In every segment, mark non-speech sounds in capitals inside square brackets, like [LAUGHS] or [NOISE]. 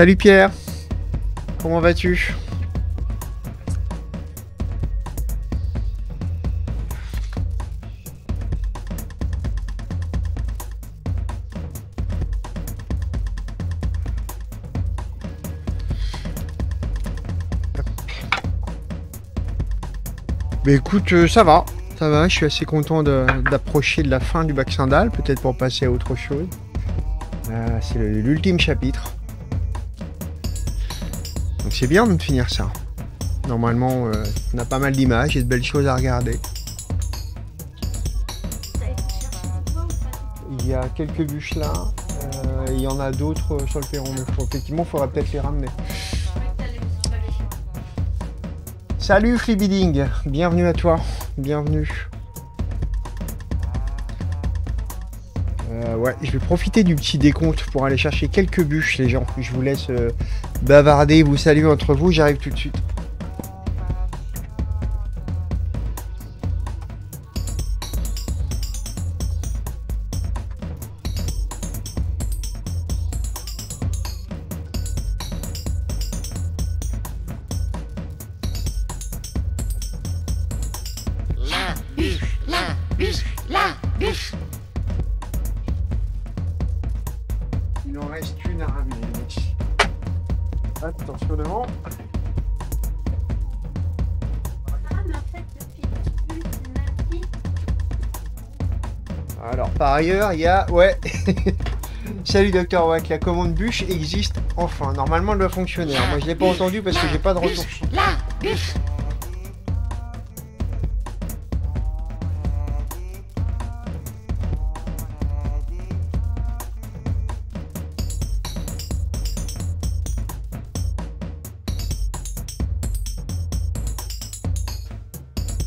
Salut Pierre Comment vas-tu Mais bah écoute, euh, ça va, ça va, je suis assez content d'approcher de, la fin du bac Sandal, peut-être pour passer à autre chose. Ah, c'est l'ultime chapitre bien de finir ça. Normalement, euh, on a pas mal d'images et de belles choses à regarder. Il y a quelques bûches là. Euh, il y en a d'autres euh, sur le perron. Mais effectivement, il faudra peut-être les ramener. Salut Freebidding, bienvenue à toi, bienvenue. ouais, je vais profiter du petit décompte pour aller chercher quelques bûches, les gens. Je vous laisse bavarder, vous saluer entre vous, j'arrive tout de suite. Ailleurs, il y a... Ouais [LAUGHS] Salut Docteur Wack, la commande bûche existe enfin. Normalement, elle doit fonctionner. moi, je l'ai pas entendu parce que j'ai pas de retour. La bûche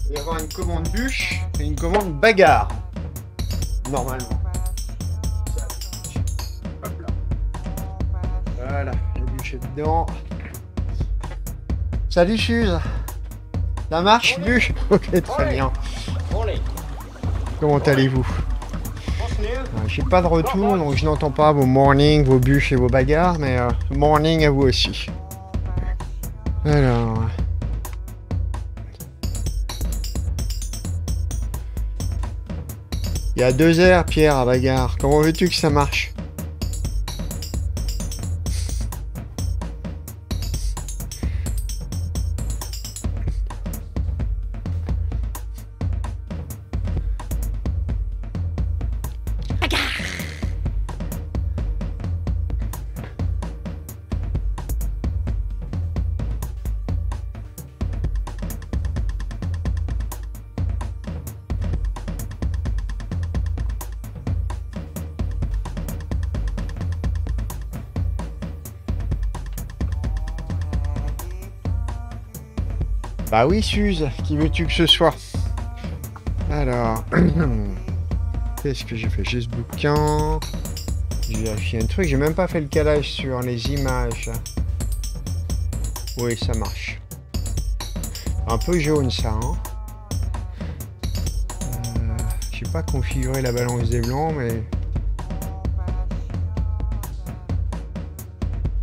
Il va y avoir une commande bûche et une commande bagarre normalement. Voilà, le bûcher dedans. Salut Chuse Ça marche, bûche [LAUGHS] Ok, très bien. Comment allez-vous euh, J'ai pas de retour, donc je n'entends pas vos mornings, vos bûches et vos bagarres, mais euh, morning à vous aussi. Il y a deux heures, Pierre, à bagarre. Comment veux-tu que ça marche Bah oui, Suze, qui veux-tu que ce soit Alors, [CLEARS THROAT] qu'est-ce que j'ai fait J'ai ce bouquin. J'ai acheté un truc, j'ai même pas fait le calage sur les images. Oui, ça marche. Un peu jaune ça, hein euh, J'ai pas configuré la balance des blancs, mais...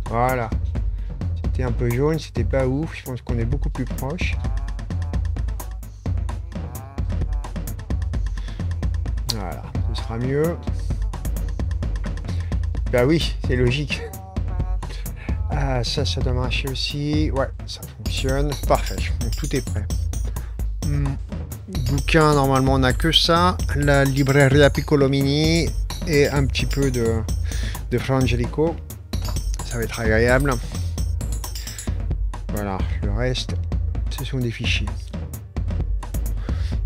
Voilà un peu jaune, c'était pas ouf. Je pense qu'on est beaucoup plus proche. Voilà, ce sera mieux. Bah oui, c'est logique. Ah, ça, ça doit marcher aussi. Ouais, ça fonctionne. Parfait, Donc, tout est prêt. Hmm, bouquin, normalement, on a que ça. La librairie Piccolomini et un petit peu de, de Frangelico. Ça va être agréable reste, ce sont des fichiers.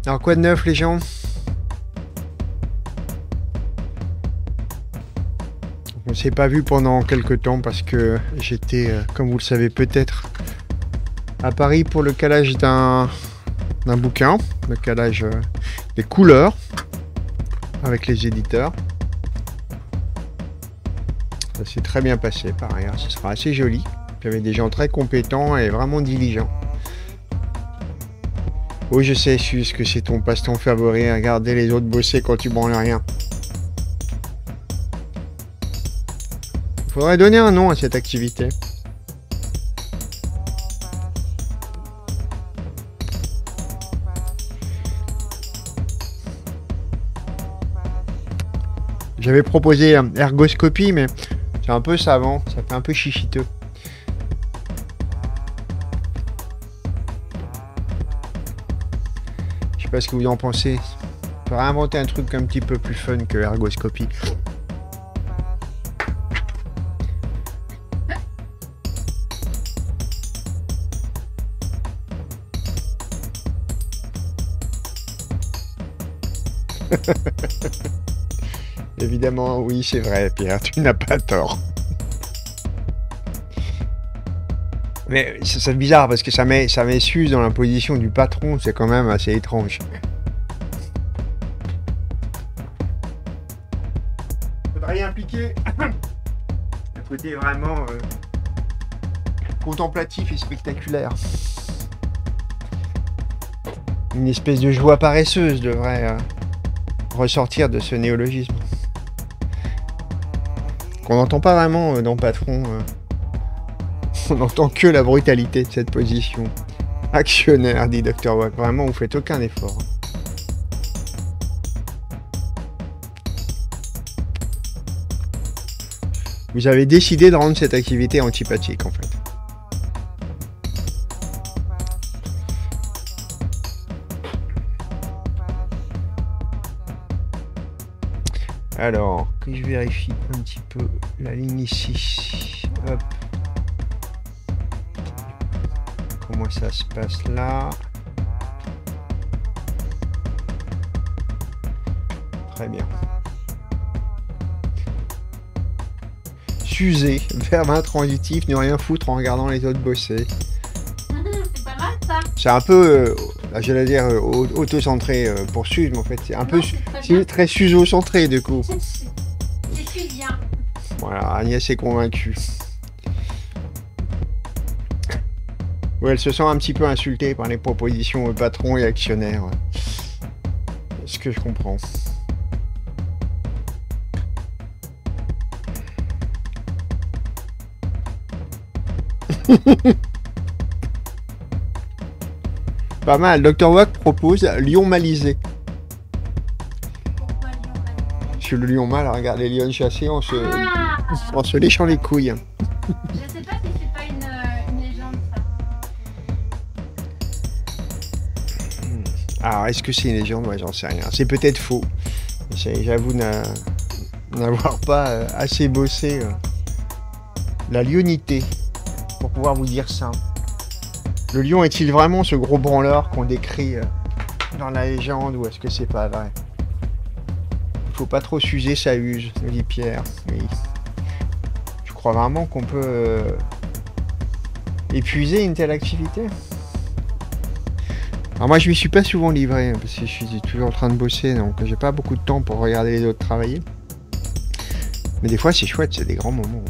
Alors quoi de neuf les gens On s'est pas vu pendant quelques temps parce que j'étais, euh, comme vous le savez peut-être, à Paris pour le calage d'un bouquin, le calage euh, des couleurs avec les éditeurs. Ça s'est très bien passé par ailleurs, hein, ce sera assez joli. J'avais avait des gens très compétents et vraiment diligents. Oh je sais, Sus, que c'est ton passe-temps favori, regarder les autres bosser quand tu branles rien. Faudrait donner un nom à cette activité. J'avais proposé euh, ergoscopie, mais c'est un peu savant, ça fait un peu chichiteux. ce que vous en pensez. On inventer un truc un petit peu plus fun que l'ergoscopie. [LAUGHS] Évidemment, oui, c'est vrai, Pierre, tu n'as pas tort. Mais c'est bizarre parce que ça met, ça dans la position du patron, c'est quand même assez étrange. Faudrait rien piquer. Le côté vraiment euh, contemplatif et spectaculaire. Une espèce de joie paresseuse devrait euh, ressortir de ce néologisme. Qu'on n'entend pas vraiment euh, dans Patron on n'entend que la brutalité de cette position. Actionnaire, dit Dr. Wack. Vraiment, vous faites aucun effort. Vous avez décidé de rendre cette activité antipathique, en fait. Alors, que je vérifie un petit peu la ligne ici. Hop comment ça se passe là. Très bien. S'user, verbe intransitif, ne rien foutre en regardant les autres bosser. Mhm, c'est pas mal ça C'est un peu, euh, j'allais dire, euh, auto-centré euh, pour Suze, mais en fait, c'est un peu très, très Suzo-centré du coup. Je suis bien. Voilà, Agnès est convaincue. elle se sent un petit peu insultée par les propositions patron et actionnaires. Ce que je comprends. [LAUGHS] Pas mal, Dr. Wack propose lion malisé. Sur le lion mâle, regarde les lions chassés en se, en se léchant les couilles. Alors, est-ce que c'est une légende Moi, j'en sais rien. C'est peut-être faux. J'avoue n'avoir pas euh, assez bossé euh, la lionité pour pouvoir vous dire ça. Le lion est-il vraiment ce gros branleur qu'on décrit euh, dans la légende ou est-ce que c'est pas vrai Il Faut pas trop s'user, ça use, dit Pierre. Je crois vraiment qu'on peut épuiser une telle activité alors moi je m'y suis pas souvent livré hein, parce que je suis toujours en train de bosser donc j'ai pas beaucoup de temps pour regarder les autres travailler. Mais des fois c'est chouette, c'est des grands moments.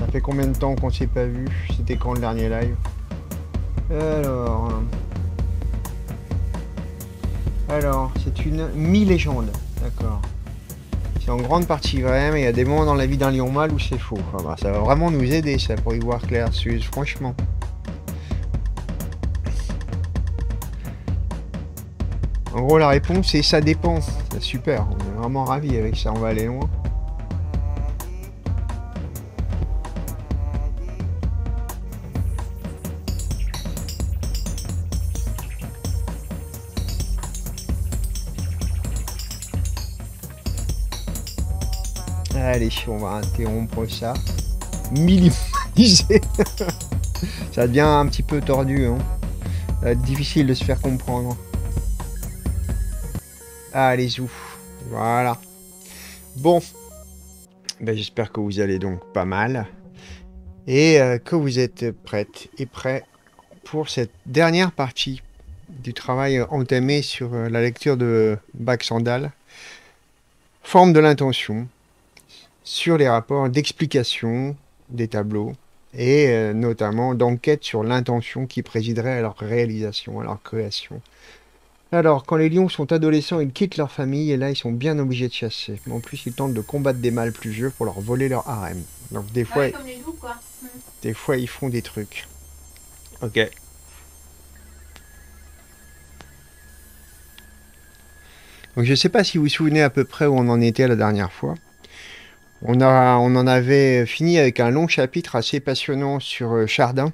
Ça fait combien de temps qu'on s'est pas vu C'était quand le dernier live Alors... Hein. Alors, c'est une mi-légende. D'accord. C'est en grande partie vrai, mais il y a des moments dans la vie d'un lion mâle où c'est faux. ça va vraiment nous aider, ça, pour y voir clair, Suze, franchement. En gros, la réponse c'est ça dépend. C'est super, on est vraiment ravis avec ça, on va aller loin. Allez, on va interrompre ça. Minimaliser. [LAUGHS] ça devient un petit peu tordu. Hein. difficile de se faire comprendre. Allez, ouf. Voilà. Bon. Ben, j'espère que vous allez donc pas mal. Et euh, que vous êtes prête et prêts pour cette dernière partie du travail entamé sur euh, la lecture de Bac Sandal. Forme de l'intention sur les rapports d'explication des tableaux et euh, notamment d'enquête sur l'intention qui présiderait à leur réalisation, à leur création. Alors, quand les lions sont adolescents, ils quittent leur famille et là, ils sont bien obligés de chasser. En plus, ils tentent de combattre des mâles plus vieux pour leur voler leur harem. Donc, des ah fois, hmm. des fois, ils font des trucs. Ok. Donc, je ne sais pas si vous vous souvenez à peu près où on en était la dernière fois. On, a, on en avait fini avec un long chapitre assez passionnant sur euh, Chardin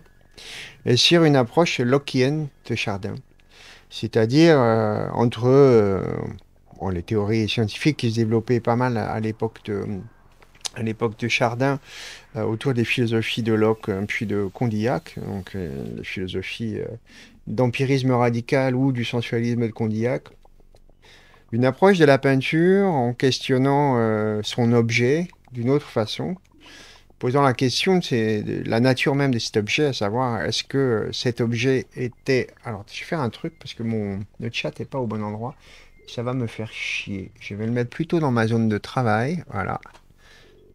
et sur une approche lockienne de Chardin, c'est-à-dire euh, entre euh, les théories scientifiques qui se développaient pas mal à, l'époque de l'époque de Chardin, autour des philosophies de Locke hein, puis de Condillac, donc les philosophies d'empirisme radical ou du sensualisme de Condillac, une approche de la peinture en questionnant euh, son objet d'une autre façon, posant la question de la nature même de cet objet, à savoir est-ce que cet objet était... Alors, je vais faire un truc parce que mon... le chat n'est pas au bon endroit. Ça va me faire chier. Je vais le mettre plutôt dans ma zone de travail. Voilà.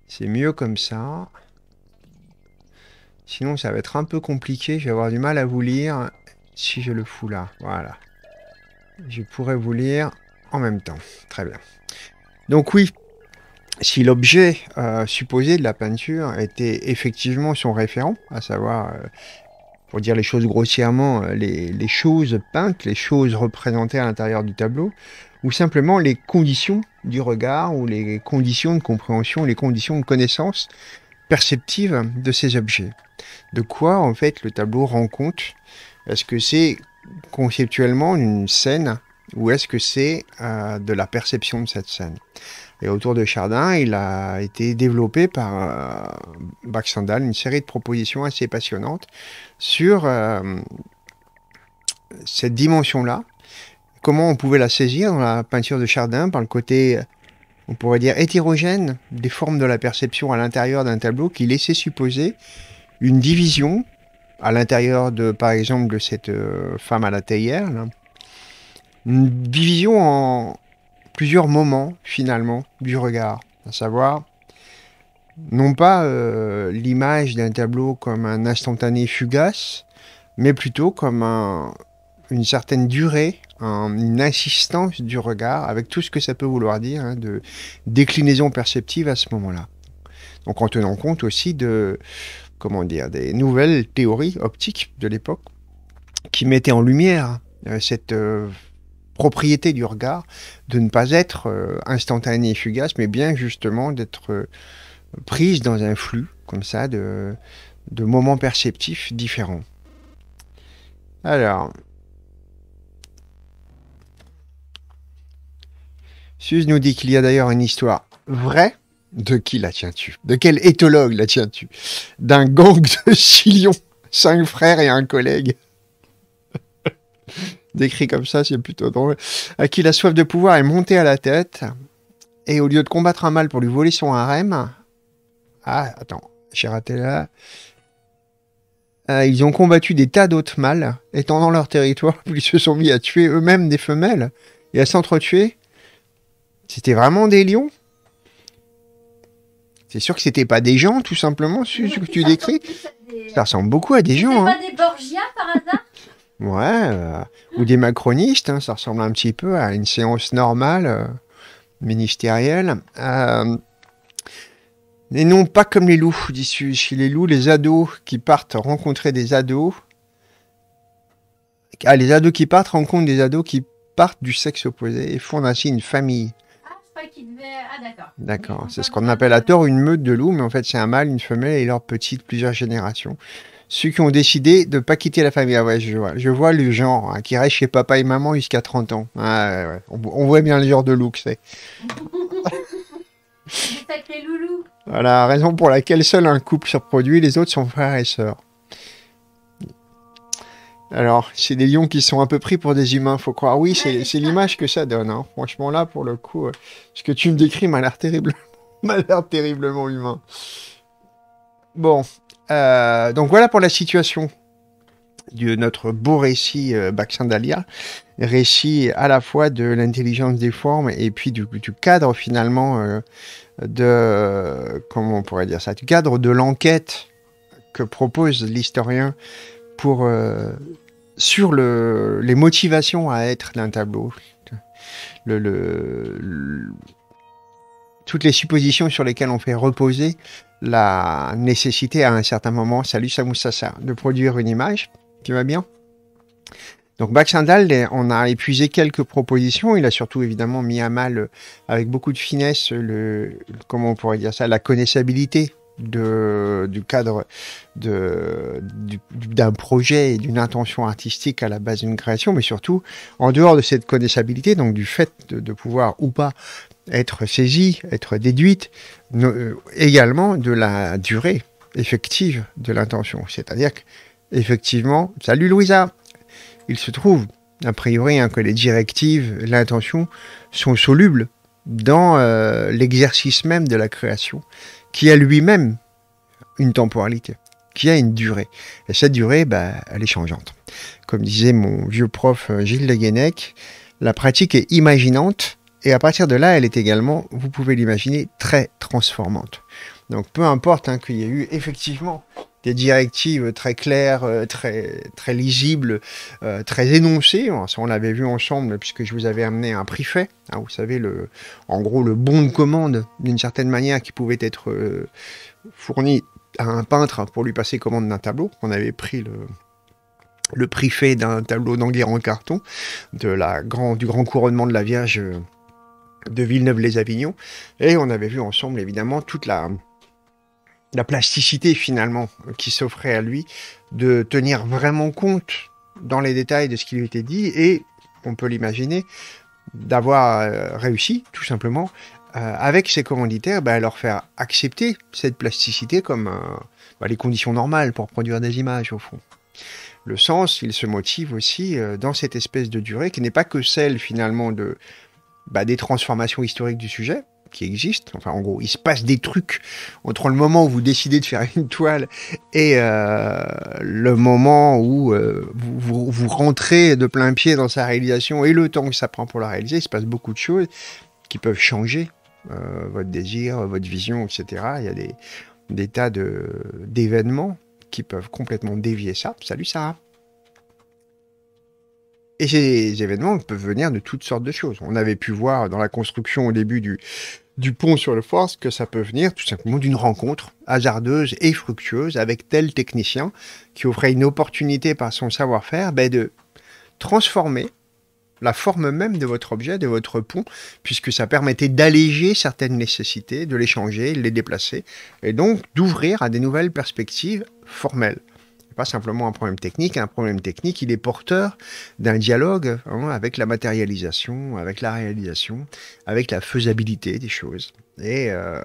C'est mieux comme ça. Sinon, ça va être un peu compliqué. Je vais avoir du mal à vous lire si je le fous là. Voilà. Je pourrais vous lire en même temps. Très bien. Donc oui, si l'objet euh, supposé de la peinture était effectivement son référent, à savoir, euh, pour dire les choses grossièrement, euh, les, les, choses peintes, les choses représentées à l'intérieur du tableau, ou simplement les conditions du regard, ou les conditions de compréhension, les conditions de connaissance perceptive de ces objets. De quoi en fait le tableau rend compte Est-ce que c'est conceptuellement une scène ou est-ce que c'est euh, de la perception de cette scène Et autour de Chardin, il a été développé par euh, Baxandal une série de propositions assez passionnantes sur euh, cette dimension-là, comment on pouvait la saisir dans la peinture de Chardin par le côté, on pourrait dire, hétérogène des formes de la perception à l'intérieur d'un tableau qui laissait supposer une division à l'intérieur de, par exemple, de cette euh, femme à la théière division en plusieurs moments, finalement, du regard. À savoir, non pas euh, l'image d'un tableau comme un instantané fugace, mais plutôt comme une certaine durée, une insistance du regard, avec tout ce que ça peut vouloir dire hein, de déclinaison perceptive à ce moment-là. Donc en tenant compte aussi de, comment dire, des nouvelles théories optiques de l'époque qui mettaient en lumière euh, cette euh, propriété du regard de ne pas être euh, instantané et fugace, mais bien justement d'être euh, prise dans un flux comme ça de, moments perceptifs différents. Alors, Suze nous dit qu'il y a d'ailleurs une histoire vraie. De qui la tiens-tu De quel éthologue la tiens-tu D'un gang de [LAUGHS] chilions, cinq frères et un collègue. Décrit comme ça, c'est plutôt drôle. À euh, qui la soif de pouvoir est montée à la tête. Et au lieu de combattre un mâle pour lui voler son harem. Ah, attends, j'ai raté là. Euh, ils ont combattu des tas d'autres mâles, étendant leur territoire, puis [LAUGHS] ils se sont mis à tuer eux-mêmes des femelles et à s'entretuer. C'était vraiment des lions C'est sûr que c'était pas des gens, tout simplement, ce, que tu décris Ça ressemble beaucoup à des gens. pas hein. des Borgias, par hasard Ouais, euh, ou des macronistes, hein, ça ressemble un petit peu à une séance normale euh, ministérielle. Euh, et non pas comme les loups, dis Chez les loups, les ados qui partent rencontrer des ados. Ah, les ados qui partent rencontrent des ados qui partent du sexe opposé et fondent ainsi une famille. Ah, ah d'accord. D'accord. C'est ce qu'on appelle à tort une meute de loups, mais en fait, c'est un mâle, une femelle et leurs petites plusieurs générations ceux qui ont décidé de ne pas quitter la famille. Ah ouais, je vois, je vois le genre hein, qui reste chez papa et maman jusqu'à 30 ans. Ah ouais, On, voit bien le genre de loup c'est. [LAUGHS] loulou. Voilà, raison pour laquelle seul un couple se reproduit, les autres sont frères et sœurs. Alors, c'est des lions qui sont un peu pris pour des humains, faut croire. Oui, c'est l'image que ça donne. Hein. Franchement, là, pour le coup, euh, ce que tu me décris m'a l'air [LAUGHS] terriblement humain. Bon, euh, donc voilà pour la situation de notre beau récit euh, Baxandalia, récit à la fois de l'intelligence des formes et puis du, cadre finalement euh, de comment on pourrait dire ça, du cadre de l'enquête que propose l'historien pour euh, sur les motivations à être d'un tableau. toutes les suppositions sur lesquelles on fait reposer la nécessité à un certain moment, salut Samoussassa, de produire une image qui va bien. Donc Baxandal, on a épuisé quelques propositions. Il a surtout évidemment mis à mal, euh, avec beaucoup de finesse, le, comment on pourrait dire ça, la connaissabilité de, du cadre d'un projet et d'une intention artistique à la base d'une création, mais surtout en dehors de cette connaissabilité, donc du fait de pouvoir ou pas être saisie, être déduite, euh, également de la durée effective de l'intention. C'est-à-dire qu'effectivement, salut Louisa, il se trouve, a priori, hein, que les directives, l'intention, sont solubles dans euh, l'exercice même de la création, qui a lui-même une temporalité, qui a une durée. Et cette durée, bah, elle est changeante. Comme disait mon vieux prof euh, Gilles de la pratique est imaginante, et à partir de là, elle est également, vous pouvez l'imaginer, très transformante. Donc peu importe hein, qu'il y ait eu effectivement des directives très claires, euh, très, très lisibles, euh, très énoncées. Ça, on l'avait vu ensemble puisque je vous avais amené un préfet. Hein, vous savez, le, en gros, le bon de commande, d'une certaine manière, qui pouvait être euh, fourni à un peintre pour lui passer commande d'un tableau. On avait pris le, le préfet d'un tableau d'Enguerrand en carton, de la grand, du grand couronnement de la Vierge de Villeneuve-les-Avignon. Et on avait vu ensemble, évidemment, toute la, la plasticité, finalement, qui s'offrait à lui de tenir vraiment compte dans les détails de ce qui lui était dit et, on peut l'imaginer, d'avoir euh, réussi, tout simplement, euh, avec ses commanditaires, ben, à leur faire accepter cette plasticité comme euh, ben, les conditions normales pour produire des images, au fond. Le sens, il se motive aussi dans cette espèce de durée qui n'est pas que celle finalement de, bah, des transformations historiques du sujet qui existent. Enfin, en gros, il se passe des trucs entre le moment où vous décidez de faire une toile et euh, le moment où euh, vous, rentrez de plein pied dans sa réalisation et le temps que ça prend pour la réaliser. Il se passe beaucoup de choses qui peuvent changer euh, votre désir, votre vision, etc. Il y a des, des tas d'événements qui peuvent complètement dévier ça. Salut Sarah et ces événements peuvent venir de toutes sortes de choses. On avait pu voir dans la construction au début du, du pont sur le Force que ça peut venir tout simplement d'une rencontre hasardeuse et fructueuse avec tel technicien qui offrait une opportunité par son savoir-faire ben, de transformer la forme même de votre objet, de votre pont, puisque ça permettait d'alléger certaines nécessités, de les changer, de les déplacer, et donc d'ouvrir à des nouvelles perspectives formelles pas simplement un problème technique. Un problème technique, il est porteur d'un dialogue hein, avec la matérialisation, avec la réalisation, avec la faisabilité des choses. Et euh,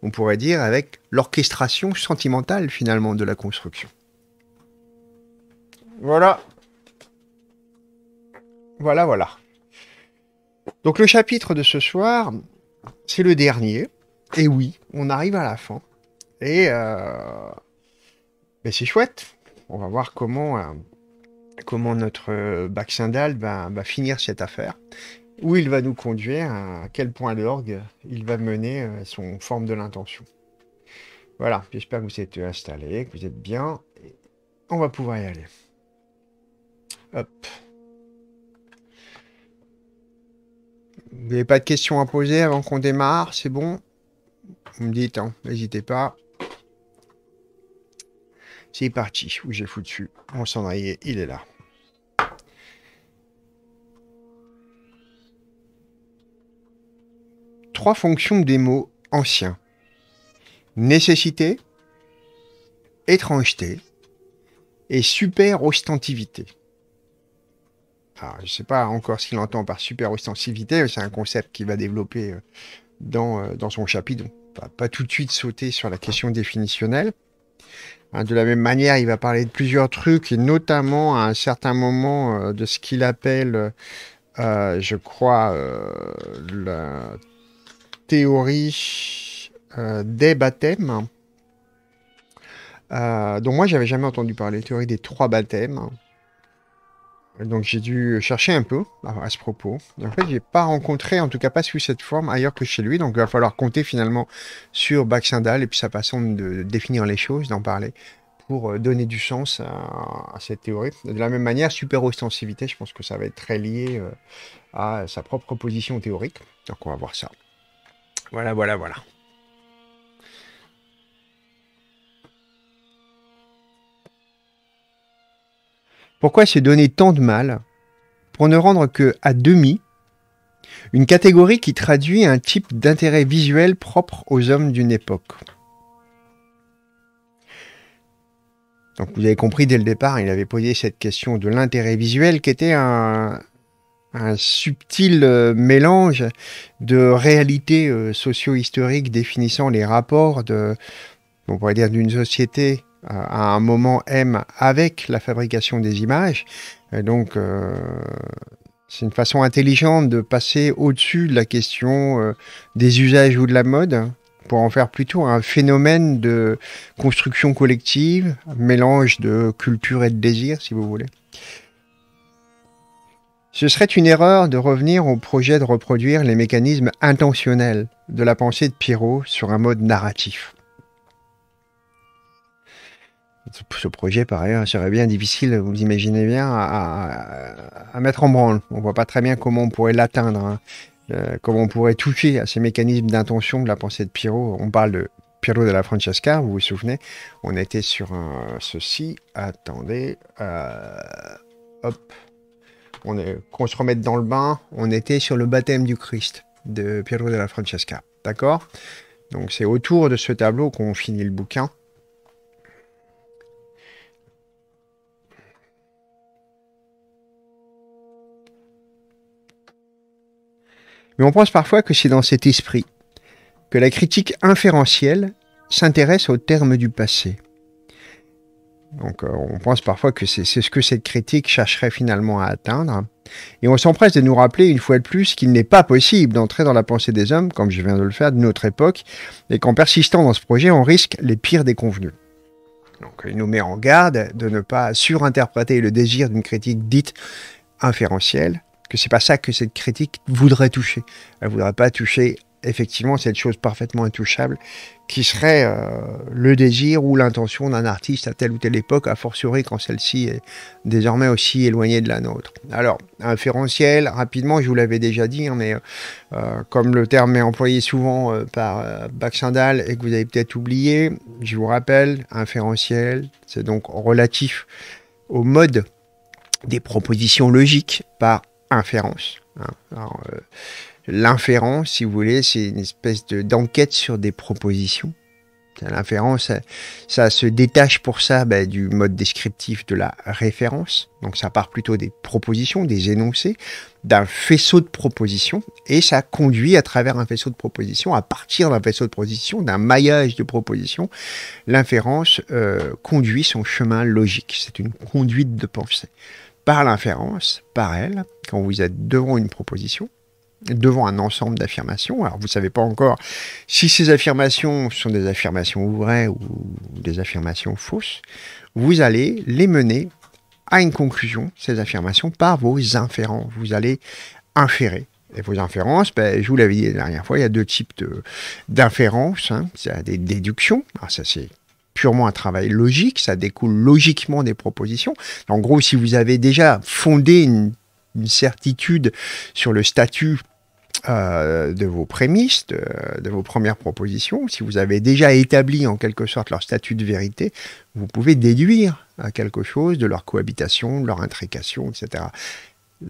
on pourrait dire avec l'orchestration sentimentale finalement de la construction. Voilà. Voilà, voilà. Donc le chapitre de ce soir, c'est le dernier. Et oui, on arrive à la fin. Et euh, c'est chouette on va voir comment, euh, comment notre Baxindal euh, va, va, finir cette affaire, où il va nous conduire, à quel point l'orgue il va mener euh, son forme de l'intention. Voilà, j'espère que vous êtes installés, que vous êtes bien. On va pouvoir y aller. Hop. Vous n'avez pas de questions à poser avant qu'on démarre, c'est bon Vous me dites, hein, n'hésitez pas. C'est parti. Où j'ai foutu mon cendrier Il est là. Trois fonctions des mots anciens. Nécessité, étrangeté et super ostentivité. Ah, je ne sais pas encore ce qu'il entend par super ostensivité, c'est un concept qu'il va développer euh, euh, dans, son chapitre, pas, pas, tout de suite sauter sur la question définitionnelle. Hein, de la même manière, il va parler de plusieurs trucs, et notamment à un certain moment euh, de ce qu'il appelle, euh, je crois, euh, la théorie des baptêmes. donc moi, j'avais jamais entendu parler de théorie des trois baptêmes. Donc j'ai dû chercher un peu à, ce propos. en fait, je n'ai pas rencontré, en tout cas pas sous cette forme, ailleurs que chez lui. Donc il va falloir compter finalement sur Baxindal et puis sa façon de définir les choses, d'en parler, pour euh, donner du sens à, cette théorie. De la même manière, super ostensivité, je pense que ça va être très lié euh, à sa propre position théorique. Donc on va voir ça. Voilà, voilà, voilà. Pourquoi se donner tant de mal pour ne rendre que à demi une catégorie qui traduit un type d'intérêt visuel propre aux hommes d'une époque Donc vous avez compris dès le départ, il avait posé cette question de l'intérêt visuel qui était un, subtil euh, mélange de réalités euh, socio-historiques définissant les rapports de, on pourrait dire d'une société à un moment M avec la fabrication des images. donc, euh, c'est une façon intelligente de passer au-dessus de la question euh, des usages ou de la mode pour en faire plutôt un phénomène de construction collective, mélange de culture et de désir, si vous voulez. Ce serait une erreur de revenir au projet de reproduire les mécanismes intentionnels de la pensée de Pierrot sur un mode narratif. Ce projet, par ailleurs, hein, serait bien difficile, vous imaginez bien, à, mettre en branle. On ne voit pas très bien comment on pourrait l'atteindre, hein. euh, comment on pourrait toucher à ces mécanismes d'intention de la pensée de Pierrot. On parle de Pierrot de la Francesca, vous vous souvenez, on était sur ceci. Attendez, euh, hop, on est, qu'on se remette dans le bain. On était sur le baptême du Christ de Pierrot de la Francesca, d'accord Donc c'est autour de ce tableau qu'on finit le bouquin. Mais on pense parfois que c'est dans cet esprit que la critique inférentielle s'intéresse aux termes du passé. Donc euh, on pense parfois que c'est ce que cette critique chercherait finalement à atteindre. Et on s'empresse de nous rappeler une fois de plus qu'il n'est pas possible d'entrer dans la pensée des hommes, comme je viens de le faire, de notre époque, et qu'en persistant dans ce projet, on risque les pires déconvenus. Donc il nous met en garde de ne pas surinterpréter le désir d'une critique dite inférentielle que c'est pas ça que cette critique voudrait toucher. Elle voudrait pas toucher effectivement cette chose parfaitement intouchable qui serait euh, le désir ou l'intention d'un artiste à telle ou telle époque, à fortiori quand celle-ci est désormais aussi éloignée de la nôtre. Alors, inférentiel, rapidement, je vous l'avais déjà dit, hein, mais euh, comme le terme est employé souvent euh, par Baxendal et que vous avez peut-être oublié, je vous rappelle, inférentiel, c'est donc relatif au mode des propositions logiques par Hein. Euh, l'inférence, si vous voulez, c'est une espèce d'enquête sur des propositions. L'inférence, ça, se détache pour ça bah, du mode descriptif de la référence. Donc ça part plutôt des propositions, des énoncés, d'un faisceau de propositions, et ça conduit à travers un faisceau de propositions, à partir d'un faisceau de propositions, d'un maillage de propositions, l'inférence euh, conduit son chemin logique. C'est une conduite de pensée par l'inférence, par elle, quand vous êtes devant une proposition, devant un ensemble d'affirmations. Alors vous ne savez pas encore si ces affirmations sont des affirmations vraies ou des affirmations fausses. Vous allez les mener à une conclusion, ces affirmations, par vos inférences. Vous allez inférer. Et vos inférences, ben, je vous l'avais dit la dernière fois, il y a deux types d'inférences. De, hein. Il y a des déductions, ah, ça c'est purement un travail logique, ça découle logiquement des propositions. En gros, si vous avez déjà fondé une, certitude sur le statut euh, de vos prémices, de, vos premières propositions, si vous avez déjà établi en quelque sorte leur statut de vérité, vous pouvez déduire à hein, quelque chose de leur cohabitation, de leur intrication, etc.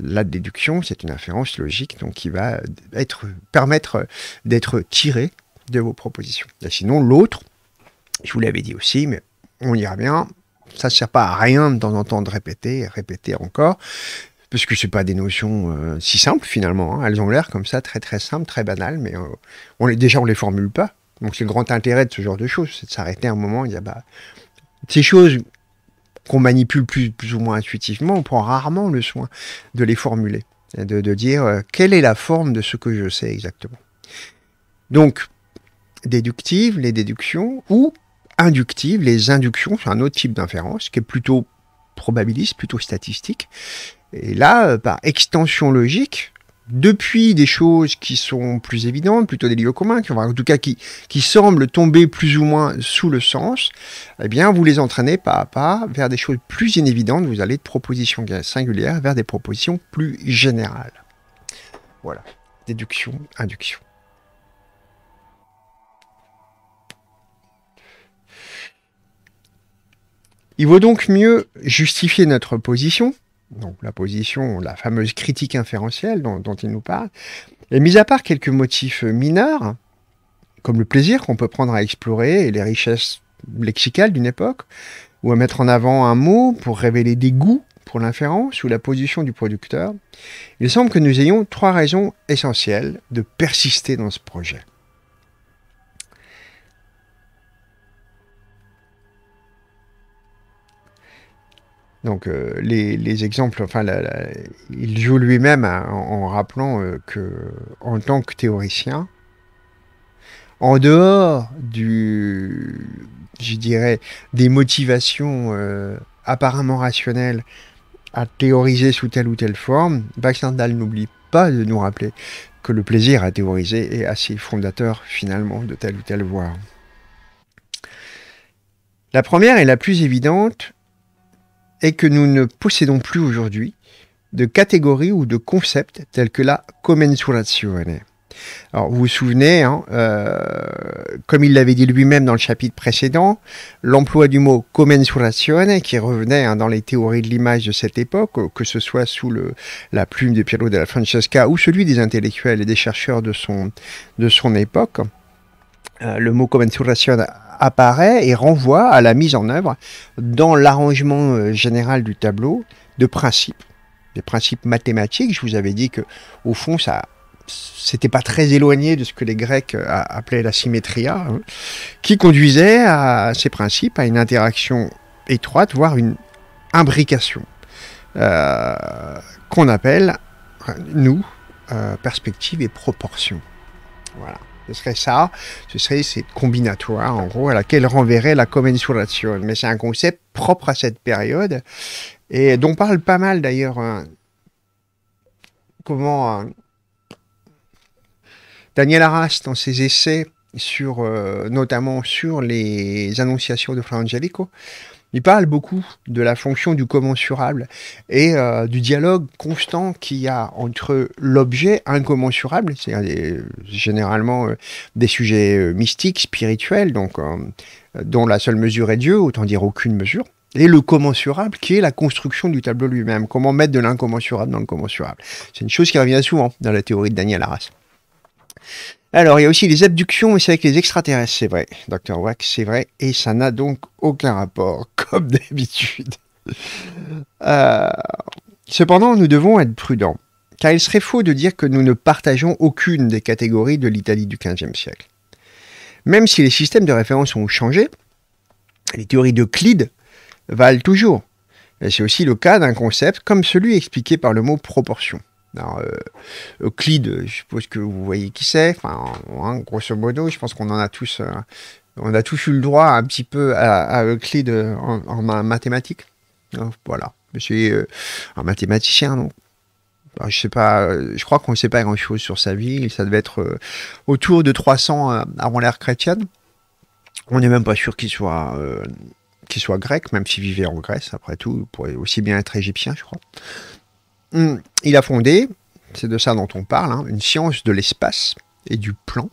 La déduction, c'est une inférence logique donc qui va être, permettre d'être tirée de vos propositions. sinon, l'autre, je vous l'avais dit aussi, mais on ira bien. Ça ne sert pas à rien de temps en temps de répéter, répéter encore, parce que ce pas des notions euh, si simples finalement. Hein. Elles ont l'air comme ça, très très simples, très banales, mais euh, déjà on ne les formule pas. Donc c'est le grand intérêt de ce genre de choses, c'est de s'arrêter un moment et bah, ces choses qu'on manipule plus, ou moins intuitivement, on prend rarement le soin de les formuler, de, dire euh, quelle est la forme de ce que je sais exactement. Donc, déductive, les déductions, ou inductive, les inductions, c'est un autre type d'inférence qui est plutôt probabiliste, plutôt statistique. Et là, euh, par extension logique, depuis des choses qui sont plus évidentes, plutôt des lieux communs, qui, en tout cas qui, qui semblent tomber plus ou moins sous le sens, eh bien vous les entraînez pas à pas vers des choses plus inévidentes, vous allez de propositions singulières vers des propositions plus générales. Voilà, déduction, induction. Il vaut donc mieux justifier notre position, donc la position, la fameuse critique inférentielle dont, il nous parle, et mis à part quelques motifs mineurs, comme le plaisir qu'on peut prendre à explorer et les richesses lexicales d'une époque, ou à mettre en avant un mot pour révéler des goûts pour l'inférence ou la position du producteur, il semble que nous ayons trois raisons essentielles de persister dans ce projet. Donc euh, les, exemples, enfin, il joue lui-même hein, en, rappelant euh, que, en tant que théoricien, en dehors du, je dirais, des motivations euh, apparemment rationnelles à théoriser sous telle ou telle forme, Baxendal n'oublie pas de nous rappeler que le plaisir à théoriser est assez fondateur finalement de telle ou telle voie. La première et la plus évidente, et que nous ne possédons plus aujourd'hui de catégories ou de concepts tels que la commensuration ». Alors, vous vous souvenez, hein, euh, comme il l'avait dit lui-même dans le chapitre précédent, l'emploi du mot commensuration » qui revenait hein, dans les théories de l'image de cette époque, euh, que ce soit sous la plume de Piero della Francesca ou celui des intellectuels et des chercheurs de son, époque, euh, le mot commensurazione apparaît et renvoie à la mise en œuvre dans l'arrangement euh, général du tableau de principes, des principes mathématiques. Je vous avais dit que au fond, ça c'était pas très éloigné de ce que les Grecs euh, appelaient la symétria, hein, qui conduisait à ces principes à une interaction étroite, voire une imbrication, euh, qu'on appelle, nous, perspective et proportion. Voilà. Ce serait ça, ce serait cette combinatoire, en gros, à laquelle renverrait la commensuration. Mais c'est un concept propre à cette période et dont parle pas mal d'ailleurs. Euh, comment. Euh, Daniel Arras, dans ses essais, sur, euh, notamment sur les annonciations de Frangelico. Il parle beaucoup de la fonction du commensurable et euh, du dialogue constant qu'il y a entre l'objet incommensurable, c'est-à-dire généralement euh, des sujets euh, mystiques, spirituels, donc dont la seule mesure est Dieu, autant dire aucune mesure, et le commensurable qui est la construction du tableau lui-même. Comment mettre de l'incommensurable dans le commensurable C'est une chose qui revient souvent dans la théorie de Daniel Arras. Alors, il y a aussi les abductions, mais c'est avec les extraterrestres, c'est vrai. Dr. Wax, c'est vrai, et ça n'a donc aucun rapport. [LAUGHS] comme d'habitude. Euh, cependant, nous devons être prudents, car il serait faux de dire que nous ne partageons aucune des catégories de l'Italie du XVe siècle. Même si les systèmes de référence ont changé, les théories d'Euclide valent toujours. C'est aussi le cas d'un concept comme celui expliqué par le mot proportion. Alors, euh, Euclide, je suppose que vous voyez qui c'est. Enfin, hein, grosso modo, je pense qu'on en a tous euh, on a tous eu le droit un petit peu à, à clé en, mathématiques. Hein, voilà. Je suis euh, un mathématicien, donc bah, je sais pas, je crois qu'on ne sait pas grand-chose sur sa vie. Ça devait être euh, autour de 300 euh, avant l'ère chrétienne. On n'est même pas sûr qu'il soit, soit grec, même s'il vivait en Grèce, après tout. Il pourrait aussi bien être égyptien, je crois. Hum, il a fondé, c'est de ça dont on parle, hein, une science de l'espace et du plan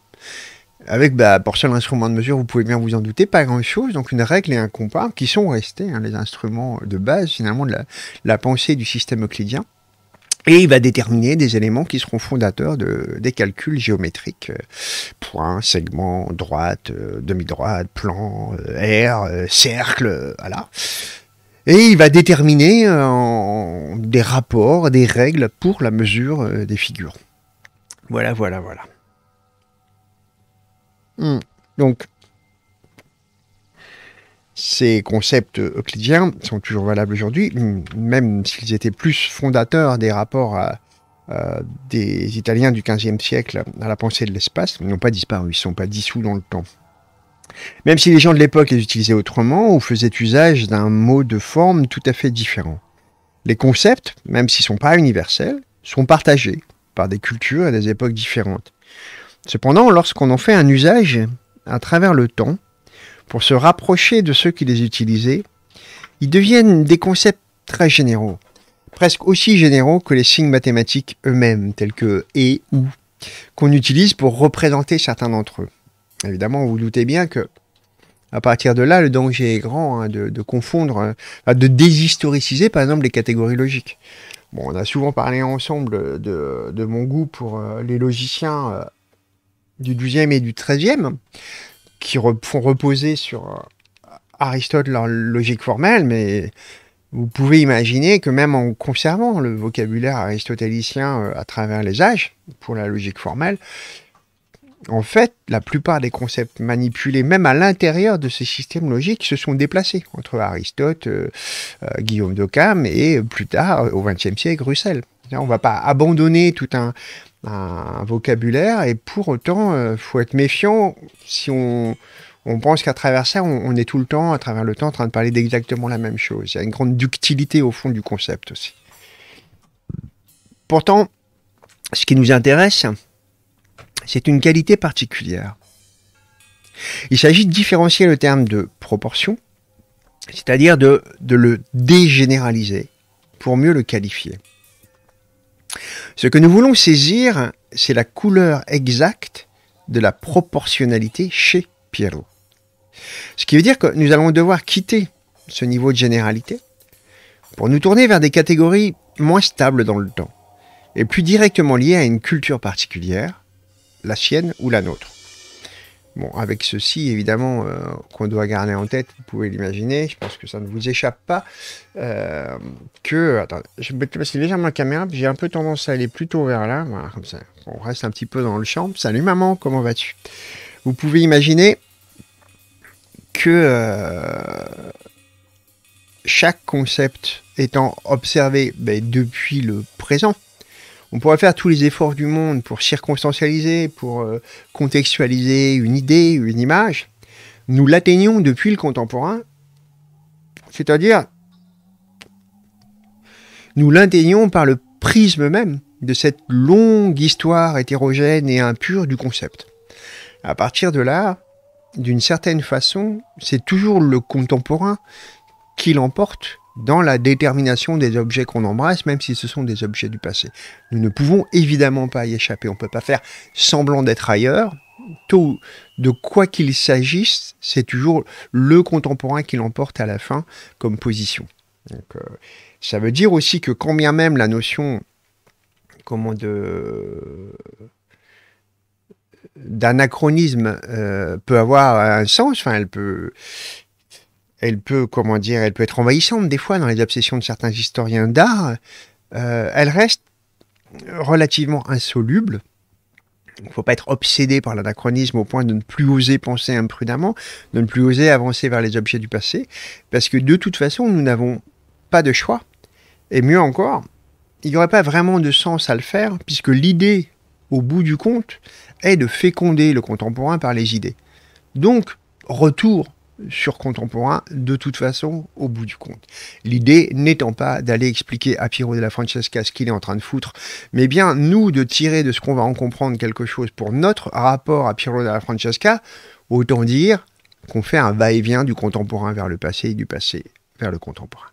avec bah, pour seul instrument de mesure, vous pouvez bien vous en douter, pas grand-chose, donc une règle et un compas qui sont restés hein, les instruments de base finalement de la, pensée du système euclidien. Et il va déterminer des éléments qui seront fondateurs de, des calculs géométriques. Euh, Point, segment, droite, euh, demi-droite, plan, euh, cercle, voilà. Et il va déterminer des rapports, des règles pour la mesure des figures. Voilà, voilà, voilà. Hmm. Donc, ces concepts euclidiens sont toujours valables aujourd'hui, même s'ils étaient plus fondateurs des rapports euh, euh, des Italiens du XVe siècle à la pensée de l'espace. Ils n'ont pas disparu, ils ne sont pas dissous dans le temps. Même si les gens de l'époque les utilisaient autrement ou faisaient usage d'un mot de forme tout à fait différent. Les concepts, même s'ils ne sont pas universels, sont partagés par des cultures et des époques différentes. Cependant, lorsqu'on en fait un usage à travers le temps, pour se rapprocher de ceux qui les utilisaient, ils deviennent des concepts très généraux, presque aussi généraux que les signes mathématiques eux-mêmes, tels que et ou, qu'on utilise pour représenter certains d'entre eux. Évidemment, vous, vous doutez bien que, à partir de là, le danger est grand hein, de, confondre, euh, de déshistoriciser par exemple les catégories logiques. on a souvent parlé ensemble de, mon goût pour euh, les logiciens euh, du 12e et du 13e, qui font reposer sur euh, Aristote leur logique formelle, mais vous pouvez imaginer que même en conservant le vocabulaire aristotélicien euh, à travers les âges, pour la logique formelle, en fait, la plupart des concepts manipulés, même à l'intérieur de ces systèmes logiques, se sont déplacés entre Aristote, euh, Guillaume de et plus tard, au XXe siècle, Russell. On ne va pas abandonner tout un, un vocabulaire et pour autant, euh, faut être méfiant si on, pense qu'à travers ça, on, est tout le temps, à travers le temps, en train de parler d'exactement la même chose. Il y a une grande ductilité au fond du concept aussi. Pourtant, ce qui nous intéresse, c'est une qualité particulière. Il s'agit de différencier le terme de proportion, c'est-à-dire de le dégénéraliser pour mieux le qualifier. Ce que nous voulons saisir, c'est la couleur exacte de la proportionnalité chez Pierrot. Ce qui veut dire que nous allons devoir quitter ce niveau de généralité pour nous tourner vers des catégories moins stables dans le temps et plus directement liées à une culture particulière, la sienne ou la nôtre. Bon, avec ceci, évidemment, euh, qu'on doit garder en tête, vous pouvez l'imaginer, je pense que ça ne vous échappe pas, euh, que... Attends, je vais passer légèrement la caméra, hein, j'ai un peu tendance à aller plutôt vers là, voilà, comme ça, on reste un petit peu dans le champ. Salut maman, comment vas-tu Vous pouvez imaginer que euh, chaque concept étant observé ben, depuis le présent, on pourrait faire tous les efforts du monde pour circonstancialiser, pour euh, contextualiser une idée, une image. Nous l'atteignons depuis le contemporain, c'est-à-dire nous l'atteignons par le prisme même de cette longue histoire hétérogène et impure du concept. À partir de là, d'une certaine façon, c'est toujours le contemporain qui l'emporte dans la détermination des objets qu'on embrasse, même si ce sont des objets du passé. Nous ne pouvons évidemment pas y échapper, on ne peut pas faire semblant d'être ailleurs. de quoi qu'il s'agisse, c'est toujours le contemporain qui l'emporte à la fin comme position. Euh, ça veut dire aussi que quand bien même la notion comment de euh, d'anachronisme euh, peut avoir un sens, enfin elle peut elle peut, comment dire, elle peut être envahissante des fois dans les obsessions de certains historiens d'art. Euh, elle reste relativement insoluble. Il ne faut pas être obsédé par l'anachronisme au point de ne plus oser penser imprudemment, de ne plus oser avancer vers les objets du passé, parce que de toute façon, nous n'avons pas de choix. Et mieux encore, il n'y aurait pas vraiment de sens à le faire, puisque l'idée, au bout du compte, est de féconder le contemporain par les idées. Donc, retour sur contemporain, de toute façon, au bout du compte. L'idée n'étant pas d'aller expliquer à Piero de la Francesca ce qu'il est en train de foutre, mais bien nous de tirer de ce qu'on va en comprendre quelque chose pour notre rapport à Piero de la Francesca, autant dire qu'on fait un va-et-vient du contemporain vers le passé et du passé vers le contemporain.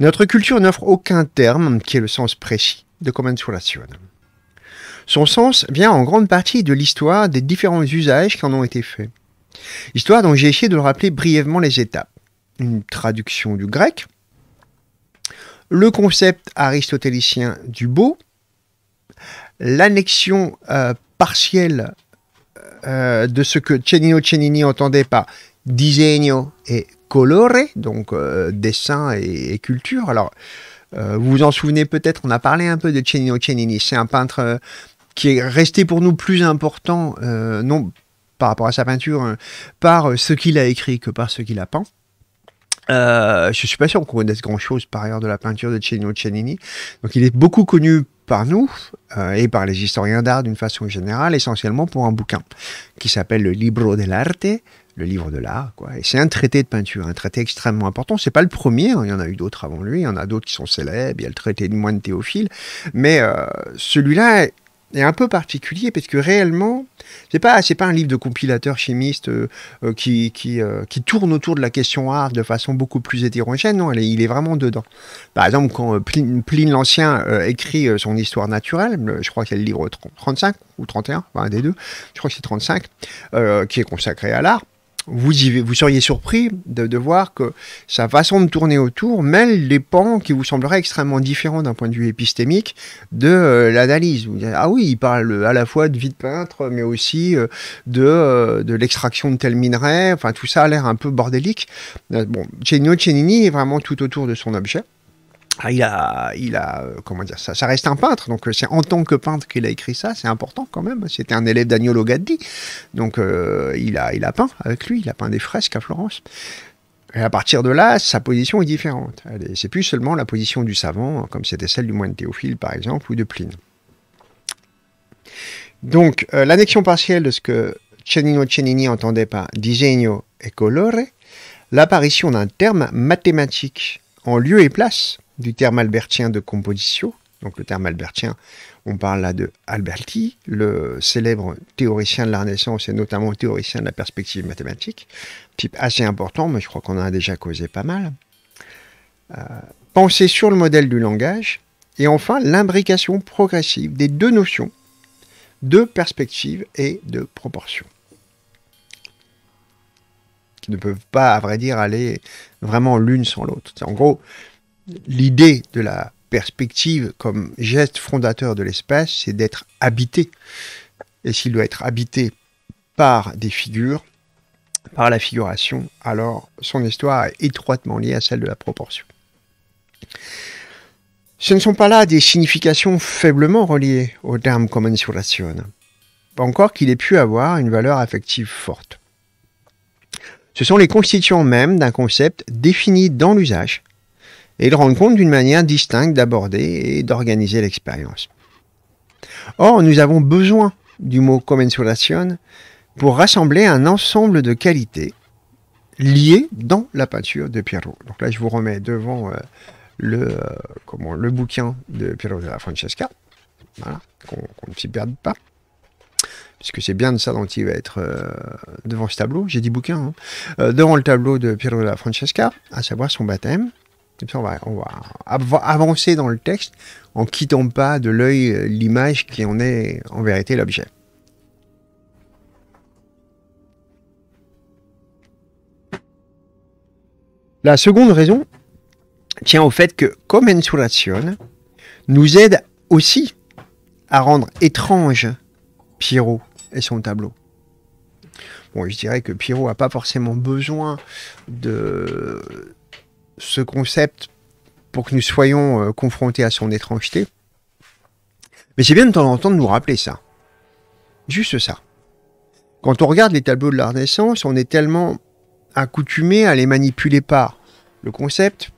Notre culture n'offre aucun terme qui ait le sens précis de commensurazione. Son sens vient en grande partie de l'histoire des différents usages qui en ont été faits. Histoire dont j'ai essayé de rappeler brièvement les étapes. Une traduction du grec, le concept aristotélicien du beau, l'annexion euh, partielle euh, de ce que Cennino Cennini entendait par disegno et colore, donc euh, dessin et, et, culture. Alors, vous vous en souvenez peut-être, on a parlé un peu de Cennino Cennini, c'est un peintre qui est resté pour nous plus important, euh, non par rapport à sa peinture, hein, par euh, ce qu'il a écrit que par ce qu'il a peint. Euh, je suis pas sûr qu'on connaisse grand chose par ailleurs de la peinture de Cennino Cennini. Donc il est beaucoup connu par nous euh, et par les historiens d'art d'une façon générale, essentiellement pour un bouquin qui s'appelle le Libro dell'arte, le livre de l'art. Quoi. Et c'est un traité de peinture, un traité extrêmement important. C'est pas le premier, hein, il y en a eu d'autres avant lui, il y en a d'autres qui sont célèbres. Il y a le traité de moine Théophile, mais celui-là est un peu particulier parce que réellement, c'est pas c'est pas un livre de compilateur chimiste euh, euh, qui qui, euh, qui, tourne autour de la question art de façon beaucoup plus hétérogène. Non, il est, vraiment dedans. Par exemple, quand Pline, l'Ancien écrit son histoire naturelle, je crois qu'il y le livre 30, 35 ou 31, enfin, un des deux, je crois que c'est 35, qui est consacré à l'art vous, seriez surpris de, voir que sa façon de tourner autour mêle les pans qui vous sembleraient extrêmement différents d'un point de vue épistémique de euh, l'analyse. Ah oui, il parle à la fois de vie de peintre, mais aussi euh, euh, de, l'extraction de tel minerais, Enfin, tout ça a l'air un peu bordélique. bon, Cennino Cennini est vraiment tout autour de son objet. Ah, il a, euh, comment dire ça Ça reste un peintre, donc euh, c'est en tant que peintre qu'il a écrit ça. C'est important quand même. C'était un élève d'Agnolo Gaddi, donc euh, il a, il a peint avec lui. Il a peint des fresques à Florence. Et à partir de là, sa position est différente. C'est plus seulement la position du savant, comme c'était celle du moine Théophile par exemple ou de Pline. Donc l'annexion partielle de ce que Cennino Cennini entendait par disegno e colore, l'apparition d'un terme mathématique en lieu et place du terme albertien de composition. Donc le terme albertien, on parle là de Alberti, le célèbre théoricien de la Renaissance et notamment théoricien de la perspective mathématique, type assez important, mais je crois qu'on en a déjà causé pas mal. Euh, penser sur le modèle du langage, et enfin l'imbrication progressive des deux notions de perspective et de proportion qui ne peuvent pas, à vrai dire, aller vraiment l'une sans l'autre. En gros, l'idée de la perspective comme geste fondateur de l'espace, c'est d'être habité. Et s'il doit être habité par des figures, par la figuration, alors son histoire est étroitement liée à celle de la proportion. Ce ne sont pas là des significations faiblement reliées au terme commensuration, encore qu'il ait pu avoir une valeur affective forte. Ce sont les constituants mêmes d'un concept défini dans l'usage et ils rendent compte d'une manière distincte d'aborder et d'organiser l'expérience. Or, nous avons besoin du mot commensuration pour rassembler un ensemble de qualités liées dans la peinture de Pierrot. Donc là, je vous remets devant euh, le, euh, comment, le bouquin de Piero de la Francesca, voilà, qu'on ne s'y perde pas puisque c'est bien de ça dont il va être euh, devant ce tableau, j'ai dit bouquin, hein. devant le tableau de Piero della Francesca, à savoir son baptême, on va, avancer dans le texte en quittant pas de l'œil euh, l'image qui en est en vérité l'objet. La seconde raison tient au fait que commensuration nous aide aussi à rendre étrange Pierrot et son tableau. Bon, je dirais que Pierrot n'a pas forcément besoin de ce concept pour que nous soyons euh, confrontés à son étrangeté. Mais c'est bien de temps en temps de nous rappeler ça. Juste ça. Quand on regarde les tableaux de la Renaissance, on est tellement accoutumé à les manipuler par le concept,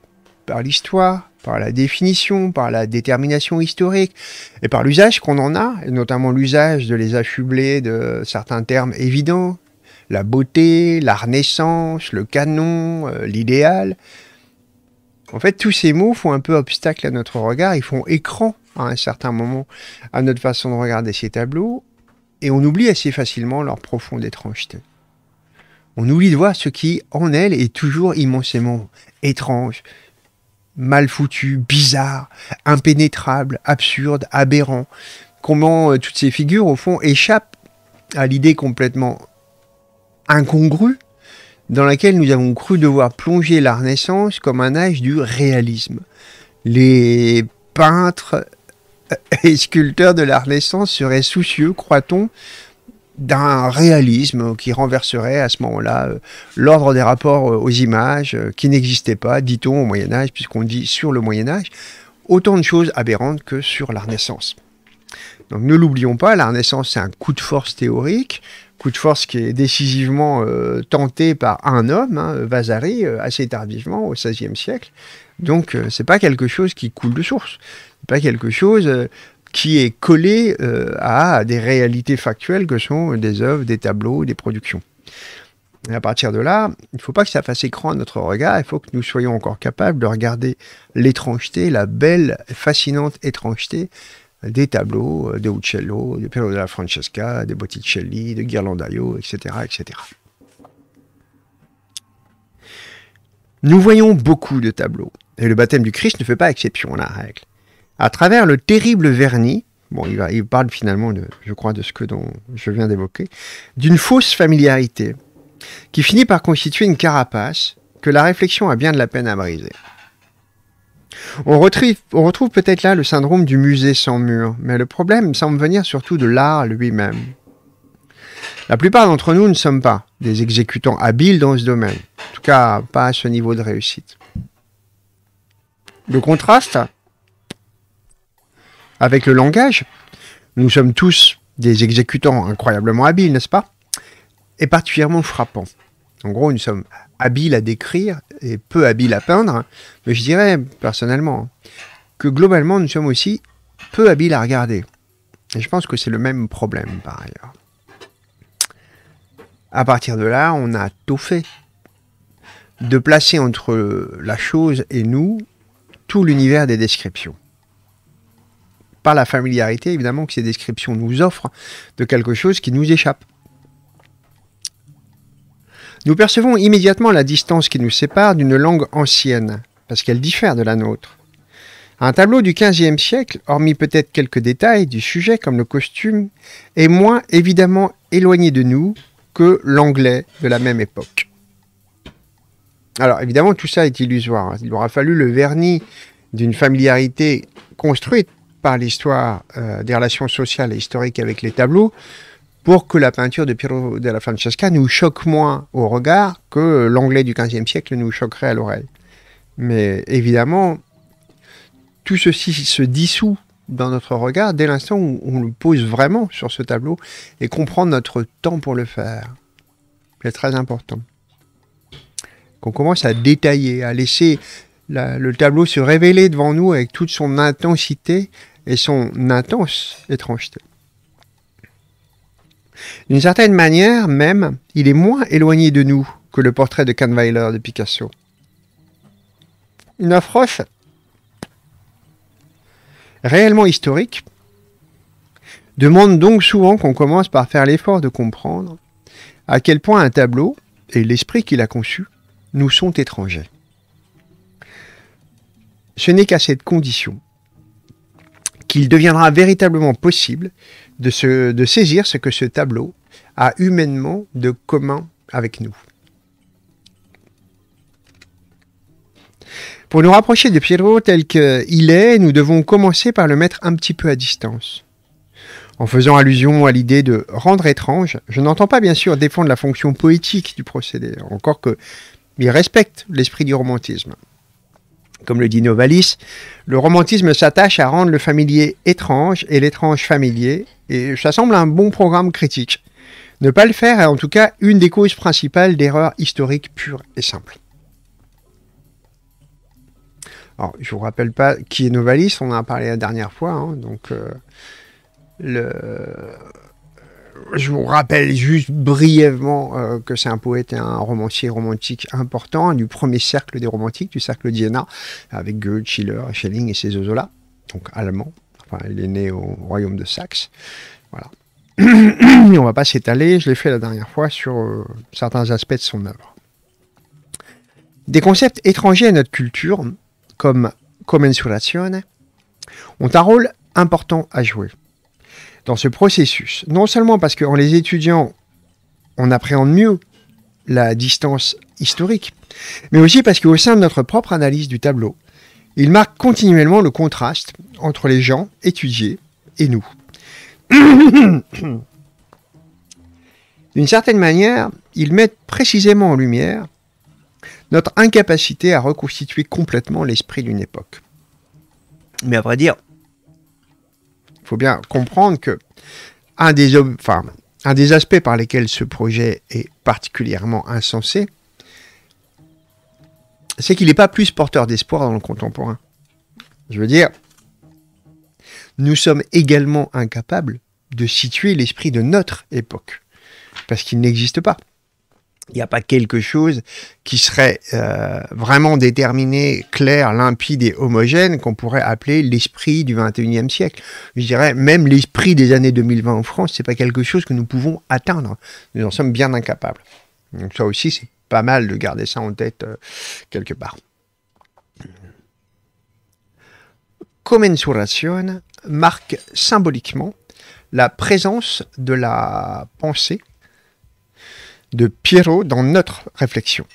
par l'histoire, par la définition, par la détermination historique et par l'usage qu'on en a, et notamment l'usage de les affubler de certains termes évidents, la beauté, la renaissance, le canon, euh, l'idéal. En fait, tous ces mots font un peu obstacle à notre regard, ils font écran à un certain moment à notre façon de regarder ces tableaux, et on oublie assez facilement leur profonde étrangeté. On oublie de voir ce qui, en elle, est toujours immensément étrange, mal foutu, bizarre, impénétrable, absurde, aberrant. Comment euh, toutes ces figures, au fond, échappent à l'idée complètement incongrue dans laquelle nous avons cru devoir plonger la Renaissance comme un âge du réalisme. Les peintres [LAUGHS] et sculpteurs de la Renaissance seraient soucieux, croit-on, d'un réalisme qui renverserait à ce moment-là euh, l'ordre des rapports euh, aux images euh, qui n'existait pas, dit-on, au Moyen Âge, puisqu'on dit sur le Moyen Âge, autant de choses aberrantes que sur la Renaissance. Donc ne l'oublions pas, la Renaissance c'est un coup de force théorique, coup de force qui est décisivement euh, tenté par un homme, hein, Vasari, euh, assez tardivement, au XVIe siècle. Donc, euh, c'est pas quelque chose qui coule de source. C'est pas quelque chose qui est collé à des réalités factuelles que sont des œuvres, des tableaux, des productions. Et à partir de là, il ne faut pas que ça fasse écran à notre regard, il faut que nous soyons encore capables de regarder l'étrangeté, la belle, fascinante étrangeté des tableaux euh, de Uccello, de Piero della Francesca, de Botticelli, de Ghirlandaio, etc., etc. Nous voyons beaucoup de tableaux, et le baptême du Christ ne fait pas exception à la règle. À travers le terrible vernis, bon, il, parle finalement, je crois, de ce que dont je viens d'évoquer, d'une fausse familiarité qui finit par constituer une carapace que la réflexion a bien de la peine à briser. On retrouve, peut-être là le syndrome du musée sans mur, mais le problème semble venir surtout de l'art lui-même. La plupart d'entre nous ne sommes pas des exécutants habiles dans ce domaine, en tout cas pas à ce niveau de réussite. Le contraste avec le langage, nous sommes tous des exécutants incroyablement habiles, n'est-ce pas Et particulièrement frappant. En gros, nous sommes habile à décrire et peu habile à peindre, mais je dirais personnellement que globalement nous sommes aussi peu habiles à regarder. Et je pense que c'est le même problème par ailleurs. À partir de là, on a tout fait. De placer entre la chose et nous tout l'univers des descriptions. Par la familiarité, évidemment, que ces descriptions nous offrent de quelque chose qui nous échappe nous percevons immédiatement la distance qui nous sépare d'une langue ancienne, parce qu'elle diffère de la nôtre. Un tableau du XVe siècle, hormis peut-être quelques détails du sujet comme le costume, est moins évidemment éloigné de nous que l'anglais de la même époque. Alors évidemment, tout ça est illusoire. Il aura fallu le vernis d'une familiarité construite par l'histoire euh, des relations sociales et historiques avec les tableaux pour que la peinture de Piero della Francesca nous choque moins au regard que l'anglais du XVe siècle nous choquerait à l'oreille. Mais évidemment, tout ceci se dissout dans notre regard dès l'instant où on le pose vraiment sur ce tableau et qu'on prend notre temps pour le faire. C'est très important. Qu'on commence à détailler, à laisser le tableau se révéler devant nous avec toute son intensité et son intense étrangeté. D'une certaine manière même, il est moins éloigné de nous que le portrait de Kahnweiler de Picasso. Une approche réellement historique demande donc souvent qu'on commence par faire l'effort de comprendre à quel point un tableau et l'esprit qu'il a conçu nous sont étrangers. Ce n'est qu'à cette condition qu'il deviendra véritablement possible de, de saisir ce que ce tableau a humainement de commun avec nous. Pour nous rapprocher de Pierrot tel qu'il est, nous devons commencer par le mettre un petit peu à distance. En faisant allusion à l'idée de rendre étrange, je n'entends pas bien sûr défendre la fonction poétique du procédé, encore que il respecte l'esprit du romantisme. Comme le dit Novalis, le romantisme s'attache à rendre le familier étrange et l'étrange familier, et ça semble un bon programme critique. Ne pas le faire est en tout cas une des causes principales d'erreurs historiques pures et simples. Alors, je vous rappelle pas qui est Novalis, on en a parlé la dernière fois, hein, donc euh, le je vous rappelle juste brièvement euh, que c'est un poète et un romancier romantique important, du premier cercle des romantiques, du cercle d'Iéna, avec Goethe, Schiller, Schelling et ses oiseaux donc allemand. Enfin, il est né au royaume de Saxe. Voilà. On [COUGHS] on va pas s'étaler, je l'ai fait la dernière fois sur euh, certains aspects de son œuvre. Des concepts étrangers à notre culture, comme commensuration, ont un rôle important à jouer dans ce processus. Non seulement parce qu'en les étudiant, on appréhende mieux la distance historique, mais aussi parce qu'au sein de notre propre analyse du tableau, il marque continuellement le contraste entre les gens étudiés et nous. [COUGHS] D'une certaine manière, ils mettent précisément en lumière notre incapacité à reconstituer complètement l'esprit d'une époque. Mais à vrai dire, faut bien comprendre que un des, un des aspects par lesquels ce projet est particulièrement insensé, c'est qu'il n'est pas plus porteur d'espoir dans le contemporain. Je veux dire, nous sommes également incapables de situer l'esprit de notre époque, parce qu'il n'existe pas. Il n'y a pas quelque chose qui serait euh, vraiment déterminé, clair, limpide et homogène qu'on pourrait appeler l'esprit du 21e siècle. Je dirais même l'esprit des années 2020 en France, c'est pas quelque chose que nous pouvons atteindre. Nous en sommes bien incapables. Donc ça aussi, c'est pas mal de garder ça en tête euh, quelque part. Commensuration marque symboliquement la présence de la pensée de Pierrot dans notre réflexion.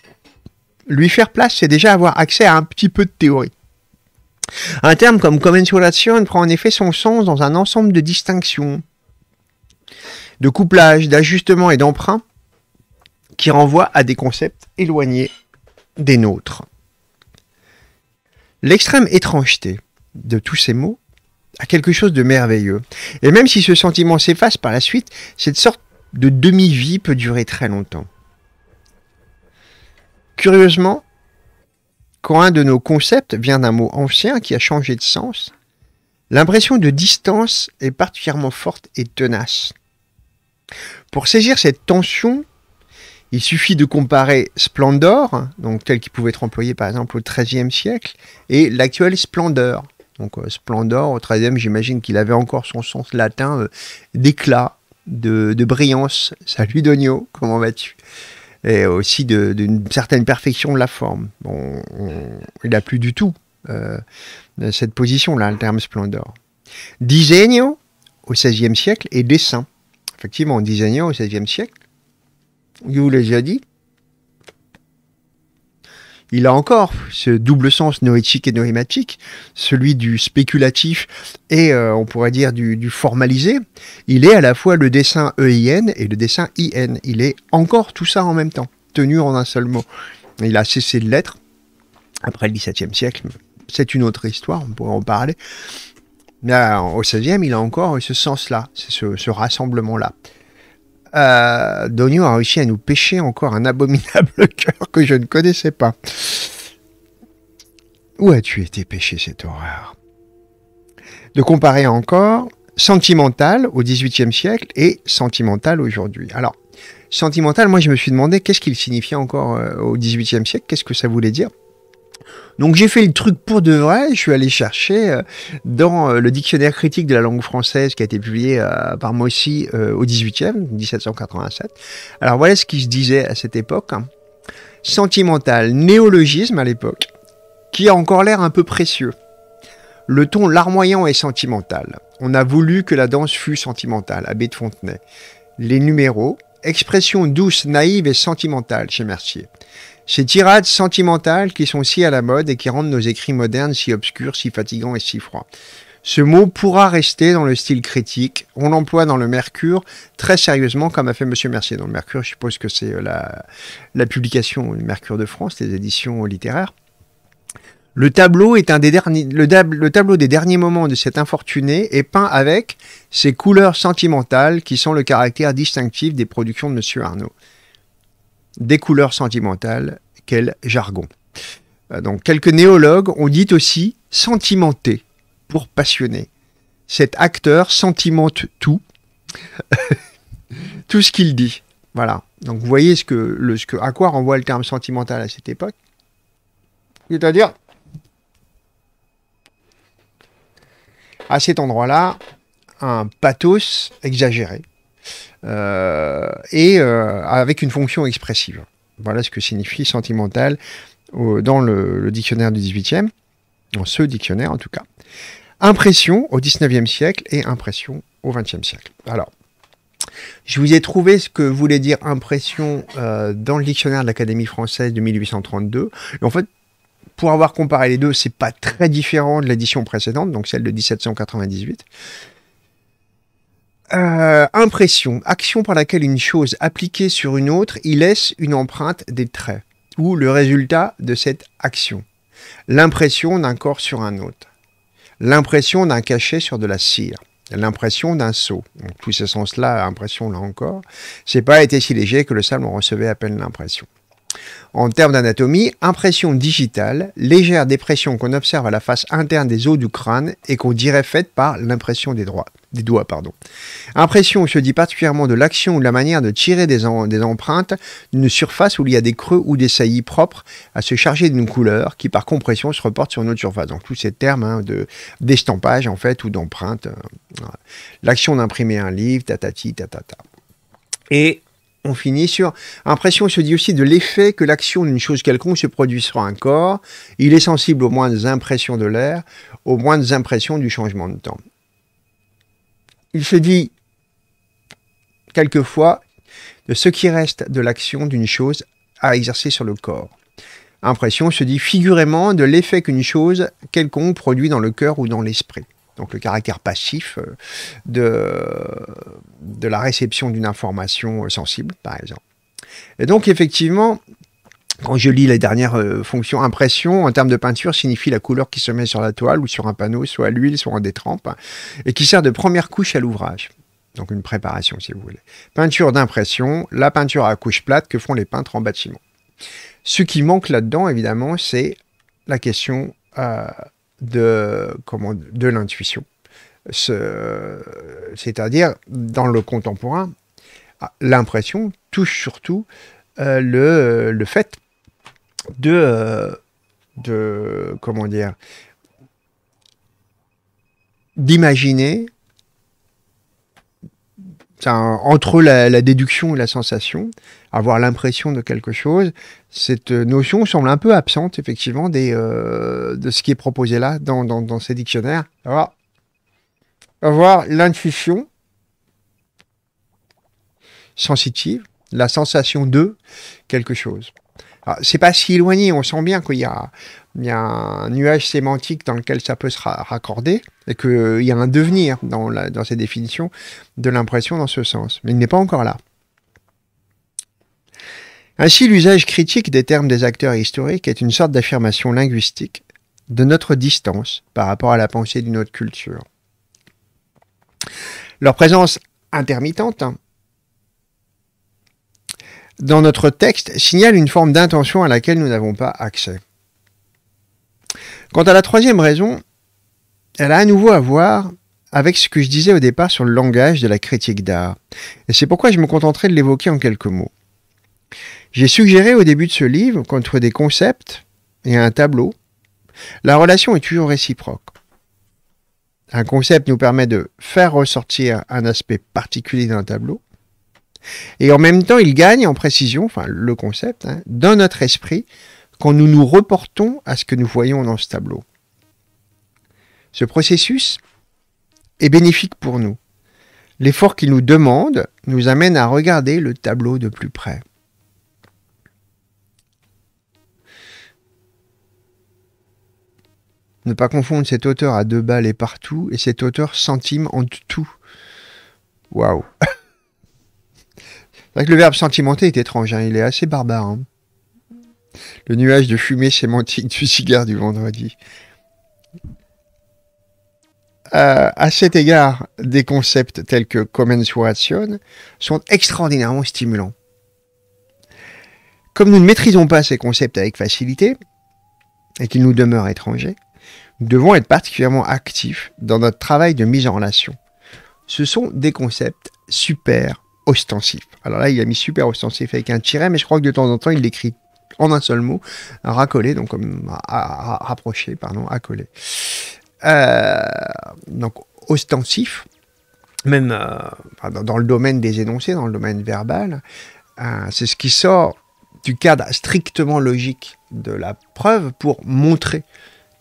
Lui faire place, c'est déjà avoir accès à un petit peu de théorie. Un terme comme commensuration prend en effet son sens dans un ensemble de distinctions, de couplages, d'ajustements et d'emprunts qui renvoient à des concepts éloignés des nôtres. L'extrême étrangeté de tous ces mots a quelque chose de merveilleux. Et même si ce sentiment s'efface par la suite, cette sorte de demi-vie peut durer très longtemps. Curieusement, quand un de nos concepts vient d'un mot ancien qui a changé de sens, l'impression de distance est particulièrement forte et tenace. Pour saisir cette tension, il suffit de comparer splendor, donc tel qu'il pouvait être employé par exemple au XIIIe siècle, et l'actuel splendeur. Donc euh, splendor, au XIIIe, j'imagine qu'il avait encore son sens latin euh, d'éclat, de, brillance. Salut Donio, comment vas-tu Et aussi d'une certaine perfection de la forme. Bon, il n'a plus du tout euh, cette position-là, le terme splendor. Disegno au XVIe siècle et dessin. Effectivement, disegno au XVIe siècle, vous l'ai déjà dit, il a encore ce double sens noétique et noématique, celui du spéculatif et euh, on pourrait dire du, formalisé. Il est à la fois le dessin EIN et le dessin IN. Il est encore tout ça en même temps, tenu en un seul mot. Il a cessé de l'être après le XVIIe siècle. C'est une autre histoire, on pourrait en parler. Mais euh, au XVIe, il a encore ce sens-là, ce rassemblement-là. Euh, Donio a réussi à nous pêcher encore un abominable [LAUGHS] cœur que je ne connaissais pas. Où as-tu été pêché cette horreur De comparer encore sentimental au XVIIIe siècle et sentimental aujourd'hui. Alors, sentimental, moi je me suis demandé qu'est-ce qu'il signifiait encore euh, au au XVIIIe siècle, qu'est-ce que ça voulait dire donc j'ai fait le truc pour de vrai, je suis allé chercher euh, dans euh, le dictionnaire critique de la langue française qui a été publié euh, par moi aussi au 18e, 1787. Alors voilà ce qui se disait à cette époque. Sentimental, néologisme à l'époque, qui a encore l'air un peu précieux. Le ton larmoyant et sentimental. On a voulu que la danse fût sentimentale, abbé de Fontenay. Les numéros, expression douce, naïve et sentimentale chez Mercier. Ces tirades sentimentales qui sont si à la mode et qui rendent nos écrits modernes si obscurs, si fatigants et si froids. Ce mot pourra rester dans le style critique. On l'emploie dans le Mercure très sérieusement, comme a fait M. Mercier. Dans le Mercure, je suppose que c'est euh, la, publication du Mercure de France, des éditions littéraires. Le tableau, est un des derniers, le, tableau des derniers moments de cet infortuné est peint avec ces couleurs sentimentales qui sont le caractère distinctif des productions de M. Arnaud des couleurs sentimentales, quel jargon. Euh, donc quelques néologues ont dit aussi sentimenter pour passionner. Cet acteur sentimente tout, [LAUGHS] tout ce qu'il dit. Voilà. Donc vous voyez ce que, le, ce à quoi renvoie le terme sentimental à cette époque. C'est-à-dire, à cet endroit-là, un pathos exagéré, euh, et euh, avec une fonction expressive. Voilà ce que signifie sentimental dans le, dictionnaire du 18e, dans ce dictionnaire en tout cas. Impression au 19e siècle et impression au 20e siècle. Alors, je vous ai trouvé ce que voulait dire impression euh, dans le dictionnaire de l'Académie française de 1832. en fait, pour avoir comparé les deux, c'est pas très différent de l'édition précédente, donc celle de 1798. Euh, impression, action par laquelle une chose appliquée sur une autre y laisse une empreinte des traits, ou le résultat de cette action. L'impression d'un corps sur un autre. L'impression d'un cachet sur de la cire. L'impression d'un seau. Donc, tous ces sens-là, impression là encore, c'est pas été si léger que le sable en recevait à peine l'impression. En termes d'anatomie, impression digitale, légère dépression qu'on observe à la face interne des os du crâne et qu'on dirait faite par l'impression des, des, doigts. Pardon. Impression se dit particulièrement de l'action ou de la manière de tirer des, empreintes d'une surface où il y a des creux ou des saillies propres à se charger d'une couleur qui par compression se reporte sur une autre surface. Donc tous ces termes hein, de d'estampage en fait ou d'empreinte. Euh, l'action d'imprimer un livre, tatati, tatata. Et on finit sur impression, se dit aussi de l'effet que l'action d'une chose quelconque se produit sur un corps. Il est sensible aux moindres impressions de l'air, aux moindres impressions du changement de temps. Il se dit quelquefois de ce qui reste de l'action d'une chose à exercer sur le corps. Impression se dit figurément de l'effet qu'une chose quelconque produit dans le cœur ou dans l'esprit donc le caractère passif euh, de, la réception d'une information euh, sensible, par exemple. Et donc effectivement, quand je lis les dernières euh, fonctions, impression en termes de peinture signifie la couleur qui se met sur la toile ou sur un panneau, soit à l'huile, soit en détrempe, et qui sert de première couche à l'ouvrage. Donc une préparation, si vous voulez. Peinture d'impression, la peinture à couche plate que font les peintres en bâtiment. Ce qui manque là-dedans, évidemment, c'est la question de, de l'intuition. C'est-à-dire, dans le contemporain, l'impression touche surtout euh, le, fait euh, de, comment dire, d'imaginer entre la, déduction et la sensation, avoir l'impression de quelque chose. Cette euh, notion semble un peu absente, effectivement, des, euh, de ce qui est proposé là, dans, ces dictionnaires. avoir l'intuition sensitive, la sensation de quelque chose. C'est pas si éloigné, on sent bien qu'il y, a, un nuage sémantique dans lequel ça peut se raccorder et qu'il y a un devenir dans, la, dans ces définitions de l'impression dans ce sens. Mais il n'est pas encore là. Ainsi, l'usage critique des termes des acteurs historiques est une sorte d'affirmation linguistique de notre distance par rapport à la pensée d'une autre culture. Leur présence intermittente dans notre texte signale une forme d'intention à laquelle nous n'avons pas accès. Quant à la troisième raison, elle a à nouveau à voir avec ce que je disais au départ sur le langage de la critique d'art, et c'est pourquoi je me contenterai de l'évoquer en quelques mots. J'ai suggéré au début de ce livre qu'entre des concepts et un tableau, la relation est toujours réciproque. Un concept nous permet de faire ressortir un aspect particulier d'un tableau, et en même temps il gagne en précision, enfin le concept, hein, dans notre esprit quand nous nous reportons à ce que nous voyons dans ce tableau. Ce processus est bénéfique pour nous. L'effort qu'il nous demande nous amène à regarder le tableau de plus près. Ne pas confondre cet auteur à deux balles et partout et cet auteur centime en tout. Waouh. c'est vrai que le verbe sentimenter est étrange, hein. il est assez barbare. Hein. Le nuage de fumée sémantique du cigare du vendredi. Euh, à cet égard, des concepts tels que commensuration sont extraordinairement stimulants. Comme nous ne maîtrisons pas ces concepts avec facilité, et qu'ils nous demeurent étrangers, nous devons être particulièrement actifs dans notre travail de mise en relation. Ce sont des concepts super ostensifs. Alors là, il a mis super ostensif avec un tiret, mais je crois que de temps en temps, il l'écrit en un seul mot, racolé, donc comme rapproché, pardon, accolé. Euh, donc ostensif, même euh, dans, le domaine des énoncés, dans le domaine verbal, euh, c'est ce qui sort du cadre strictement logique de la preuve pour montrer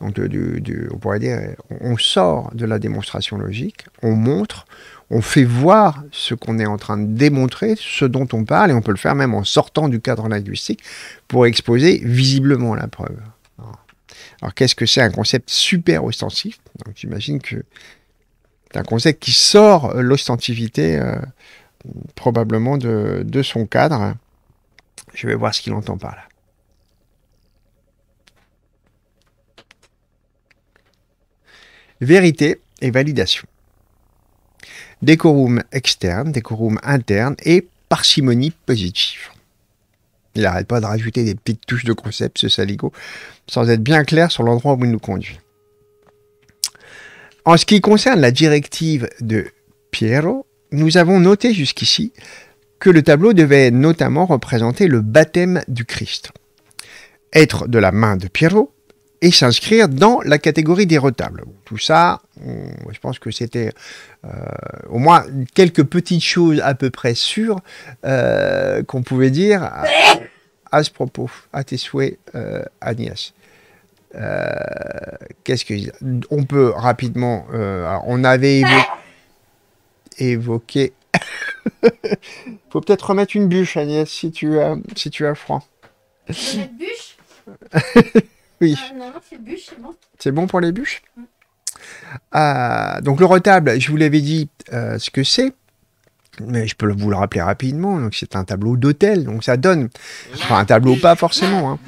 euh, on pourrait dire, on sort de la démonstration logique, on montre, on fait voir ce qu'on est en train de démontrer, ce dont on parle, et on peut le faire même en sortant du cadre linguistique pour exposer visiblement la preuve. Hein. Alors, qu'est-ce que c'est un concept super ostensif j'imagine que c'est un concept qui sort l'ostentivité euh, probablement de son cadre. Je vais voir ce qu'il entend par là. vérité et validation. Décorum externe, décorum interne et parcimonie positive. Il n'arrête pas de rajouter des petites touches de concept, ce saligo, sans être bien clair sur l'endroit où il nous conduit. En ce qui concerne la directive de Piero, nous avons noté jusqu'ici que le tableau devait notamment représenter le baptême du Christ. Être de la main de Piero, et s'inscrire dans la catégorie des retables. Tout ça, je pense que c'était euh, au moins quelques petites choses à peu près sûres euh, qu'on pouvait dire à, ce propos, à tes souhaits, euh, Agnès. Qu'est-ce que on peut rapidement On avait évoqué... évoqué. [LAUGHS] Faut peut-être remettre une bûche, Agnès, si tu as si tu as froid. Une bûche [LAUGHS] Ah, c'est bon. pour les bûches mm. ah, Donc le retable, je vous l'avais dit euh, ce que c'est. Mais je peux vous le rappeler rapidement. Donc c'est un tableau d'hôtel. Donc ça donne... Enfin un tableau pas forcément. Hein.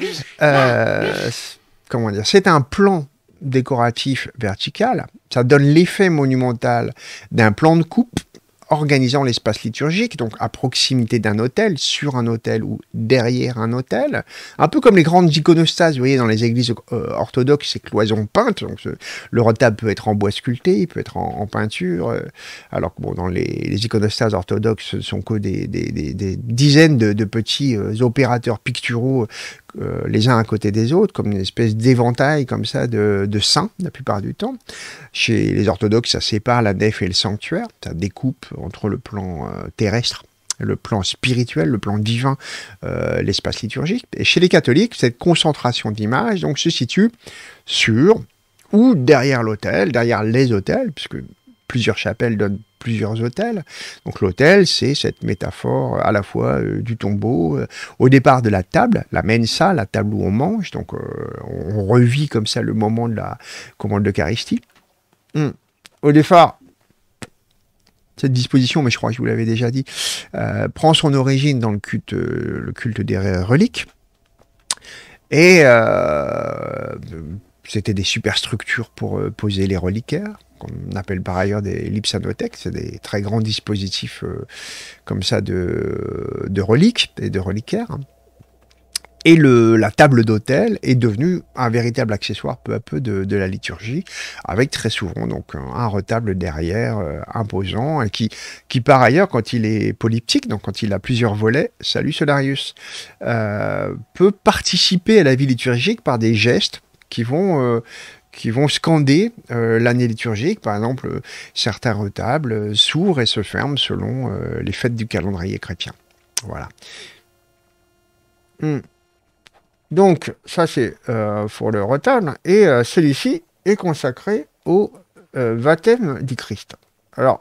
Euh, comment dire C'est un plan décoratif vertical. Ça donne l'effet monumental d'un plan de coupe organisant l'espace liturgique, donc à proximité d'un hôtel, sur un hôtel ou derrière un hôtel, un peu comme les grandes iconostases, vous voyez, dans les églises euh, orthodoxes, ces cloisons peintes, donc le retable peut être en bois sculpté, il peut être en, peinture, euh, alors que dans les, iconostases orthodoxes, ce sont que des, dizaines de, petits euh, opérateurs picturaux euh, les uns à côté des autres, comme une espèce d'éventail comme ça de, saints la plupart du temps. Chez les orthodoxes, ça sépare la nef et le sanctuaire, ça découpe entre le plan euh, terrestre le plan spirituel, le plan divin, euh, l'espace liturgique. Et chez les catholiques, cette concentration d'images donc se situe sur ou derrière l'autel, derrière les autels, puisque plusieurs chapelles donnent plusieurs autels. Donc l'hôtel, c'est cette métaphore euh, à la fois euh, du tombeau, euh, au départ de la table, la mensa, la table où on mange, donc on revit comme ça le moment de la commande de hmm. Au départ, cette disposition, mais je crois que je vous l'avais déjà dit, prend son origine dans le culte, le culte des reliques. Et c'était des superstructures pour euh, poser les reliquaires, qu'on appelle par ailleurs des lipsanothèques. C'est des très grands dispositifs euh, comme ça de, de reliques et de reliquaires. Et le, la table d'autel est devenue un véritable accessoire peu à peu de, la liturgie, avec très souvent donc un retable derrière euh, imposant qui, qui par ailleurs, quand il est polyptique, donc quand il a plusieurs volets, salut Solarius, peut participer à la vie liturgique par des gestes qui vont euh, qui vont scander euh, l'année liturgique. Par exemple, euh, certains retables s'ouvrent et se ferment selon les fêtes du calendrier chrétien. Voilà. Hmm. Donc, ça c'est pour le retable. Et celui-ci est consacré au baptême du Christ. Alors,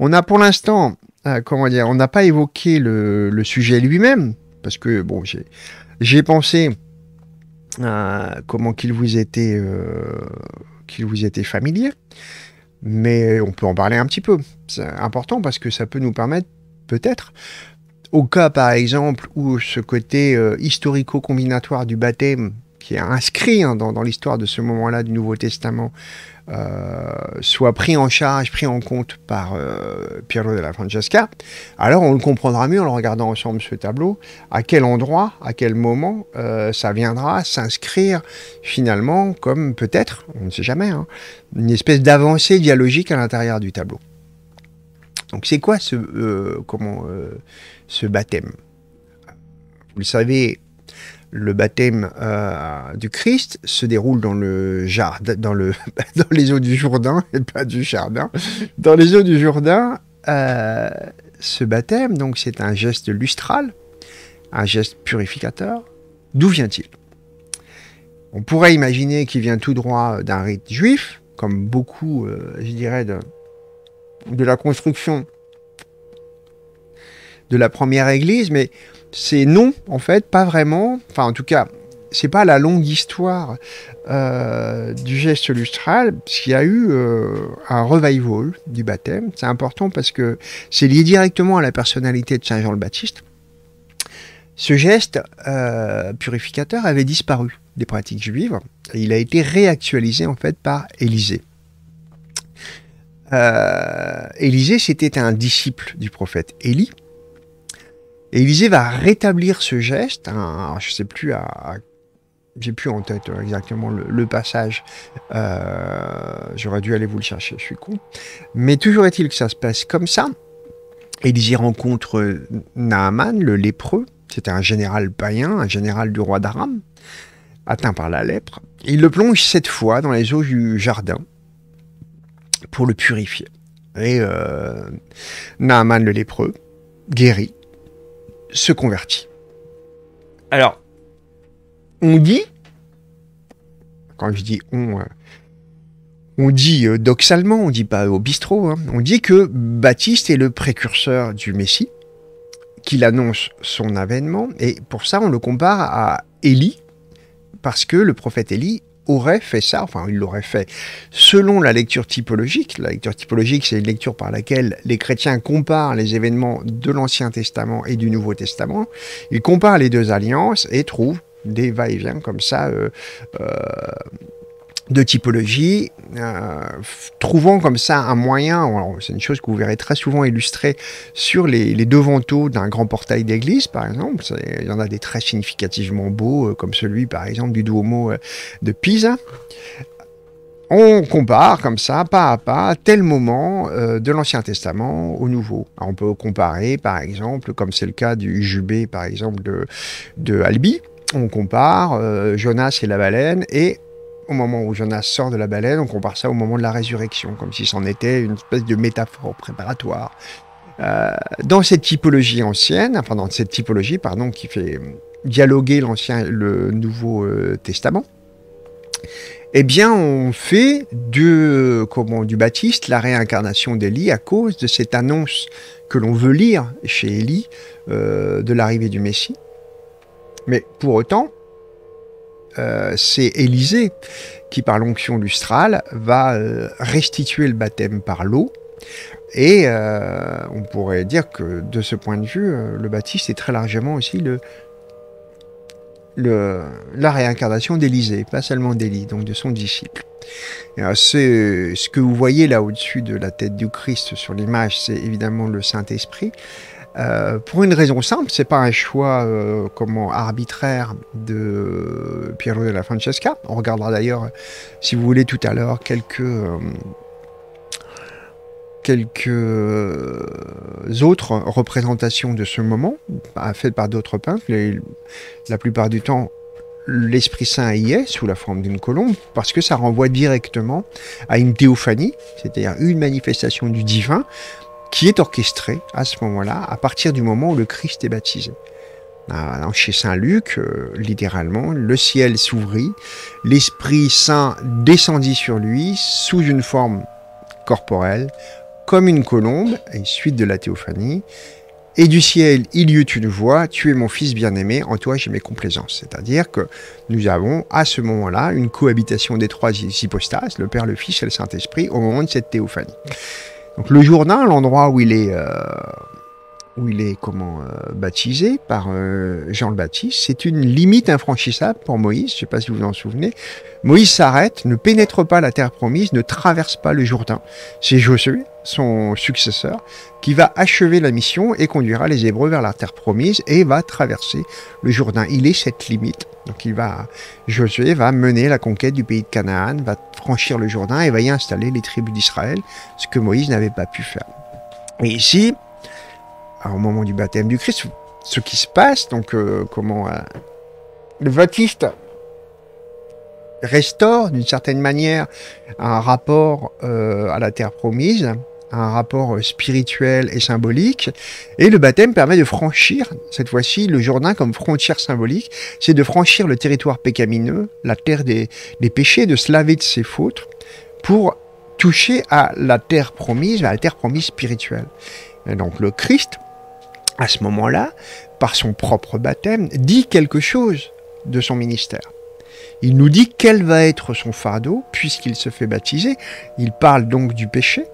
on a pour l'instant, comment dire, on n'a pas évoqué le sujet lui-même, parce que, bon, j'ai j'ai pensé à comment qu'il vous était, euh, qu'il vous était familier, mais on peut en parler un petit peu. C'est important parce que ça peut nous permettre, peut-être, au cas par exemple où ce côté euh, historico-combinatoire du baptême, qui est inscrit hein, dans l'histoire de ce moment-là du Nouveau Testament, euh, soit pris en charge, pris en compte par euh, Piero della Francesca, alors on le comprendra mieux en regardant ensemble ce tableau, à quel endroit, à quel moment euh, ça viendra s'inscrire finalement comme peut-être, on ne sait jamais, hein, une espèce d'avancée dialogique à l'intérieur du tableau. Donc c'est quoi ce, comment, ce baptême Vous le savez, le baptême euh, du Christ se déroule dans le jardin, [LAUGHS] dans, les eaux du Jourdain, et pas du jardin, dans les eaux du Jourdain. Euh, ce baptême, donc, c'est un geste lustral, un geste purificateur. D'où vient-il On pourrait imaginer qu'il vient tout droit d'un rite juif, comme beaucoup, euh, je dirais, de, de la construction de la première Église, mais c'est non, en fait, pas vraiment. Enfin, en tout cas, c'est pas la longue histoire euh, du geste lustral, parce y a eu euh, un revival du baptême. C'est important parce que c'est lié directement à la personnalité de Saint Jean le Baptiste. Ce geste euh, purificateur avait disparu des pratiques juives. il a été réactualisé en fait par Élisée. Élisée, c'était un disciple du prophète Élie et Élisée va rétablir ce geste, je ne sais plus à, j'ai plus en tête euh, exactement le, passage. Euh, j'aurais dû aller vous le chercher, je suis con. Mais toujours est-il que ça se passe comme ça. Élisée rencontre euh, Naaman, le lépreux. C'était un général païen, un général du roi d'Aram, atteint par la lèpre. Il le plonge cette fois dans les eaux du jardin pour le purifier. Et Naaman, le lépreux, guérit se convertit. Alors, on dit, quand je dis on, euh, on dit euh, doxalement, on dit pas au bistrot, hein, on dit que Baptiste est le précurseur du Messie, qu'il annonce son avènement, et pour ça on le compare à Élie, parce que le prophète Élie aurait fait ça, enfin il l'aurait fait selon la lecture typologique. La lecture typologique, c'est une lecture par laquelle les chrétiens comparent les événements de l'Ancien Testament et du Nouveau Testament. Ils comparent les deux alliances et trouvent des va-et-vient comme ça. Euh, euh, de typologie, euh, trouvons comme ça un moyen, c'est une chose que vous verrez très souvent illustrée sur les, devantaux d'un grand portail d'église, par exemple. Il y en a des très significativement beaux, euh, comme celui, par exemple, du Duomo euh, de Pise. On compare comme ça, pas à pas, tel moment euh, de l'Ancien Testament au Nouveau. on peut comparer, par exemple, comme c'est le cas du Jubé, par exemple, de, de Albi. On compare Jonas et la baleine et au moment où Jonas sort de la baleine, on compare ça au moment de la résurrection, comme si c'en était une espèce de métaphore préparatoire. Euh, dans cette typologie ancienne, enfin dans cette typologie, pardon, qui fait dialoguer l'Ancien le Nouveau euh, Testament, eh bien, on fait du, euh, comment, du Baptiste la réincarnation d'Élie à cause de cette annonce que l'on veut lire chez Élie de l'arrivée du Messie. Mais pour autant, euh, c'est Élisée qui, par l'onction lustrale, va euh, restituer le baptême par l'eau. Et euh, on pourrait dire que de ce point de vue, le baptiste est très largement aussi le, la réincarnation d'Élisée, pas seulement d'Élie, donc de son disciple. C'est ce que vous voyez là au-dessus de la tête du Christ sur l'image, c'est évidemment le Saint-Esprit. Euh, pour une raison simple, c'est pas un choix euh, comment arbitraire de Piero della la Francesca. On regardera d'ailleurs, si vous voulez, tout à l'heure quelques euh, quelques autres représentations de ce moment faites par d'autres peintres. la plupart du temps, l'Esprit Saint y est sous la forme d'une colombe parce que ça renvoie directement à une théophanie, c'est-à-dire une manifestation du divin qui est orchestré à ce moment-là, à partir du moment où le Christ est baptisé. Ah, alors, chez Saint Luc, euh, littéralement, le ciel s'ouvrit, l'Esprit Saint descendit sur lui sous une forme corporelle, comme une colombe, et suite de la théophanie. Et du ciel, il y eut une voix, tu es mon fils bien-aimé, en toi j'ai mes complaisances. C'est-à-dire que nous avons à ce moment-là une cohabitation des trois hypostases, le Père, le Fils et le Saint-Esprit, au moment de cette théophanie. Donc le Jourdain, l'endroit où il est, euh, où il est comment euh, baptisé par euh, Jean le Baptiste, c'est une limite infranchissable pour Moïse. Je ne sais pas si vous vous en souvenez. Moïse s'arrête, ne pénètre pas la terre promise, ne traverse pas le Jourdain. C'est Josué son successeur, qui va achever la mission et conduira les Hébreux vers la terre promise et va traverser le Jourdain. Il est cette limite. Donc il va, Josué va mener la conquête du pays de Canaan, va franchir le Jourdain et va y installer les tribus d'Israël, ce que Moïse n'avait pas pu faire. Et ici, au moment du baptême du Christ, ce qui se passe, donc euh, comment euh, le baptiste restaure d'une certaine manière un rapport euh, à la terre promise, un rapport euh, spirituel et symbolique. Et le baptême permet de franchir, cette fois-ci, le Jourdain comme frontière symbolique, c'est de franchir le territoire pécamineux, la terre des, péchés, de se laver de ses fautes, pour toucher à la terre promise, à la terre promise spirituelle. donc le Christ, à ce moment-là, par son propre baptême, dit quelque chose de son ministère. Il nous dit quel va être son fardeau puisqu'il se fait baptiser. Il parle donc du péché.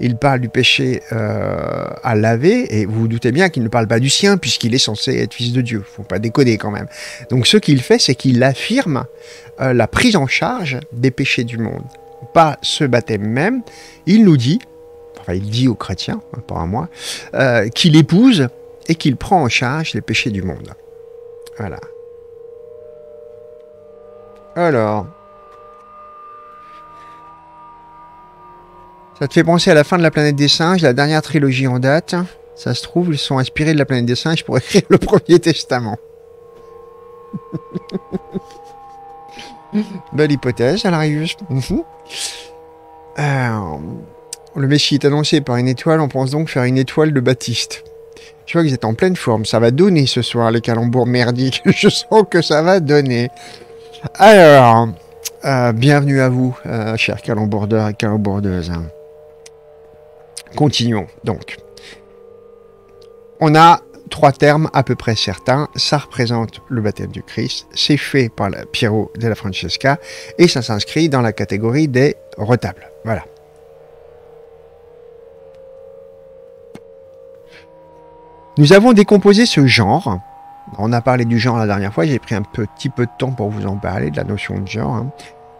Il parle du péché euh, à laver. Et vous vous doutez bien qu'il ne parle pas du sien puisqu'il est censé être fils de Dieu. Faut pas déconner quand même. Donc ce qu'il fait, c'est qu'il affirme euh, la prise en charge des péchés du monde. Pas ce baptême même. Il nous dit, enfin il dit aux chrétiens, hein, pas à moi, euh, qu'il épouse et qu'il prend en charge les péchés du monde. Voilà. Alors. Ça te fait penser à la fin de la planète des singes, la dernière trilogie en date. Ça se trouve, ils sont inspirés de la planète des singes pour [LAUGHS] écrire le premier testament. [LAUGHS] Belle hypothèse, Alarius. Alors, mhm. euh, le Messie est annoncé par une étoile, on pense donc faire une étoile de Baptiste. Tu vois qu'ils vous en pleine forme, ça va donner ce soir les calembours merdiques, [LAUGHS] je sens que ça va donner. Alors, euh, bienvenue à vous, euh, chers calombordeurs et calombordeuses. Continuons donc. On a trois termes à peu près certains. Ça représente le baptême du Christ, c'est fait par la Piero della Francesca et ça s'inscrit dans la catégorie des retables. Voilà. Nous avons décomposé ce genre on a parlé du genre la dernière fois, j'ai pris un petit peu de temps pour vous en parler, de la notion de genre, hein.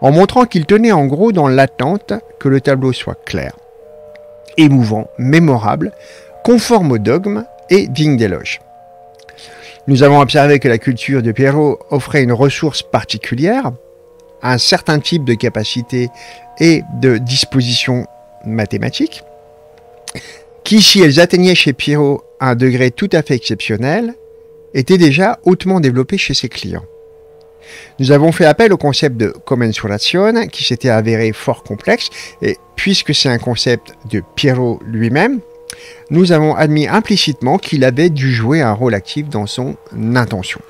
en montrant qu'il tenait en gros dans l'attente que le tableau soit clair, émouvant, mémorable, conforme au dogme et digne d'éloge. Nous avons observé que la culture de Pierrot offrait une ressource particulière, un certain type de capacité et de disposition mathématique, qui, si elles atteignaient chez Pierrot un degré tout à fait exceptionnel, était déjà hautement développé chez ses clients. Nous avons fait appel au concept de commensuration qui s'était avéré fort complexe et puisque c'est un concept de Pierrot lui-même, nous avons admis implicitement qu'il avait dû jouer un rôle actif dans son intention.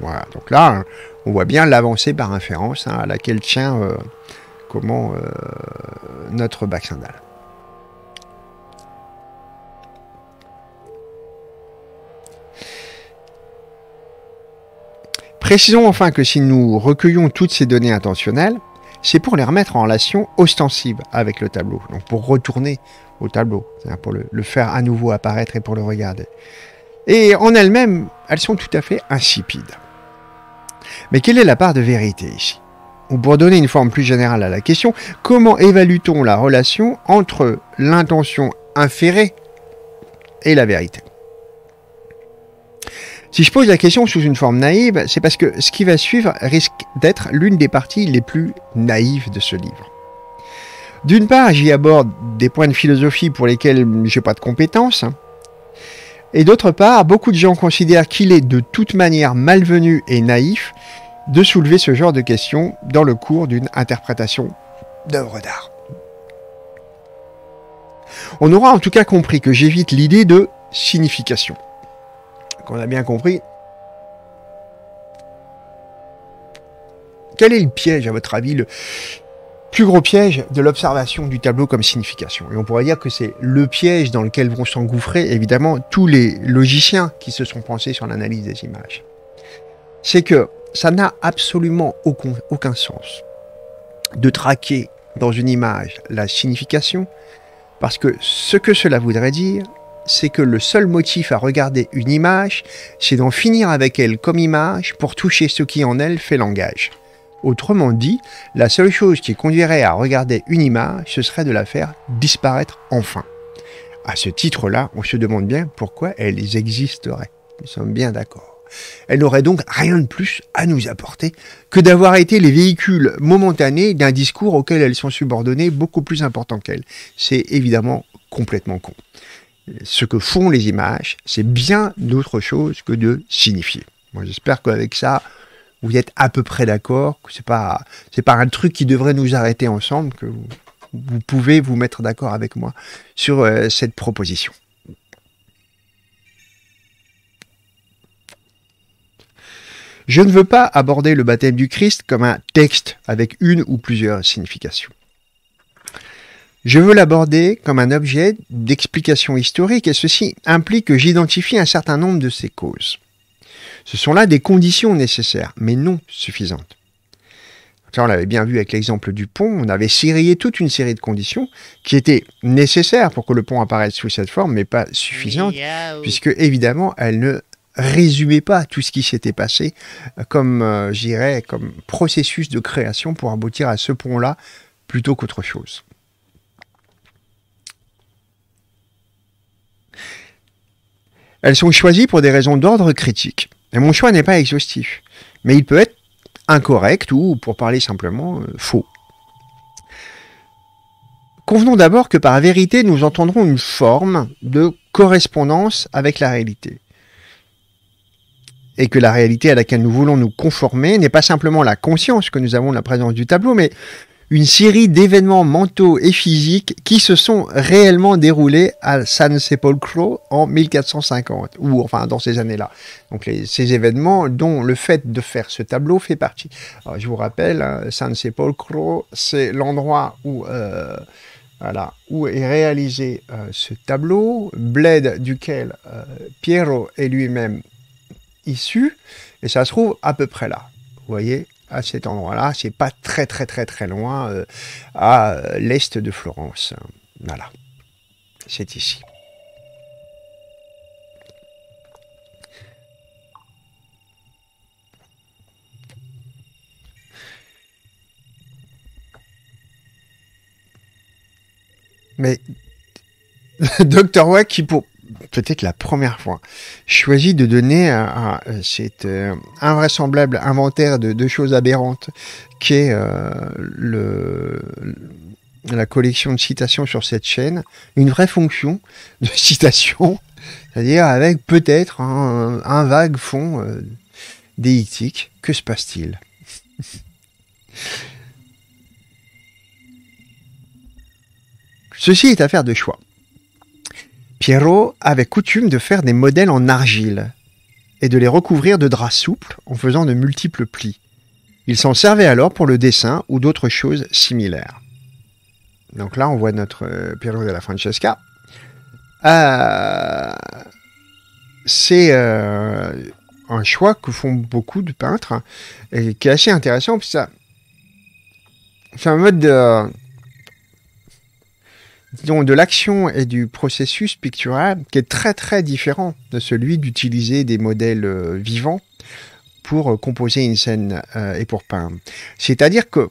Voilà, donc là, on voit bien l'avancée par inférence hein, à laquelle tient euh, comment euh, notre bac Précisons enfin que si nous recueillons toutes ces données intentionnelles, c'est pour les remettre en relation ostensible avec le tableau, donc pour retourner au tableau, cest pour le, le, faire à nouveau apparaître et pour le regarder. Et en elles-mêmes, elles sont tout à fait insipides. Mais quelle est la part de vérité ici Ou pour donner une forme plus générale à la question, comment évalue-t-on la relation entre l'intention inférée et la vérité si je pose la question sous une forme naïve, c'est parce que ce qui va suivre risque d'être l'une des parties les plus naïves de ce livre. D'une part, j'y aborde des points de philosophie pour lesquels j'ai pas de compétences. Et d'autre part, beaucoup de gens considèrent qu'il est de toute manière malvenu et naïf de soulever ce genre de questions dans le cours d'une interprétation d'œuvre d'art. On aura en tout cas compris que j'évite l'idée de signification qu'on a bien compris. Quel est le piège, à votre avis, le plus gros piège de l'observation du tableau comme signification Et on pourrait dire que c'est le piège dans lequel vont s'engouffrer, évidemment, tous les logiciens qui se sont pensés sur l'analyse des images. C'est que ça n'a absolument aucun, aucun sens de traquer dans une image la signification, parce que ce que cela voudrait dire, c'est que le seul motif à regarder une image, c'est d'en finir avec elle comme image pour toucher ce qui en elle fait langage. Autrement dit, la seule chose qui conduirait à regarder une image, ce serait de la faire disparaître enfin. À ce titre-là, on se demande bien pourquoi elles existeraient. Nous sommes bien d'accord. Elles n'auraient donc rien de plus à nous apporter que d'avoir été les véhicules momentanés d'un discours auquel elles sont subordonnées beaucoup plus important qu'elles. C'est évidemment complètement con ce que font les images, c'est bien autre chose que de signifier. Moi, j'espère qu'avec ça, vous êtes à peu près d'accord, que c'est pas pas un truc qui devrait nous arrêter ensemble, que vous, pouvez vous mettre d'accord avec moi sur euh, cette proposition. Je ne veux pas aborder le baptême du Christ comme un texte avec une ou plusieurs significations. Je veux l'aborder comme un objet d'explication historique et ceci implique que j'identifie un certain nombre de ces causes. Ce sont là des conditions nécessaires, mais non suffisantes. on l'avait bien vu avec l'exemple du pont, on avait serré toute une série de conditions qui étaient nécessaires pour que le pont apparaisse sous cette forme, mais pas suffisantes, puisque évidemment, elle ne résumait pas tout ce qui s'était passé euh, comme, euh, comme processus de création pour aboutir à ce pont-là plutôt qu'autre chose. Elles sont choisies pour des raisons d'ordre critique. Et mon choix n'est pas exhaustif, mais il peut être incorrect ou, pour parler simplement, euh, faux. Convenons d'abord que par vérité, nous entendrons une forme de correspondance avec la réalité. Et que la réalité à laquelle nous voulons nous conformer n'est pas simplement la conscience que nous avons de la présence du tableau, mais une série d'événements mentaux et physiques qui se sont réellement déroulés à San Sepolcro en 1450, ou enfin dans ces années-là. Donc ces événements dont le fait de faire ce tableau fait partie. je vous rappelle, hein, San Sepolcro, c'est l'endroit où... Euh, voilà, où est réalisé euh, ce tableau, bled duquel euh, Piero est lui-même issu, et ça se trouve à peu près là. Vous voyez à cet endroit-là. C'est pas très très très très loin, euh, à euh, l'est de Florence. Voilà, c'est ici. Mais [LAUGHS] Dr. Wack qui pour peut-être la première fois, choisi de donner à, euh, cet euh, invraisemblable inventaire de, choses aberrantes qu'est euh, la collection de citations sur cette chaîne, une vraie fonction de [LAUGHS] citation, c'est-à-dire avec peut-être un, vague fond euh, Que se passe-t-il Ceci est affaire de choix. Piero avait coutume de faire des modèles en argile et de les recouvrir de draps souples en faisant de multiples plis. Il s'en servait alors pour le dessin ou d'autres choses similaires. Donc là, on voit notre euh, Piero della de la Francesca. Euh, c'est euh, un choix que font beaucoup de peintres et qui est assez intéressant. C'est un mode de de l'action et du processus pictural qui est très très différent de celui d'utiliser des modèles euh, vivants pour euh, composer une scène euh, et pour peindre. C'est-à-dire que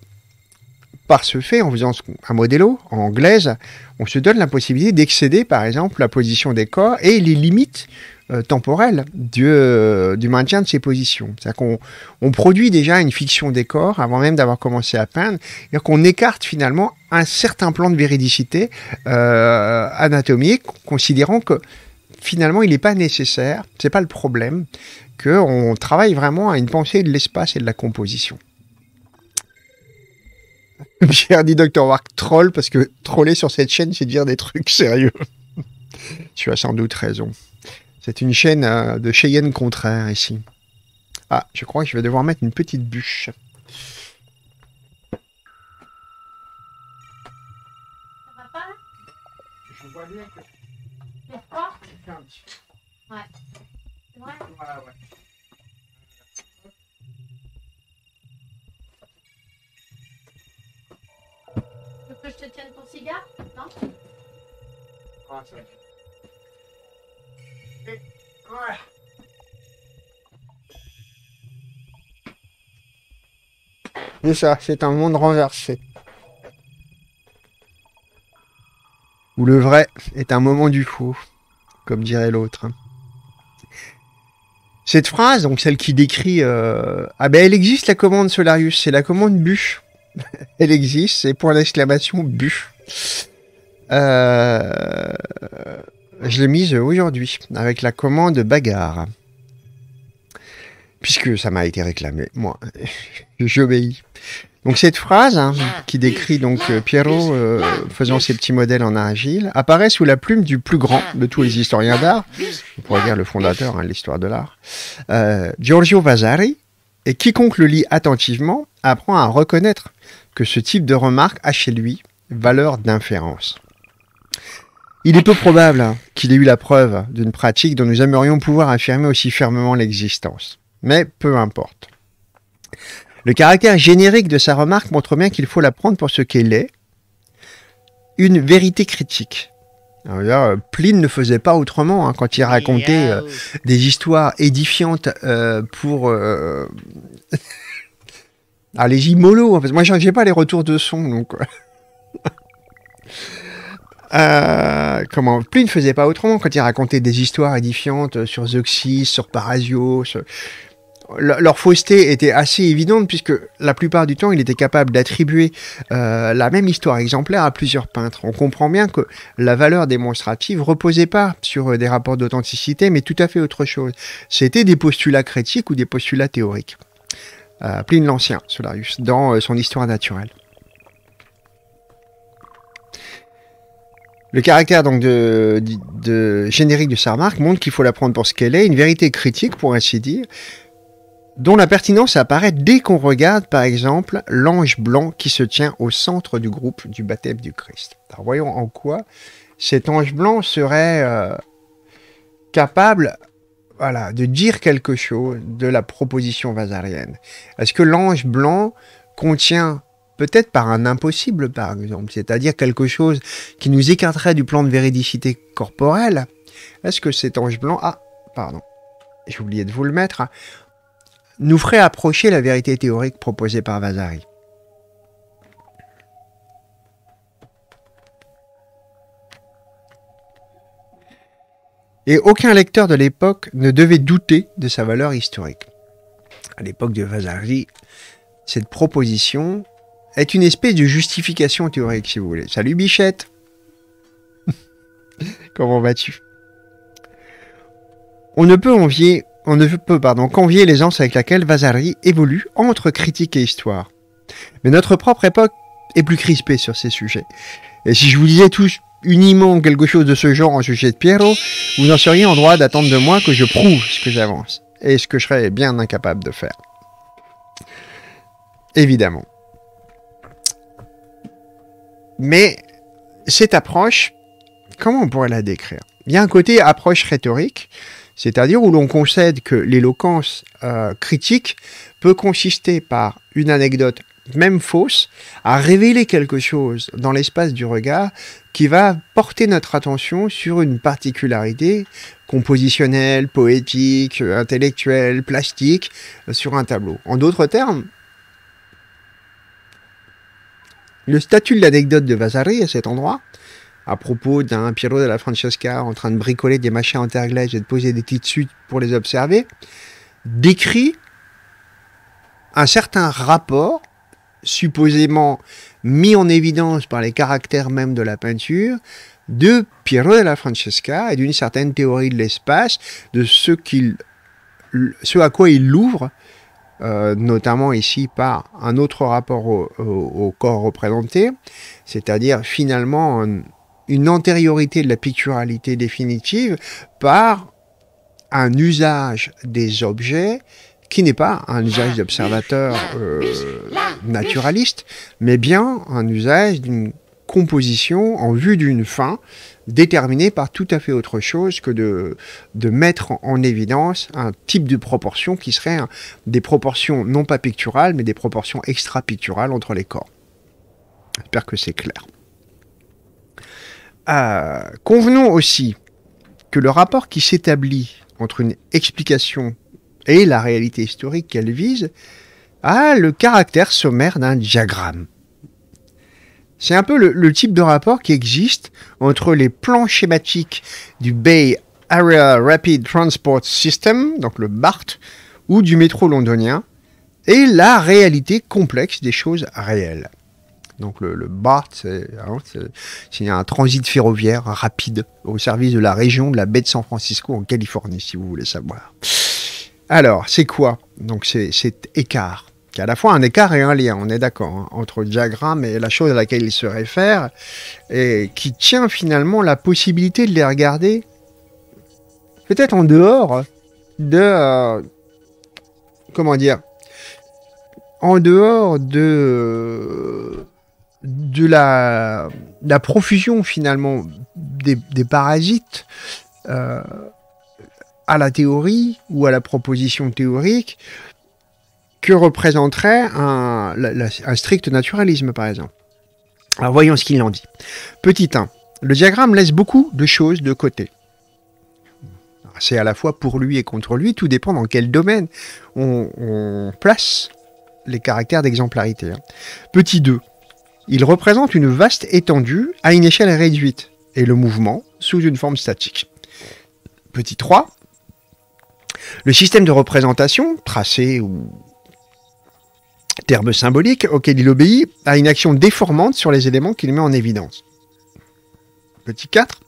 par ce fait, en faisant un modello en anglaise, on se donne la possibilité d'excéder par exemple la position des corps et les limites temporel euh, temporelle euh, du, maintien de ses positions. C'est-à-dire qu'on on produit déjà une fiction décor avant même d'avoir commencé à peindre, et qu'on écarte finalement un certain plan de véridicité euh, anatomique, considérant que finalement il n'est pas nécessaire, c'est pas le problème, qu'on travaille vraiment à une pensée de l'espace et de la composition. [LAUGHS] J'ai dit Dr. Wark troll parce que troller sur cette chaîne, c'est dire des trucs sérieux. [LAUGHS] tu as sans doute raison. C'est une chaîne euh, de Cheyenne contraire ici. Ah, je crois que je vais devoir mettre une petite bûche. Ça va pas Je vois bien que... C'est Ouais. Ouais. Ouais, ouais. Tu veux que je te tienne ton cigare Non Ah, c'est. vrai. C'est ça, c'est un monde renversé. Où le vrai est un moment du faux, comme dirait l'autre. Cette phrase, donc celle qui décrit... Euh, ah ben elle existe la commande Solarius, c'est la commande bûche. [LAUGHS] elle existe, c'est pour l'exclamation bu. Euh... Je l'ai mise aujourd'hui avec la commande bagarre. Puisque ça m'a été réclamé, moi, [LAUGHS] j'obéis. Donc cette phrase, hein, qui décrit donc euh, Pierrot euh, faisant ses petits modèles en argile, apparaît sous la plume du plus grand ah, de tous les historiens ah, d'art, on pourrait ah, dire le fondateur hein, de l'histoire de l'art, euh, Giorgio Vasari, et quiconque le lit attentivement apprend à reconnaître que ce type de remarque a chez lui valeur d'inférence. Il est peu probable hein, qu'il ait eu la preuve d'une pratique dont nous aimerions pouvoir affirmer aussi fermement l'existence. Mais peu importe. Le caractère générique de sa remarque montre bien qu'il faut la prendre pour ce qu'elle est, une vérité critique. Pline ne faisait pas autrement hein, quand il racontait euh, des histoires édifiantes euh, pour... Euh, les [LAUGHS] Allez-y, mollo, hein, moi j'ai pas les retours de son, donc... Euh, comment Pline ne faisait pas autrement quand il racontait des histoires édifiantes euh, sur Zeuxis, sur Parasio. leur fausseté était assez évidente puisque la plupart du temps, il était capable d'attribuer euh, la même histoire exemplaire à plusieurs peintres. On comprend bien que la valeur démonstrative reposait pas sur des rapports d'authenticité, mais tout à fait autre chose. C'était des postulats critiques ou des postulats théoriques. Pline l'Ancien, Solarius, dans son histoire naturelle. Le caractère donc de, générique de sa remarque montre qu'il faut la prendre pour ce qu'elle est, une vérité critique pour ainsi dire, dont la pertinence apparaît dès qu'on regarde par exemple l'ange blanc qui se tient au centre du groupe du baptême du Christ. Alors voyons en quoi cet ange blanc serait euh, capable voilà, de dire quelque chose de la proposition vasarienne. Est-ce que l'ange blanc contient peut-être par un impossible, par exemple, c'est-à-dire quelque chose qui nous écarterait du plan de véridicité corporelle, est-ce que cet ange blanc, ah, pardon, j'ai oublié de vous le mettre, nous ferait approcher la vérité théorique proposée par Vasari Et aucun lecteur de l'époque ne devait douter de sa valeur historique. À l'époque de Vasari, cette proposition est une espèce de justification théorique, si vous voulez. Salut Bichette [LAUGHS] Comment vas-tu On ne peut envier, on ne peut pardon, qu'envier l'aisance avec laquelle Vasari évolue entre critique et histoire. Mais notre propre époque est plus crispée sur ces sujets. Et si je vous disais tous uniment quelque chose de ce genre en sujet de Pierrot, vous en seriez en droit d'attendre de moi que je prouve ce que j'avance, et ce que je serais bien incapable de faire. Évidemment. Mais cette approche, comment on pourrait la décrire Il y a un côté approche rhétorique, c'est-à-dire où l'on concède que l'éloquence euh, critique peut consister par une anecdote même fausse, à révéler quelque chose dans l'espace du regard qui va porter notre attention sur une particularité compositionnelle, poétique, intellectuelle, plastique, euh, sur un tableau. En d'autres termes, le statut de l'anecdote de Vasari à cet endroit, à propos d'un Piero della Francesca en train de bricoler des machins en terre et de poser des petites suites pour les observer, décrit un certain rapport supposément mis en évidence par les caractères même de la peinture de Piero della Francesca et d'une certaine théorie de l'espace, de ce, ce à quoi il l'ouvre euh, notamment ici par un autre rapport au, corps représenté, c'est-à-dire finalement une antériorité de la picturalité définitive par un usage des objets qui n'est pas un usage d'observateur euh, naturaliste, mais bien un usage d'une composition en vue d'une fin déterminée par tout à fait autre chose que de, de mettre en évidence un type de proportion qui serait des proportions non pas picturales, mais des proportions extra-picturales entre les corps. J'espère que c'est clair. Euh, convenons aussi que le rapport qui s'établit entre une explication et la réalité historique qu'elle vise a le caractère sommaire d'un diagramme. C'est un peu le, type de rapport qui existe entre les plans schématiques du Bay Area Rapid Transport System, donc le BART, ou du métro londonien, et la réalité complexe des choses réelles. Donc le, BART, hein, c'est un transit ferroviaire rapide au service de la région de la baie de San Francisco en Californie, si vous voulez savoir. Alors, c'est quoi donc cet écart qui est à la fois un écart et un lien, on est d'accord, hein, entre le diagramme et la chose à laquelle il se réfère, et qui tient finalement la possibilité de les regarder peut-être en dehors de... Euh, comment dire En dehors de... de la, la profusion finalement des, parasites. Euh, à la théorie ou à la proposition théorique, que représenterait un, strict naturalisme, par exemple. Alors voyons ce qu'il en dit. Petit 1. Le diagramme laisse beaucoup de choses de côté. C'est à la fois pour lui et contre lui, tout dépend dans quel domaine on, on place les caractères d'exemplarité. Hein. Petit 2. Il représente une vaste étendue à une échelle réduite et le mouvement sous une forme statique. Petit 3. Le système de représentation, tracé ou terme symbolique auquel il obéit, à une action déformante sur les éléments qu'il met en évidence. Petit 4.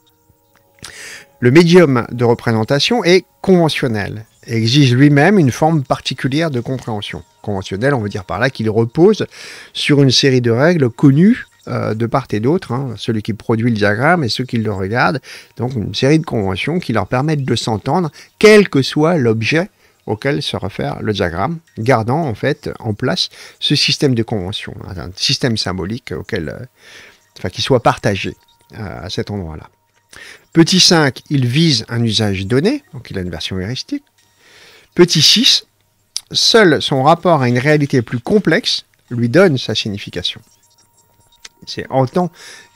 Le médium de représentation est conventionnel et exige lui-même une forme particulière de compréhension. Conventionnel, on veut dire par là qu'il repose sur une série de règles connues euh, de part et d'autre, hein. celui qui produit le diagramme et ceux qui le regardent, donc une série de conventions qui leur permettent de s'entendre, quel que soit l'objet auquel se réfère le diagramme, gardant en fait en place ce système de convention, un système symbolique auquel, euh, enfin, qui soit partagé euh, à cet endroit-là. Petit 5, il vise un usage donné, donc il a une version heuristique. Petit 6, seul son rapport à une réalité plus complexe lui donne sa signification. C'est en tant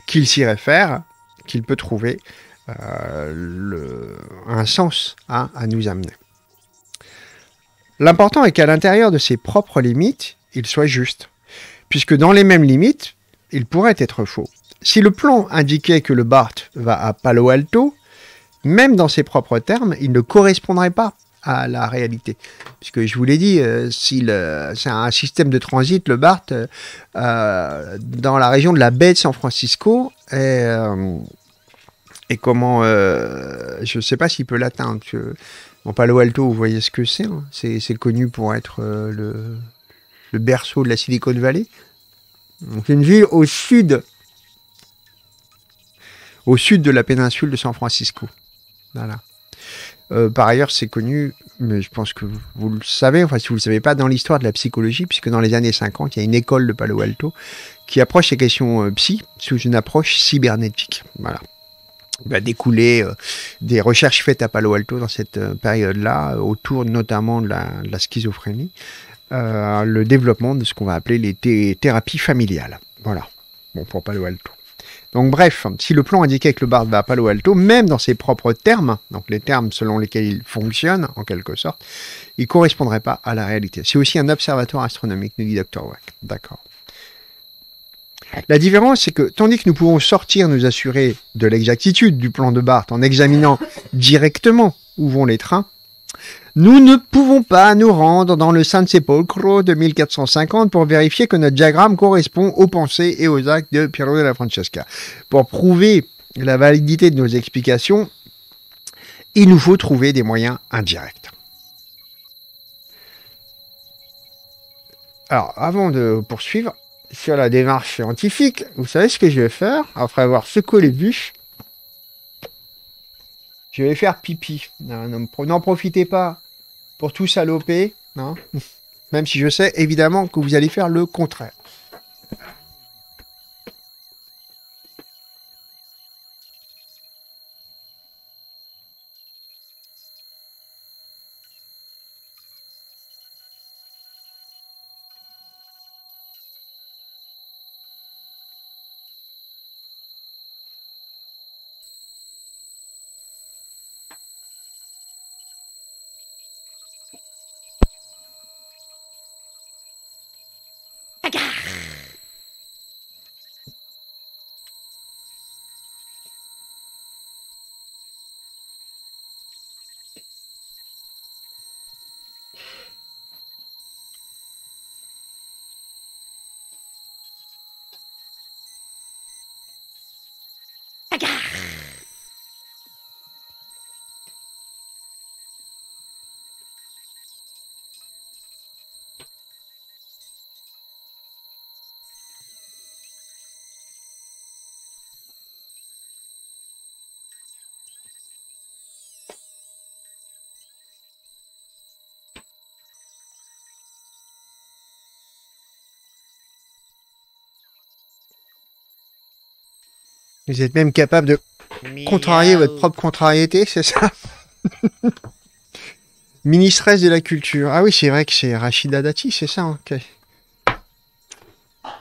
qu'il s'y réfère qu'il peut trouver euh, un sens à nous amener. L'important est qu'à l'intérieur de ses propres limites, il soit juste, puisque dans les mêmes limites, il pourrait être faux. Si le plan indiquait que le BART va à Palo Alto, même dans ses propres termes, il ne correspondrait pas à la réalité. Puisque je vous l'ai dit, euh, euh, c'est un système de transit, le BART, euh, dans la région de la baie de San Francisco, et comment, je ne sais pas s'il peut l'atteindre. Bon, Palo Alto, vous voyez ce que c'est. Hein. C'est connu pour être euh, le, berceau de la Silicon Valley. C'est une ville au sud, au sud de la péninsule de San Francisco. Voilà. Euh, par ailleurs, c'est connu, mais je pense que vous le savez, enfin si vous ne le savez pas, dans l'histoire de la psychologie, puisque dans les années 50, il y a une école de Palo Alto qui approche les questions euh, psy sous une approche cybernétique. Voilà va découler euh, des recherches faites à Palo Alto dans cette euh, période-là, autour notamment de la, schizophrénie, euh, le développement de ce qu'on va appeler les thérapies familiales. Voilà, bon, pour Palo Alto. Donc bref, si le plan indiquait que le barde va à Palo Alto, même dans ses propres termes, donc les termes selon lesquels il fonctionne en quelque sorte, il ne correspondrait pas à la réalité. C'est aussi un observatoire astronomique, nous dit Dr. Wack. D'accord. La différence, c'est que tandis que nous pouvons sortir, nous assurer de l'exactitude du plan de Barthes en examinant [LAUGHS] directement où vont les trains, nous ne pouvons pas nous rendre dans le San Sepolcro de 1450 pour vérifier que notre diagramme correspond aux pensées et aux actes de Piero della Francesca. Pour prouver la validité de nos explications, il nous faut trouver des moyens indirects. Alors, avant de poursuivre, sur la démarche scientifique, vous savez ce que je vais faire Après avoir secoué les bûches, je vais faire pipi. N'en profitez pas pour tout saloper, non hein. [LAUGHS] même si je sais évidemment que vous allez faire le contraire. Vous êtes même capable de contrarier votre propre contrariété, c'est ça [LAUGHS] Ministresse de la culture. Ah oui, c'est vrai que c'est Rachida Dati, c'est ça. Hein,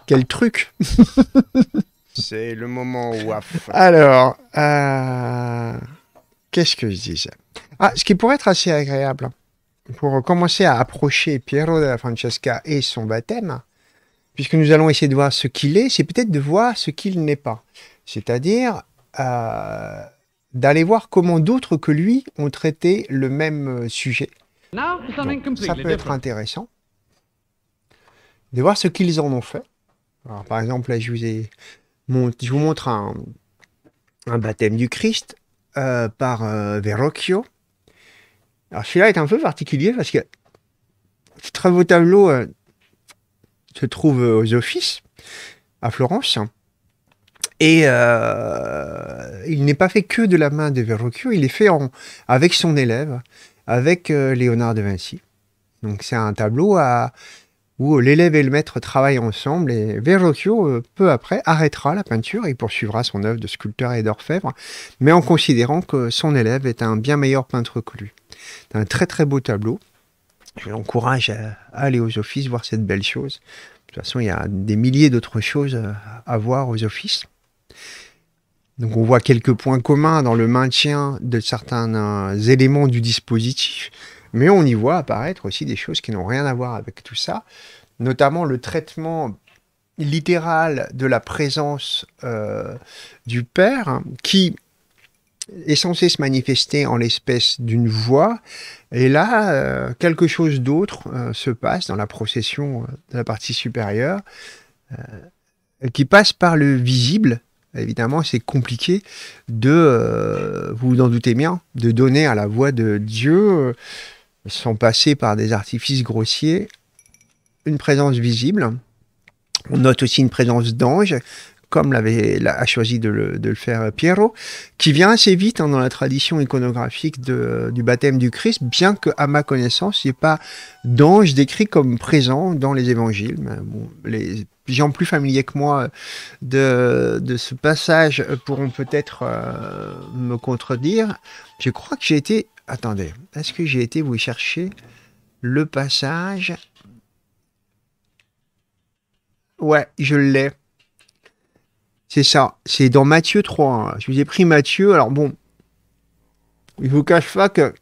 quel... truc [LAUGHS] C'est le moment waf. Alors, euh, qu'est-ce que je disais ah, ce qui pourrait être assez agréable hein, pour commencer à approcher Piero de Francesca et son baptême, puisque nous allons essayer de voir ce qu'il est, c'est peut-être de voir ce qu'il n'est pas. C'est-à-dire euh, d'aller voir comment d'autres que lui ont traité le même euh, sujet. ça peut être intéressant de voir ce qu'ils en ont fait. par exemple, là, je vous, ai vous montre un, baptême du Christ euh, par Verrocchio. celui-là est un peu particulier parce que ce travaux tableau se trouve aux offices à Florence. Et euh, il n'est pas fait que de la main de Verrocchio, il est fait avec son élève, avec euh, Léonard de Vinci. Donc c'est un tableau où euh, l'élève et le maître travaillent ensemble et Verrocchio, peu après, arrêtera la peinture et poursuivra son œuvre de sculpteur et d'orfèvre, mais en considérant que son élève est un bien meilleur peintre que lui. C'est un très très beau tableau. Je l'encourage à, à aller aux offices voir cette belle chose. De toute façon, il y a des milliers d'autres choses à voir aux offices. Donc on voit quelques points communs dans le maintien de certains euh, éléments du dispositif, mais on y voit apparaître aussi des choses qui n'ont rien à voir avec tout ça, notamment le traitement littéral de la présence euh, du Père, hein, qui est censé se manifester en l'espèce d'une voix, et là, euh, quelque chose d'autre se passe dans la procession de la partie supérieure, qui passe par le visible, évidemment, c'est compliqué de, euh, vous vous en doutez bien, de donner à la voix de Dieu, euh, sans passer par des artifices grossiers, une présence visible. On note aussi une présence d'ange, comme l'avait a choisi de le, faire euh, Piero, qui vient assez vite hein, dans la tradition iconographique du baptême du Christ, bien que à ma connaissance, il n'y ait pas d'ange décrit comme présent dans les évangiles. Mais les gens plus familiers que moi euh, de, ce passage pourront peut-être euh, me contredire. Je crois que j'ai été... Attendez, est-ce que j'ai été vous chercher le passage Ouais, je l'ai. C'est ça, c'est dans Matthieu 3. Hein. Je vous ai pris Matthieu, alors bon, je vous cache pas que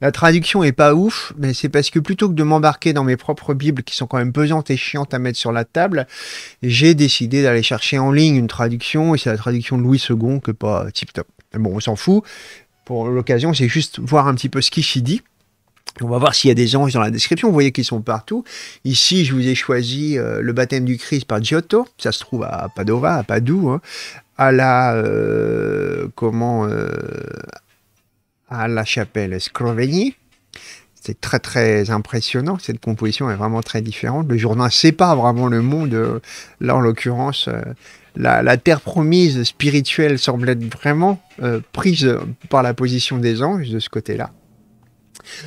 la traduction est pas ouf, mais c'est parce que plutôt que de m'embarquer dans mes propres bibles qui sont quand même pesantes et chiantes à mettre sur la table, j'ai décidé d'aller chercher en ligne une traduction et c'est la traduction de Louis II que pas tip top. Bon, on s'en fout. Pour l'occasion, c'est juste voir un petit peu ce qu'il dit. On va voir s'il y a des anges dans la description. Vous voyez qu'ils sont partout. Ici, je vous ai choisi euh, le baptême du Christ par Giotto. Ça se trouve à Padova, à Padoue, hein. à la euh, comment euh, à la chapelle Scrovegni. C'est très très impressionnant, cette composition est vraiment très différente. Le journal sépare vraiment le monde, euh, là en l'occurrence, euh, la, terre promise spirituelle semble être vraiment euh, prise par la position des anges de ce côté-là.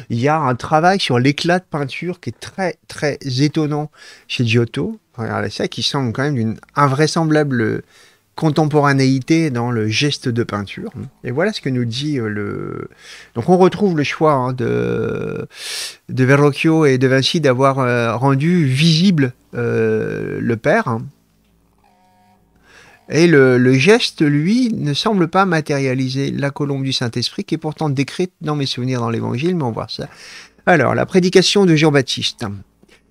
Il y a un travail sur l'éclat de peinture qui est très très étonnant chez Giotto. Regardez ça, qui semble quand même d'une invraisemblable contemporanéité dans le geste de peinture. Et voilà ce que nous dit euh, le. Donc on retrouve le choix hein, de, de Verrocchio et de Vinci d'avoir euh, rendu visible euh, le père. Et le, geste, lui, ne semble pas matérialiser la colombe du Saint-Esprit qui est pourtant décrite dans mes souvenirs dans l'Évangile, mais on voit ça. Alors, la prédication de Jean-Baptiste.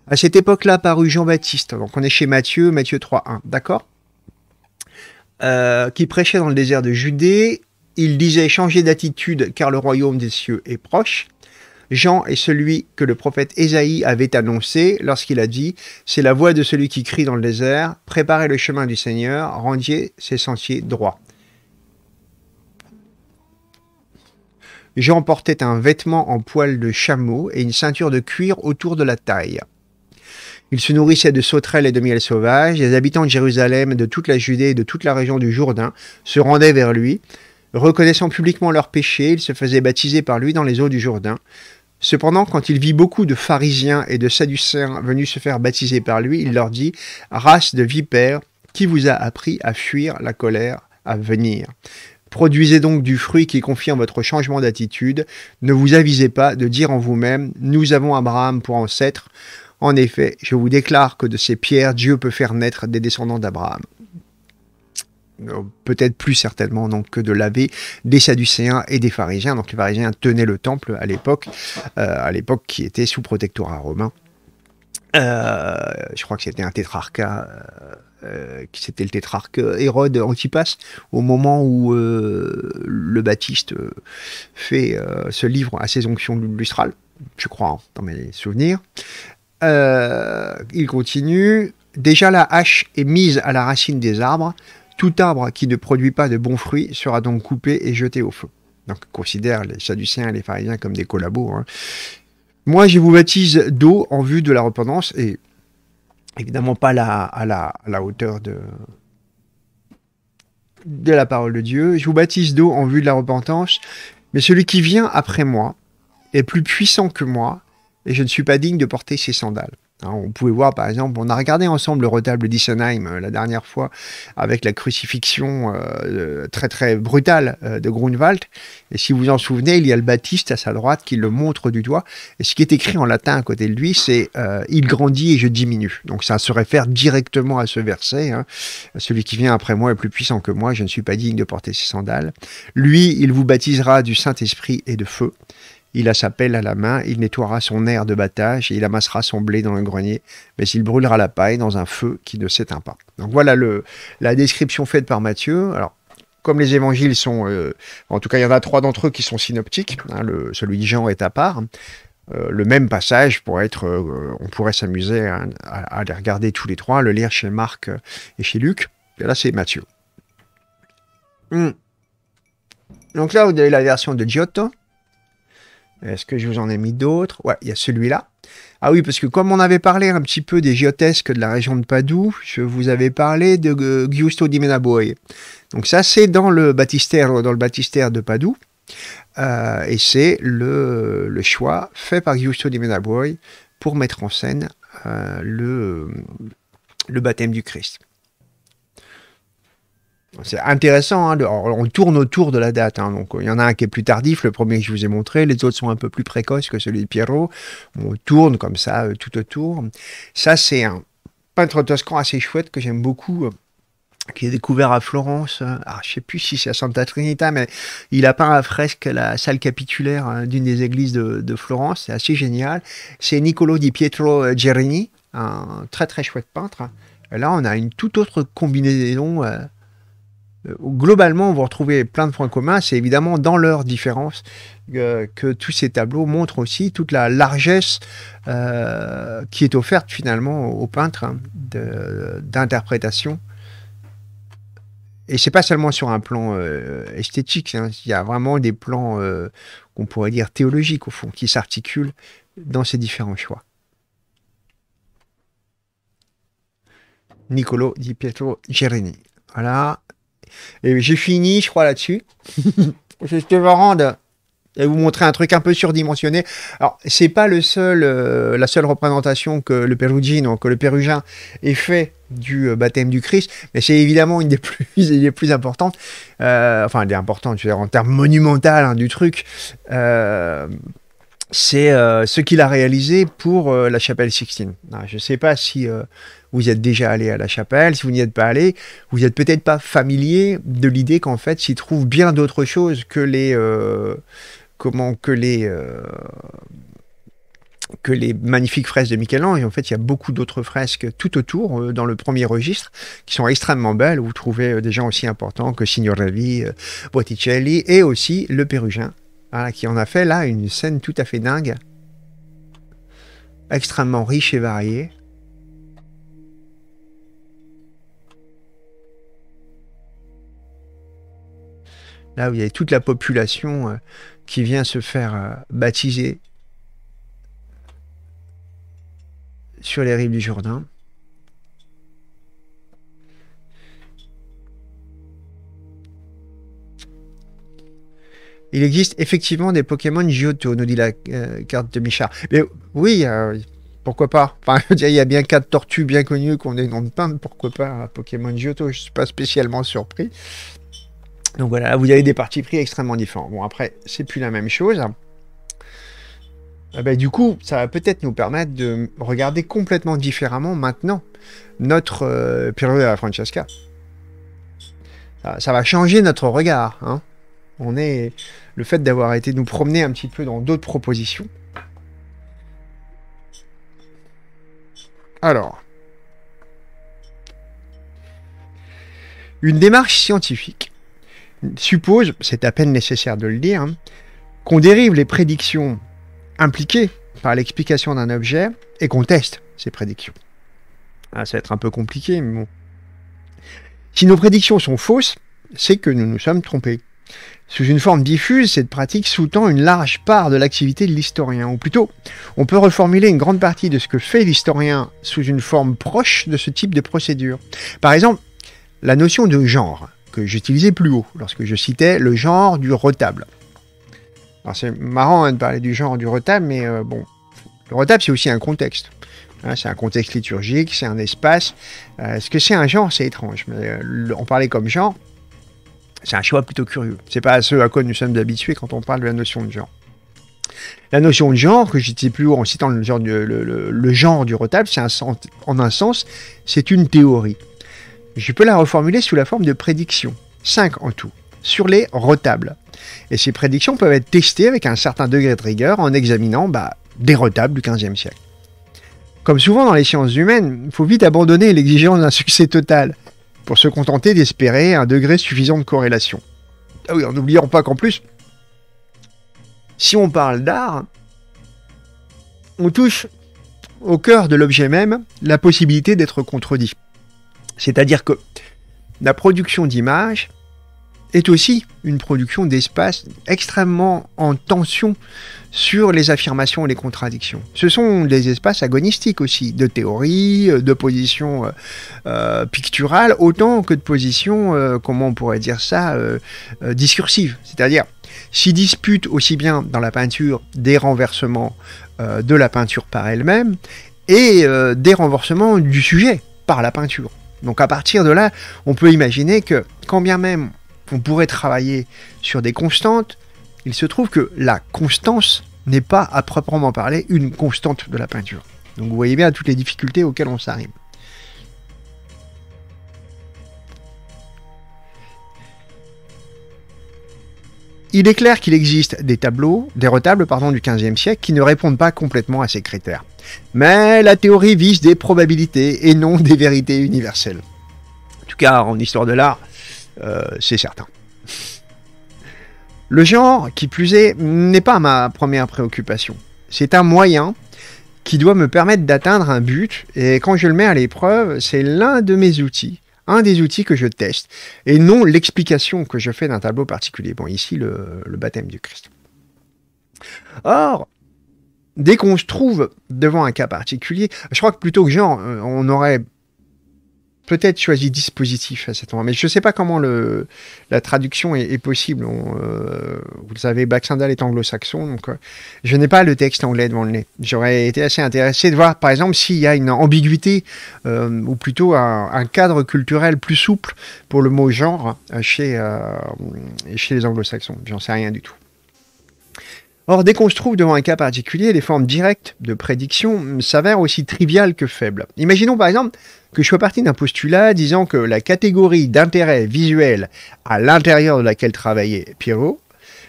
À cette époque-là parut Jean-Baptiste. Donc on est chez Matthieu, Matthieu 3.1, d'accord euh, qui prêchait dans le désert de Judée. Il disait Changez d'attitude, car le royaume des cieux est proche. Jean est celui que le prophète Ésaïe avait annoncé lorsqu'il a dit C'est la voix de celui qui crie dans le désert, préparez le chemin du Seigneur, rendiez ses sentiers droits. Jean portait un vêtement en poil de chameau et une ceinture de cuir autour de la taille. Il se nourrissait de sauterelles et de miel sauvage. Les habitants de Jérusalem, de toute la Judée et de toute la région du Jourdain se rendaient vers lui. Reconnaissant publiquement leurs péchés, ils se faisaient baptiser par lui dans les eaux du Jourdain. Cependant, quand il vit beaucoup de pharisiens et de sadducéens venus se faire baptiser par lui, il leur dit Race de vipères, qui vous a appris à fuir la colère à venir Produisez donc du fruit qui confirme votre changement d'attitude. Ne vous avisez pas de dire en vous-même Nous avons Abraham pour ancêtre. En effet, je vous déclare que de ces pierres, Dieu peut faire naître des descendants d'Abraham. Euh, peut-être plus certainement donc que de laver des Sadducéens et des pharisiens. Donc les pharisiens tenaient le temple à l'époque, euh, à l'époque qui était sous protectorat romain. Euh, je crois que c'était un tétrarque, Euh c'était le tétrarque Hérode Antipas, au moment où le Baptiste fait ce livre à ses onctions lustrales, je crois, hein, dans mes souvenirs. Euh, il continue. Déjà la hache est mise à la racine des arbres. Tout arbre qui ne produit pas de bons fruits sera donc coupé et jeté au feu. Donc considère les sadducéens et les Pharisiens comme des collabos. Hein. Moi, je vous baptise d'eau en vue de la repentance et évidemment pas à, la, à la hauteur de, de la parole de Dieu. Je vous baptise d'eau en vue de la repentance, mais celui qui vient après moi est plus puissant que moi et je ne suis pas digne de porter ces sandales. Hein, on pouvait voir, par exemple, on a regardé ensemble le retable d'Issenheim euh, la dernière fois avec la crucifixion euh, très très brutale euh, de Grunewald. Et si vous en souvenez, il y a le Baptiste à sa droite qui le montre du doigt. Et ce qui est écrit en latin à côté de lui, c'est Il grandit et je diminue. Donc ça se réfère directement à ce verset. Hein. Celui qui vient après moi est plus puissant que moi, je ne suis pas digne de porter ses sandales. Lui, il vous baptisera du Saint-Esprit et de feu. Il a sa pelle à la main, il nettoiera son air de battage et il amassera son blé dans le grenier, mais il brûlera la paille dans un feu qui ne s'éteint pas. Donc voilà le, la description faite par Matthieu. Alors, comme les évangiles sont, euh, en tout cas, il y en a trois d'entre eux qui sont synoptiques. Hein, celui de Jean est à part. Euh, le même passage pourrait être, euh, on pourrait s'amuser à, les regarder tous les trois, le lire chez Marc et chez Luc. Et là, c'est Matthieu. Hmm. Donc là, vous avez la version de Giotto. Est-ce que je vous en ai mis d'autres Ouais, il y a celui-là. Ah oui, parce que comme on avait parlé un petit peu des géotesques de la région de Padoue, je vous avais parlé de Giusto di Menaboy. Donc ça, c'est dans le baptistère, dans le baptistère de Padoue. Euh, et c'est le, choix fait par Giusto di Menaboy pour mettre en scène euh, le baptême du Christ. C'est intéressant, hein, on tourne autour de la date. Hein, donc, euh, il y en a un qui est plus tardif, le premier que je vous ai montré, les autres sont un peu plus précoces que celui de Pierrot. On tourne comme ça, euh, tout autour. Ça, c'est un peintre toscan assez chouette que j'aime beaucoup, euh, qui est découvert à Florence. Hein. je ne sais plus si c'est à Santa Trinita, mais il a peint à fresque la salle capitulaire d'une des églises de, Florence. C'est assez génial. C'est Niccolo di Pietro Gerini, un très très chouette peintre. là, on a une toute autre combinaison euh, globalement, on va retrouver plein de points communs. C'est évidemment dans leurs différences euh, que tous ces tableaux montrent aussi toute la largesse euh, qui est offerte finalement aux peintres hein, d'interprétation. Et c'est pas seulement sur un plan esthétique, hein. il y a vraiment des plans qu'on pourrait dire théologiques au fond, qui s'articulent dans ces différents choix. Niccolo di Pietro Gerini. Voilà, et j'ai fini, je crois, là-dessus. [LAUGHS] Je vais rendre et vous montrer un truc un peu surdimensionné. Alors, c'est pas le seul, euh, la seule représentation que le Pérugin, que le Pérugin ait fait du euh, baptême du Christ, mais c'est évidemment une des [LAUGHS] plus, des plus importantes, euh, enfin, elle est importante, tu en termes monumental hein, du truc c'est euh, ce qu'il a réalisé pour euh, la chapelle Sixtine. Ah, je ne sais pas si euh, vous êtes déjà allé à la chapelle, si vous n'y êtes pas allé, vous n'êtes peut-être pas familier de l'idée qu'en fait s'y trouve bien d'autres choses que les comment que les que les magnifiques fresques de michel et En fait, il y a beaucoup d'autres fresques tout autour, dans le premier registre, qui sont extrêmement belles. Où vous trouvez des gens aussi importants que Signorelli, Botticelli et aussi le Pérugin, qui en a fait là une scène tout à fait dingue, extrêmement riche et variée. Là où il y a toute la population euh, qui vient se faire euh, baptiser sur les rives du Jourdain. Il existe effectivement des Pokémon Giotto, nous dit la euh, carte de Michard. Mais oui, euh, pourquoi pas Enfin, [LAUGHS] il y a bien quatre tortues bien connues qu'on est dans de peindre, pourquoi pas Pokémon Giotto Je ne suis pas spécialement surpris. Donc voilà, vous avez des parties pris extrêmement différents. Bon, après, c'est plus la même chose. Ah ben, du coup, ça va peut-être nous permettre de regarder complètement différemment maintenant notre euh, à de la Francesca. Ça, ça, va changer notre regard. Hein on est le fait d'avoir été nous promener un petit peu dans d'autres propositions. Alors, une démarche scientifique suppose, c'est à peine nécessaire de le dire, hein, qu'on dérive les prédictions impliquées par l'explication d'un objet et qu'on teste ces prédictions. Ah, ça va être un peu compliqué, mais bon. Si nos prédictions sont fausses, c'est que nous nous sommes trompés. Sous une forme diffuse, cette pratique sous-tend une large part de l'activité de l'historien, ou plutôt, on peut reformuler une grande partie de ce que fait l'historien sous une forme proche de ce type de procédure. Par exemple, la notion de genre, que j'utilisais plus haut lorsque je citais le genre du retable. c'est marrant hein, de parler du genre du retable, mais euh, bon, le retable c'est aussi un contexte. Hein, c'est un contexte liturgique, c'est un espace. est euh, ce que c'est un genre, c'est étrange. Mais euh, on parlait comme genre, c'est un choix plutôt curieux. C'est pas à ce à quoi nous sommes habitués quand on parle de la notion de genre. La notion de genre, que j'étais plus haut en citant le genre, du, le, genre du retable, c'est en un sens, c'est une théorie. Je peux la reformuler sous la forme de prédictions, cinq en tout, sur les retables. Et ces prédictions peuvent être testées avec un certain degré de rigueur en examinant bah, des retables du XVe siècle. Comme souvent dans les sciences humaines, il faut vite abandonner l'exigence d'un succès total pour se contenter d'espérer un degré suffisant de corrélation. Ah oui, en pas qu'en plus, si on parle d'art, on touche au cœur de l'objet même la possibilité d'être contredit. C'est-à-dire que la production d'images est aussi une production d'espace extrêmement en tension sur les affirmations et les contradictions. Ce sont des espaces agonistiques aussi, de théorie, euh, de position euh, euh, picturale, autant que de position, comment on pourrait dire ça, euh, discursive. C'est-à-dire, s'y disputent aussi bien dans la peinture des renversements de la peinture par elle-même et des renversements du sujet par la peinture. Donc à partir de là, on peut imaginer que quand bien même on pourrait travailler sur des constantes. Il se trouve que la constance n'est pas à proprement parler une constante de la peinture. Donc vous voyez bien toutes les difficultés auxquelles on s'arrive. Il est clair qu'il existe des tableaux, des retables pardon, du XVe siècle qui ne répondent pas complètement à ces critères. Mais la théorie vise des probabilités et non des vérités universelles. En tout cas, en histoire de l'art, euh, c'est certain. Le genre, qui plus est, n'est pas ma première préoccupation. C'est un moyen qui doit me permettre d'atteindre un but, et quand je le mets à l'épreuve, c'est l'un de mes outils, un des outils que je teste, et non l'explication que je fais d'un tableau particulier. Bon, ici, le, le baptême du Christ. Or, dès qu'on se trouve devant un cas particulier, je crois que plutôt que genre, euh, on aurait peut-être choisi dispositif à cet endroit, mais je ne sais pas comment le, la traduction est, possible. Euh, vous le savez, Baxendal est anglo-saxon, donc euh, je n'ai pas le texte anglais devant le nez. J'aurais été assez intéressé de voir, par exemple, s'il y a une ambiguïté, euh, ou plutôt un, un, cadre culturel plus souple pour le mot genre chez, chez les anglo-saxons. J'en sais rien du tout. Or, dès qu'on se trouve devant un cas particulier, les formes directes de prédiction s'avèrent aussi triviales que faibles. Imaginons par exemple que je sois parti d'un postulat disant que la catégorie d'intérêt visuel à l'intérieur de laquelle travaillait Pierrot,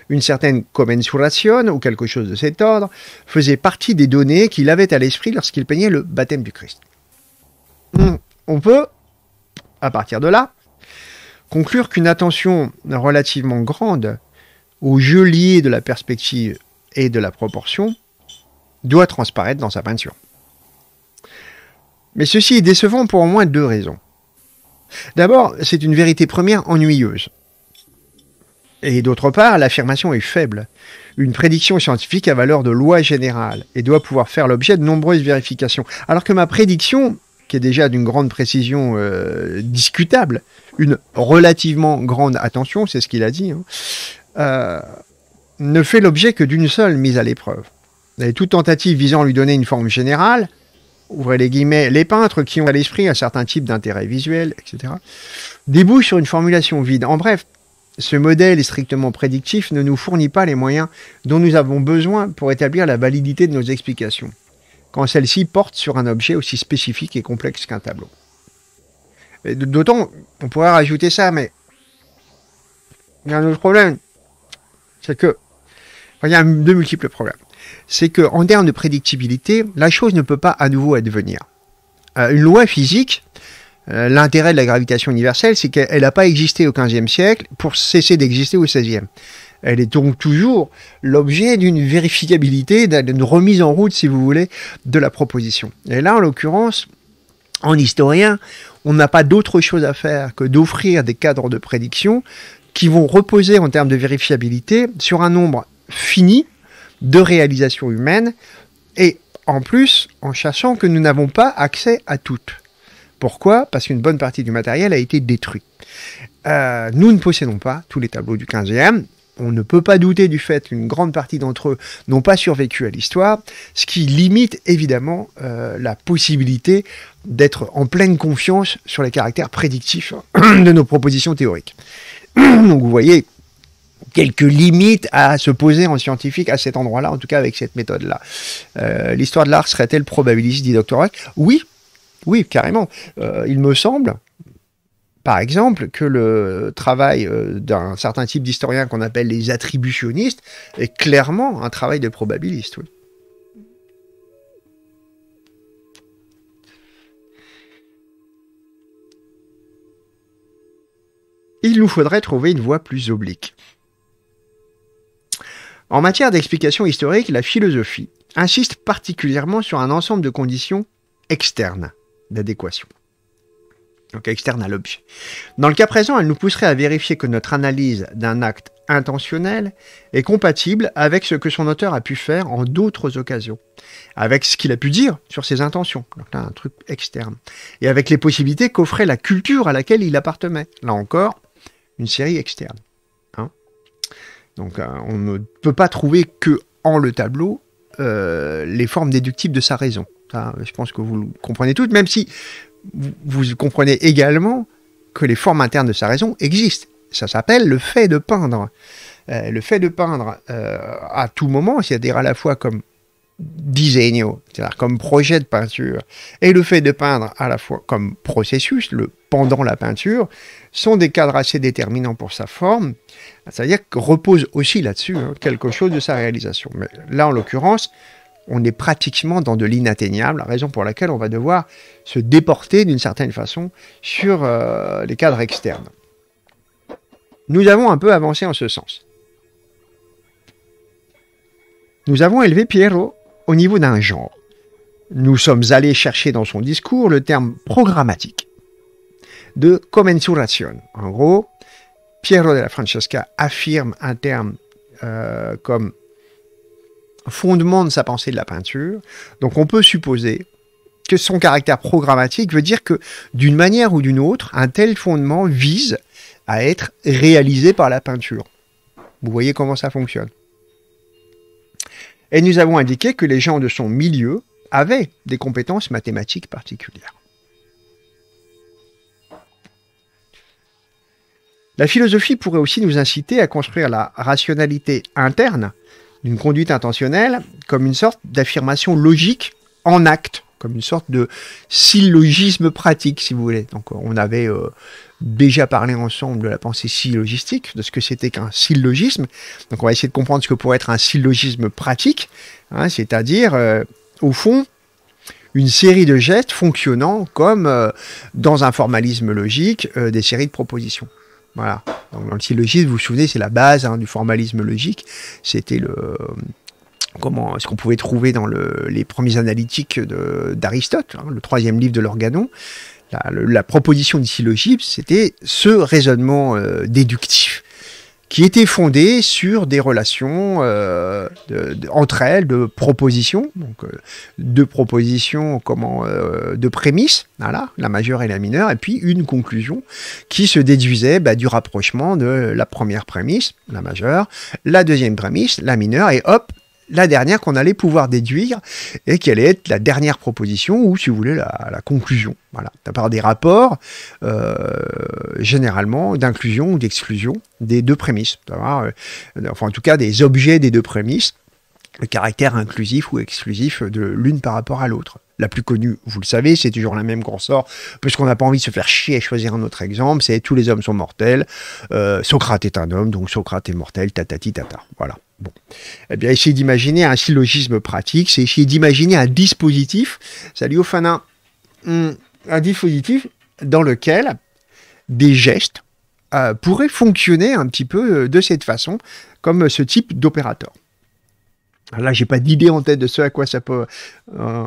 une certaine commensuration ou quelque chose de cet ordre, faisait partie des données qu'il avait à l'esprit lorsqu'il peignait le baptême du Christ. Hmm, on peut, à partir de là, conclure qu'une attention relativement grande au jeu lié de la perspective et de la proportion doit transparaître dans sa peinture. Mais ceci est décevant pour au moins deux raisons. D'abord, c'est une vérité première ennuyeuse. Et d'autre part, l'affirmation est faible. Une prédiction scientifique a valeur de loi générale et doit pouvoir faire l'objet de nombreuses vérifications. Alors que ma prédiction, qui est déjà d'une grande précision euh, discutable, une relativement grande attention, c'est ce qu'il a dit, hein, euh, ne fait l'objet que d'une seule mise à l'épreuve. Et toute tentative visant à lui donner une forme générale, ouvrez les guillemets, les peintres qui ont à l'esprit un certain type d'intérêt visuel, etc., débouche sur une formulation vide. En bref, ce modèle est strictement prédictif ne nous fournit pas les moyens dont nous avons besoin pour établir la validité de nos explications, quand celles-ci portent sur un objet aussi spécifique et complexe qu'un tableau. D'autant, on pourrait rajouter ça, mais il y a un autre problème, c'est que il y a de multiples problèmes. C'est qu'en termes de prédictibilité, la chose ne peut pas à nouveau advenir. Euh, une loi physique, euh, l'intérêt de la gravitation universelle, c'est qu'elle n'a pas existé au XVe siècle pour cesser d'exister au XVIe. Elle est donc toujours l'objet d'une vérifiabilité, d'une remise en route, si vous voulez, de la proposition. Et là, en l'occurrence, en historien, on n'a pas d'autre chose à faire que d'offrir des cadres de prédiction qui vont reposer en termes de vérifiabilité sur un nombre fini de réalisation humaine et en plus en sachant que nous n'avons pas accès à toutes. Pourquoi Parce qu'une bonne partie du matériel a été détruit. Euh, nous ne possédons pas tous les tableaux du 15e. On ne peut pas douter du fait qu'une grande partie d'entre eux n'ont pas survécu à l'histoire, ce qui limite évidemment euh, la possibilité d'être en pleine confiance sur les caractères prédictifs [CLEARS THROAT] de nos propositions théoriques. [CLEARS THROAT] Donc vous voyez, quelques limites à se poser en scientifique à cet endroit-là, en tout cas avec cette méthode-là. Euh, l'histoire de l'art serait-elle probabiliste, dit Doctorat Oui, oui, carrément. Euh, il me semble, par exemple, que le travail euh, d'un certain type d'historien qu'on appelle les attributionnistes est clairement un travail de probabiliste. Il nous faudrait trouver une voie plus oblique. En matière d'explication historique, la philosophie insiste particulièrement sur un ensemble de conditions externes d'adéquation. Donc externe à l'objet. Dans le cas présent, elle nous pousserait à vérifier que notre analyse d'un acte intentionnel est compatible avec ce que son auteur a pu faire en d'autres occasions, avec ce qu'il a pu dire sur ses intentions, donc là un truc externe, et avec les possibilités qu'offrait la culture à laquelle il appartenait, là encore, une série externe. Donc euh, on ne peut pas trouver que en le tableau euh, les formes déductibles de sa raison. je pense que vous le comprenez toutes, même si vous comprenez également que les formes internes de sa raison existent. Ça s'appelle le fait de peindre. Euh, le fait de peindre à tout moment, c'est-à-dire à la fois comme disegno, c'est-à-dire comme projet de peinture, et le fait de peindre à la fois comme processus, le pendant la peinture, sont des cadres assez déterminants pour sa forme, c'est-à-dire que repose aussi là-dessus hein, quelque chose de sa réalisation. Mais là, en l'occurrence, on est pratiquement dans de l'inatteignable, raison pour laquelle on va devoir se déporter d'une certaine façon sur euh, les cadres externes. Nous avons un peu avancé en ce sens. Nous avons élevé Piero au niveau d'un genre. Nous sommes allés chercher dans son discours le terme programmatique de commensuration. En gros, Piero della Francesca affirme un terme euh, comme fondement de sa pensée de la peinture. Donc on peut supposer que son caractère programmatique veut dire que d'une manière ou d'une autre, un tel fondement vise à être réalisé par la peinture. Vous voyez comment ça fonctionne et nous avons indiqué que les gens de son milieu avaient des compétences mathématiques particulières. La philosophie pourrait aussi nous inciter à construire la rationalité interne d'une conduite intentionnelle comme une sorte d'affirmation logique en acte comme une sorte de syllogisme pratique, si vous voulez. Donc euh, on avait euh, déjà parlé ensemble de la pensée syllogistique, de ce que c'était qu'un syllogisme. Donc on va essayer de comprendre ce que pourrait être un syllogisme pratique, hein, c'est-à-dire, euh, au fond, une série de gestes fonctionnant comme, dans un formalisme logique, des séries de propositions. Voilà. Donc, dans le syllogisme, vous vous souvenez, c'est la base hein, du formalisme logique. C'était le ce qu'on pouvait trouver dans les premiers analytiques d'Aristote, hein, le troisième livre de l'Organon, la, proposition d'ici c'était ce raisonnement euh, déductif qui était fondé sur des relations euh, entre elles de propositions, donc euh, deux propositions, comment, de prémices, voilà, la majeure et la mineure, et puis une conclusion qui se déduisait bah, du rapprochement de la première prémisse, la majeure, la deuxième prémisse, la mineure, et hop, la dernière qu'on allait pouvoir déduire et qui allait être la dernière proposition ou, si vous voulez, la, conclusion. Voilà, à part des rapports, euh, généralement, d'inclusion ou d'exclusion des deux prémices. Euh, enfin, en tout cas, des objets des deux prémices, le caractère inclusif ou exclusif de l'une par rapport à l'autre la plus connue, vous le savez, c'est toujours la même qu'on sort, puisqu'on n'a pas envie de se faire chier à choisir un autre exemple, c'est tous les hommes sont mortels, euh, Socrate est un homme, donc Socrate est mortel, tatati tata. Voilà. Bon. Eh bien, essayer d'imaginer un syllogisme pratique, c'est essayer d'imaginer un dispositif, salut hmm, un dispositif dans lequel des gestes euh, pourraient fonctionner un petit peu euh, de cette façon, comme ce type d'opérateur. Là, j'ai pas d'idée en tête de ce à quoi ça peut, euh,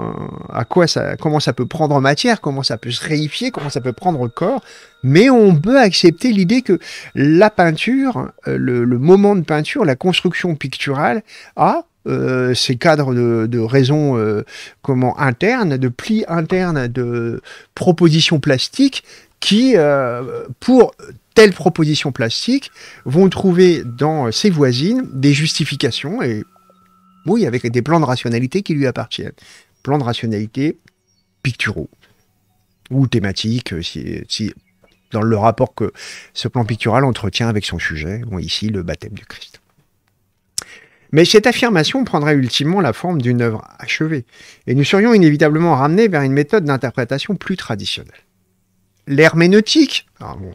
à quoi ça, comment ça peut prendre matière, comment ça peut se réifier, comment ça peut prendre corps. Mais on peut accepter l'idée que la peinture, euh, le, moment de peinture, la construction picturale a euh, ces cadres de, raisons comment internes, de plis internes, de propositions plastiques qui, pour telle proposition plastique, vont trouver dans ses voisines des justifications et oui, avec des plans de rationalité qui lui appartiennent. Plans de rationalité picturaux ou thématiques, euh, si, si, dans le rapport que ce plan pictural entretient avec son sujet, bon, ici le baptême du Christ. Mais cette affirmation prendrait ultimement la forme d'une œuvre achevée, et nous serions inévitablement ramenés vers une méthode d'interprétation plus traditionnelle l'herméneutique.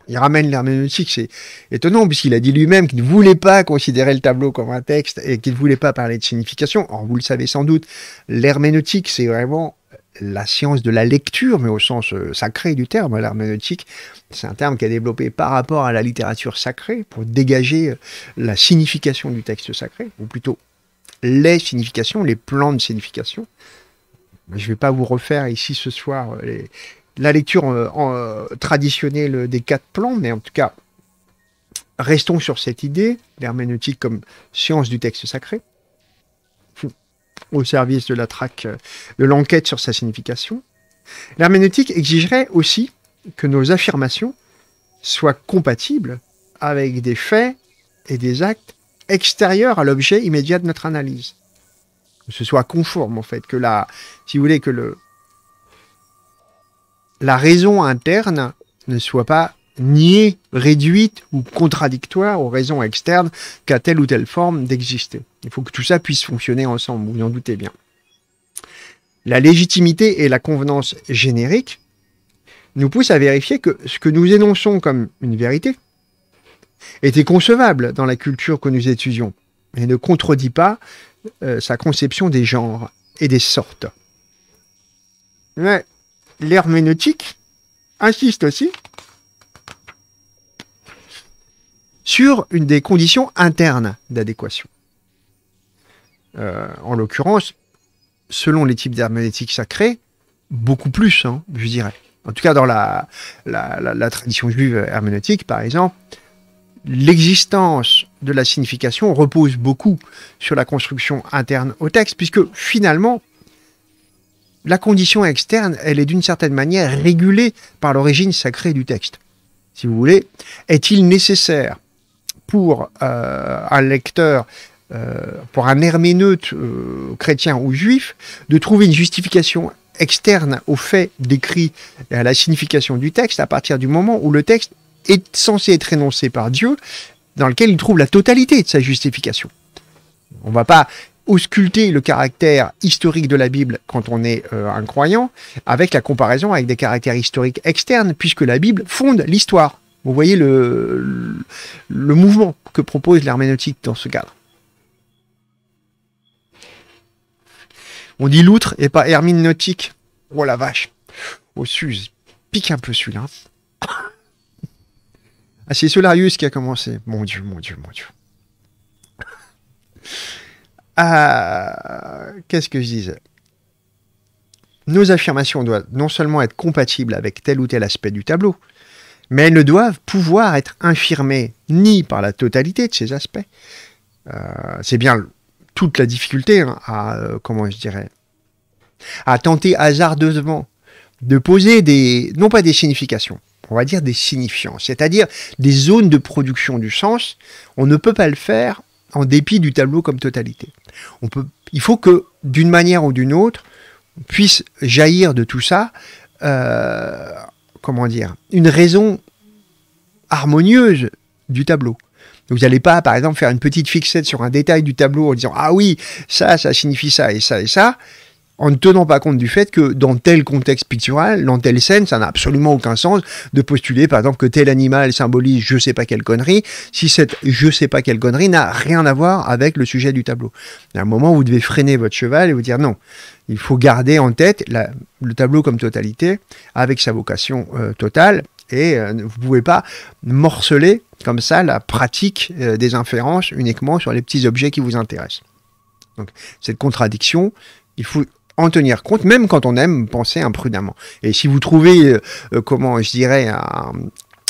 il ramène l'herméneutique, c'est étonnant, puisqu'il a dit lui-même qu'il ne voulait pas considérer le tableau comme un texte et qu'il ne voulait pas parler de signification. Or, vous le savez sans doute, l'herméneutique, c'est vraiment la science de la lecture, mais au sens euh, sacré du terme, l'herméneutique, c'est un terme qui est développé par rapport à la littérature sacrée pour dégager euh, la signification du texte sacré, ou plutôt les significations, les plans de signification. Je ne vais pas vous refaire ici ce soir euh, les, la lecture euh, euh, traditionnelle des quatre plans, mais en tout cas, restons sur cette idée, l'herméneutique comme science du texte sacré, au service de la traque, euh, de l'enquête sur sa signification. L'herméneutique exigerait aussi que nos affirmations soient compatibles avec des faits et des actes extérieurs à l'objet immédiat de notre analyse. Que ce soit conforme, en fait, que la, si vous voulez, que le, la raison interne ne soit pas niée, réduite ou contradictoire aux raisons externes qu'a telle ou telle forme d'exister. Il faut que tout ça puisse fonctionner ensemble, vous, en doutez bien. La légitimité et la convenance générique nous poussent à vérifier que ce que nous énonçons comme une vérité était concevable dans la culture que nous étudions et ne contredit pas euh, sa conception des genres et des sortes l'herméneutique insiste aussi sur une des conditions internes d'adéquation. Euh, en l'occurrence, selon les types d'herméneutique sacrés, beaucoup plus, hein, je dirais. En tout cas, dans la, la, la tradition juive herméneutique, par exemple, l'existence de la signification repose beaucoup sur la construction interne au texte, puisque finalement, la condition externe, elle est d'une certaine manière régulée par l'origine sacrée du texte. Si vous voulez, est-il nécessaire pour euh, un lecteur, euh, pour un herméneute euh, chrétien ou juif, de trouver une justification externe au fait décrit et à la signification du texte à partir du moment où le texte est censé être énoncé par Dieu, dans lequel il trouve la totalité de sa justification. On ne va pas ausculter le caractère historique de la Bible quand on est euh, un croyant, avec la comparaison avec des caractères historiques externes, puisque la Bible fonde l'histoire. Vous voyez le, le, mouvement que propose l'herméneutique dans ce cadre. On dit loutre et pas hermine Oh la vache. Oh Suze, pique un peu celui-là. Ah, c'est Solarius qui a commencé. Mon Dieu, mon Dieu, mon Dieu. Euh, qu'est-ce que je disais Nos affirmations doivent non seulement être compatibles avec tel ou tel aspect du tableau, mais elles ne doivent pouvoir être infirmées ni par la totalité de ces aspects. Euh, c'est bien toute la difficulté hein, à, euh, comment je dirais, à tenter hasardeusement de poser des, non pas des significations, on va dire des signifiants, c'est-à-dire des zones de production du sens. On ne peut pas le faire en dépit du tableau comme totalité il faut que, d'une manière ou d'une autre, puisse jaillir de tout ça, euh, comment dire, une raison harmonieuse du tableau. vous n'allez pas, par exemple, faire une petite fixette sur un détail du tableau en disant Ah oui, ça, ça signifie ça et ça et ça en ne tenant pas compte du fait que dans tel contexte pictural, dans telle scène, ça n'a absolument aucun sens de postuler par exemple que tel animal symbolise je sais pas quelle connerie, si cette je sais pas quelle connerie n'a rien à voir avec le sujet du tableau. Il y a un moment où vous devez freiner votre cheval et vous dire non, il faut garder en tête le tableau comme totalité avec sa vocation euh, totale et euh, vous ne pouvez pas morceler comme ça la pratique euh, des inférences uniquement sur les petits objets qui vous intéressent. Donc cette contradiction, il faut en tenir compte, même quand on aime penser imprudemment. Et si vous trouvez, euh, euh, comment je dirais,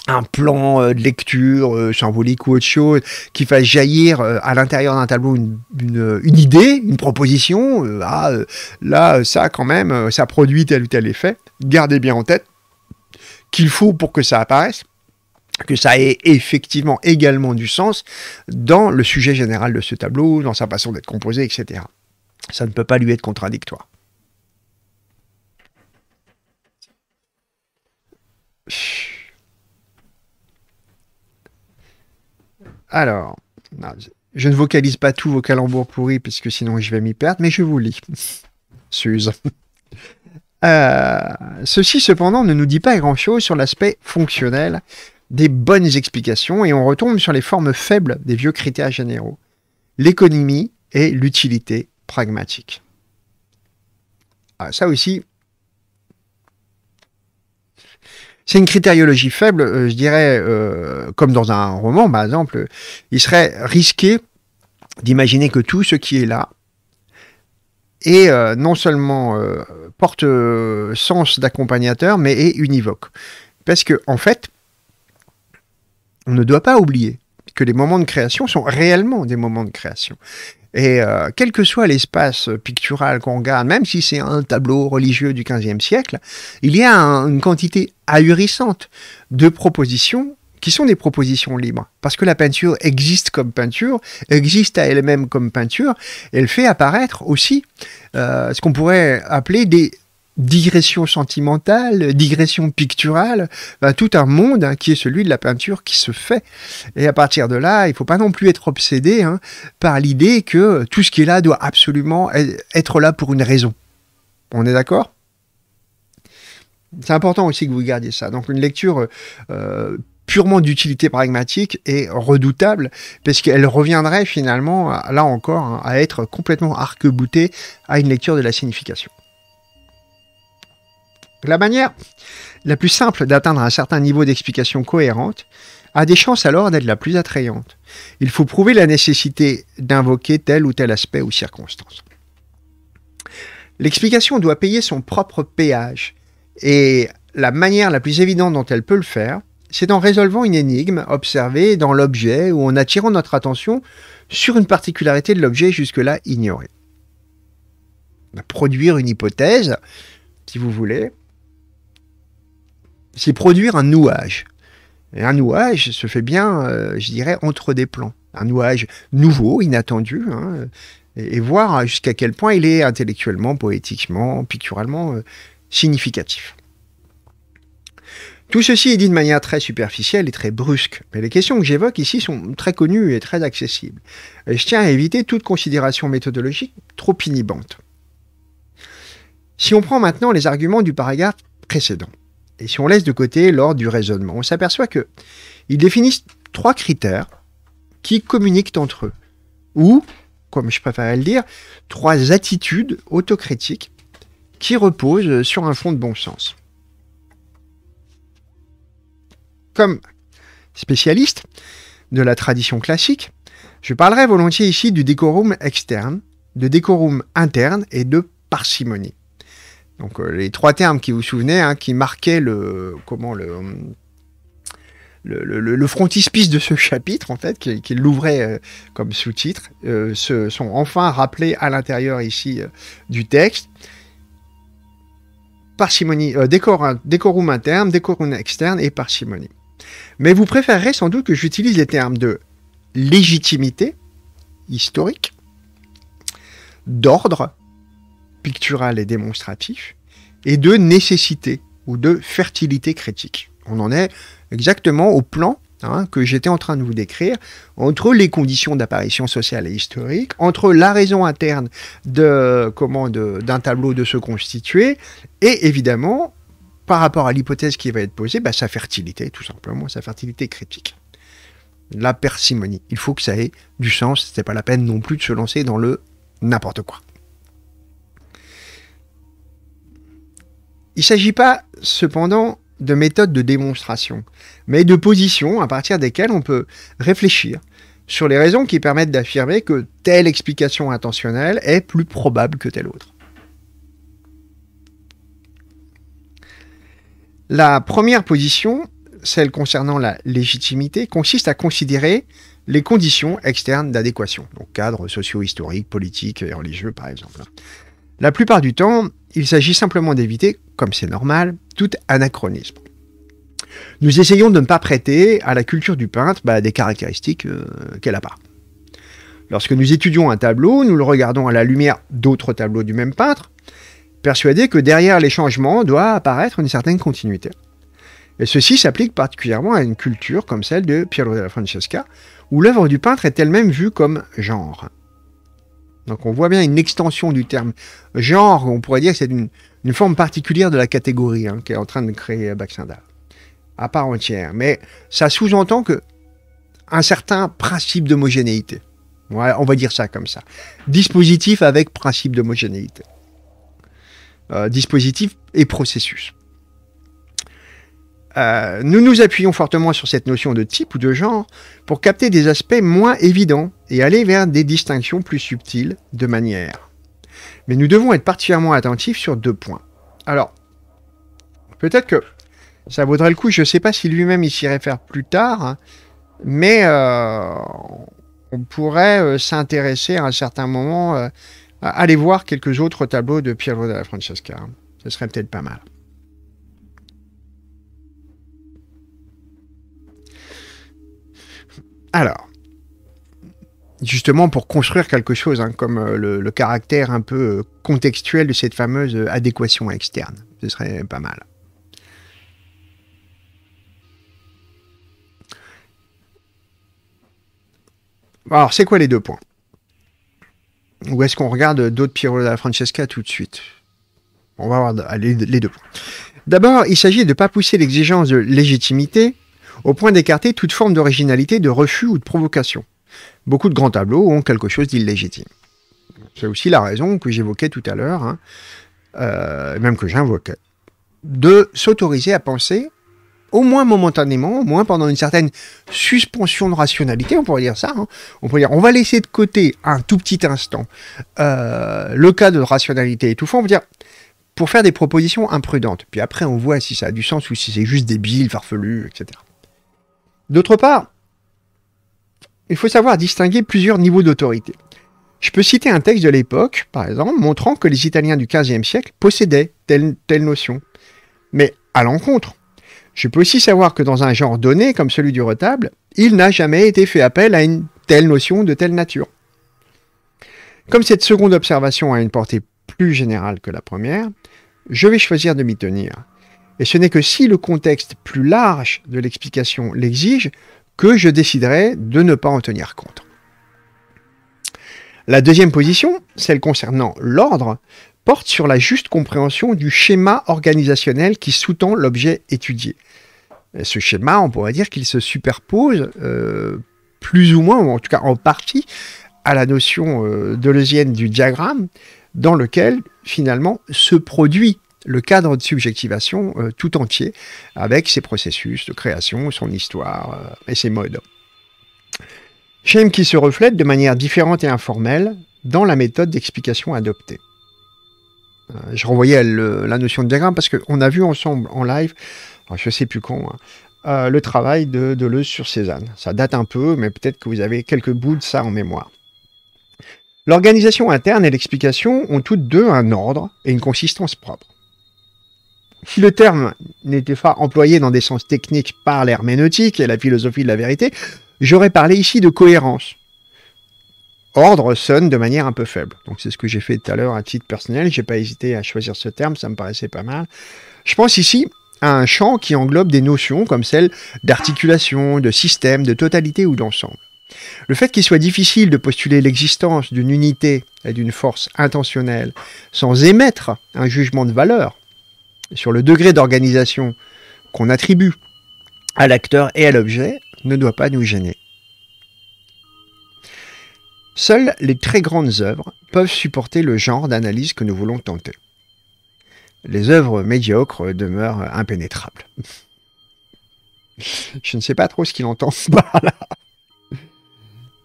un, plan euh, de lecture symbolique ou autre chose qui fasse jaillir à l'intérieur d'un tableau une, idée, une proposition. Ah, là, ça, quand même, ça produit tel ou tel effet. Gardez bien en tête qu'il faut pour que ça apparaisse que ça ait effectivement également du sens dans le sujet général de ce tableau, dans sa façon d'être composé, etc. Ça ne peut pas lui être contradictoire. Alors, je ne vocalise pas tous vos calembours pourris, puisque sinon je vais m'y perdre, mais je vous lis. [LAUGHS] Suze. Euh, ceci cependant ne nous dit pas grand-chose sur l'aspect fonctionnel des bonnes explications et on retombe sur les formes faibles des vieux critères généraux, l'économie et l'utilité pragmatique. Ah, ça aussi, C'est une critériologie faible, euh, je dirais, euh, comme dans un roman, par exemple. Il serait risqué d'imaginer que tout ce qui est là, est euh, non seulement porte sens d'accompagnateur, mais est univoque. Parce que, en fait, on ne doit pas oublier que les moments de création sont réellement des moments de création. Et euh, quel que soit l'espace pictural qu'on regarde, même si c'est un tableau religieux du XVe siècle, il y a une quantité ahurissante de propositions qui sont des propositions libres. Parce que la peinture existe comme peinture, existe à elle-même comme peinture, elle fait apparaître aussi euh, ce qu'on pourrait appeler des digression sentimentale, digression picturale, ben, tout un monde hein, qui est celui de la peinture qui se fait. Et à partir de là, il faut pas non plus être obsédé hein, par l'idée que tout ce qui est là doit absolument e-, être là pour une raison. On est d'accord C'est important aussi que vous gardiez ça. Donc une lecture euh, purement d'utilité pragmatique est redoutable parce qu'elle reviendrait finalement, là encore, hein, à être complètement arc-boutée à une lecture de la signification. La manière la plus simple d'atteindre un certain niveau d'explication cohérente a des chances alors d'être la plus attrayante. Il faut prouver la nécessité d'invoquer tel ou tel aspect ou circonstance. L'explication doit payer son propre péage, et la manière la plus évidente dont elle peut le faire, c'est en résolvant une énigme observée dans l'objet ou en attirant notre attention sur une particularité de l'objet jusque-là ignorée. Produire une hypothèse, si vous voulez, c'est produire un nouage. Et un nouage se fait bien, euh, je dirais, entre des plans. Un nouage nouveau, inattendu, hein, et, voir jusqu'à quel point il est intellectuellement, poétiquement, picturalement euh, significatif. Tout ceci est dit de manière très superficielle et très brusque, mais les questions que j'évoque ici sont très connues et très accessibles. je tiens à éviter toute considération méthodologique trop inhibante. Si on prend maintenant les arguments du paragraphe précédent, et si on laisse de côté l'ordre du raisonnement, on s'aperçoit que ils définissent trois critères qui communiquent entre eux, ou, comme je préférais le dire, trois attitudes autocritiques qui reposent sur un fond de bon sens. Comme spécialiste de la tradition classique, je parlerai volontiers ici du décorum externe, de décorum interne et de parcimonie. Donc euh, les trois termes qui vous souvenez, hein, qui marquaient le comment le le, frontispice de ce [LAUGHS] chapitre, en fait, qui, qui l'ouvrait euh, comme sous-titre, euh, se, sont enfin rappelés à l'intérieur ici du texte. Parcimonie, décor, hein, décorum interne, décorum externe et parcimonie. Mais vous préférerez sans doute que j'utilise les termes de légitimité historique, d'ordre pictural et démonstratif, et de nécessité ou de fertilité critique. On en est exactement au plan hein, que j'étais en train de vous décrire, entre les conditions d'apparition sociale et historique, entre la raison interne de d'un tableau de se constituer, et évidemment, par rapport à l'hypothèse qui va être posée, bah, sa fertilité, tout simplement, sa fertilité critique la persimonie, Il faut que ça ait du sens. C'est pas la peine non plus de se lancer dans le n'importe quoi. Il ne s'agit pas cependant de méthodes de démonstration, mais de positions à partir desquelles on peut réfléchir sur les raisons qui permettent d'affirmer que telle explication intentionnelle est plus probable que telle autre. La première position, celle concernant la légitimité, consiste à considérer les conditions externes d'adéquation, donc cadre socio-historique, politique et religieux par exemple. La plupart du temps, il s'agit simplement d'éviter, comme c'est normal, tout anachronisme. Nous essayons de ne pas prêter à la culture du peintre bah, des caractéristiques euh, qu'elle n'a pas. Lorsque nous étudions un tableau, nous le regardons à la lumière d'autres tableaux du même peintre, persuadés que derrière les changements doit apparaître une certaine continuité. Et ceci s'applique particulièrement à une culture comme celle de Piero della Francesca, où l'œuvre du peintre est elle-même vue comme genre. Donc on voit bien une extension du terme genre, on pourrait dire que c'est une, forme particulière de la catégorie hein, qui est en train de créer euh, Baxendale, à part entière. Mais ça sous-entend que un certain principe d'homogénéité. on va dire ça comme ça. Dispositif avec principe d'homogénéité. Euh, dispositif et processus. Euh, nous nous appuyons fortement sur cette notion de type ou de genre pour capter des aspects moins évidents et aller vers des distinctions plus subtiles de manière. Mais nous devons être particulièrement attentifs sur deux points. Alors, peut-être que ça vaudrait le coup, je ne sais pas si lui-même il s'y réfère plus tard, hein, mais euh, on pourrait euh, s'intéresser à un certain moment euh, à aller voir quelques autres tableaux de Piero della Francesca. Ce serait peut-être pas mal. Alors, justement pour construire quelque chose, hein, comme euh, le, caractère un peu euh, contextuel de cette fameuse euh, adéquation externe. Ce serait pas mal. Alors, c'est quoi les deux points Ou est-ce qu'on regarde d'autres Piero della Francesca tout de suite On va voir les deux points. D'abord, il s'agit de ne pas pousser l'exigence de légitimité au point d'écarter toute forme d'originalité, de refus ou de provocation beaucoup de grands tableaux ont quelque chose d'illégitime. C'est aussi la raison que j'évoquais tout à l'heure, hein, euh, même que j'invoquais, de s'autoriser à penser, au moins momentanément, au moins pendant une certaine suspension de rationalité, on pourrait dire ça, hein. on pourrait dire on va laisser de côté un tout petit instant euh, le cas de rationalité étouffant, on va dire pour faire des propositions imprudentes, puis après on voit si ça a du sens ou si c'est juste débile, farfelu, etc. D'autre part, il faut savoir distinguer plusieurs niveaux d'autorité. Je peux citer un texte de l'époque, par exemple, montrant que les Italiens du XVe siècle possédaient telle, telle notion. Mais à l'encontre. Je peux aussi savoir que dans un genre donné, comme celui du retable, il n'a jamais été fait appel à une telle notion de telle nature. Comme cette seconde observation a une portée plus générale que la première, je vais choisir de m'y tenir. Et ce n'est que si le contexte plus large de l'explication l'exige que je déciderai de ne pas en tenir compte. La deuxième position, celle concernant l'ordre, porte sur la juste compréhension du schéma organisationnel qui sous-tend l'objet étudié. ce schéma, on pourrait dire qu'il se superpose euh, plus ou moins, ou en tout cas en partie, à la notion euh, du diagramme, dans lequel finalement se produit le cadre de subjectivation euh, tout entier, avec ses processus de création, son histoire euh, et ses modes. Schème qui se reflète de manière différente et informelle dans la méthode d'explication adoptée. Euh, je renvoyais la notion de diagramme parce qu'on a vu ensemble en live, oh, je ne sais plus quand, hein, le travail de Deleuze sur Cézanne. Ça date un peu, mais peut-être que vous avez quelques bouts de ça en mémoire. L'organisation interne et l'explication ont toutes deux un ordre et une consistance propre. Si le terme n'était pas employé dans des sens techniques par l'herméneutique et la philosophie de la vérité, j'aurais parlé ici de cohérence. Ordre sonne de manière un peu faible. Donc c'est ce que j'ai fait tout à l'heure à titre personnel. J'ai pas hésité à choisir ce terme, ça me paraissait pas mal. Je pense ici à un champ qui englobe des notions comme celle d'articulation, de système, de totalité ou d'ensemble. Le fait qu'il soit difficile de postuler l'existence d'une unité et d'une force intentionnelle sans émettre un jugement de valeur sur le degré d'organisation qu'on attribue à l'acteur et à l'objet ne doit pas nous gêner. Seules les très grandes œuvres peuvent supporter le genre d'analyse que nous voulons tenter. Les œuvres médiocres demeurent impénétrables. [LAUGHS] Je ne sais pas trop ce qu'il entend [LAUGHS] par là.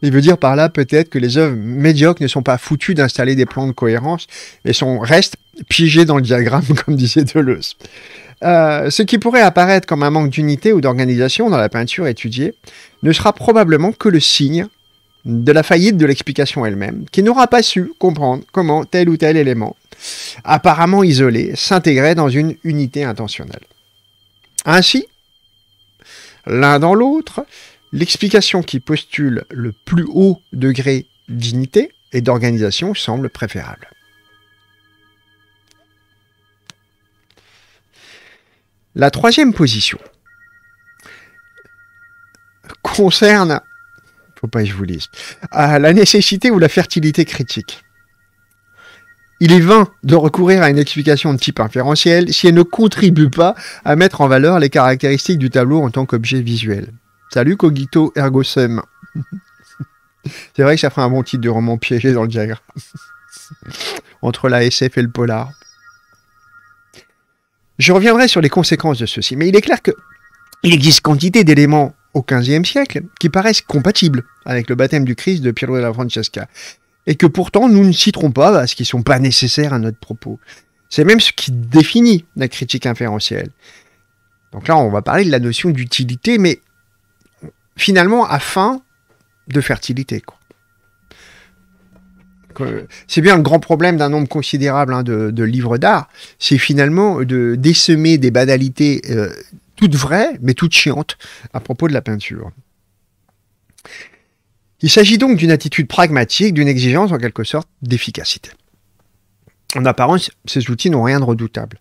Il veut dire par là peut-être que les œuvres médiocres ne sont pas foutues d'installer des plans de cohérence, et sont, restent Pigé dans le diagramme, [LAUGHS] comme disait Deleuze. Euh, ce qui pourrait apparaître comme un manque d'unité ou d'organisation dans la peinture étudiée ne sera probablement que le signe de la faillite de l'explication elle-même, qui n'aura pas su comprendre comment tel ou tel élément, apparemment isolé, s'intégrait dans une unité intentionnelle. Ainsi, l'un dans l'autre, l'explication qui postule le plus haut degré d'unité et d'organisation semble préférable. La troisième position concerne, faut pas que je vous lise, la nécessité ou la fertilité critique. Il est vain de recourir à une explication de type inférentiel si elle ne contribue pas à mettre en valeur les caractéristiques du tableau en tant qu'objet visuel. Salut Cogito ergo sum. [LAUGHS] C'est vrai que ça ferait un bon titre de roman piégé dans le diagramme. [LAUGHS] Entre la SF et le polar. Je reviendrai sur les conséquences de ceci, mais il est clair qu'il existe quantité d'éléments au XVe siècle qui paraissent compatibles avec le baptême du Christ de Piero della Francesca, et que pourtant nous ne citerons pas parce qu'ils ne sont pas nécessaires à notre propos. C'est même ce qui définit la critique inférentielle. Donc là, on va parler de la notion d'utilité, mais finalement à fin de fertilité. Quoi. C'est bien le grand problème d'un nombre considérable hein, de, livres d'art, c'est finalement de désemer des banalités euh, toutes vraies, mais toutes chiantes, à propos de la peinture. Il s'agit donc d'une attitude pragmatique, d'une exigence en quelque sorte d'efficacité. En apparence, ces outils n'ont rien de redoutable.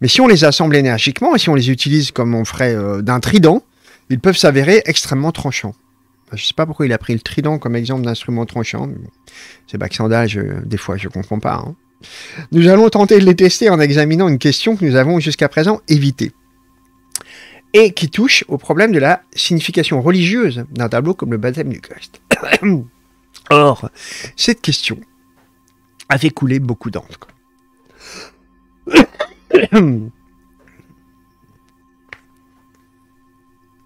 Mais si on les assemble énergiquement et si on les utilise comme on ferait euh, d'un trident, ils peuvent s'avérer extrêmement tranchants. Je ne sais pas pourquoi il a pris le trident comme exemple d'instrument tranchant. C'est bacs des fois, je ne comprends pas. Hein. Nous allons tenter de les tester en examinant une question que nous avons jusqu'à présent évitée et qui touche au problème de la signification religieuse d'un tableau comme le baptême du Christ. [COUGHS] Or, cette question avait coulé beaucoup d'encre. [COUGHS]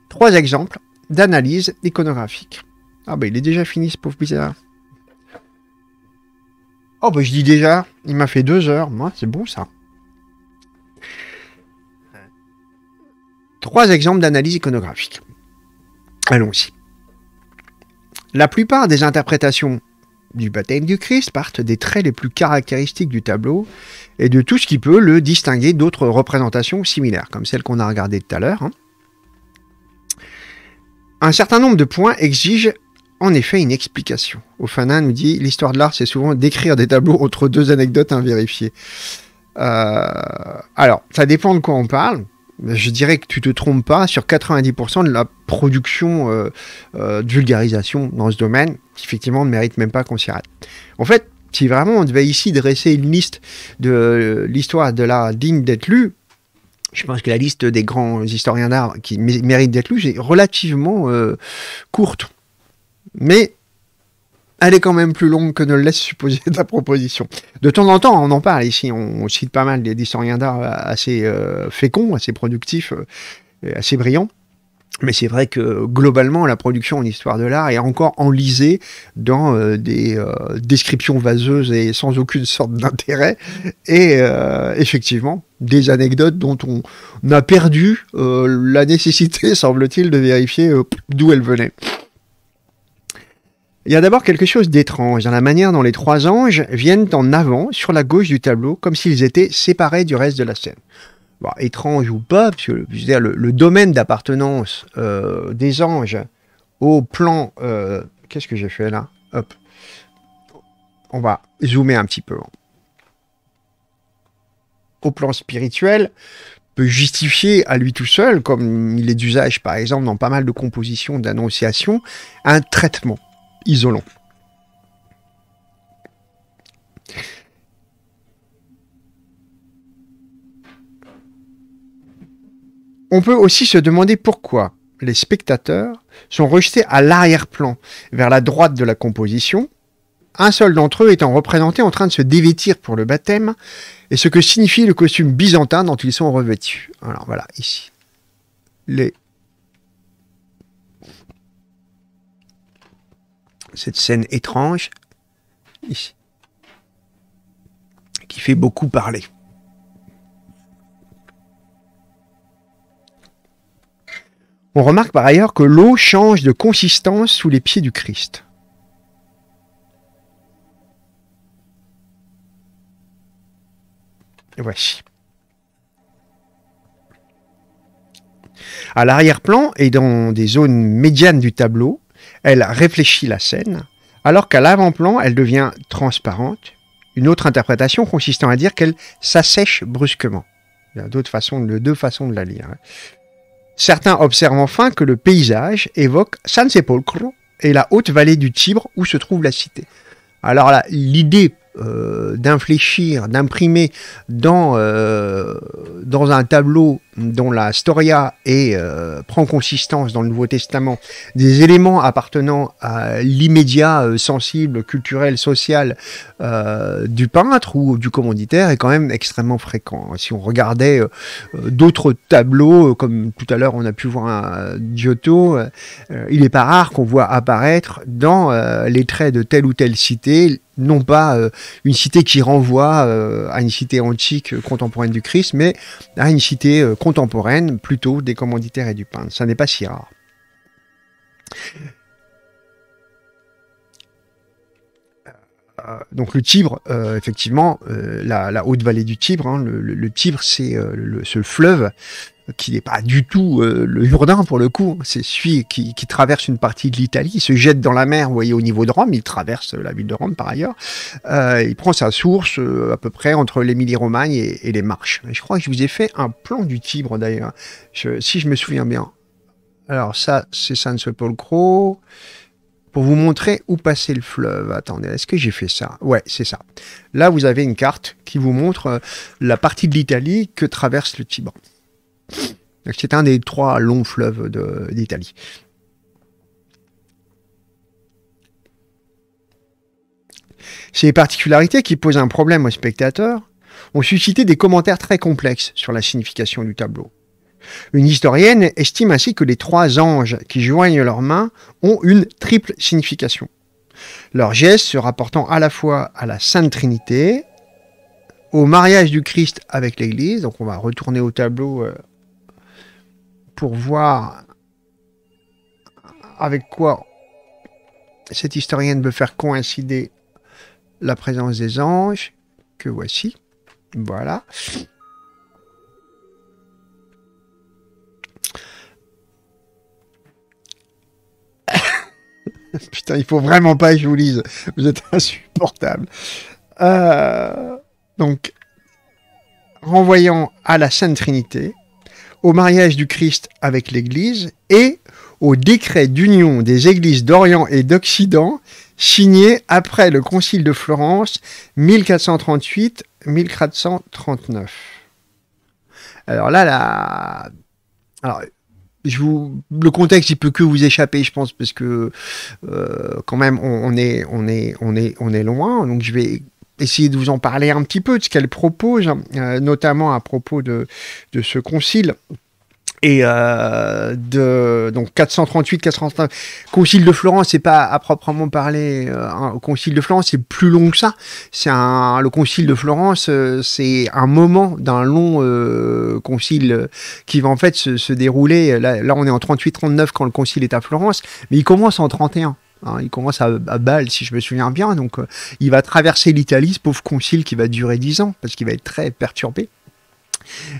Trois exemples d'analyse iconographique. Ah ben il est déjà fini ce pauvre bizarre. Oh ben je dis déjà, il m'a fait deux heures, moi c'est bon ça. Trois exemples d'analyse iconographique. Allons-y. La plupart des interprétations du baptême du Christ partent des traits les plus caractéristiques du tableau et de tout ce qui peut le distinguer d'autres représentations similaires, comme celle qu'on a regardée tout à l'heure. Hein. Un certain nombre de points exigent en effet une explication. Ophana nous dit l'histoire de l'art, c'est souvent d'écrire des tableaux entre deux anecdotes invérifiées. Euh, alors, ça dépend de quoi on parle. Je dirais que tu te trompes pas sur 90% de la production euh, euh, de vulgarisation dans ce domaine, qui effectivement ne mérite même pas qu'on s'y arrête. En fait, si vraiment on devait ici dresser une liste de l'histoire de l'art digne d'être lue, je pense que la liste des grands historiens d'art qui méritent d'être lus est relativement euh, courte. Mais elle est quand même plus longue que ne le laisse supposer [LAUGHS] ta proposition. De temps en temps, on en parle ici, on cite pas mal d'historiens d'art assez euh, féconds, assez productifs, euh, assez brillants. Mais c'est vrai que globalement, la production en histoire de l'art est encore enlisée dans euh, des euh, descriptions vaseuses et sans aucune sorte d'intérêt, et euh, effectivement, des anecdotes dont on, on a perdu la nécessité, [LAUGHS] semble-t-il, de vérifier d'où elles venaient. Il y a d'abord quelque chose d'étrange dans la manière dont les trois anges viennent en avant sur la gauche du tableau, comme s'ils étaient séparés du reste de la scène. Bah, étrange ou pas, parce le, domaine d'appartenance euh, des anges au plan... Euh, qu'est-ce que j'ai fait là Hop. On va zoomer un petit peu. Au plan spirituel, peut justifier à lui tout seul, comme il est d'usage par exemple dans pas mal de compositions, d'annonciation un traitement isolant. On peut aussi se demander pourquoi les spectateurs sont rejetés à l'arrière-plan, vers la droite de la composition, un seul d'entre eux étant représenté en train de se dévêtir pour le baptême, et ce que signifie le costume byzantin dont ils sont revêtus. Alors voilà, ici. Les... Cette scène étrange, ici, qui fait beaucoup parler. On remarque par ailleurs que l'eau change de consistance sous les pieds du Christ. Et voici. À l'arrière-plan et dans des zones médianes du tableau, elle réfléchit la scène, alors qu'à l'avant-plan, elle devient transparente. Une autre interprétation consistant à dire qu'elle s'assèche brusquement. Il y a deux façons de la lire. Hein. Certains observent enfin que le paysage évoque San Sepolcro et la haute vallée du Tibre où se trouve la cité. Alors là, l'idée euh, d'infléchir, d'imprimer dans, euh, dans un tableau dont la storia est, euh, prend consistance dans le Nouveau Testament, des éléments appartenant à l'immédiat euh, sensible, culturel, social euh, du peintre ou du commanditaire est quand même extrêmement fréquent. Si on regardait d'autres tableaux, comme tout à l'heure on a pu voir un Giotto, il n'est pas rare qu'on voit apparaître dans les traits de telle ou telle cité non pas une cité qui renvoie à une cité antique contemporaine du Christ, mais à une cité contemporaine contemporaine, plutôt des commanditaires et du pain, Ça n'est pas si rare. Euh, donc le Tibre, euh, effectivement, euh, la, haute vallée du Tibre, hein, le, Tibre, c'est ce fleuve qui n'est pas du tout euh, le Jourdain pour le coup, c'est celui qui, traverse une partie de l'Italie, il se jette dans la mer, vous voyez, au niveau de Rome, il traverse la ville de Rome par ailleurs, euh, il prend sa source euh, à peu près entre l'Émilie-Romagne et, et, les Marches. je crois que je vous ai fait un plan du Tibre d'ailleurs, si je me souviens bien. Alors ça, c'est San Sepolcro, pour vous montrer où passer le fleuve. Attendez, est-ce que j'ai fait ça Ouais, c'est ça. Là, vous avez une carte qui vous montre la partie de l'Italie que traverse le Tibre. C'est un des trois longs fleuves d'Italie. Ces particularités qui posent un problème aux spectateurs ont suscité des commentaires très complexes sur la signification du tableau. Une historienne estime ainsi que les trois anges qui joignent leurs mains ont une triple signification. Leur geste se rapportant à la fois à la Sainte Trinité, au mariage du Christ avec l'Église, donc on va retourner au tableau euh, pour voir avec quoi cette historienne veut faire coïncider la présence des anges, que voici. Voilà. [COUGHS] Putain, il faut vraiment pas que je vous lise. Vous êtes insupportable. Euh, donc, renvoyant à la Sainte Trinité, au mariage du Christ avec l'Église et au décret d'union des églises d'Orient et d'Occident signé après le Concile de Florence 1438-1439. Alors là, la... Alors, je vous... le contexte, il peut que vous échapper, je pense, parce que euh, quand même, on, on, est, on, est, on, est, on est loin. Donc je vais essayer de vous en parler un petit peu de ce qu'elle propose, euh, notamment à propos de, de ce concile et euh, de donc 438 439 concile de Florence c'est pas à proprement parler euh, un concile de Florence c'est plus long que ça c'est le concile de Florence c'est un moment d'un long concile qui va en fait se, dérouler là, on est en 38 39 quand le concile est à Florence mais il commence en 31 Hein, il commence à, Bâle, si je me souviens bien. Donc, euh, il va traverser l'Italie, ce pauvre concile qui va durer dix ans, parce qu'il va être très perturbé.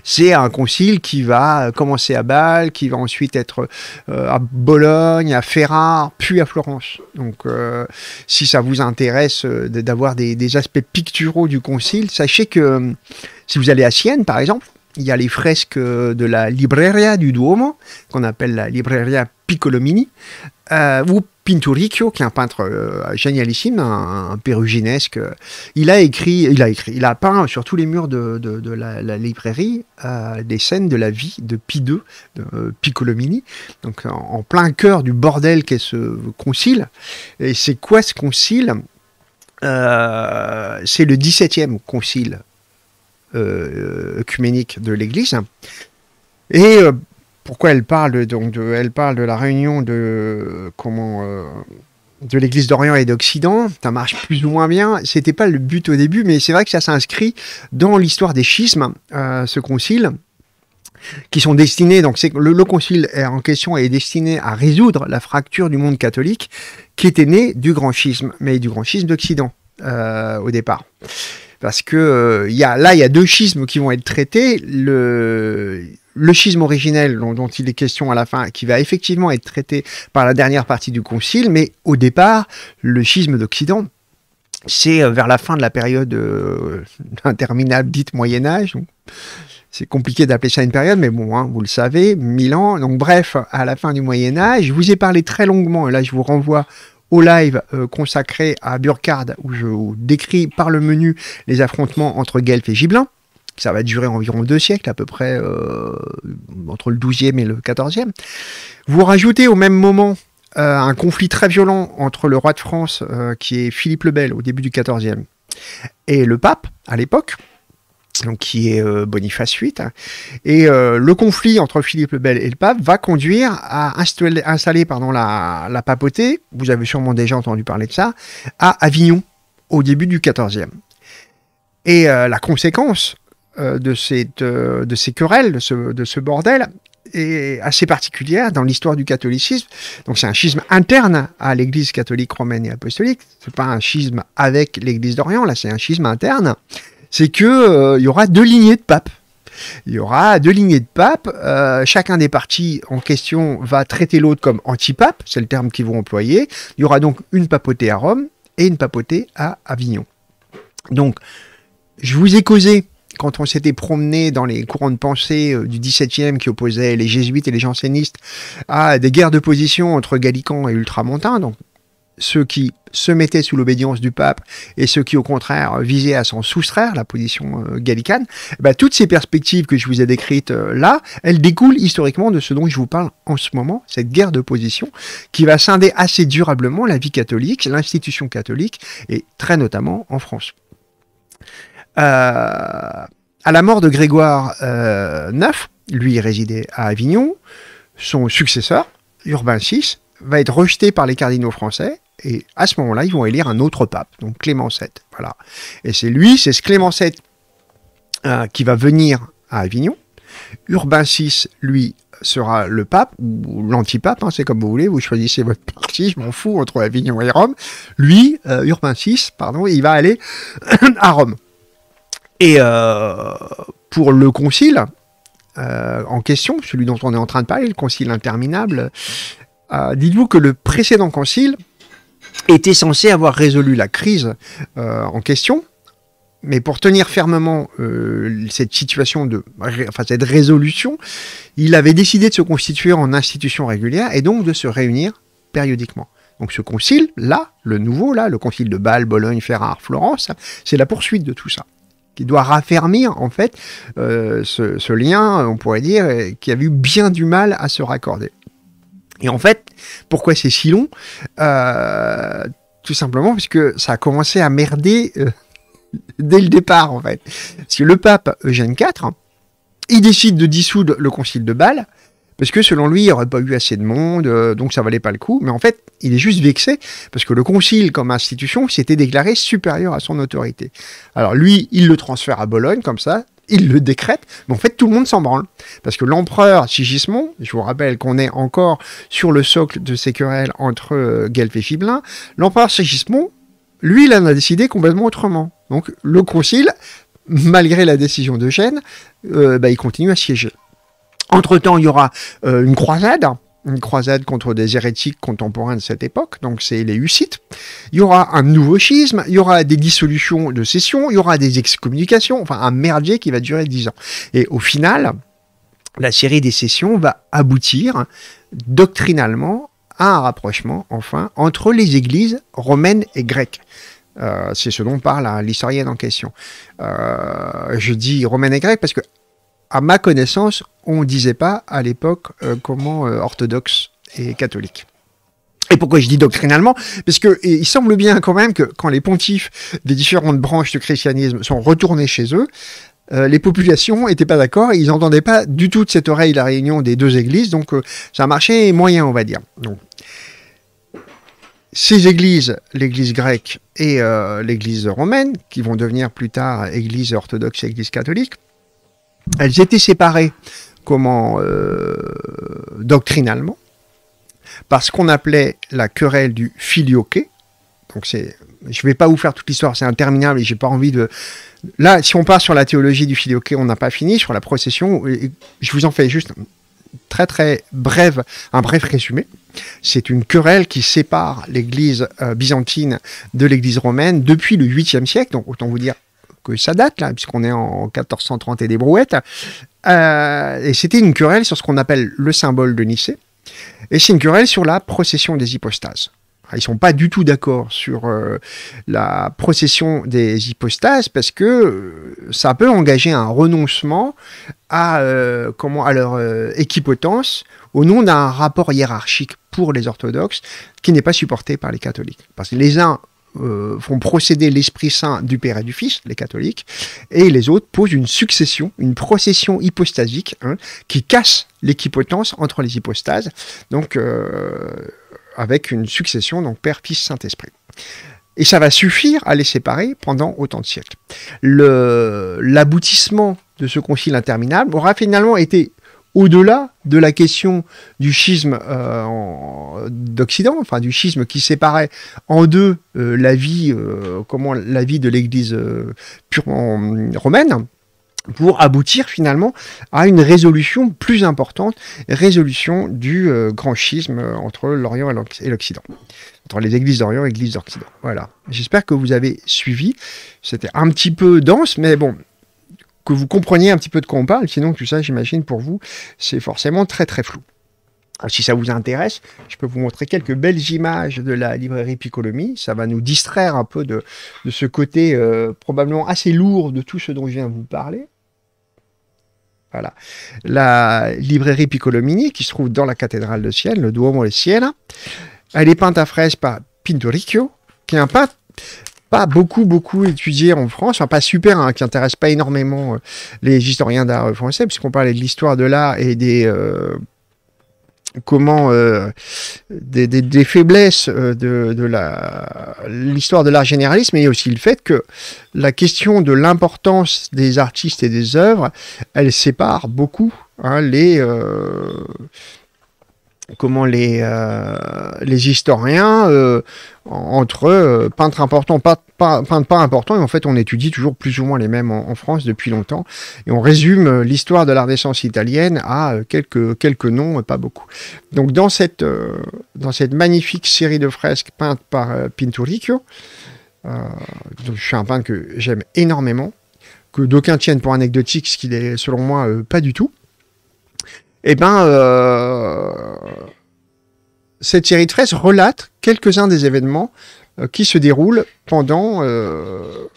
C'est un concile qui va commencer à Bâle, qui va ensuite être euh, à Bologne, à Ferrare, puis à Florence. Donc, euh, si ça vous intéresse d'avoir des, des, aspects picturaux du concile, sachez que si vous allez à Sienne, par exemple, il y a les fresques de la Libreria du Duomo, qu'on appelle la Libreria Piccolomini, euh, ou Pinturicchio, qui est un peintre euh, génialissime, un, péruginesque. il a écrit, il a écrit, il a peint sur tous les murs de, la, librairie euh, des scènes de la vie de Pie II, de Piccolomini, donc en, plein cœur du bordel qu'est ce concile. Et c'est quoi ce concile C'est le 17e concile œcuménique de l'Église. Et pourquoi elle parle donc de, elle parle de la réunion de comment euh, de l'Église d'Orient et d'Occident. Ça marche plus ou moins bien. C'était pas le but au début, mais c'est vrai que ça s'inscrit dans l'histoire des schismes, euh, ce concile qui sont destinés, donc le, concile en question est destiné à résoudre la fracture du monde catholique qui était née du grand schisme, mais du grand schisme d'Occident euh, au départ. Parce que euh, là, il y a deux schismes qui vont être traités. Le, schisme originel dont, il est question à la fin, qui va effectivement être traité par la dernière partie du Concile, mais au départ, le schisme d'Occident, c'est euh, vers la fin de la période euh, [LAUGHS] interminable dite Moyen Âge. C'est compliqué d'appeler ça une période, mais bon, hein, vous le savez, ans, Donc bref, à la fin du Moyen Âge, je vous ai parlé très longuement, et là je vous renvoie au live euh, consacré à Burkhardt, où je décris par le menu les affrontements entre Guelph et Gibelin. Ça va durer environ deux siècles, à peu près euh, entre le 12e et le 14e. Vous rajoutez au même moment euh, un conflit très violent entre le roi de France, qui est Philippe le Bel au début du 14e, et le pape à l'époque, donc qui est euh, Boniface VIII. Et euh, le conflit entre Philippe le Bel et le pape va conduire à installer, pardon, la, la, papauté, vous avez sûrement déjà entendu parler de ça, à Avignon, au début du XIVe. Et euh, la conséquence de, cette, de ces querelles, de ce, de ce bordel, est assez particulière dans l'histoire du catholicisme. Donc c'est un schisme interne à l'Église catholique romaine et apostolique. C'est pas un schisme avec l'Église d'Orient, là c'est un schisme interne c'est que euh, il y aura deux lignées de papes. Il y aura deux lignées de papes. Euh, chacun des partis en question va traiter l'autre comme antipape, c'est le terme qu'ils vont employer. Il y aura donc une papauté à Rome et une papauté à Avignon. Donc, je vous ai causé quand on s'était promené dans les courants de pensée euh, du XVIIe qui opposaient les jésuites et les jansénistes à des guerres de position entre gallicans et ultramontains, ceux qui se mettaient sous l'obédience du pape et ceux qui, au contraire, visaient à s'en soustraire, la position euh, gallicane, eh ben, toutes ces perspectives que je vous ai décrites euh, là, elles découlent historiquement de ce dont je vous parle en ce moment, cette guerre de position qui va scinder assez durablement la vie catholique, l'institution catholique, et très notamment en France. Euh, à la mort de Grégoire IX, lui résidait à Avignon, son successeur, Urbain VI, va être rejeté par les cardinaux français et à ce moment-là, ils vont élire un autre pape, donc Clément VII. Voilà. Et c'est lui, c'est ce Clément VII euh, qui va venir à Avignon. Urbain VI, lui, sera le pape, ou l'antipape, hein, c'est comme vous voulez, vous choisissez votre parti, je m'en fous, entre Avignon et Rome. Lui, euh, Urbain VI, pardon, il va aller [CLEARS THROAT] à Rome. Et euh, pour le concile en question, celui dont on est en train de parler, le concile interminable, dites-vous que le précédent concile était censé avoir résolu la crise euh, en question. Mais pour tenir fermement euh, cette situation de, cette résolution, il avait décidé de se constituer en institution régulière et donc de se réunir périodiquement. Donc ce concile, là, le nouveau, là, le concile de Bâle, Bologne, Ferrare, Florence, c'est la poursuite de tout ça qui doit raffermir en fait euh, ce, ce, lien, on pourrait dire, qui a eu bien du mal à se raccorder. Et en fait, pourquoi c'est si long euh, Tout simplement parce que ça a commencé à merder euh, [LAUGHS] dès le départ, en fait. Parce que le pape Eugène IV, il décide de dissoudre le concile de Bâle, parce que selon lui, il n'y aurait pas eu assez de monde, euh, donc ça valait pas le coup. Mais en fait, il est juste vexé, parce que le concile, comme institution, s'était déclaré supérieur à son autorité. Alors lui, il le transfère à Bologne, comme ça, il le décrète, mais en fait tout le monde s'en branle. Parce que l'empereur Sigismond, je vous rappelle qu'on est encore sur le socle de ces querelles entre euh, Guelph et Fiblin, l'empereur Sigismond, lui, il en a décidé complètement autrement. Donc le concile, malgré la décision de Gênes, euh, bah, il continue à siéger. Entre-temps, il y aura euh, une croisade une croisade contre des hérétiques contemporains de cette époque, donc c'est les Hussites. Il y aura un nouveau schisme, il y aura des dissolutions de sessions, il y aura des excommunications, enfin un merdier qui va durer dix ans. Et au final, la série des sessions va aboutir doctrinalement à un rapprochement, enfin, entre les églises romaines et grecques. Euh, c'est ce dont parle hein, l'historienne en question. Euh, je dis romaine et grecques parce que à ma connaissance, on ne disait pas à l'époque euh, comment euh, orthodoxe et catholique. Et pourquoi je dis doctrinalement Parce que il semble bien quand même que quand les pontifs des différentes branches du christianisme sont retournés chez eux, euh, les populations n'étaient pas d'accord et ils n'entendaient pas du tout de cette oreille la réunion des deux églises, donc ça marchait moyen, on va dire. Donc, ces églises, l'église grecque et l'église romaine, qui vont devenir plus tard église orthodoxe et église catholique, elles étaient séparées comment euh, doctrinalement parce qu'on appelait la querelle du filioque Donc c'est je ne vais pas vous faire toute l'histoire, c'est interminable et j'ai pas envie de. Là, si on part sur la théologie du filioque, on n'a pas fini sur la procession. Je vous en fais juste un très très brève, un bref résumé. C'est une querelle qui sépare l'Église euh, byzantine de l'Église romaine depuis le 8e siècle, donc autant vous dire que ça date, là, puisqu'on est en 1430 et des brouettes. Euh, et c'était une querelle sur ce qu'on appelle le symbole de Nicée. Et c'est une querelle sur la procession des hypostases. Ils sont pas du tout d'accord sur euh, la procession des hypostases parce que euh, ça peut engager un renoncement à, comment, à leur équipotence au nom d'un rapport hiérarchique pour les orthodoxes qui n'est pas supporté par les catholiques. Parce que les uns euh, font procéder l'Esprit Saint du Père et du Fils, les catholiques, et les autres posent une succession, une procession hypostasique hein, qui casse l'équipotence entre les hypostases, donc euh, avec une succession, donc Père, Fils, Saint-Esprit. Et ça va suffire à les séparer pendant autant de siècles. L'aboutissement de ce concile interminable aura finalement été au-delà de la question du schisme euh, d'Occident, enfin du schisme qui séparait en deux euh, la vie, euh, comment la vie de l'Église purement hum, romaine pour aboutir finalement à une résolution plus importante, résolution du grand schisme entre l'Orient et l'Occident entre les églises d'Orient et l'Église d'Occident. Voilà. J'espère que vous avez suivi. C'était un petit peu dense, mais bon, que vous compreniez un petit peu de quoi on parle, sinon tout ça, j'imagine, pour vous, c'est forcément très très flou. si ça vous intéresse, je peux vous montrer quelques belles images de la librairie Piccolomini, Ça va nous distraire un peu de, ce côté euh, probablement assez lourd de tout ce dont je viens de vous parler. Voilà. La librairie Piccolomini, qui se trouve dans la cathédrale de Sienne, le Duomo de Siena, elle est peinte à fraises par Pinturicchio, qui est un peintre pas beaucoup, beaucoup étudié en France, enfin pas super, hein, qui intéresse pas énormément euh, les historiens d'art euh, français, puisqu'on parlait de l'histoire de l'art et des... Euh, comment des, faiblesses de, la l'histoire de l'art généraliste, mais aussi le fait que la question de l'importance des artistes et des œuvres, elle sépare beaucoup hein, les comment les, euh, les historiens, euh, entre euh, peintres importants, peintres pas, pas importants, et en fait on étudie toujours plus ou moins les mêmes en, France depuis longtemps, et on résume l'histoire de la renaissance italienne à quelques, quelques noms, pas beaucoup. Donc dans cette, dans cette magnifique série de fresques peintes par Pinturicchio, je suis un peintre que j'aime énormément, que d'aucuns tiennent pour anecdotique, ce qui est selon moi pas du tout, eh ben, euh, cette série de fraises relate quelques-uns des événements euh, qui se déroulent pendant, euh,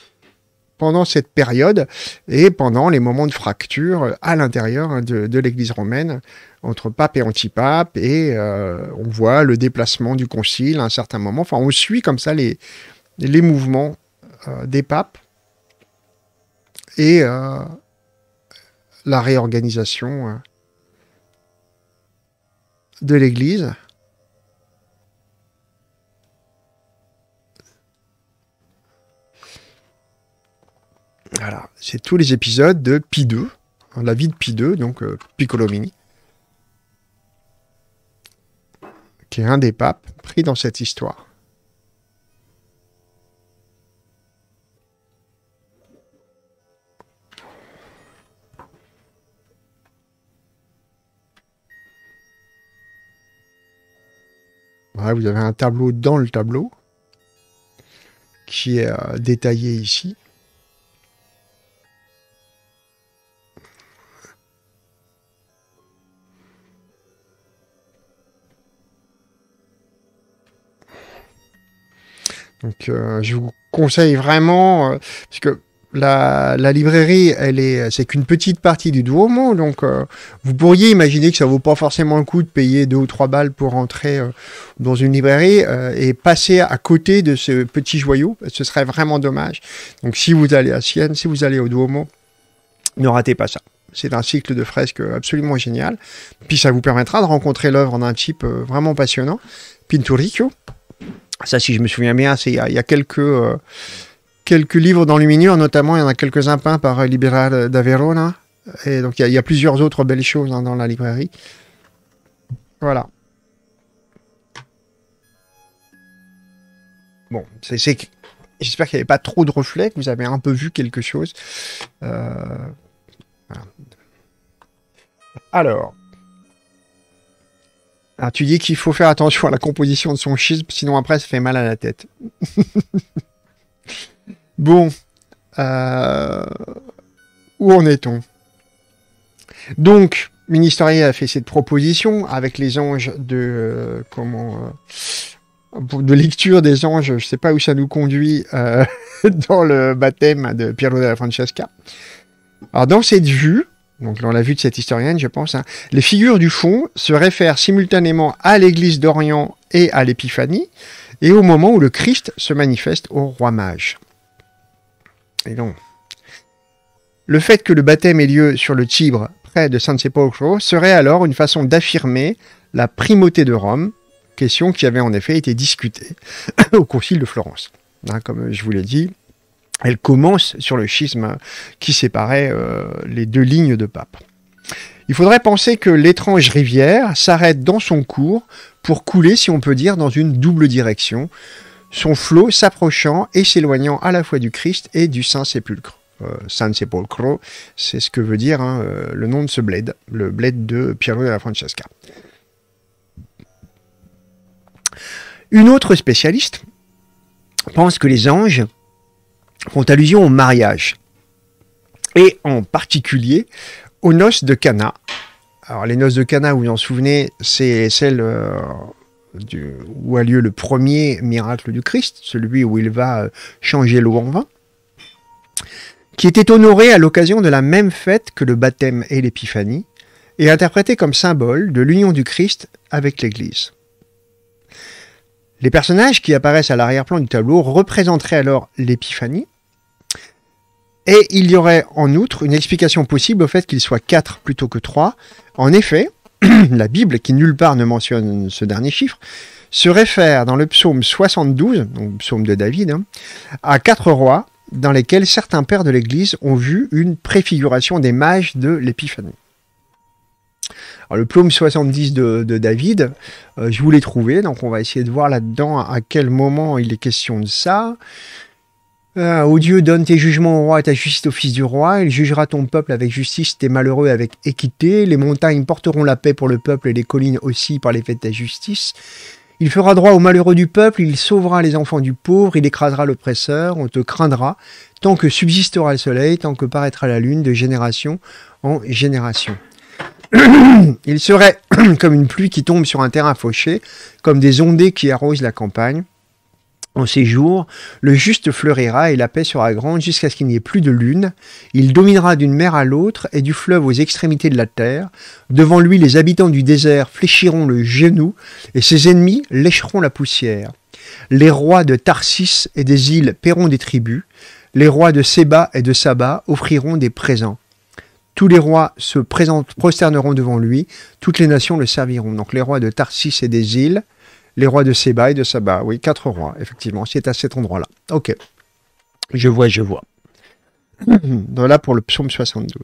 pendant cette période et pendant les moments de fracture à l'intérieur hein, de, l'Église romaine entre pape et antipape. Et on voit le déplacement du concile à un certain moment. Enfin, on suit comme ça les, les mouvements des papes. Et la réorganisation hein, de l'Église. Voilà, c'est tous les épisodes de Pie 2, hein, la vie de Pie 2, donc euh, Piccolomini, qui est un des papes pris dans cette histoire. vous avez un tableau dans le tableau qui est euh, détaillé ici. Donc euh, je vous conseille vraiment, euh, parce que la, librairie, elle est, c'est qu'une petite partie du Duomo, donc euh, vous pourriez imaginer que ça vaut pas forcément le coup de payer deux ou trois balles pour rentrer euh, dans une librairie euh, et passer à côté de ce petit joyau. Ce serait vraiment dommage. Donc si vous allez à Sienne, si vous allez au Duomo, ne ratez pas ça. C'est un cycle de fresques absolument génial. Puis ça vous permettra de rencontrer l'œuvre d'un type vraiment passionnant, Pinturicchio. Ça, si je me souviens bien, c'est il y, a quelques quelques livres d'enluminure, notamment il y en a quelques-uns peints par euh, Libéral euh, da Et donc il y, a plusieurs autres belles choses hein, dans la librairie. Voilà. Bon, c'est j'espère qu'il n'y avait pas trop de reflets, que vous avez un peu vu quelque chose. Euh, Alors. Alors, ah, tu dis qu'il faut faire attention à la composition de son schisme, sinon après, ça fait mal à la tête. [LAUGHS] Bon, euh, où en est-on Donc, historienne a fait cette proposition avec les anges de euh, comment euh, de lecture des anges. Je ne sais pas où ça nous conduit [LAUGHS] dans le baptême de Piero della Francesca. Alors, dans cette vue, donc dans la vue de cette historienne, je pense, hein, les figures du fond se réfèrent simultanément à l'Église d'Orient et à l'Épiphanie, et au moment où le Christ se manifeste au roi mage. Et Le fait que le baptême ait lieu sur le Tibre, près de San Sepolcro, serait alors une façon d'affirmer la primauté de Rome, question qui avait en effet été discutée [COUGHS] au Concile de Florence. Hein, comme je vous l'ai dit, elle commence sur le schisme qui séparait euh, les deux lignes de pape. Il faudrait penser que l'étrange rivière s'arrête dans son cours pour couler, si on peut dire, dans une double direction, son flot s'approchant et s'éloignant à la fois du Christ et du Saint-Sépulcre. saint euh, San c'est ce que veut dire hein, euh, le nom de ce bled, le bled de Piero la Francesca. Une autre spécialiste pense que les anges font allusion au mariage, et en particulier aux noces de Cana, alors les noces de Cana, vous vous en souvenez, c'est celle euh, où a lieu le premier miracle du Christ, celui où il va euh, changer l'eau en vin, qui était honoré à l'occasion de la même fête que le baptême et l'épiphanie, et interprété comme symbole de l'union du Christ avec l'Église. Les personnages qui apparaissent à l'arrière-plan du tableau représenteraient alors l'épiphanie, et il y aurait en outre une explication possible au fait qu'ils soient quatre plutôt que trois. En effet, [CLEARS THROAT] la Bible, qui nulle part ne mentionne ce dernier chiffre, se réfère dans le psaume 72, donc psaume de David, hein, à quatre rois dans lesquels certains pères de l'Église ont vu une préfiguration des mages de l'Épiphanie. Alors, le psaume 70 de, David, euh, je vous l'ai trouvé, donc on va essayer de voir là-dedans à quel moment il est question de ça ô ah, Dieu, donne tes jugements au roi et ta justice au fils du roi. Il jugera ton peuple avec justice, tes malheureux avec équité. Les montagnes porteront la paix pour le peuple et les collines aussi par l'effet de ta justice. Il fera droit aux malheureux du peuple, il sauvera les enfants du pauvre, il écrasera l'oppresseur, on te craindra, tant que subsistera le soleil, tant que paraîtra la lune, de génération en génération. [CLEARS THROAT] il serait [CLEARS THROAT] comme une pluie qui tombe sur un terrain fauché, comme des ondées qui arrosent la campagne. En ces jours, le juste fleurira et la paix sera grande jusqu'à ce qu'il n'y ait plus de lune. Il dominera d'une mer à l'autre et du fleuve aux extrémités de la terre. Devant lui, les habitants du désert fléchiront le genou et ses ennemis lécheront la poussière. Les rois de Tarsis et des îles paieront des tribus. Les rois de Séba et de Saba offriront des présents. Tous les rois se prosterneront devant lui. Toutes les nations le serviront. Donc les rois de Tarsis et des îles, les rois de Seba et de Saba. Oui, quatre rois, effectivement. C'est à cet endroit-là. Ok. Je vois, je vois. [CLEARS THROAT] voilà pour le psaume 72.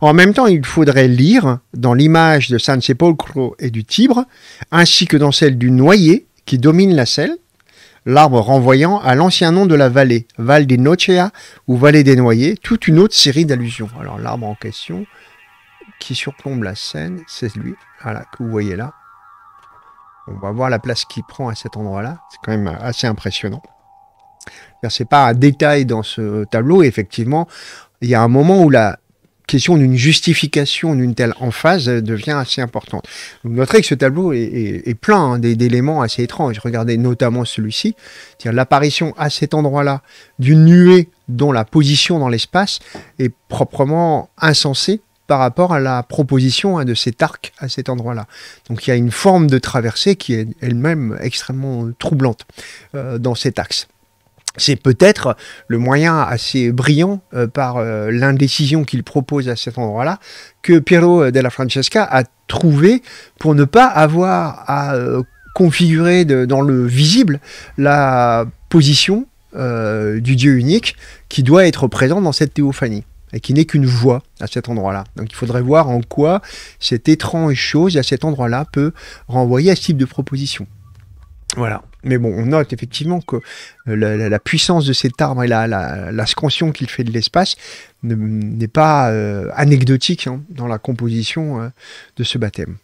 En même temps, il faudrait lire dans l'image de San Sepolcro et du Tibre, ainsi que dans celle du noyer qui domine la selle, l'arbre renvoyant à l'ancien nom de la vallée, Val des Nocea ou Vallée des Noyers, toute une autre série d'allusions. Alors l'arbre en question qui surplombe la scène, c'est celui que vous voyez là, on va voir la place qu'il prend à cet endroit-là. C'est quand même assez impressionnant. C'est pas un détail dans ce tableau. effectivement, il y a un moment où la question d'une justification d'une telle emphase devient assez importante. Vous noterez que ce tableau est, plein hein, d'éléments assez étranges. Regardez notamment celui-ci, l'apparition à cet endroit-là d'une nuée dont la position dans l'espace est proprement insensée par rapport à la proposition hein, de cet arc à cet endroit-là. Donc il y a une forme de traversée qui est elle-même extrêmement euh, troublante euh, dans cet axe. C'est peut-être le moyen assez brillant euh, par l'indécision qu'il propose à cet endroit-là que Piero della Francesca a trouvé pour ne pas avoir à configurer dans le visible la position du Dieu unique qui doit être présent dans cette théophanie et qui n'est qu'une voix à cet endroit-là. Donc il faudrait voir en quoi cette étrange chose à cet endroit-là peut renvoyer à ce type de proposition. Voilà. Mais bon, on note effectivement que euh, la, puissance de cet arbre et la, la scansion qu'il fait de l'espace n'est pas euh, anecdotique hein, dans la composition euh, de ce baptême.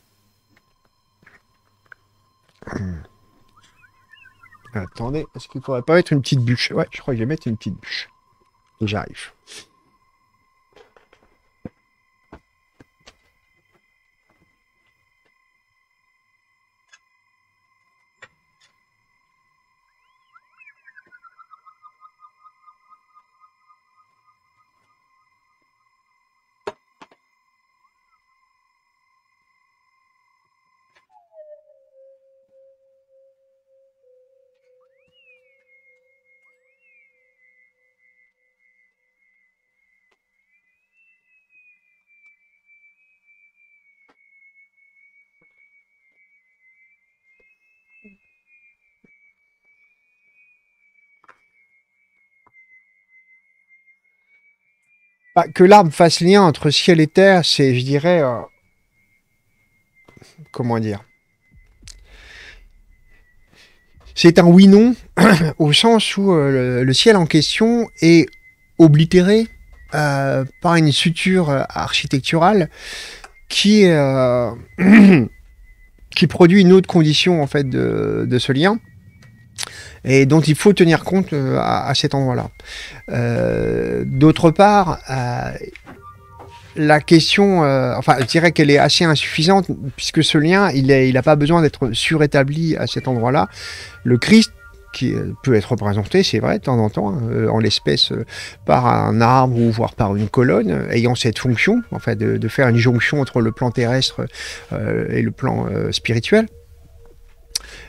Attendez, est-ce qu'il ne faudrait pas mettre une petite bûche Ouais, je crois que je vais mettre une petite bûche. J'arrive. Bah, que l'arbre fasse lien entre ciel et terre, c'est, je dirais, euh, comment dire C'est un oui-non, [CLEARS THROAT] au sens où euh, le, ciel en question est oblitéré euh, par une suture architecturale qui, [CLEARS THROAT] qui produit une autre condition en fait de ce lien et dont il faut tenir compte euh, à, cet endroit-là. Euh, d'autre part, euh, la question, enfin, je dirais qu'elle est assez insuffisante puisque ce lien, il n'a pas besoin d'être surétabli à cet endroit-là. Le Christ qui peut être représenté, c'est vrai, de temps en temps, en l'espèce par un arbre ou voire par une colonne, ayant cette fonction, en fait, de, faire une jonction entre le plan terrestre et le plan spirituel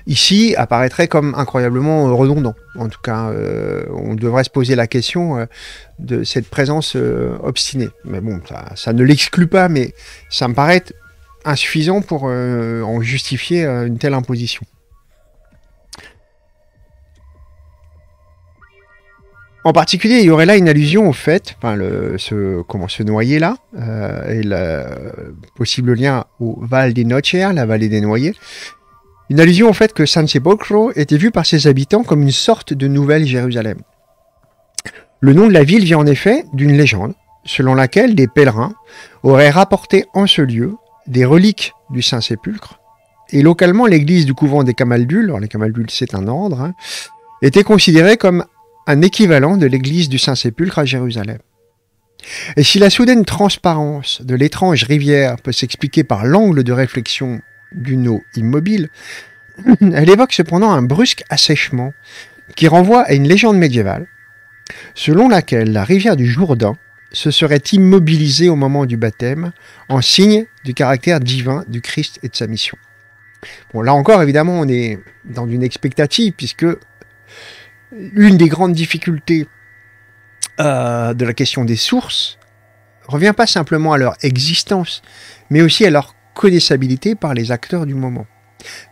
ici apparaîtrait comme incroyablement euh, redondant. En tout cas, euh, on devrait se poser la question euh, de cette présence obstinée. Mais bon, ça, ne l'exclut pas, mais ça me paraît insuffisant pour en justifier une telle imposition. En particulier, il y aurait là une allusion au fait, enfin, ce, comment se noyer là, et le possible lien au Val des Nocières, la vallée des noyers, une allusion au fait que San Sepolcro était vu par ses habitants comme une sorte de nouvelle Jérusalem. Le nom de la ville vient en effet d'une légende, selon laquelle des pèlerins auraient rapporté en ce lieu des reliques du Saint-Sépulcre, et localement l'église du couvent des Camaldules, alors les Camaldules c'est un ordre, hein, était considérée comme un équivalent de l'église du Saint-Sépulcre à Jérusalem. Et si la soudaine transparence de l'étrange rivière peut s'expliquer par l'angle de réflexion d'une eau immobile, [LAUGHS] elle évoque cependant un brusque assèchement qui renvoie à une légende médiévale, selon laquelle la rivière du Jourdain se serait immobilisée au moment du baptême en signe du caractère divin du Christ et de sa mission. Bon, là encore, évidemment, on est dans une expectative, puisque l'une des grandes difficultés euh, de la question des sources revient pas simplement à leur existence, mais aussi à leur connaissabilité par les acteurs du moment.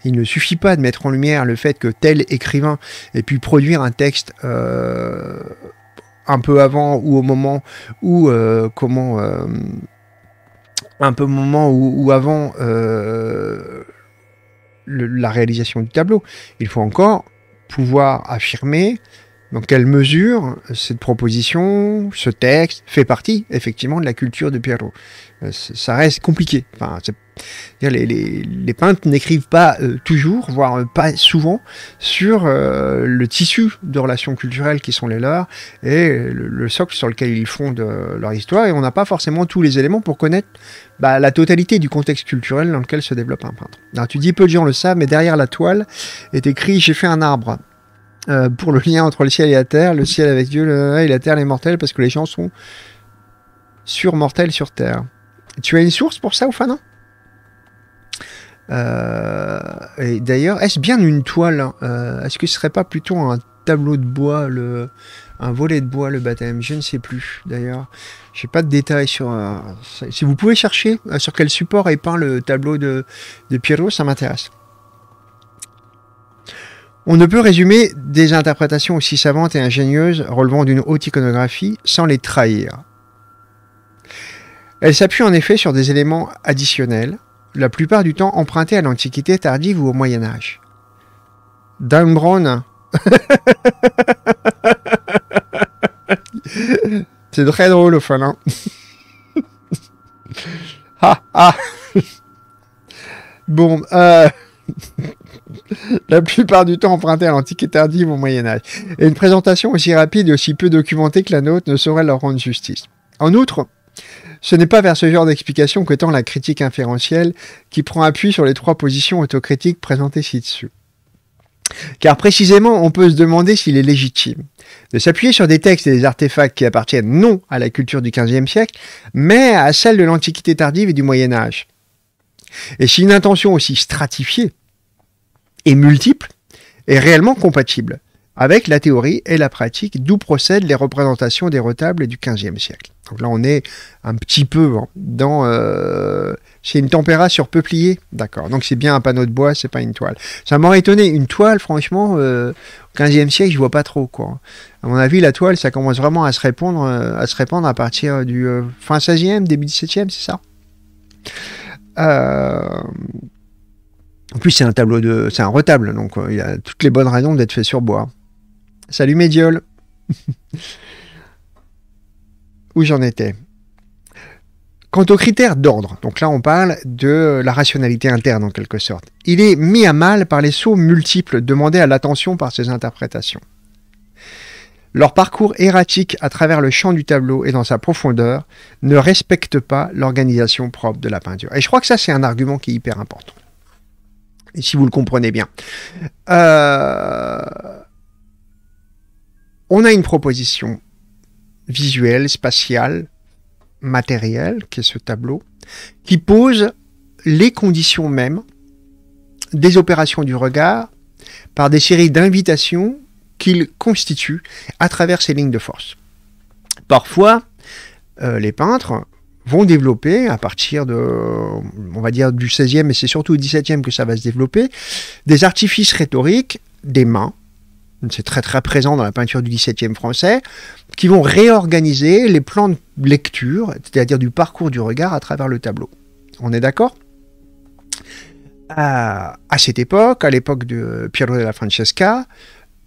Il ne suffit pas de mettre en lumière le fait que tel écrivain ait pu produire un texte euh, un peu avant ou au moment où euh, comment euh, un peu moment ou avant la réalisation du tableau. Il faut encore pouvoir affirmer dans quelle mesure cette proposition, ce texte, fait partie effectivement de la culture de Pierrot. Ça reste compliqué. Enfin, c'est les, peintres n'écrivent pas euh, toujours, voire euh, pas souvent, sur euh, le tissu de relations culturelles qui sont les leurs et le, socle sur lequel ils fondent leur histoire. Et on n'a pas forcément tous les éléments pour connaître bah, la totalité du contexte culturel dans lequel se développe un peintre. Alors tu dis peu de gens le savent, mais derrière la toile est écrit J'ai fait un arbre. pour le lien entre le ciel et la terre, le ciel avec Dieu et la terre les mortels, parce que les gens sont surmortels sur terre. Tu as une source pour ça ou non euh, et d'ailleurs, est-ce bien une toile hein, euh, Est-ce que ce serait pas plutôt un tableau de bois, le, un volet de bois, le baptême Je ne sais plus d'ailleurs. je n'ai pas de détails sur. Euh, si vous pouvez chercher sur quel support est peint le tableau de, Pierrot ça m'intéresse. On ne peut résumer des interprétations aussi savantes et ingénieuses relevant d'une haute iconographie sans les trahir. Elle s'appuie en effet sur des éléments additionnels, la plupart du temps emprunté à l'Antiquité tardive ou au Moyen Âge. Dan [LAUGHS] C'est très drôle au final. [LAUGHS] ah ah. Bon, euh, [LAUGHS] la plupart du temps emprunté à l'Antiquité tardive ou au Moyen Âge. Et une présentation aussi rapide et aussi peu documentée que la nôtre ne saurait leur rendre justice. En outre, ce n'est pas vers ce genre d'explication que tend la critique inférentielle qui prend appui sur les trois positions autocritiques présentées ci-dessus. Car précisément, on peut se demander s'il est légitime de s'appuyer sur des textes et des artefacts qui appartiennent non à la culture du XVe siècle, mais à celle de l'Antiquité tardive et du Moyen Âge. Et si une intention aussi stratifiée et multiple est réellement compatible avec la théorie et la pratique d'où procèdent les représentations des retables du XVe siècle. Donc là, on est un petit peu dans. Euh, c'est une tempéra sur peuplier, d'accord. Donc c'est bien un panneau de bois, c'est pas une toile. Ça m'aurait étonné. Une toile, franchement, euh, au 15e siècle, je vois pas trop quoi. À mon avis, la toile, ça commence vraiment à se répandre, euh, à se à partir du fin 16e, début 17e, c'est ça. En plus, c'est un tableau de, c'est un retable, donc il y a toutes les bonnes raisons d'être fait sur bois. Salut Médiol. [LAUGHS] où j'en étais. Quant aux critères d'ordre, donc là on parle de la rationalité interne en quelque sorte, il est mis à mal par les sauts multiples demandés à l'attention par ces interprétations. Leur parcours erratique à travers le champ du tableau et dans sa profondeur ne respecte pas l'organisation propre de la peinture. Et je crois que ça c'est un argument qui est hyper important. Et si vous le comprenez bien. Euh, on a une proposition visuel, spatial, matériel, qui est ce tableau, qui pose les conditions mêmes des opérations du regard par des séries d'invitations qu'il constitue à travers ces lignes de force. Parfois, euh, les peintres vont développer, à partir de, on va dire, du 16e, et c'est surtout au 17e que ça va se développer, des artifices rhétoriques des mains. C'est très très présent dans la peinture du 17e français, qui vont réorganiser les plans de lecture, c'est-à-dire du parcours du regard à travers le tableau. On est d'accord à, cette époque, à l'époque de Piero della Francesca,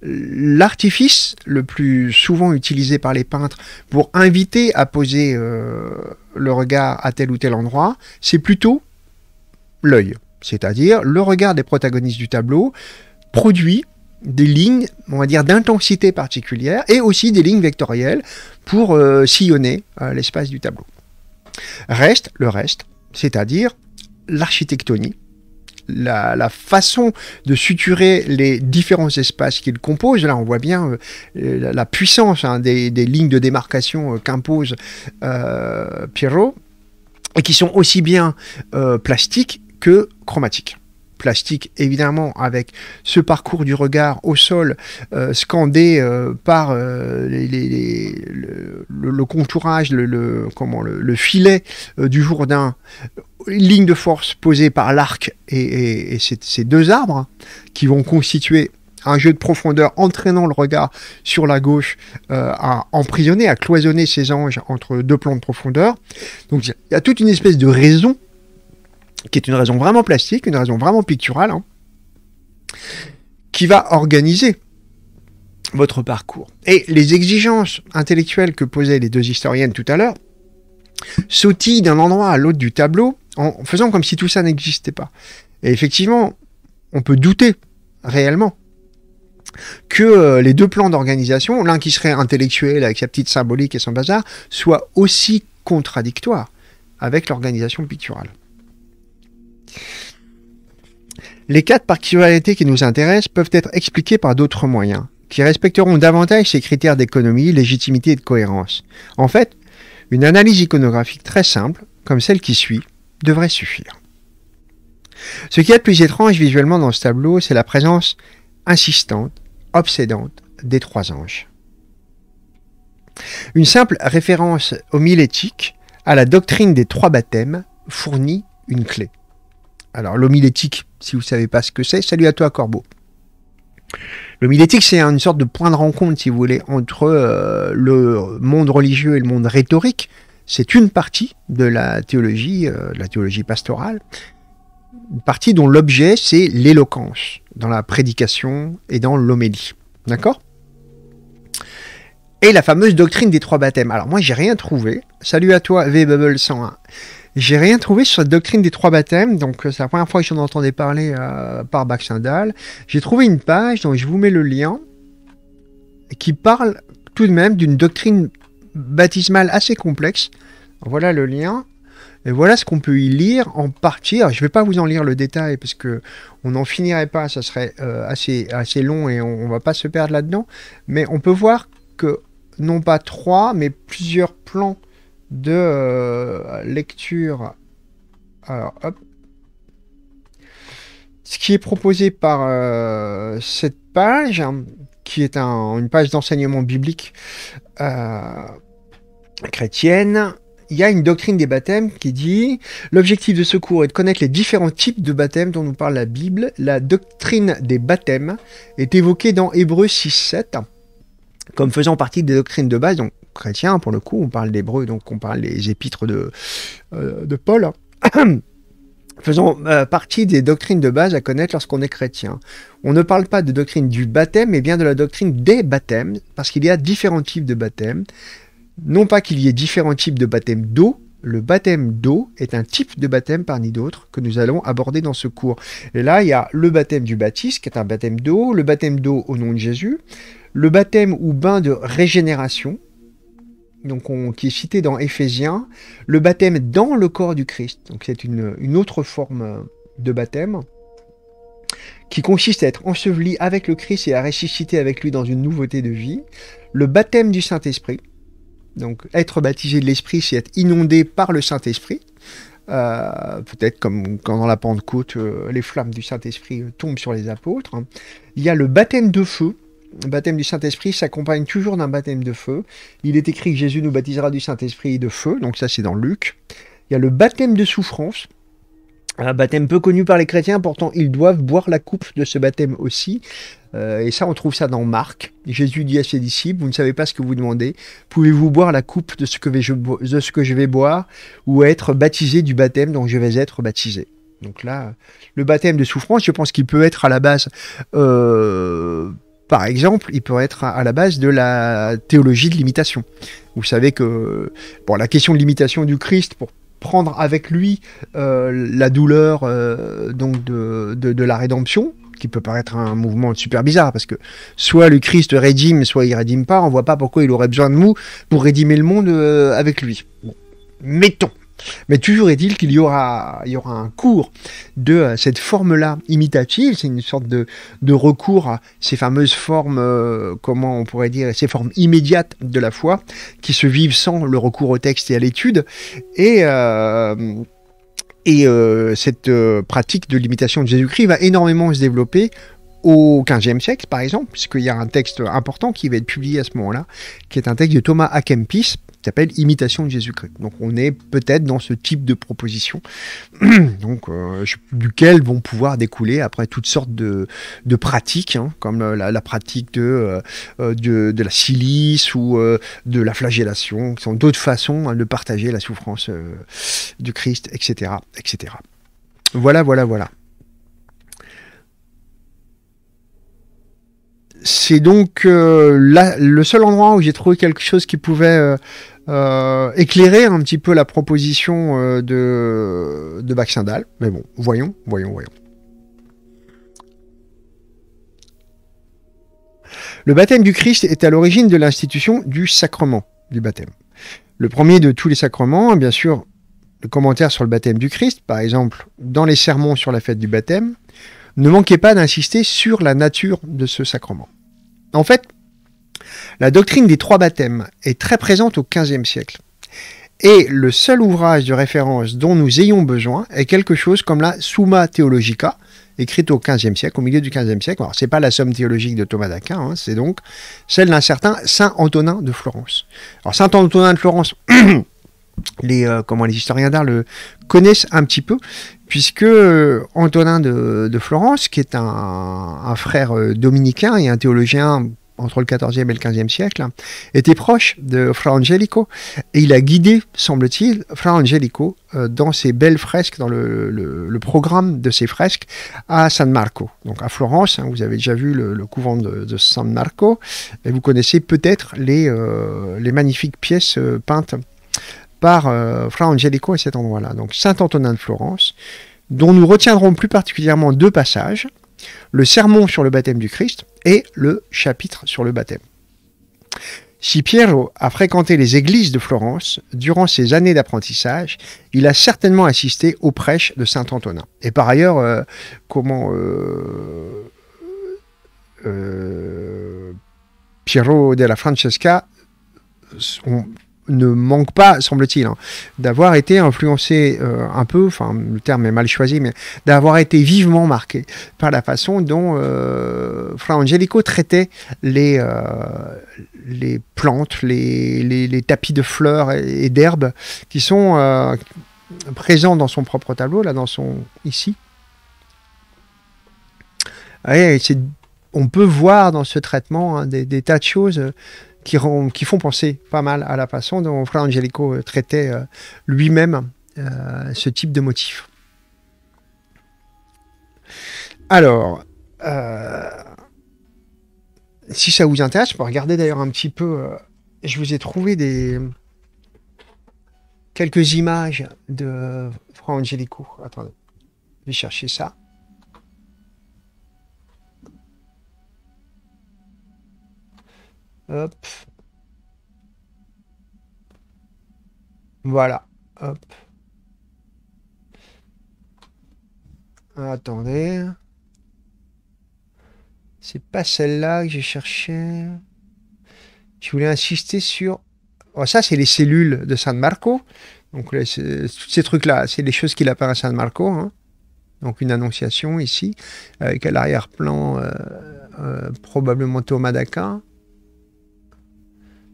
l'artifice le plus souvent utilisé par les peintres pour inviter à poser euh, le regard à tel ou tel endroit, c'est plutôt l'œil, c'est-à-dire le regard des protagonistes du tableau produit des lignes, on va dire, d'intensité particulière et aussi des lignes vectorielles pour euh, sillonner euh, l'espace du tableau. Reste le reste, c'est-à-dire l'architectonie, la, façon de suturer les différents espaces qu'il compose, Là, on voit bien euh, la, puissance hein, des, des, lignes de démarcation qu'impose Pierrot et qui sont aussi bien plastiques que chromatiques plastique évidemment avec ce parcours du regard au sol euh, scandé euh, par euh, le, contourage le, comment le, filet du Jourdain ligne de force posée par l'arc et, ces, deux arbres qui vont constituer un jeu de profondeur entraînant le regard sur la gauche à emprisonner, à cloisonner ses anges entre deux plans de profondeur. Donc il y a toute une espèce de raison qui est une raison vraiment plastique, une raison vraiment picturale, hein, qui va organiser votre parcours. Et les exigences intellectuelles que posaient les deux historiennes tout à l'heure sautillent d'un endroit à l'autre du tableau en faisant comme si tout ça n'existait pas. Et effectivement, on peut douter réellement que euh, les deux plans d'organisation, l'un qui serait intellectuel avec sa petite symbolique et son bazar, soient aussi contradictoires avec l'organisation picturale. Les quatre particularités qui nous intéressent peuvent être expliquées par d'autres moyens, qui respecteront davantage ces critères d'économie, légitimité et de cohérence. En fait, une analyse iconographique très simple, comme celle qui suit, devrait suffire. Ce qui est le plus étrange visuellement dans ce tableau, c'est la présence insistante, obsédante des trois anges. Une simple référence homilétique à la doctrine des trois baptêmes, fournit une clé. Alors l'homilétique, si vous ne savez pas ce que c'est, salut à toi Corbeau. L'homilétique, c'est une sorte de point de rencontre, si vous voulez, entre euh, le monde religieux et le monde rhétorique. C'est une partie de la théologie, euh, de la théologie pastorale, une partie dont l'objet, c'est l'éloquence, dans la prédication et dans l'homélie. D'accord Et la fameuse doctrine des trois baptêmes. Alors moi, j'ai rien trouvé. Salut à toi, VBubble 101. J'ai rien trouvé sur la doctrine des trois baptêmes, donc euh, c'est la première fois que j'en entendais parler euh, par Baxendal. J'ai trouvé une page, donc je vous mets le lien, qui parle tout de même d'une doctrine baptismale assez complexe. Voilà le lien. Et voilà ce qu'on peut y lire en partie. je ne vais pas vous en lire le détail parce que on n'en finirait pas, ça serait euh, assez, assez long et on ne va pas se perdre là-dedans. Mais on peut voir que non pas trois, mais plusieurs plans de euh, lecture. Alors, hop. Ce qui est proposé par euh, cette page, hein, qui est une page d'enseignement biblique euh, chrétienne, il y a une doctrine des baptêmes qui dit l'objectif de ce cours est de connaître les différents types de baptêmes dont nous parle la Bible. La doctrine des baptêmes est évoquée dans Hébreux 6.7 comme faisant partie des doctrines de base, donc chrétiens pour le coup, on parle d'hébreu, donc on parle des épîtres de, euh, de Paul, [COUGHS] faisant euh, partie des doctrines de base à connaître lorsqu'on est chrétien. On ne parle pas de doctrine du baptême, mais bien de la doctrine des baptêmes, parce qu'il y a différents types de baptême Non pas qu'il y ait différents types de baptême d'eau, le baptême d'eau est un type de baptême parmi d'autres que nous allons aborder dans ce cours. Et là, il y a le baptême du baptiste, qui est un baptême d'eau, le baptême d'eau au nom de Jésus, le baptême ou bain de régénération, qui est cité dans Éphésiens, le baptême dans le corps du Christ. Donc c'est une, autre forme euh, de baptême qui consiste à être enseveli avec le Christ et à ressusciter avec lui dans une nouveauté de vie. Le baptême du Saint-Esprit. Donc être baptisé de l'Esprit, c'est être inondé par le Saint-Esprit. Euh, peut-être comme quand dans la Pentecôte, euh, les flammes du Saint-Esprit tombent sur les apôtres. Il y a le baptême de feu, baptême du Saint-Esprit s'accompagne toujours d'un baptême de feu. Il est écrit que Jésus nous baptisera du Saint-Esprit et de feu, donc ça c'est dans Luc. Il y a le baptême de souffrance, un baptême peu connu par les chrétiens, pourtant ils doivent boire la coupe de ce baptême aussi. Euh, et ça, on trouve ça dans Marc. Jésus dit à ses disciples, vous ne savez pas ce que vous demandez, pouvez-vous boire la coupe de ce, que je, vais boire ou être baptisé du baptême dont je vais être baptisé Donc là, le baptême de souffrance, je pense qu'il peut être à la base... Euh, par exemple, il peut être à la base de la théologie de l'imitation. Vous savez que bon, la question de l'imitation du Christ, pour prendre avec lui euh, la douleur euh, donc de, la rédemption, qui peut paraître un mouvement super bizarre, parce que soit le Christ rédime, soit il rédime pas, on voit pas pourquoi il aurait besoin de nous pour rédimer le monde euh, avec lui. Mettons. Mais toujours est-il qu'il y aura, un cours de euh, cette forme-là imitative, c'est une sorte de, recours à ces fameuses formes, euh, comment on pourrait dire, ces formes immédiates de la foi, qui se vivent sans le recours au texte et à l'étude. Et. Euh, cette pratique de l'imitation de Jésus-Christ va énormément se développer au XVe siècle, par exemple, puisqu'il y a un texte important qui va être publié à ce moment-là, qui est un texte de Thomas Akempis, s'appelle Imitation de Jésus-Christ. Donc on est peut-être dans ce type de proposition, [CLEARS THROAT] donc euh, duquel vont pouvoir découler après toutes sortes de, pratiques, hein, comme euh, la, pratique euh, de, de, la silice ou de la flagellation, qui sont d'autres façons hein, de partager la souffrance du Christ, etc., etc. Voilà, voilà, voilà. c'est donc le seul endroit où j'ai trouvé quelque chose qui pouvait euh, éclairer un petit peu la proposition euh, de, de Baxendal. Mais bon, voyons, voyons, voyons. Le baptême du Christ est à l'origine de l'institution du sacrement du baptême. Le premier de tous les sacrements, bien sûr, le commentaire sur le baptême du Christ, par exemple, dans les sermons sur la fête du baptême, ne manquait pas d'insister sur la nature de ce sacrement. En fait, la doctrine des trois baptêmes est très présente au XVe siècle. Et le seul ouvrage de référence dont nous ayons besoin est quelque chose comme la Summa Theologica, écrite au XVe siècle, au milieu du XVe siècle. Alors, c'est pas la somme théologique de Thomas d'Aquin, hein, c'est donc celle d'un certain Saint Antonin de Florence. Alors, Saint Antonin de Florence, [CLEARS THROAT] les, euh, comment, les historiens d'art le connaissent un petit peu, puisque euh, Antonin de, Florence, qui est un, frère euh, dominicain et un théologien entre le 14e et le 15e siècle, hein, était proche de Fra Angelico. Et il a guidé, semble-t-il, Fra Angelico euh, dans ses belles fresques, dans le, programme de ses fresques à San Marco, donc à Florence. Hein, vous avez déjà vu le, couvent de, San Marco, et vous connaissez peut-être les, euh, magnifiques pièces euh, peintes par Fra Angelico à cet endroit-là. Donc Saint Antonin de Florence, dont nous retiendrons plus particulièrement deux passages le sermon sur le baptême du Christ et le chapitre sur le baptême. Si Piero a fréquenté les églises de Florence durant ses années d'apprentissage, il a certainement assisté aux prêches de saint Antonin. Et par ailleurs, euh, comment euh, euh Piero della Francesca, ne manque pas, semble-t-il, hein, d'avoir été influencé euh, un peu, enfin le terme est mal choisi, mais d'avoir été vivement marqué par la façon dont euh, Fra Angelico traitait les, euh, plantes, les, tapis de fleurs et, d'herbes qui sont euh, présents dans son propre tableau, là, dans son ici. Et on peut voir dans ce traitement hein, des, tas de choses qui, font penser pas mal à la façon dont Fra Angelico euh, traitait euh, lui-même euh, ce type de motif. Alors, si ça vous intéresse, je regarder d'ailleurs un petit peu. je vous ai trouvé des quelques images de Fra Angelico. Attendez, je vais chercher ça. Hop. Voilà. Hop. Attendez. C'est pas celle-là que j'ai cherché. Je voulais insister sur... Oh, ça, c'est les cellules de San Marco. Donc, tous ces trucs-là, c'est les choses qu'il apparaît à San Marco. Hein. Donc, une annonciation ici, avec à l'arrière-plan, euh, euh, probablement Thomas d'Aquin.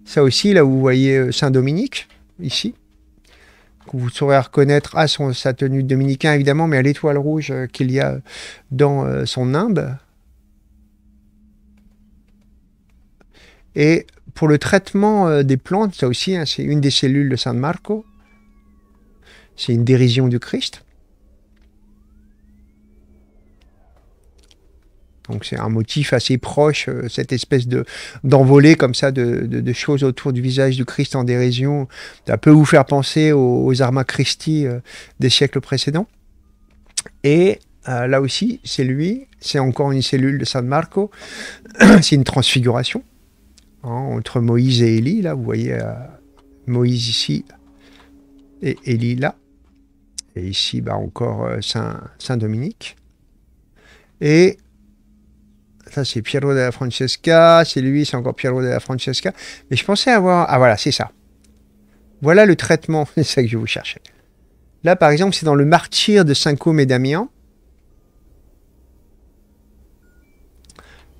Ça aussi, là vous voyez euh, Saint-Dominique, ici, que vous saurez reconnaître à sa tenue de dominicain, évidemment, mais à l'étoile rouge euh, qu'il y a dans euh, son nimbe. Et pour le traitement des plantes, ça aussi, hein, c'est une des cellules de saint Marco. C'est une dérision du Christ. Donc c'est un motif assez proche, euh, cette espèce de d'envolée comme ça de, choses autour du visage du Christ en dérision. Ça peut vous faire penser aux, Arma Christi euh, des siècles précédents. Et euh, là aussi, c'est lui, c'est encore une cellule de San Marco, [CLEARS THROAT] c'est une transfiguration hein, entre Moïse et Élie. Là, vous voyez Moïse ici et Élie là. Et ici, bah, encore Saint, Saint Dominique. Et c'est Piero de la Francesca. C'est lui, c'est encore Piero della Francesca. Mais je pensais avoir. Ah, voilà, c'est ça. Voilà le traitement. [LAUGHS] c'est ça que je vous cherchais. Là, par exemple, c'est dans le martyr de saint Côme et Damien.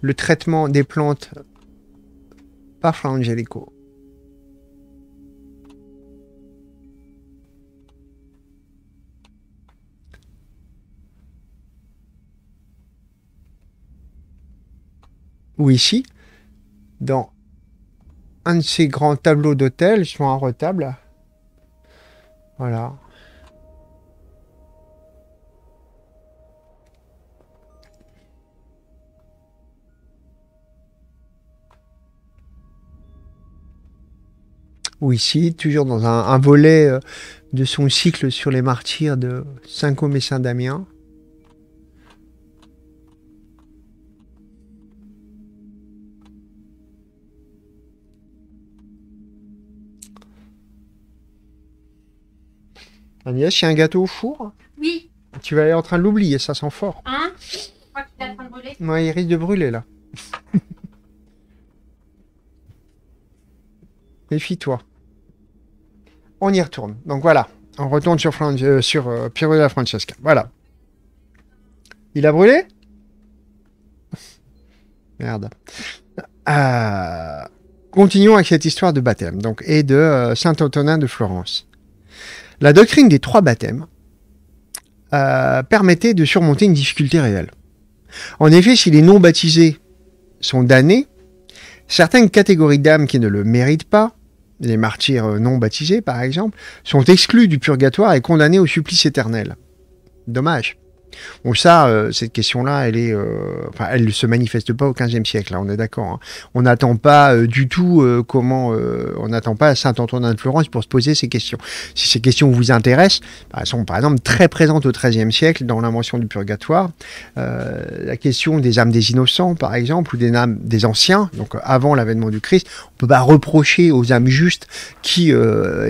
Le traitement des plantes par Frangelico. ou ici, dans un de ces grands tableaux d'hôtel sur un retable. Voilà. Ou ici, toujours dans un, volet euh, de son cycle sur les martyrs de Saint-Côme et Saint-Damien. Agnès, il y a un gâteau au four Oui. Tu vas aller en train de l'oublier, ça sent fort. Hein Je crois qu'il est en train de brûler. il risque de brûler là. [LAUGHS] Méfie-toi. On y retourne. Donc voilà, on retourne sur, euh, sur euh, Piero de la Francesca. Voilà. Il a brûlé [LAUGHS] Merde. Euh, continuons avec cette histoire de baptême donc, et de Saint-Antonin de Florence. La doctrine des trois baptêmes euh, permettait de surmonter une difficulté réelle. En effet, si les non-baptisés sont damnés, certaines catégories d'âmes qui ne le méritent pas, les martyrs euh, non baptisés par exemple, sont exclus du purgatoire et condamnés au supplice éternel. Dommage. Bon, ça, euh, cette question-là, elle est, euh, elle ne se manifeste pas au XVe siècle. Là, hein, on est d'accord. Hein. On n'attend pas euh, du tout comment, on n'attend pas saint antoine de pour se poser ces questions. Si ces questions vous intéressent, bah, elles sont par exemple très présentes au XIIIe siècle dans l'invention du purgatoire. la question des âmes des innocents, par exemple, ou des âmes des anciens, donc avant l'avènement du Christ, on peut pas reprocher aux âmes justes qui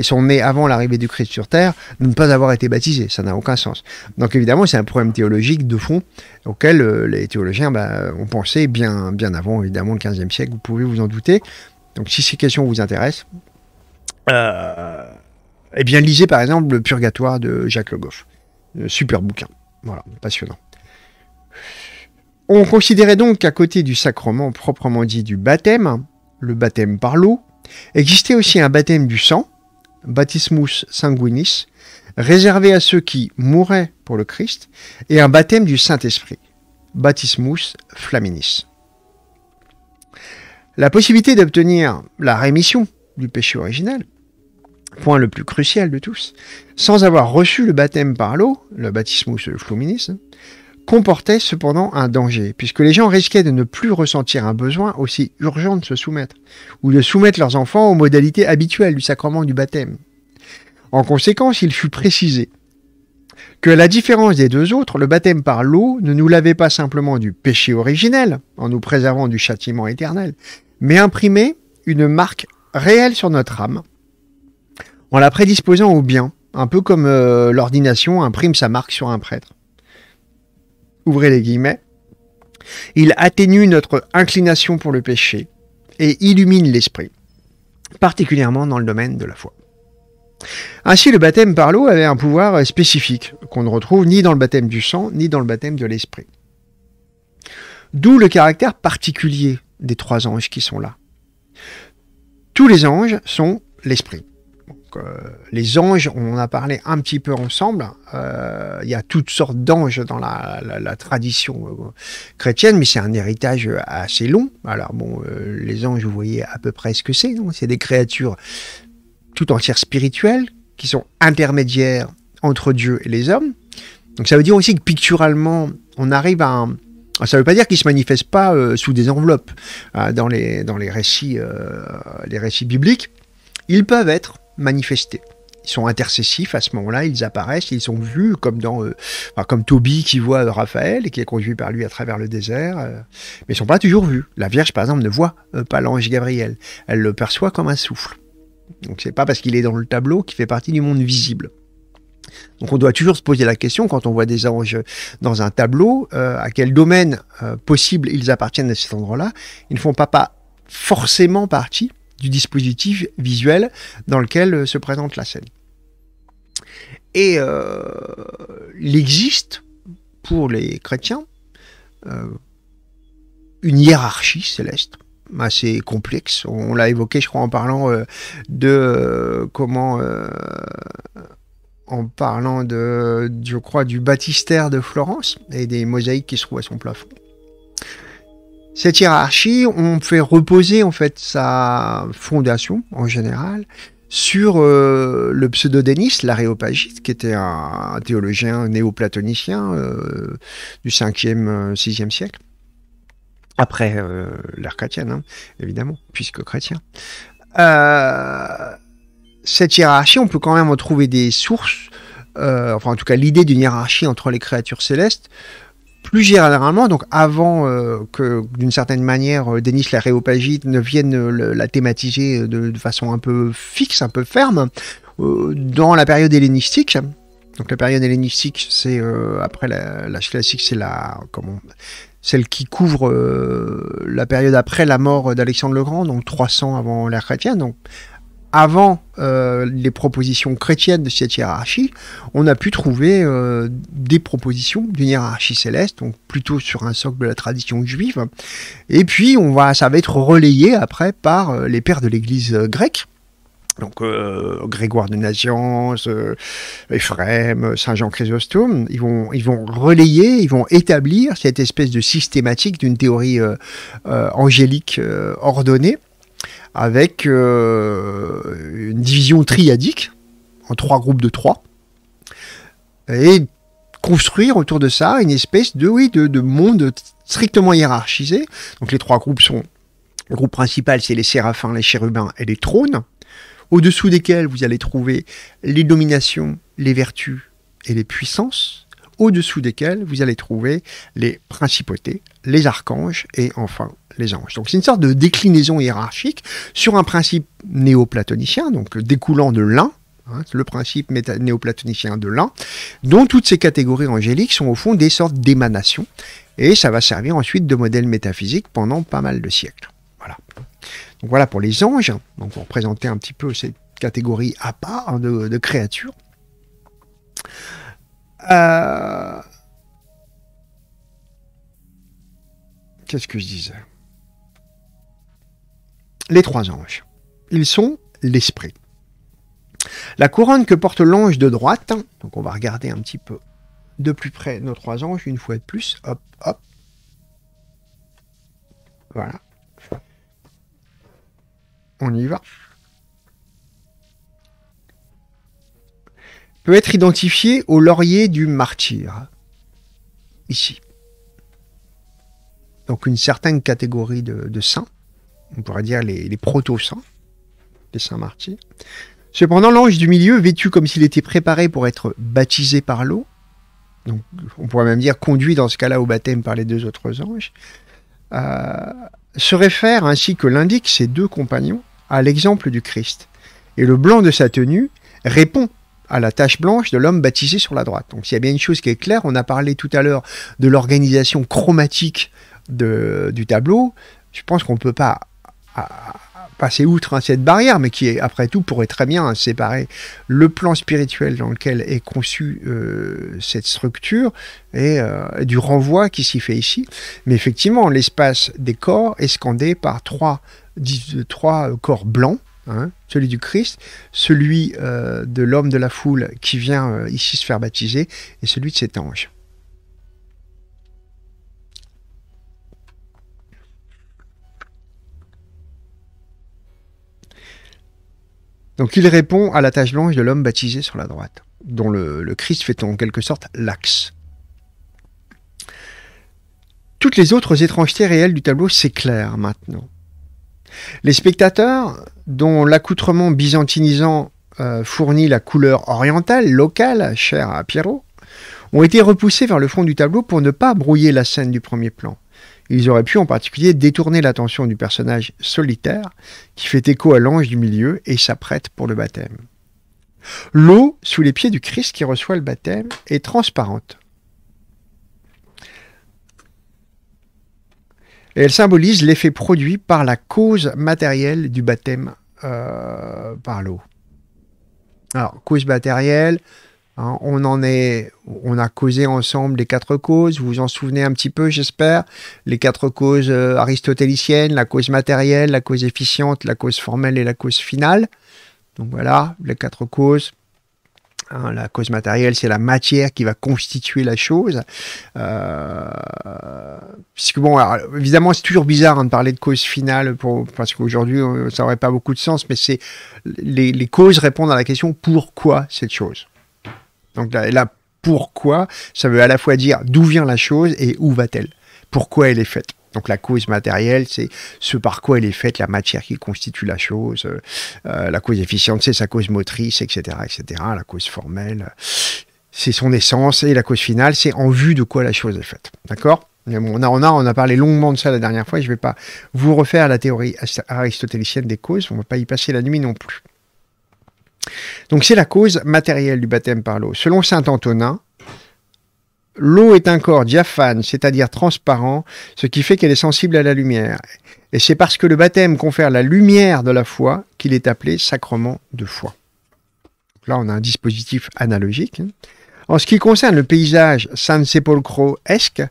sont nées avant l'arrivée du Christ sur terre de ne pas avoir été baptisées. Ça n'a aucun sens. Donc évidemment, c'est un problème théologique théologiques de fond auxquels euh, les théologiens bah, ont pensé bien, bien avant, évidemment, le 15e siècle, vous pouvez vous en douter. Donc si ces questions vous intéressent, euh... eh bien lisez par exemple Le Purgatoire de Jacques Le euh, Super bouquin, voilà, passionnant. On considérait donc qu'à côté du sacrement proprement dit du baptême, le baptême par l'eau, existait aussi un baptême du sang, baptismus sanguinis, réservé à ceux qui mouraient pour le Christ, et un baptême du Saint-Esprit, baptismus flaminis. La possibilité d'obtenir la rémission du péché originel, point le plus crucial de tous, sans avoir reçu le baptême par l'eau, le baptismus flaminis, comportait cependant un danger, puisque les gens risquaient de ne plus ressentir un besoin aussi urgent de se soumettre, ou de soumettre leurs enfants aux modalités habituelles du sacrement du baptême. En conséquence, il fut précisé que la différence des deux autres, le baptême par l'eau ne nous lavait pas simplement du péché originel, en nous préservant du châtiment éternel, mais imprimait une marque réelle sur notre âme, en la prédisposant au bien, un peu comme euh, l'ordination imprime sa marque sur un prêtre. Ouvrez les guillemets. Il atténue notre inclination pour le péché et illumine l'esprit, particulièrement dans le domaine de la foi. Ainsi, le baptême par l'eau avait un pouvoir spécifique qu'on ne retrouve ni dans le baptême du sang, ni dans le baptême de l'esprit. D'où le caractère particulier des trois anges qui sont là. Tous les anges sont l'esprit. Euh, les anges, on en a parlé un petit peu ensemble. Euh, il y a toutes sortes d'anges dans la, tradition euh, chrétienne, mais c'est un héritage assez long. Alors bon, les anges, vous voyez à peu près ce que c'est. C'est des créatures tout spirituelle qui sont intermédiaires entre Dieu et les hommes. Donc ça veut dire aussi que picturalement, on arrive à ah, Ça ne veut pas dire qu'ils se manifestent pas euh, sous des enveloppes euh, dans, les, dans les, récits, euh, les récits bibliques. Ils peuvent être manifestés. Ils sont intercessifs à ce moment-là, ils apparaissent, ils sont vus comme dans, comme Toby qui voit Raphaël et qui est conduit par lui à travers le désert, mais ils sont pas toujours vus. La Vierge, par exemple, ne voit pas l'ange Gabriel, elle le perçoit comme un souffle. Donc c'est pas parce qu'il est dans le tableau qu'il fait partie du monde visible. Donc on doit toujours se poser la question quand on voit des anges dans un tableau, euh, à quel domaine euh, possible ils appartiennent à cet endroit-là. Ils ne font pas, pas forcément partie du dispositif visuel dans lequel euh, se présente la scène. Et il existe pour les chrétiens une hiérarchie céleste assez complexe. On, l'a évoqué, je crois, en parlant euh, de euh, comment euh, en parlant de, je crois, du baptistère de Florence et des mosaïques qui se trouvent à son plafond. Cette hiérarchie, on fait reposer en fait sa fondation en général sur le pseudo Denis, l'aréopagite, qui était un, théologien néoplatonicien du 5e, 6e siècle après euh, l'ère chrétienne, hein, évidemment, puisque chrétien. Euh, cette hiérarchie, on peut quand même retrouver des sources, euh, enfin en tout cas l'idée d'une hiérarchie entre les créatures célestes, plus généralement, donc avant que d'une certaine manière Denis la Réopagite ne vienne la thématiser de, de, façon un peu fixe, un peu ferme, dans la période hellénistique, donc la période hellénistique, c'est euh, après la, classique, c'est la comment celle qui couvre euh, la période après la mort d'Alexandre le Grand, donc 300 avant l'ère chrétienne. Donc avant euh, les propositions chrétiennes de cette hiérarchie, on a pu trouver des propositions d'une hiérarchie céleste, donc plutôt sur un socle de la tradition juive. Et puis, on va, ça va être relayé après par les pères de l'Église grecque, donc euh, Grégoire de Nazianze, euh, Ephraim, Saint Jean Chrysostome, ils vont, ils vont relayer, ils vont établir cette espèce de systématique d'une théorie euh, angélique ordonnée avec une division triadique en trois groupes de trois et construire autour de ça une espèce de, oui, de monde strictement hiérarchisé. Donc les trois groupes sont, le groupe principal c'est les séraphins, les chérubins et les trônes au-dessous desquels vous allez trouver les dominations, les vertus et les puissances, au-dessous desquels vous allez trouver les principautés, les archanges et enfin les anges. Donc c'est une sorte de déclinaison hiérarchique sur un principe néoplatonicien, donc découlant de l'un, hein, le principe néoplatonicien de l'un, dont toutes ces catégories angéliques sont au fond des sortes d'émanations, et ça va servir ensuite de modèle métaphysique pendant pas mal de siècles. Donc voilà pour les anges. Donc pour présenter un petit peu cette catégorie à part hein, de, créatures. Euh, qu'est-ce que je disais Les trois anges. Ils sont l'esprit. La couronne que porte l'ange de droite, hein, donc on va regarder un petit peu de plus près nos trois anges une fois de plus. Hop, hop. Voilà on y va, peut être identifié au laurier du martyr. Ici. Donc une certaine catégorie de, saints, on pourrait dire les, proto-saints, les saints martyrs. Cependant, l'ange du milieu, vêtu comme s'il était préparé pour être baptisé par l'eau, donc on pourrait même dire conduit dans ce cas-là au baptême par les deux autres anges, euh, se réfère, ainsi que l'indiquent ses deux compagnons, à l'exemple du Christ. Et le blanc de sa tenue répond à la tache blanche de l'homme baptisé sur la droite. Donc s'il y a bien une chose qui est claire, on a parlé tout à l'heure de l'organisation chromatique du tableau. Je pense qu'on ne peut pas passer outre hein, cette barrière, mais qui, est, après tout, pourrait très bien séparer le plan spirituel dans lequel est conçue euh, cette structure et euh, du renvoi qui s'y fait ici. Mais effectivement, l'espace des corps est scandé par trois trois corps blancs, hein, celui du Christ, celui euh, de l'homme de la foule qui vient euh, ici se faire baptiser, et celui de cet ange. Donc il répond à la tache blanche de l'homme baptisé sur la droite, dont le, le Christ fait en quelque sorte l'axe. Toutes les autres étrangetés réelles du tableau s'éclairent maintenant. Les spectateurs, dont l'accoutrement byzantinisant euh, fournit la couleur orientale, locale, chère à Pierrot, ont été repoussés vers le fond du tableau pour ne pas brouiller la scène du premier plan. Ils auraient pu en particulier détourner l'attention du personnage solitaire qui fait écho à l'ange du milieu et s'apprête pour le baptême. L'eau sous les pieds du Christ qui reçoit le baptême est transparente. elle symbolise l'effet produit par la cause matérielle du baptême euh, par l'eau. Alors, cause matérielle, hein, on en est, on a causé ensemble les quatre causes. Vous vous en souvenez un petit peu, j'espère. Les quatre causes euh, aristotéliciennes, la cause matérielle, la cause efficiente, la cause formelle et la cause finale. Donc voilà, les quatre causes. Hein, la cause matérielle, c'est la matière qui va constituer la chose. Euh, bon, évidemment, c'est toujours bizarre hein, de parler de cause finale, parce qu'aujourd'hui, ça n'aurait pas beaucoup de sens, mais c'est les, causes répondent à la question pourquoi cette chose. Donc là pourquoi, ça veut à la fois dire d'où vient la chose et où va-t-elle, pourquoi elle est faite. Donc la cause matérielle, c'est ce par quoi elle est faite, la matière qui constitue la chose. Euh, la cause efficiente, c'est sa cause motrice, etc., etc. La cause formelle, c'est son essence. Et la cause finale, c'est en vue de quoi la chose est faite. D'accord on, a, on, a, on a parlé longuement de ça la dernière fois, je ne vais pas vous refaire la théorie aristotélicienne des causes, on ne va pas y passer la nuit non plus. Donc c'est la cause matérielle du baptême par l'eau. Selon saint Antonin, L'eau est un corps diaphane, c'est-à-dire transparent, ce qui fait qu'elle est sensible à la lumière. Et c'est parce que le baptême confère la lumière de la foi qu'il est appelé sacrement de foi. Là, on a un dispositif analogique. Hein. En ce qui concerne le paysage San Sepolcro-esque,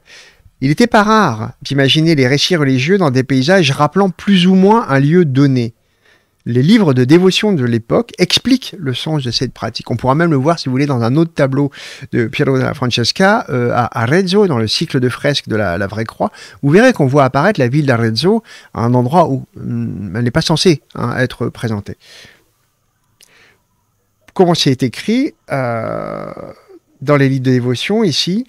il n'était pas rare d'imaginer les récits religieux dans des paysages rappelant plus ou moins un lieu donné les livres de dévotion de l'époque expliquent le sens de cette pratique. On pourra même le voir, si vous voulez, dans un autre tableau de Piero della Francesca euh, à Arezzo, dans le cycle de fresques de la, Vraie Croix. Vous verrez qu'on voit apparaître la ville d'Arezzo à un endroit où mm, elle n'est pas censée hein, être présentée. Comment c'est écrit euh, dans les livres de dévotion ici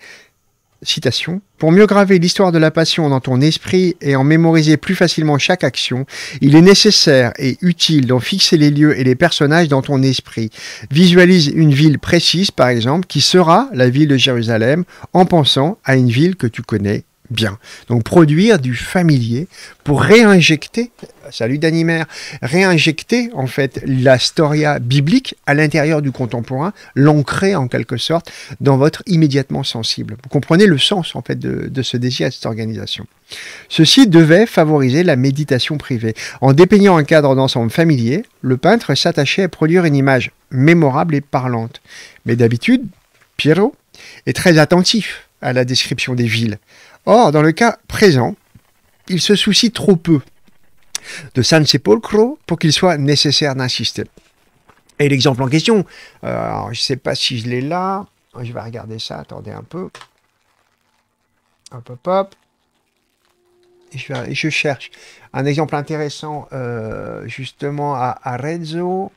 Citation. Pour mieux graver l'histoire de la passion dans ton esprit et en mémoriser plus facilement chaque action, il est nécessaire et utile d'en fixer les lieux et les personnages dans ton esprit. Visualise une ville précise, par exemple, qui sera la ville de Jérusalem, en pensant à une ville que tu connais bien. Donc produire du familier pour réinjecter, salut d'animer réinjecter en fait la storia biblique à l'intérieur du contemporain, l'ancrer en quelque sorte dans votre immédiatement sensible. Vous comprenez le sens en fait de, ce désir, à cette organisation. Ceci devait favoriser la méditation privée. En dépeignant un cadre d'ensemble familier, le peintre s'attachait à produire une image mémorable et parlante. Mais d'habitude, Piero est très attentif à la description des villes, Or, dans le cas présent, il se soucie trop peu de San Sepolcro pour qu'il soit nécessaire d'insister. Et l'exemple en question, euh, je ne sais pas si je l'ai là, je vais regarder ça, attendez un peu. Hop, hop, hop. je, cherche un exemple intéressant euh, justement à Arezzo.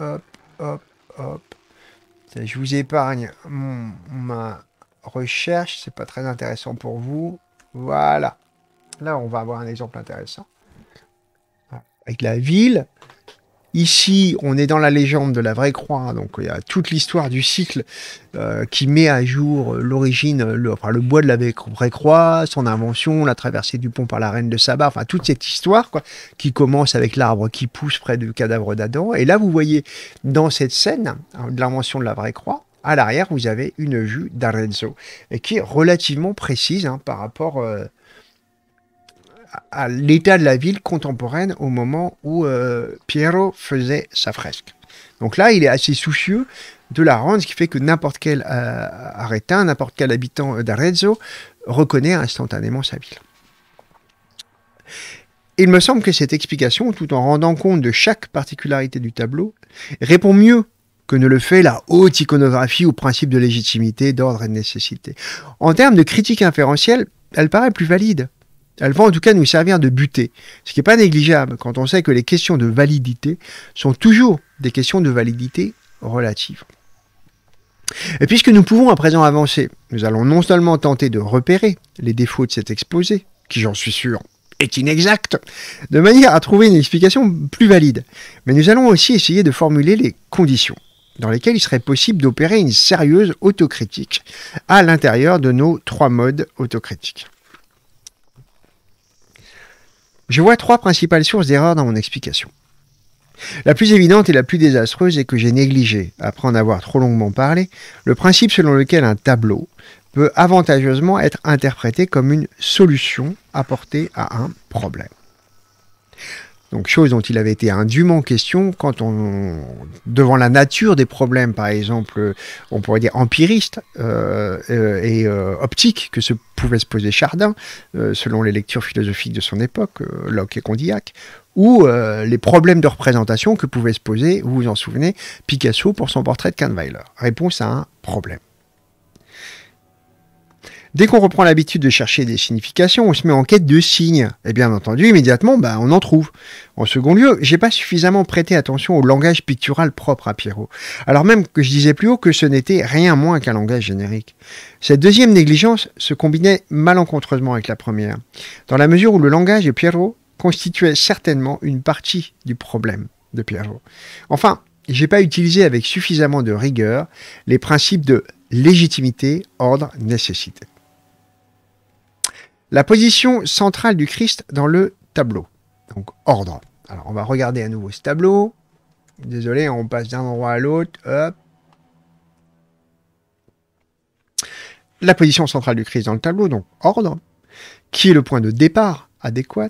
Hop, hop, hop. Je vous épargne mon, ma, recherche, c'est pas très intéressant pour vous. Voilà. Là, on va avoir un exemple intéressant. Avec la ville. Ici, on est dans la légende de la vraie croix, hein, donc il y a toute l'histoire du cycle euh, qui met à jour l'origine, le, bois de la vraie croix, son invention, la traversée du pont par la reine de Saba, enfin toute cette histoire qui commence avec l'arbre qui pousse près du cadavre d'Adam. Et là, vous voyez dans cette scène hein, de l'invention de la vraie croix, à l'arrière, vous avez une vue d'Arenzo qui est relativement précise hein, par rapport euh, à l'état de la ville contemporaine au moment où euh, Piero faisait sa fresque. Donc là, il est assez soucieux de la rendre, ce qui fait que n'importe quel euh, arétin, n'importe quel habitant d'Arezzo reconnaît instantanément sa ville. Il me semble que cette explication, tout en rendant compte de chaque particularité du tableau, répond mieux que ne le fait la haute iconographie ou principe de légitimité, d'ordre et de nécessité. En termes de critique inférentielle, elle paraît plus valide. Elle va en tout cas nous servir de butée, ce qui n'est pas négligeable quand on sait que les questions de validité sont toujours des questions de validité relative. Et puisque nous pouvons à présent avancer, nous allons non seulement tenter de repérer les défauts de cet exposé, qui j'en suis sûr est inexact, de manière à trouver une explication plus valide, mais nous allons aussi essayer de formuler les conditions dans lesquels il serait possible d'opérer une sérieuse autocritique à l'intérieur de nos trois modes autocritiques. Je vois trois principales sources d'erreur dans mon explication. La plus évidente et la plus désastreuse est que j'ai négligé, après en avoir trop longuement parlé, le principe selon lequel un tableau peut avantageusement être interprété comme une solution apportée à un problème. Donc chose dont il avait été indûment question quand on, devant la nature des problèmes, par exemple, euh, on pourrait dire empiriste euh, euh, et optique que se pouvait se poser Chardin, selon les lectures philosophiques de son époque, Locke et Condillac, ou les problèmes de représentation que pouvait se poser, vous vous en souvenez, Picasso pour son portrait de Kahnweiler. Réponse à un problème. Dès qu'on reprend l'habitude de chercher des significations, on se met en quête de signes. Et bien entendu, immédiatement, bah, on en trouve. En second lieu, j'ai pas suffisamment prêté attention au langage pictural propre à Pierrot. Alors même que je disais plus haut que ce n'était rien moins qu'un langage générique. Cette deuxième négligence se combinait malencontreusement avec la première, dans la mesure où le langage de Pierrot constituait certainement une partie du problème de Pierrot. Enfin, j'ai pas utilisé avec suffisamment de rigueur les principes de légitimité, ordre, nécessité la position centrale du Christ dans le tableau. Donc ordre. Alors on va regarder à nouveau ce tableau. Désolé, on passe d'un endroit à l'autre. La position centrale du Christ dans le tableau, donc ordre, qui est le point de départ adéquat,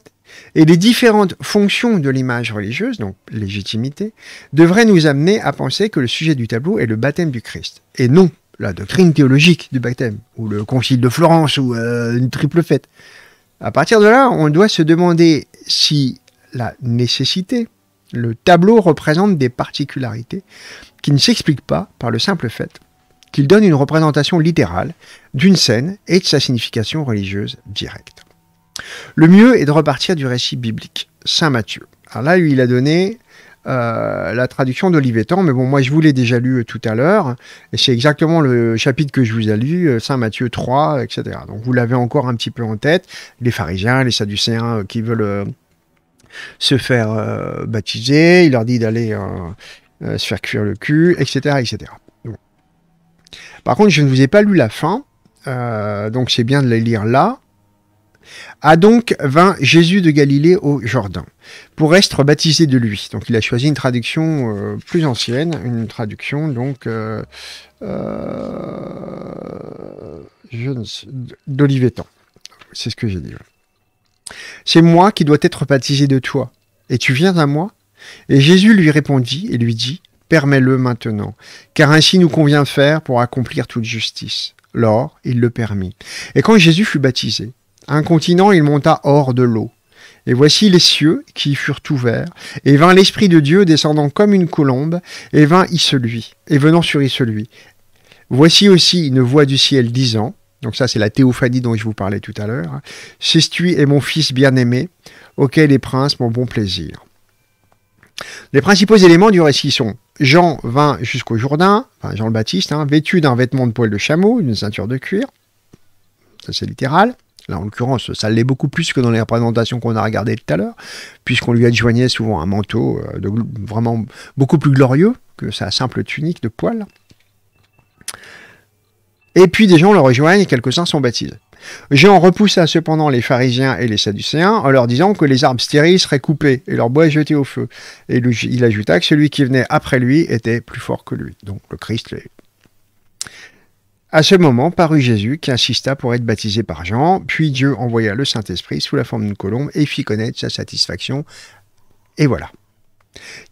et les différentes fonctions de l'image religieuse, donc légitimité, devraient nous amener à penser que le sujet du tableau est le baptême du Christ, et non la doctrine théologique du baptême, ou le concile de Florence, ou euh, une triple fête. À partir de là, on doit se demander si la nécessité, le tableau représente des particularités qui ne s'expliquent pas par le simple fait qu'il donne une représentation littérale d'une scène et de sa signification religieuse directe. Le mieux est de repartir du récit biblique, Saint Matthieu. Alors là, lui, il a donné euh, la traduction d'Olivetan. Mais bon, moi, je vous l'ai déjà lu euh, tout à l'heure. Et c'est exactement le chapitre que je vous ai lu, euh, Saint Matthieu 3, etc. Donc, vous l'avez encore un petit peu en tête. Les pharisiens, les sadducéens qui veulent se faire baptiser. Il leur dit d'aller se faire cuire le cul, etc. etc. Par contre, je ne vous ai pas lu la fin. donc c'est bien de les lire là a donc vint Jésus de Galilée au Jordan pour être baptisé de lui. Donc il a choisi une traduction euh, plus ancienne, une traduction donc euh, euh, d'Olivetan. C'est ce que j'ai dit. C'est moi qui dois être baptisé de toi, et tu viens à moi Et Jésus lui répondit et lui dit, Permets-le maintenant, car ainsi nous convient faire pour accomplir toute justice. Lors, il le permit. Et quand Jésus fut baptisé, un continent il monta hors de l'eau. Et voici les cieux qui furent ouverts, et vint l'Esprit de Dieu descendant comme une colombe, et vint lui. et venant sur lui. Voici aussi une voix du ciel disant, donc ça c'est la théophanie dont je vous parlais tout à l'heure, C'est tu et mon fils bien-aimé, auquel les princes mon bon plaisir. Les principaux éléments du récit sont Jean vint jusqu'au Jourdain, enfin Jean le Baptiste, hein, vêtu d'un vêtement de poil de chameau, une ceinture de cuir, ça c'est littéral. Là, en l'occurrence, ça l'est beaucoup plus que dans les représentations qu'on a regardées tout à l'heure, puisqu'on lui adjoignait souvent un manteau euh, de, vraiment beaucoup plus glorieux que sa simple tunique de poil. Et puis des gens le rejoignent et quelques-uns sont baptisés. Jean repoussa cependant les pharisiens et les sadducéens en leur disant que les arbres stériles seraient coupés et leur bois jeté au feu. Et il ajouta que celui qui venait après lui était plus fort que lui. Donc le Christ les à ce moment parut Jésus qui insista pour être baptisé par Jean, puis Dieu envoya le Saint-Esprit sous la forme d'une colombe et fit connaître sa satisfaction. Et voilà.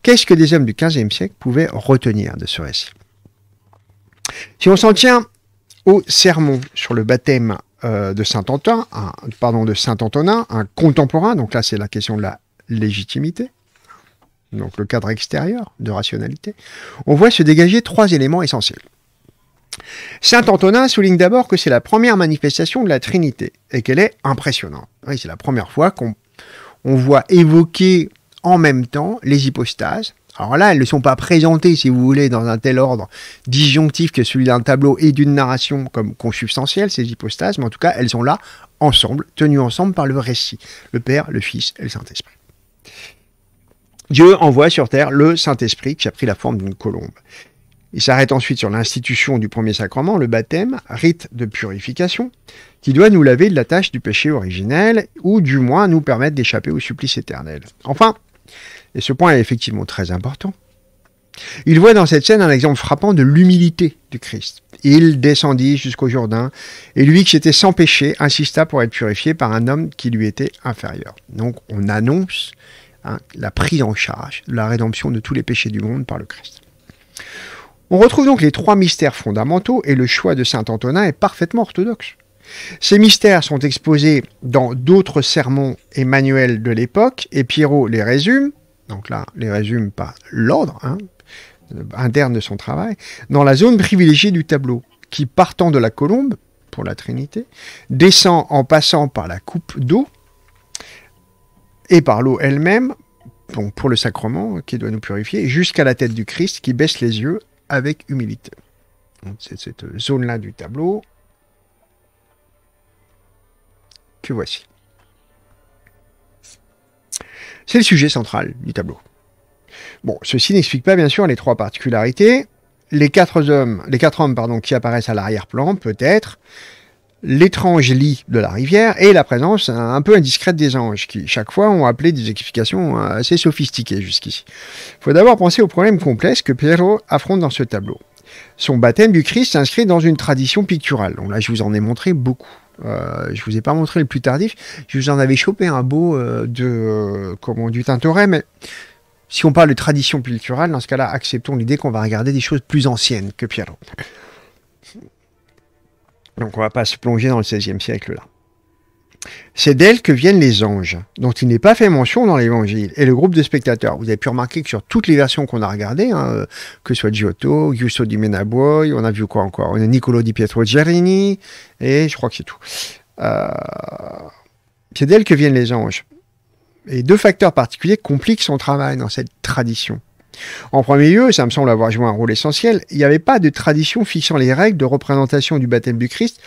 Qu'est-ce que les hommes du XVe siècle pouvaient retenir de ce récit Si on s'en tient au sermon sur le baptême euh, de saint pardon, de Saint-Antonin, un contemporain, donc là c'est la question de la légitimité, donc le cadre extérieur de rationalité, on voit se dégager trois éléments essentiels. Saint Antonin souligne d'abord que c'est la première manifestation de la Trinité et qu'elle est impressionnante. c'est la première fois qu'on voit évoquer en même temps les hypostases. Alors là, elles ne sont pas présentées, si vous voulez, dans un tel ordre disjonctif que celui d'un tableau et d'une narration comme consubstantielles, ces hypostases, mais en tout cas, elles sont là, ensemble, tenues ensemble par le récit, le Père, le Fils et le Saint-Esprit. Dieu envoie sur terre le Saint-Esprit qui a pris la forme d'une colombe. Il s'arrête ensuite sur l'institution du premier sacrement, le baptême, rite de purification, qui doit nous laver de la tâche du péché originel, ou du moins nous permettre d'échapper au supplice éternel. Enfin, et ce point est effectivement très important, il voit dans cette scène un exemple frappant de l'humilité du Christ. Il descendit jusqu'au Jourdain, et lui qui était sans péché insista pour être purifié par un homme qui lui était inférieur. Donc on annonce hein, la prise en charge la rédemption de tous les péchés du monde par le Christ. On retrouve donc les trois mystères fondamentaux et le choix de Saint Antonin est parfaitement orthodoxe. Ces mystères sont exposés dans d'autres sermons et manuels de l'époque, et Pierrot les résume, donc là, les résume par l'ordre, hein, interne de son travail, dans la zone privilégiée du tableau, qui partant de la colombe, pour la Trinité, descend en passant par la coupe d'eau, et par l'eau elle-même, pour le sacrement qui doit nous purifier, jusqu'à la tête du Christ qui baisse les yeux avec humilité. C'est cette zone-là du tableau que voici. C'est le sujet central du tableau. Bon, ceci n'explique pas bien sûr les trois particularités. Les quatre hommes, les quatre hommes pardon, qui apparaissent à l'arrière-plan, peut-être, l'étrange lit de la rivière et la présence un peu indiscrète des anges, qui chaque fois ont appelé des explications euh, assez sophistiquées jusqu'ici. Il faut d'abord penser aux problèmes complexes que Piero affronte dans ce tableau. Son baptême du Christ s'inscrit dans une tradition picturale. Donc là, je vous en ai montré beaucoup. Euh, je vous ai pas montré le plus tardif. Je vous en avais chopé un beau euh, de comme euh, comment du Tintoret, mais si on parle de tradition picturale, dans ce cas-là, acceptons l'idée qu'on va regarder des choses plus anciennes que Piero. Donc on ne va pas se plonger dans le XVIe siècle là. C'est d'elle que viennent les anges, dont il n'est pas fait mention dans l'évangile, et le groupe de spectateurs. Vous avez pu remarquer que sur toutes les versions qu'on a regardées, hein, que ce soit Giotto, Giusto di Menaboy, on a vu quoi encore On a Niccolo di Pietro Gerini, et je crois que c'est tout. Euh, c'est d'elle que viennent les anges. Et deux facteurs particuliers compliquent son travail dans cette tradition. En premier lieu, ça me semble avoir joué un rôle essentiel, il n'y avait pas de tradition fixant les règles de représentation du baptême du Christ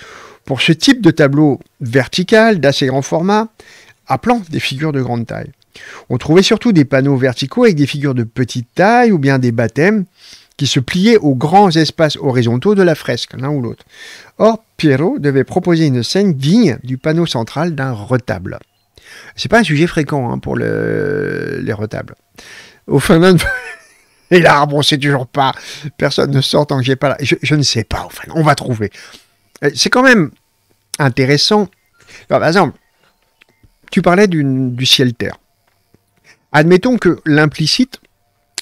pour ce type de tableau vertical d'assez grand format, à plan des figures de grande taille. On trouvait surtout des panneaux verticaux avec des figures de petite taille ou bien des baptêmes qui se pliaient aux grands espaces horizontaux de la fresque, l'un ou l'autre. Or, Pierrot devait proposer une scène digne du panneau central d'un retable. C'est pas un sujet fréquent hein, pour le... les retables. Au fin [LAUGHS] Et l'arbre, c'est toujours pas. Personne ne sort tant que j'ai pas là. Je, ne sais pas. Enfin, on va trouver. Euh, c'est quand même intéressant. par exemple, tu parlais du ciel-terre. Admettons que l'implicite,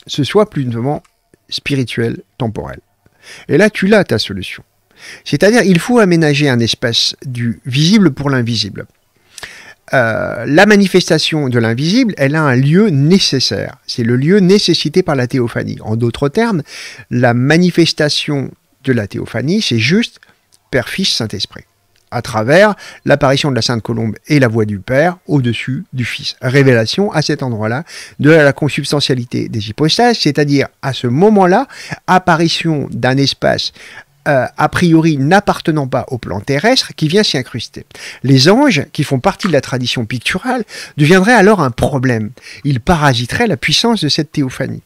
ce soit plus devant spirituel, temporel. Et là, tu l'as ta solution. C'est-à-dire, il faut aménager un espace du visible pour l'invisible. Euh, la manifestation de l'invisible, elle a un lieu nécessaire. C'est le lieu nécessité par la théophanie. En d'autres termes, la manifestation de la théophanie, c'est juste Père, Fils, Saint-Esprit, à travers l'apparition de la Sainte Colombe et la voix du Père au-dessus du Fils. Révélation à cet endroit-là de la consubstantialité des hypostases, c'est-à-dire à ce moment-là, apparition d'un espace euh, a priori n'appartenant pas au plan terrestre qui vient s'y incruster. Les anges, qui font partie de la tradition picturale, deviendraient alors un problème. Ils parasiteraient la puissance de cette théophanie.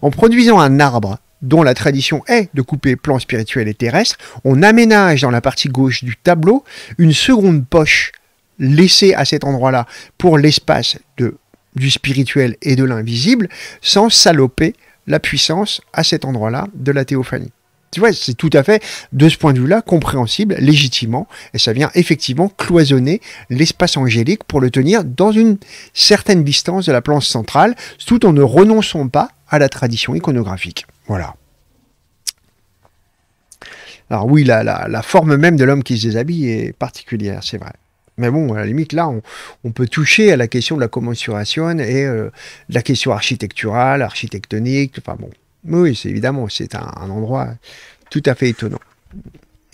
En produisant un arbre dont la tradition est de couper plan spirituel et terrestre, on aménage dans la partie gauche du tableau une seconde poche laissée à cet endroit-là pour l'espace du spirituel et de l'invisible, sans saloper la puissance à cet endroit-là de la théophanie c'est tout à fait, de ce point de vue-là, compréhensible, légitimement, et ça vient effectivement cloisonner l'espace angélique pour le tenir dans une certaine distance de la planche centrale, tout en ne renonçant pas à la tradition iconographique. Voilà. Alors oui, la, forme même de l'homme qui se déshabille est particulière, c'est vrai. Mais bon, à la limite, là, on, peut toucher à la question de la commensuration et euh, la question architecturale, architectonique, enfin bon, oui, c'est évidemment, c'est un, endroit tout à fait étonnant.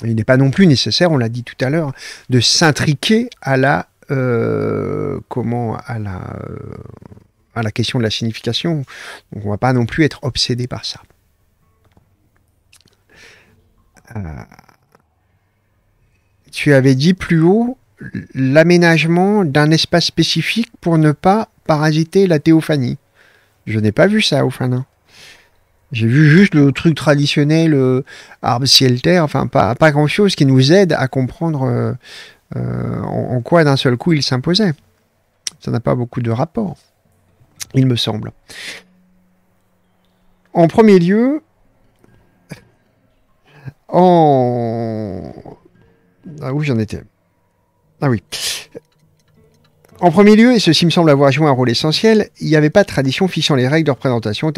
Il n'est pas non plus nécessaire, on l'a dit tout à l'heure, de s'intriquer à la euh, comment à la euh, à la question de la signification. Donc on va pas non plus être obsédé par ça. Euh, tu avais dit plus haut l'aménagement d'un espace spécifique pour ne pas parasiter la théophanie. Je n'ai pas vu ça au Fanin. J'ai vu juste le truc traditionnel euh, arbre, ciel, terre, enfin pas, pas grand-chose qui nous aide à comprendre euh, euh, en, quoi d'un seul coup il s'imposait. Ça n'a pas beaucoup de rapport, il me semble. En premier lieu, en... Ah où j'en étais Ah oui. En premier lieu, et ceci me semble avoir joué un rôle essentiel, il n'y avait pas de tradition fixant les règles de représentation,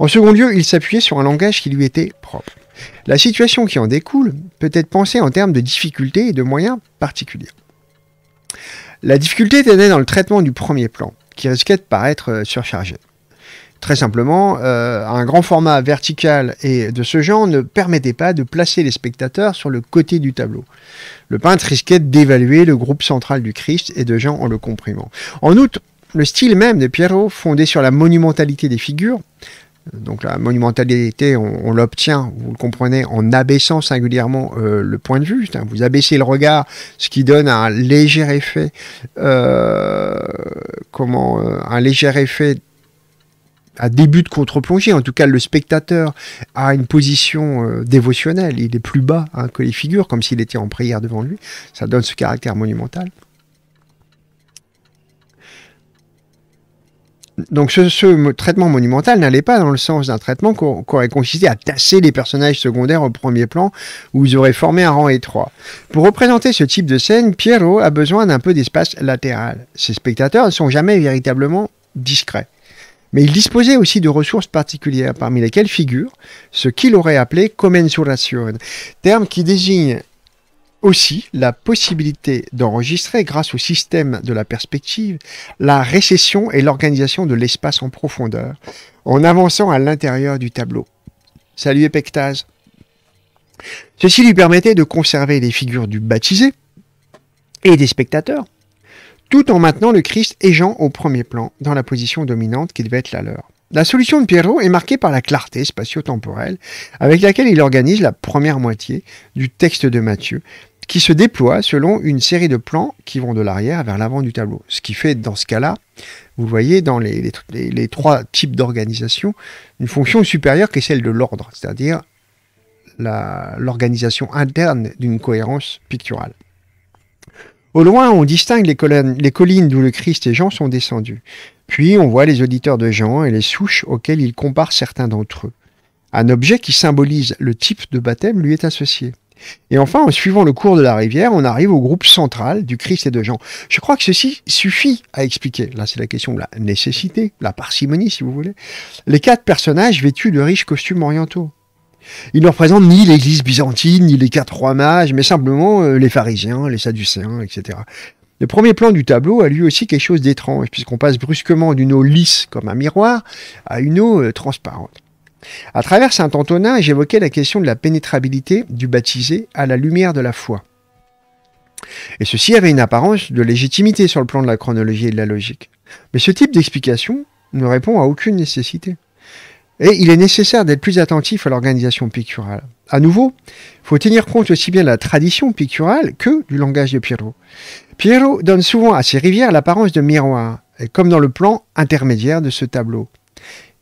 En second lieu, il s'appuyait sur un langage qui lui était propre. La situation qui en découle peut être pensée en termes de difficultés et de moyens particuliers. La difficulté était dans le traitement du premier plan, qui risquait de paraître euh, surchargé. Très simplement, euh, un grand format vertical et de ce genre ne permettait pas de placer les spectateurs sur le côté du tableau. Le peintre risquait d'évaluer le groupe central du Christ et de Jean en le comprimant. En outre, le style même de Pierrot, fondé sur la monumentalité des figures, euh, donc la monumentalité, on, l'obtient, vous le comprenez, en abaissant singulièrement euh, le point de vue. vous abaissez le regard, ce qui donne un léger effet, comment, un léger effet à début de contre-plongée. En tout cas, le spectateur a une position euh, dévotionnelle. Il est plus bas hein, que les figures, comme s'il était en prière devant lui. Ça donne ce caractère monumental. Donc ce, traitement monumental n'allait pas dans le sens d'un traitement qui aurait consisté à tasser les personnages secondaires au premier plan où ils auraient formé un rang étroit. Pour représenter ce type de scène, Pierrot a besoin d'un peu d'espace latéral. Ses spectateurs ne sont jamais véritablement discrets. Mais il disposait aussi de ressources particulières, parmi lesquelles figure ce qu'il aurait appelé commensuration, terme qui désigne aussi la possibilité d'enregistrer, grâce au système de la perspective, la récession et l'organisation de l'espace en profondeur, en avançant à l'intérieur du tableau. Salut Epectase Ceci lui permettait de conserver les figures du baptisé et des spectateurs, tout en maintenant le Christ et Jean au premier plan, dans la position dominante qui devait être la leur. La solution de Pierrot est marquée par la clarté spatio-temporelle avec laquelle il organise la première moitié du texte de Matthieu, qui se déploie selon une série de plans qui vont de l'arrière vers l'avant du tableau. Ce qui fait, dans ce cas-là, vous voyez dans les, les trois types d'organisation, une fonction supérieure qui est celle de l'ordre, c'est-à-dire l'organisation interne d'une cohérence picturale. Au loin, on distingue les collines, d'où le Christ et Jean sont descendus. Puis on voit les auditeurs de Jean et les souches auxquelles il compare certains d'entre eux. Un objet qui symbolise le type de baptême lui est associé. Et enfin, en suivant le cours de la rivière, on arrive au groupe central du Christ et de Jean. Je crois que ceci suffit à expliquer, là c'est la question de la nécessité, la parcimonie si vous voulez, les quatre personnages vêtus de riches costumes orientaux. Il ne représente ni l'Église byzantine, ni les quatre rois mages, mais simplement euh, les pharisiens, les sadducéens, etc. Le premier plan du tableau a lui aussi quelque chose d'étrange, puisqu'on passe brusquement d'une eau lisse comme un miroir à une eau euh, transparente. À travers Saint-Antonin, j'évoquais la question de la pénétrabilité du baptisé à la lumière de la foi. Et ceci avait une apparence de légitimité sur le plan de la chronologie et de la logique. Mais ce type d'explication ne répond à aucune nécessité. Et il est nécessaire d'être plus attentif à l'organisation picturale. À nouveau, il faut tenir compte aussi bien de la tradition picturale que du langage de Pierrot. Pierrot donne souvent à ses rivières l'apparence de miroirs, comme dans le plan intermédiaire de ce tableau.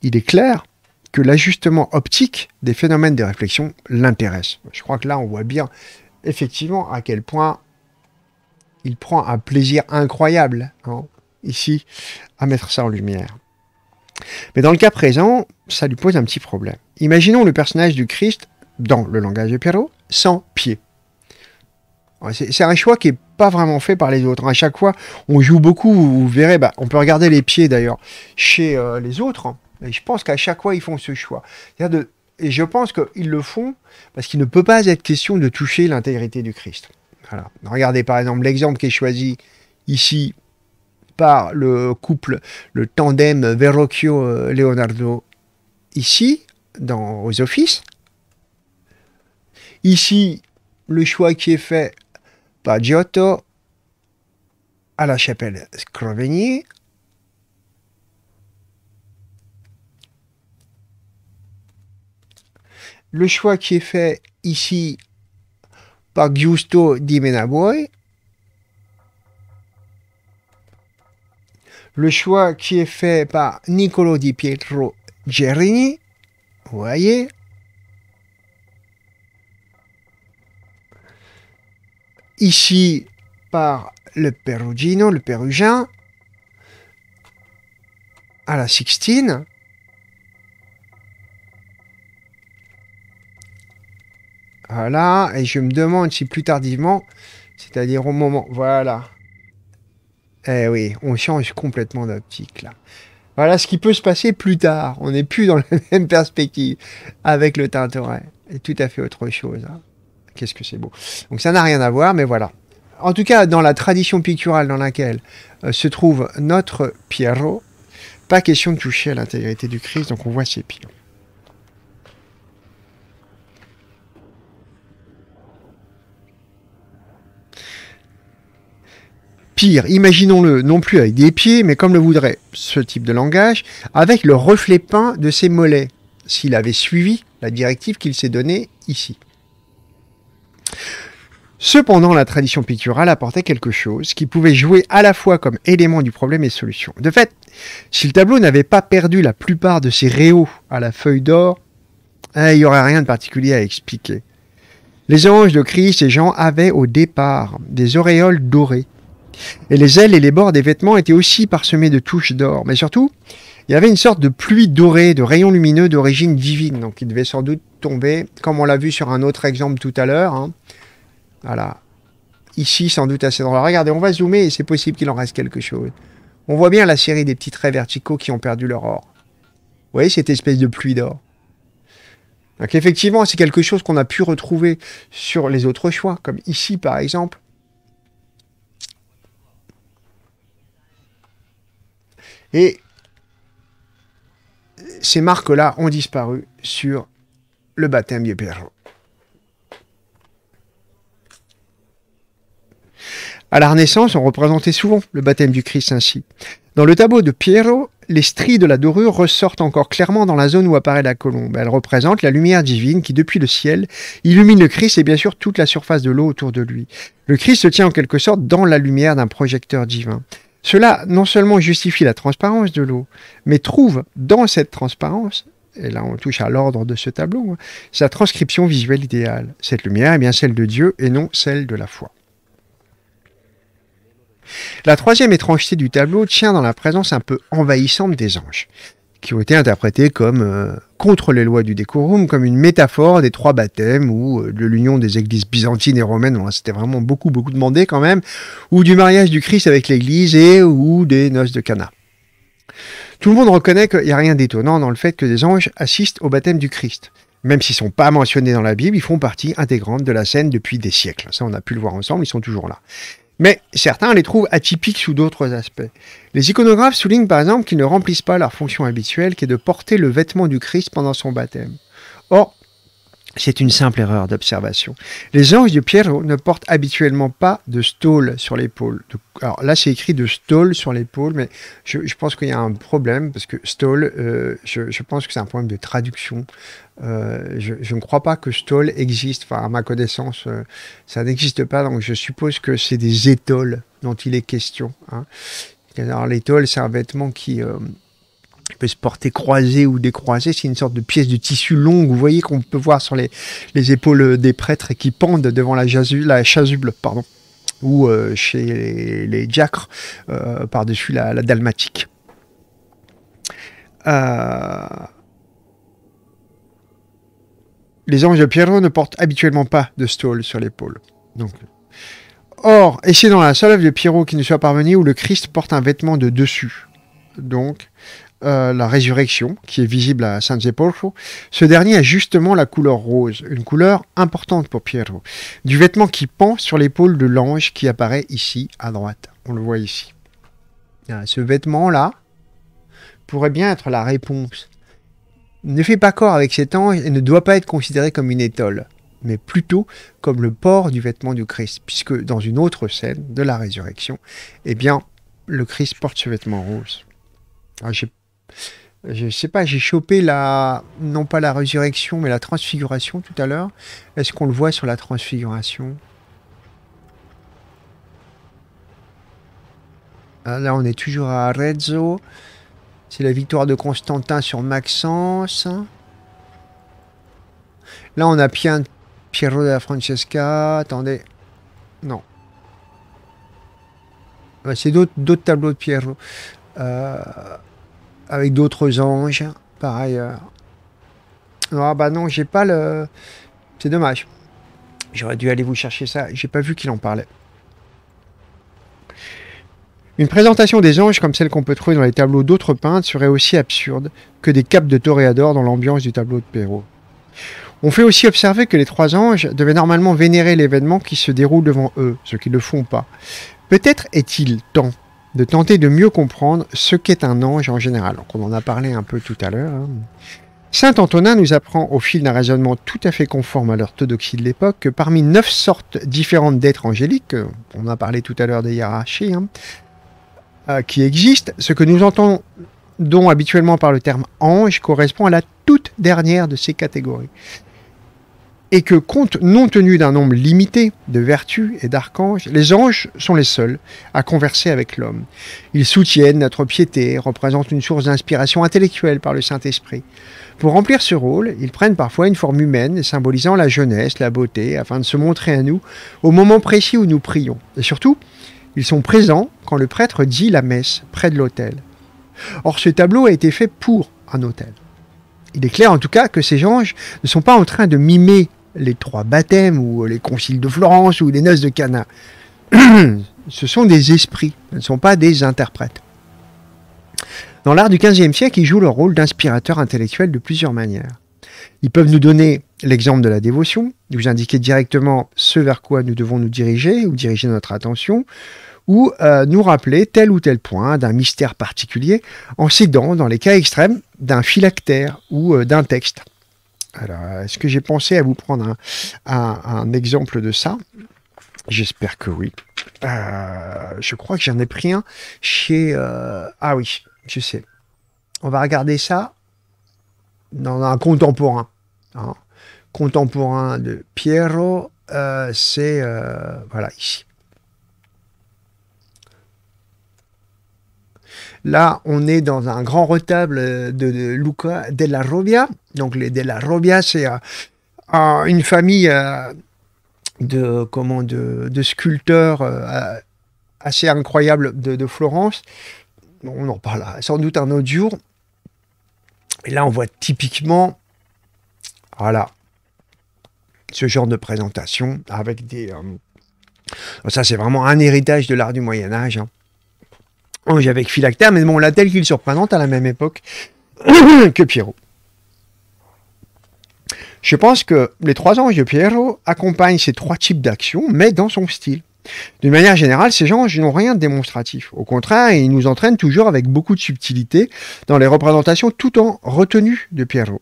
Il est clair que l'ajustement optique des phénomènes de réflexion l'intéresse. Je crois que là, on voit bien effectivement à quel point il prend un plaisir incroyable hein, ici à mettre ça en lumière. Mais dans le cas présent, ça lui pose un petit problème. Imaginons le personnage du Christ, dans le langage de Pierrot, sans pied. C'est un choix qui n'est pas vraiment fait par les autres. À chaque fois, on joue beaucoup, vous verrez, bah, on peut regarder les pieds d'ailleurs chez euh, les autres. Hein. Et je pense qu'à chaque fois, ils font ce choix. Et je pense qu'ils le font parce qu'il ne peut pas être question de toucher l'intégrité du Christ. Regardez par exemple l'exemple qui est choisi ici par le couple, le tandem Verrocchio-Leonardo euh, ici, dans aux offices. Ici, le choix qui est fait par Giotto à la chapelle Scrovegni. Le choix qui est fait ici par Giusto di Menaboy le choix qui est fait par Niccolo Di Pietro Gerini, vous voyez, ici par le Perugino, le Pérugin, à la Sixtine. Voilà, et je me demande si plus tardivement, c'est-à-dire au moment, voilà, eh oui, on change complètement d'optique là. Voilà ce qui peut se passer plus tard. On n'est plus dans [LAUGHS] la même perspective avec le Tintoret. C'est tout à fait autre chose. Hein. Qu'est-ce que c'est beau. Donc ça n'a rien à voir, mais voilà. En tout cas, dans la tradition picturale dans laquelle euh, se trouve notre Pierrot, pas question de toucher à l'intégrité du Christ, donc on voit ses pieds. Pire, imaginons-le non plus avec des pieds, mais comme le voudrait ce type de langage, avec le reflet peint de ses mollets, s'il avait suivi la directive qu'il s'est donnée ici. Cependant, la tradition picturale apportait quelque chose qui pouvait jouer à la fois comme élément du problème et solution. De fait, si le tableau n'avait pas perdu la plupart de ses réaux à la feuille d'or, hein, il n'y aurait rien de particulier à expliquer. Les anges de Christ et Jean avaient au départ des auréoles dorées et les ailes et les bords des vêtements étaient aussi parsemés de touches d'or. Mais surtout, il y avait une sorte de pluie dorée, de rayons lumineux d'origine divine. Donc il devait sans doute tomber, comme on l'a vu sur un autre exemple tout à l'heure. Hein. Voilà. Ici, sans doute assez drôle. Regardez, on va zoomer et c'est possible qu'il en reste quelque chose. On voit bien la série des petits traits verticaux qui ont perdu leur or. Vous voyez cette espèce de pluie d'or donc effectivement, c'est quelque chose qu'on a pu retrouver sur les autres choix, comme ici par exemple, Et ces marques-là ont disparu sur le baptême de Pierrot. À la Renaissance, on représentait souvent le baptême du Christ ainsi. Dans le tableau de Piero, les stries de la dorure ressortent encore clairement dans la zone où apparaît la colombe. Elle représente la lumière divine qui, depuis le ciel, illumine le Christ et bien sûr toute la surface de l'eau autour de lui. Le Christ se tient en quelque sorte dans la lumière d'un projecteur divin. Cela non seulement justifie la transparence de l'eau, mais trouve dans cette transparence et là on touche à l'ordre de ce tableau, hein, sa transcription visuelle idéale. Cette lumière est bien celle de Dieu et non celle de la foi. La troisième étrangeté du tableau tient dans la présence un peu envahissante des anges qui ont été interprétés comme euh, contre les lois du décorum, comme une métaphore des trois baptêmes ou euh, de l'union des églises byzantines et romaines, c'était vraiment beaucoup, beaucoup demandé quand même, ou du mariage du Christ avec l'église et ou des noces de Cana. Tout le monde reconnaît qu'il n'y a rien d'étonnant dans le fait que des anges assistent au baptême du Christ. Même s'ils ne sont pas mentionnés dans la Bible, ils font partie intégrante de la scène depuis des siècles. Ça, on a pu le voir ensemble, ils sont toujours là. Mais certains les trouvent atypiques sous d'autres aspects. Les iconographes soulignent par exemple qu'ils ne remplissent pas leur fonction habituelle qui est de porter le vêtement du Christ pendant son baptême. Or, c'est une simple erreur d'observation. Les anges de pierre ne portent habituellement pas de stole sur l'épaule. Alors là, c'est écrit de stole sur l'épaule, mais je, pense qu'il y a un problème, parce que stole, euh, je, pense que c'est un problème de traduction. Euh, je, ne crois pas que stole existe, enfin, à ma connaissance, euh, ça n'existe pas, donc je suppose que c'est des étoles dont il est question. Hein. Alors l'étole, c'est un vêtement qui il peut se porter croisé ou décroisé. C'est une sorte de pièce de tissu longue, vous voyez, qu'on peut voir sur les, épaules des prêtres qui pendent devant la, chasuble. Pardon ou euh, chez les, diacres euh, par-dessus la, dalmatique. Euh, les anges de Pierrot ne portent habituellement pas de stole sur l'épaule. Or, et c'est dans la seule œuvre de Pierrot qui nous soit parvenue où le Christ porte un vêtement de dessus. Donc, euh, la résurrection, qui est visible à San Sepolcro, ce dernier a justement la couleur rose, une couleur importante pour Piero, du vêtement qui pend sur l'épaule de l'ange qui apparaît ici à droite. On le voit ici. Ah, ce vêtement-là pourrait bien être la réponse. Ne fait pas corps avec cet ange et ne doit pas être considéré comme une étole, mais plutôt comme le port du vêtement du Christ, puisque dans une autre scène de la résurrection, eh bien, le Christ porte ce vêtement rose. Alors, ah, je sais pas, j'ai chopé la, non pas la résurrection, mais la transfiguration tout à l'heure. Est-ce qu'on le voit sur la transfiguration ah, Là, on est toujours à Arezzo. C'est la victoire de Constantin sur Maxence. Là, on a Pierro de la Francesca. Attendez. Non. C'est d'autres tableaux de Piero. Euh avec d'autres anges par ailleurs. Ah bah non, j'ai pas le. C'est dommage. J'aurais dû aller vous chercher ça. J'ai pas vu qu'il en parlait. Une présentation des anges comme celle qu'on peut trouver dans les tableaux d'autres peintres serait aussi absurde que des capes de toréador dans l'ambiance du tableau de Perrault. On fait aussi observer que les trois anges devaient normalement vénérer l'événement qui se déroule devant eux, ce qu'ils ne font pas. Peut-être est-il temps de tenter de mieux comprendre ce qu'est un ange en général. Donc on en a parlé un peu tout à l'heure. Hein. Saint Antonin nous apprend au fil d'un raisonnement tout à fait conforme à l'orthodoxie de l'époque que parmi neuf sortes différentes d'êtres angéliques, on a parlé tout à l'heure des hiérarchies, hein, euh, qui existent, ce que nous entendons habituellement par le terme ange correspond à la toute dernière de ces catégories et que, compte non tenu d'un nombre limité de vertus et d'archanges, les anges sont les seuls à converser avec l'homme. Ils soutiennent notre piété, représentent une source d'inspiration intellectuelle par le Saint-Esprit. Pour remplir ce rôle, ils prennent parfois une forme humaine, symbolisant la jeunesse, la beauté, afin de se montrer à nous au moment précis où nous prions. Et surtout, ils sont présents quand le prêtre dit la messe près de l'autel. Or, ce tableau a été fait pour un autel. Il est clair en tout cas que ces anges ne sont pas en train de mimer les trois baptêmes ou les conciles de Florence ou les noces de Cana. [CLEARS THROAT] Ce sont des esprits, ce ne sont pas des interprètes. Dans l'art du XVe siècle, ils jouent le rôle d'inspirateurs intellectuels de plusieurs manières. Ils peuvent nous donner l'exemple de la dévotion, nous indiquer directement ce vers quoi nous devons nous diriger ou diriger notre attention, ou euh, nous rappeler tel ou tel point d'un mystère particulier en s'aidant, dans les cas extrêmes, d'un phylactère ou euh, d'un texte. Alors, est-ce que j'ai pensé à vous prendre un, exemple de ça J'espère que oui. Euh, je crois que j'en ai pris un chez... Euh, ah oui, je sais. On va regarder ça dans un contemporain. Hein. Contemporain de Piero, euh, c'est... voilà, ici. Là, on est dans un grand retable euh, de, Luca della Robbia. Donc, les della Robbia, c'est euh, une famille euh, de, de, sculpteurs assez incroyables de, Florence. on en parle sans doute un autre jour. Et là, on voit typiquement, voilà, ce genre de présentation avec des... ça, c'est vraiment un héritage de l'art du Moyen Âge. Hein. Oh, avec Philactère, mais bon, la telle qu'il surprenante à la même époque [COUGHS] que Pierrot. Je pense que les trois anges de Pierrot accompagnent ces trois types d'actions, mais dans son style. D'une manière générale, ces anges n'ont rien de démonstratif. Au contraire, ils nous entraînent toujours avec beaucoup de subtilité dans les représentations tout en retenue de Pierrot.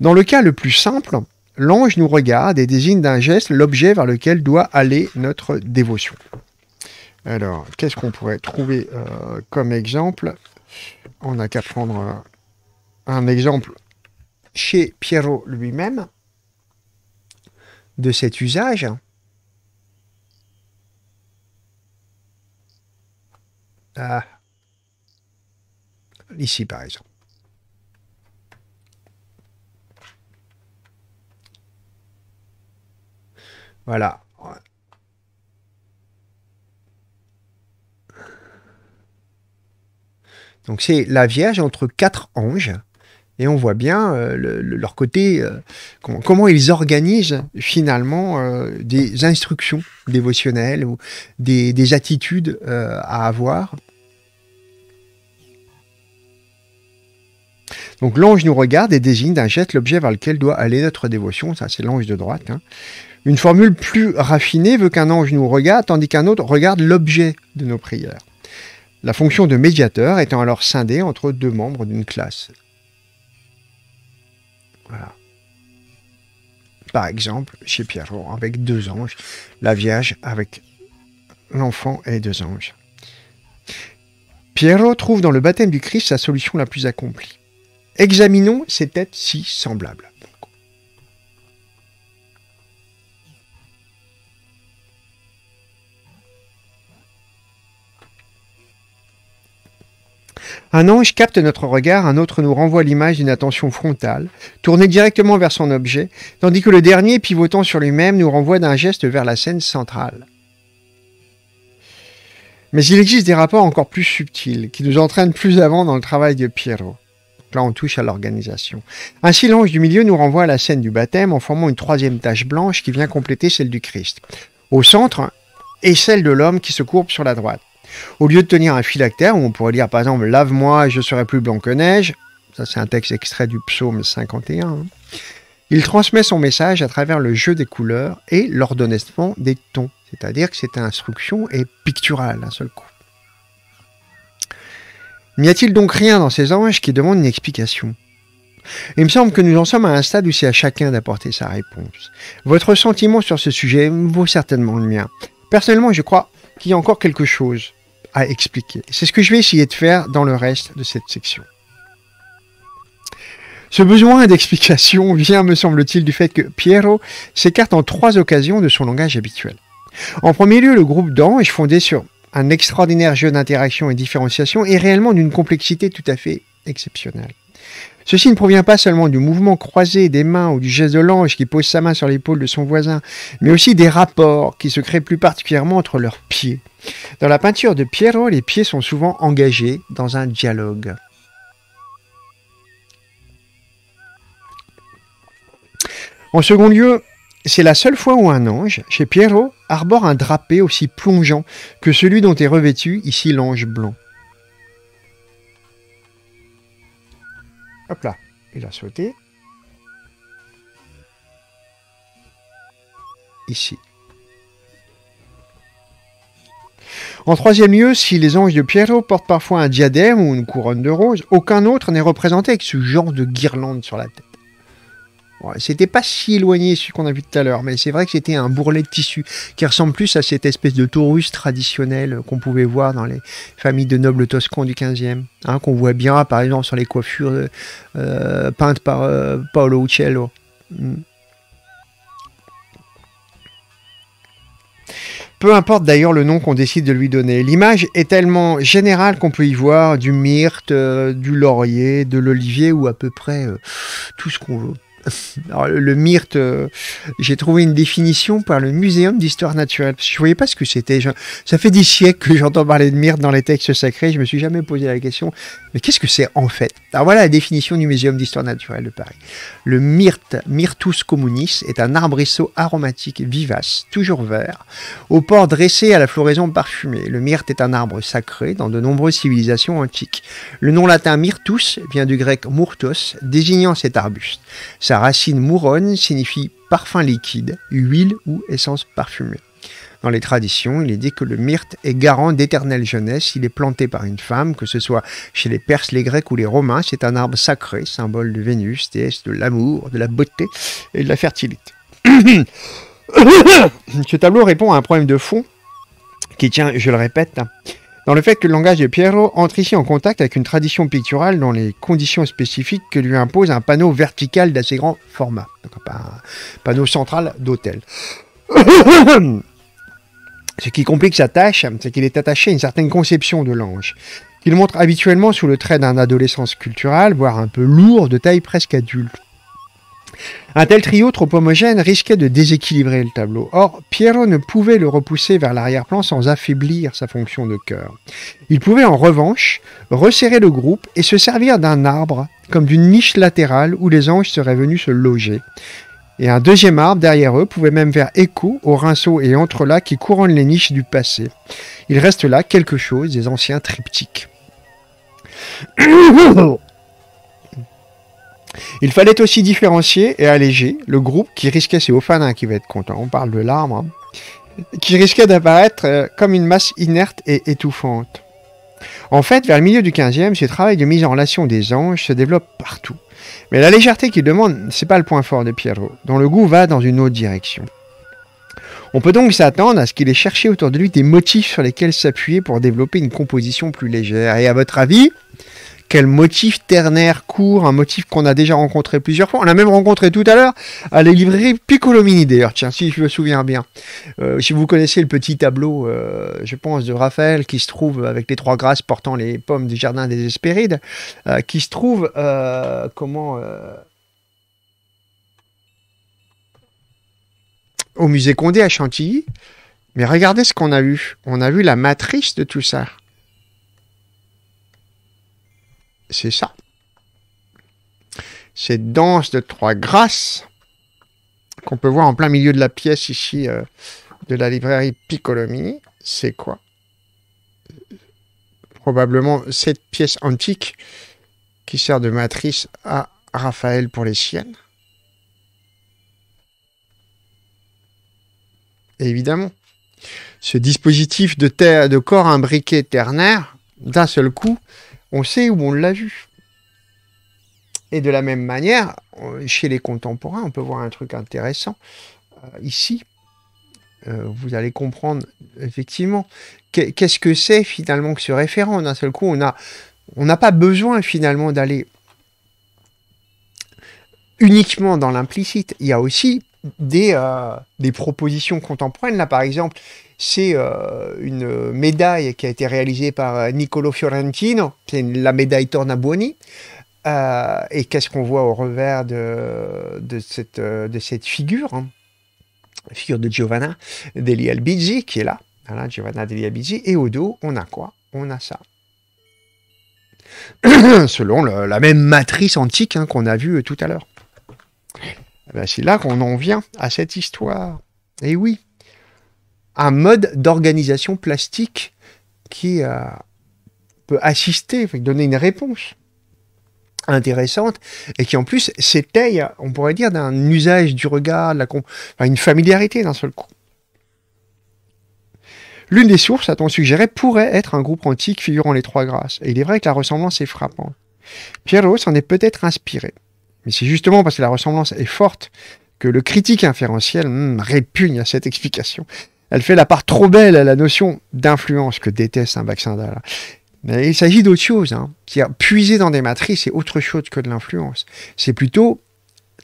Dans le cas le plus simple, l'ange nous regarde et désigne d'un geste l'objet vers lequel doit aller notre dévotion. Alors, qu'est-ce qu'on pourrait trouver euh, comme exemple On n'a qu'à prendre euh, un exemple chez Pierrot lui-même de cet usage. Ah. Ici, par exemple. Voilà. Donc c'est la Vierge entre quatre anges. Et on voit bien euh, leur côté, euh, comment, ils organisent finalement euh, des instructions dévotionnelles ou des, attitudes à avoir. Donc l'ange nous regarde et désigne d'un geste l'objet vers lequel doit aller notre dévotion. Ça, c'est l'ange de droite. Hein. Une formule plus raffinée veut qu'un ange nous regarde, tandis qu'un autre regarde l'objet de nos prières la fonction de médiateur étant alors scindée entre deux membres d'une classe. Voilà. Par exemple, chez Pierrot, avec deux anges, la Vierge avec l'enfant et deux anges. Pierrot trouve dans le baptême du Christ sa solution la plus accomplie. Examinons ces têtes si semblables. Un ange capte notre regard, un autre nous renvoie l'image d'une attention frontale, tournée directement vers son objet, tandis que le dernier, pivotant sur lui-même, nous renvoie d'un geste vers la scène centrale. Mais il existe des rapports encore plus subtils, qui nous entraînent plus avant dans le travail de Pierrot. Là, on touche à l'organisation. Ainsi, l'ange du milieu nous renvoie à la scène du baptême en formant une troisième tache blanche qui vient compléter celle du Christ. Au centre est celle de l'homme qui se courbe sur la droite. Au lieu de tenir un phylactère, où on pourrait dire par exemple Lave-moi je serai plus blanc que neige, ça c'est un texte extrait du psaume 51, hein. il transmet son message à travers le jeu des couleurs et l'ordonnancement des tons, c'est-à-dire que cette instruction est picturale d'un seul coup. N'y a-t-il donc rien dans ces anges qui demande une explication il me semble que nous en sommes à un stade où c'est à chacun d'apporter sa réponse. Votre sentiment sur ce sujet vaut certainement le mien. Personnellement, je crois qu'il y a encore quelque chose expliquer. C'est ce que je vais essayer de faire dans le reste de cette section. Ce besoin d'explication [LAUGHS] vient, me semble-t-il, du fait que Piero s'écarte en trois occasions de son langage habituel. En premier lieu, le groupe d'Ange, fondé sur un extraordinaire jeu d'interaction et différenciation, est réellement d'une complexité tout à fait exceptionnelle. Ceci ne provient pas seulement du mouvement croisé des mains ou du geste de l'ange qui pose sa main sur l'épaule de son voisin, mais aussi des rapports qui se créent plus particulièrement entre leurs pieds. Dans la peinture de Piero, les pieds sont souvent engagés dans un dialogue. En second lieu, c'est la seule fois où un ange, chez Piero, arbore un drapé aussi plongeant que celui dont est revêtu ici l'ange blanc. Hop là, il a sauté. Ici. En troisième lieu, si les anges de Pierrot portent parfois un diadème ou une couronne de roses, aucun autre n'est représenté avec ce genre de guirlande sur la tête c'était pas si éloigné celui qu'on a vu tout à l'heure, mais c'est vrai que c'était un bourrelet de tissu qui ressemble plus à cette espèce de taurus traditionnel euh, qu'on pouvait voir dans les familles de nobles toscans du XVe, hein, qu'on voit bien par exemple sur les coiffures euh, euh, peintes par Paolo Uccello. Hmm. Peu importe d'ailleurs le nom qu'on décide de lui donner, l'image est tellement générale qu'on peut y voir du myrte, du laurier, de l'olivier ou à peu près tout ce qu'on veut. [LAUGHS] Alors, le myrte, euh, j'ai trouvé une définition par le Muséum d'histoire naturelle, je ne voyais pas ce que c'était. Ça fait des siècles que j'entends parler de myrte dans les textes sacrés, je me suis jamais posé la question, mais qu'est-ce que c'est en fait Alors voilà la définition du Muséum d'histoire naturelle de Paris. Le myrte, Myrtus communis, est un arbrisseau aromatique vivace, toujours vert, au port dressé à la floraison parfumée. Le myrte est un arbre sacré dans de nombreuses civilisations antiques. Le nom latin myrtus vient du grec murtos, désignant cet arbuste. La racine mouronne signifie parfum liquide, huile ou essence parfumée. Dans les traditions, il est dit que le myrte est garant d'éternelle jeunesse. Il est planté par une femme, que ce soit chez les Perses, les Grecs ou les Romains. C'est un arbre sacré, symbole de Vénus, déesse de l'amour, de la beauté et de la fertilité. [COUGHS] Ce tableau répond à un problème de fond qui tient, je le répète, dans le fait que le langage de Piero entre ici en contact avec une tradition picturale dans les conditions spécifiques que lui impose un panneau vertical d'assez grand format, donc pas un panneau central d'hôtel. [COUGHS] Ce qui complique sa tâche, c'est qu'il est attaché à une certaine conception de l'ange, qu'il montre habituellement sous le trait d'un adolescence culturelle, voire un peu lourd, de taille presque adulte. Un tel trio trop homogène risquait de déséquilibrer le tableau. Or, Pierrot ne pouvait le repousser vers l'arrière-plan sans affaiblir sa fonction de cœur. Il pouvait en revanche resserrer le groupe et se servir d'un arbre comme d'une niche latérale où les anges seraient venus se loger. Et un deuxième arbre derrière eux pouvait même faire écho aux rinceaux et entrelacs qui couronnent les niches du passé. Il reste là quelque chose des anciens triptyques. [COUGHS] Oh il fallait aussi différencier et alléger le groupe qui risquait, c'est Ophanin qui va être content, on parle de l'arbre, hein, qui risquait d'apparaître euh, comme une masse inerte et étouffante. En fait, vers le milieu du 15e, ce travail de mise en relation des anges se développe partout. Mais la légèreté qu'il demande, c'est pas le point fort de Pierrot, dont le goût va dans une autre direction. On peut donc s'attendre à ce qu'il ait cherché autour de lui des motifs sur lesquels s'appuyer pour développer une composition plus légère. Et à votre avis, quel motif ternaire court, un motif qu'on a déjà rencontré plusieurs fois. On l'a même rencontré tout à l'heure à la librairie Piccolomini d'ailleurs, tiens, si je me souviens bien. Euh, si vous connaissez le petit tableau, euh, je pense, de Raphaël qui se trouve avec les trois grâces portant les pommes du jardin des Hespérides, euh, qui se trouve, comment au musée Condé à Chantilly. Mais regardez ce qu'on a vu. On a vu la matrice de tout ça c'est ça. Cette danse de trois grâces qu'on peut voir en plein milieu de la pièce ici euh, de la librairie Piccolomini. c'est quoi Probablement cette pièce antique qui sert de matrice à Raphaël pour les siennes. Évidemment. Ce dispositif de, de corps imbriqué ternaire, d'un seul coup, on sait où on l'a vu. Et de la même manière, euh, chez les contemporains, on peut voir un truc intéressant. Euh, ici, euh, vous allez comprendre effectivement qu'est-ce que c'est finalement que ce référent. D'un seul coup, on n'a pas besoin finalement d'aller uniquement dans l'implicite. Il y a aussi euh, des, propositions contemporaines. Là, par exemple, c'est euh, une médaille qui a été réalisée par euh, Niccolo Fiorentino, c'est la médaille Tornabuoni. et qu'est-ce qu'on voit au revers de, cette, figure La hein Figure de Giovanna degli Albizzi, qui est là. Voilà, Giovanna degli Albizzi. Et au dos, on a quoi On a ça. [COUGHS] Selon la même matrice antique hein, qu'on a vue tout à l'heure. Ben, c'est là qu'on en vient à cette histoire. Et eh oui, un mode d'organisation plastique qui euh, peut assister, donner une réponse intéressante et qui en plus s'étaye, on pourrait dire, d'un usage du regard, une familiarité d'un seul coup. L'une des sources, à ton on suggéré, pourrait être un groupe antique figurant les trois grâces. Et il est vrai que la ressemblance est frappante. Pierrot s'en est peut-être inspiré. Mais c'est justement parce que la ressemblance est forte que le critique inférentiel hmm, répugne à cette explication. Elle fait la part trop belle à la notion d'influence que déteste un vaccin d'Ala. Mais il s'agit d'autre chose. Hein, Puiser dans des matrices, c'est autre chose que de l'influence. C'est plutôt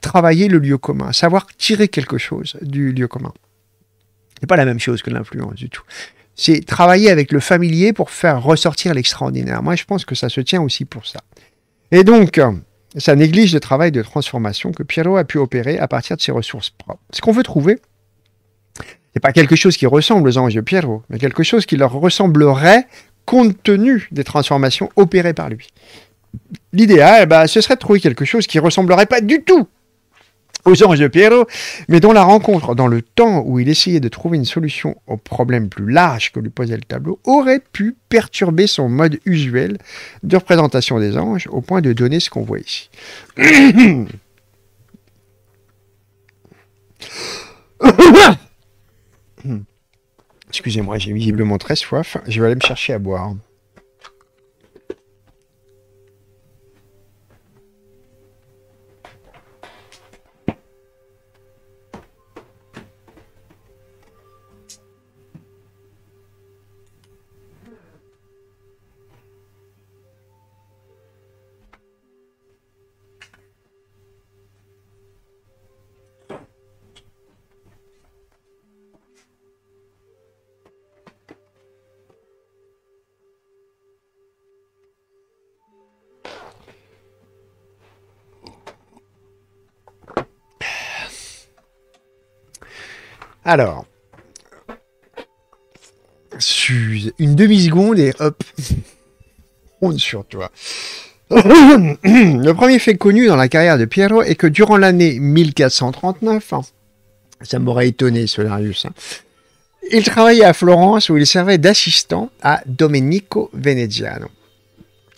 travailler le lieu commun, savoir tirer quelque chose du lieu commun. n'est pas la même chose que l'influence du tout. C'est travailler avec le familier pour faire ressortir l'extraordinaire. Moi, je pense que ça se tient aussi pour ça. Et donc, ça néglige le travail de transformation que Pierrot a pu opérer à partir de ses ressources propres. Ce qu'on veut trouver, n'est pas quelque chose qui ressemble aux anges de Pierrot, mais quelque chose qui leur ressemblerait compte tenu des transformations opérées par lui. L'idéal, eh ben, ce serait de trouver quelque chose qui ressemblerait pas du tout aux anges de Pierrot, mais dont la rencontre, dans le temps où il essayait de trouver une solution au problème plus large que lui posait le tableau, aurait pu perturber son mode usuel de représentation des anges au point de donner ce qu'on voit ici. [COUGHS] Excusez-moi, j'ai visiblement très soif. Je vais aller me chercher à boire. Alors, une demi-seconde et hop, [LAUGHS] on sur toi. [CLEARS THROAT] Le premier fait connu dans la carrière de Piero est que durant l'année 1439, hein, ça m'aurait étonné Solarius, il travaillait à Florence où il servait d'assistant à Domenico Veneziano.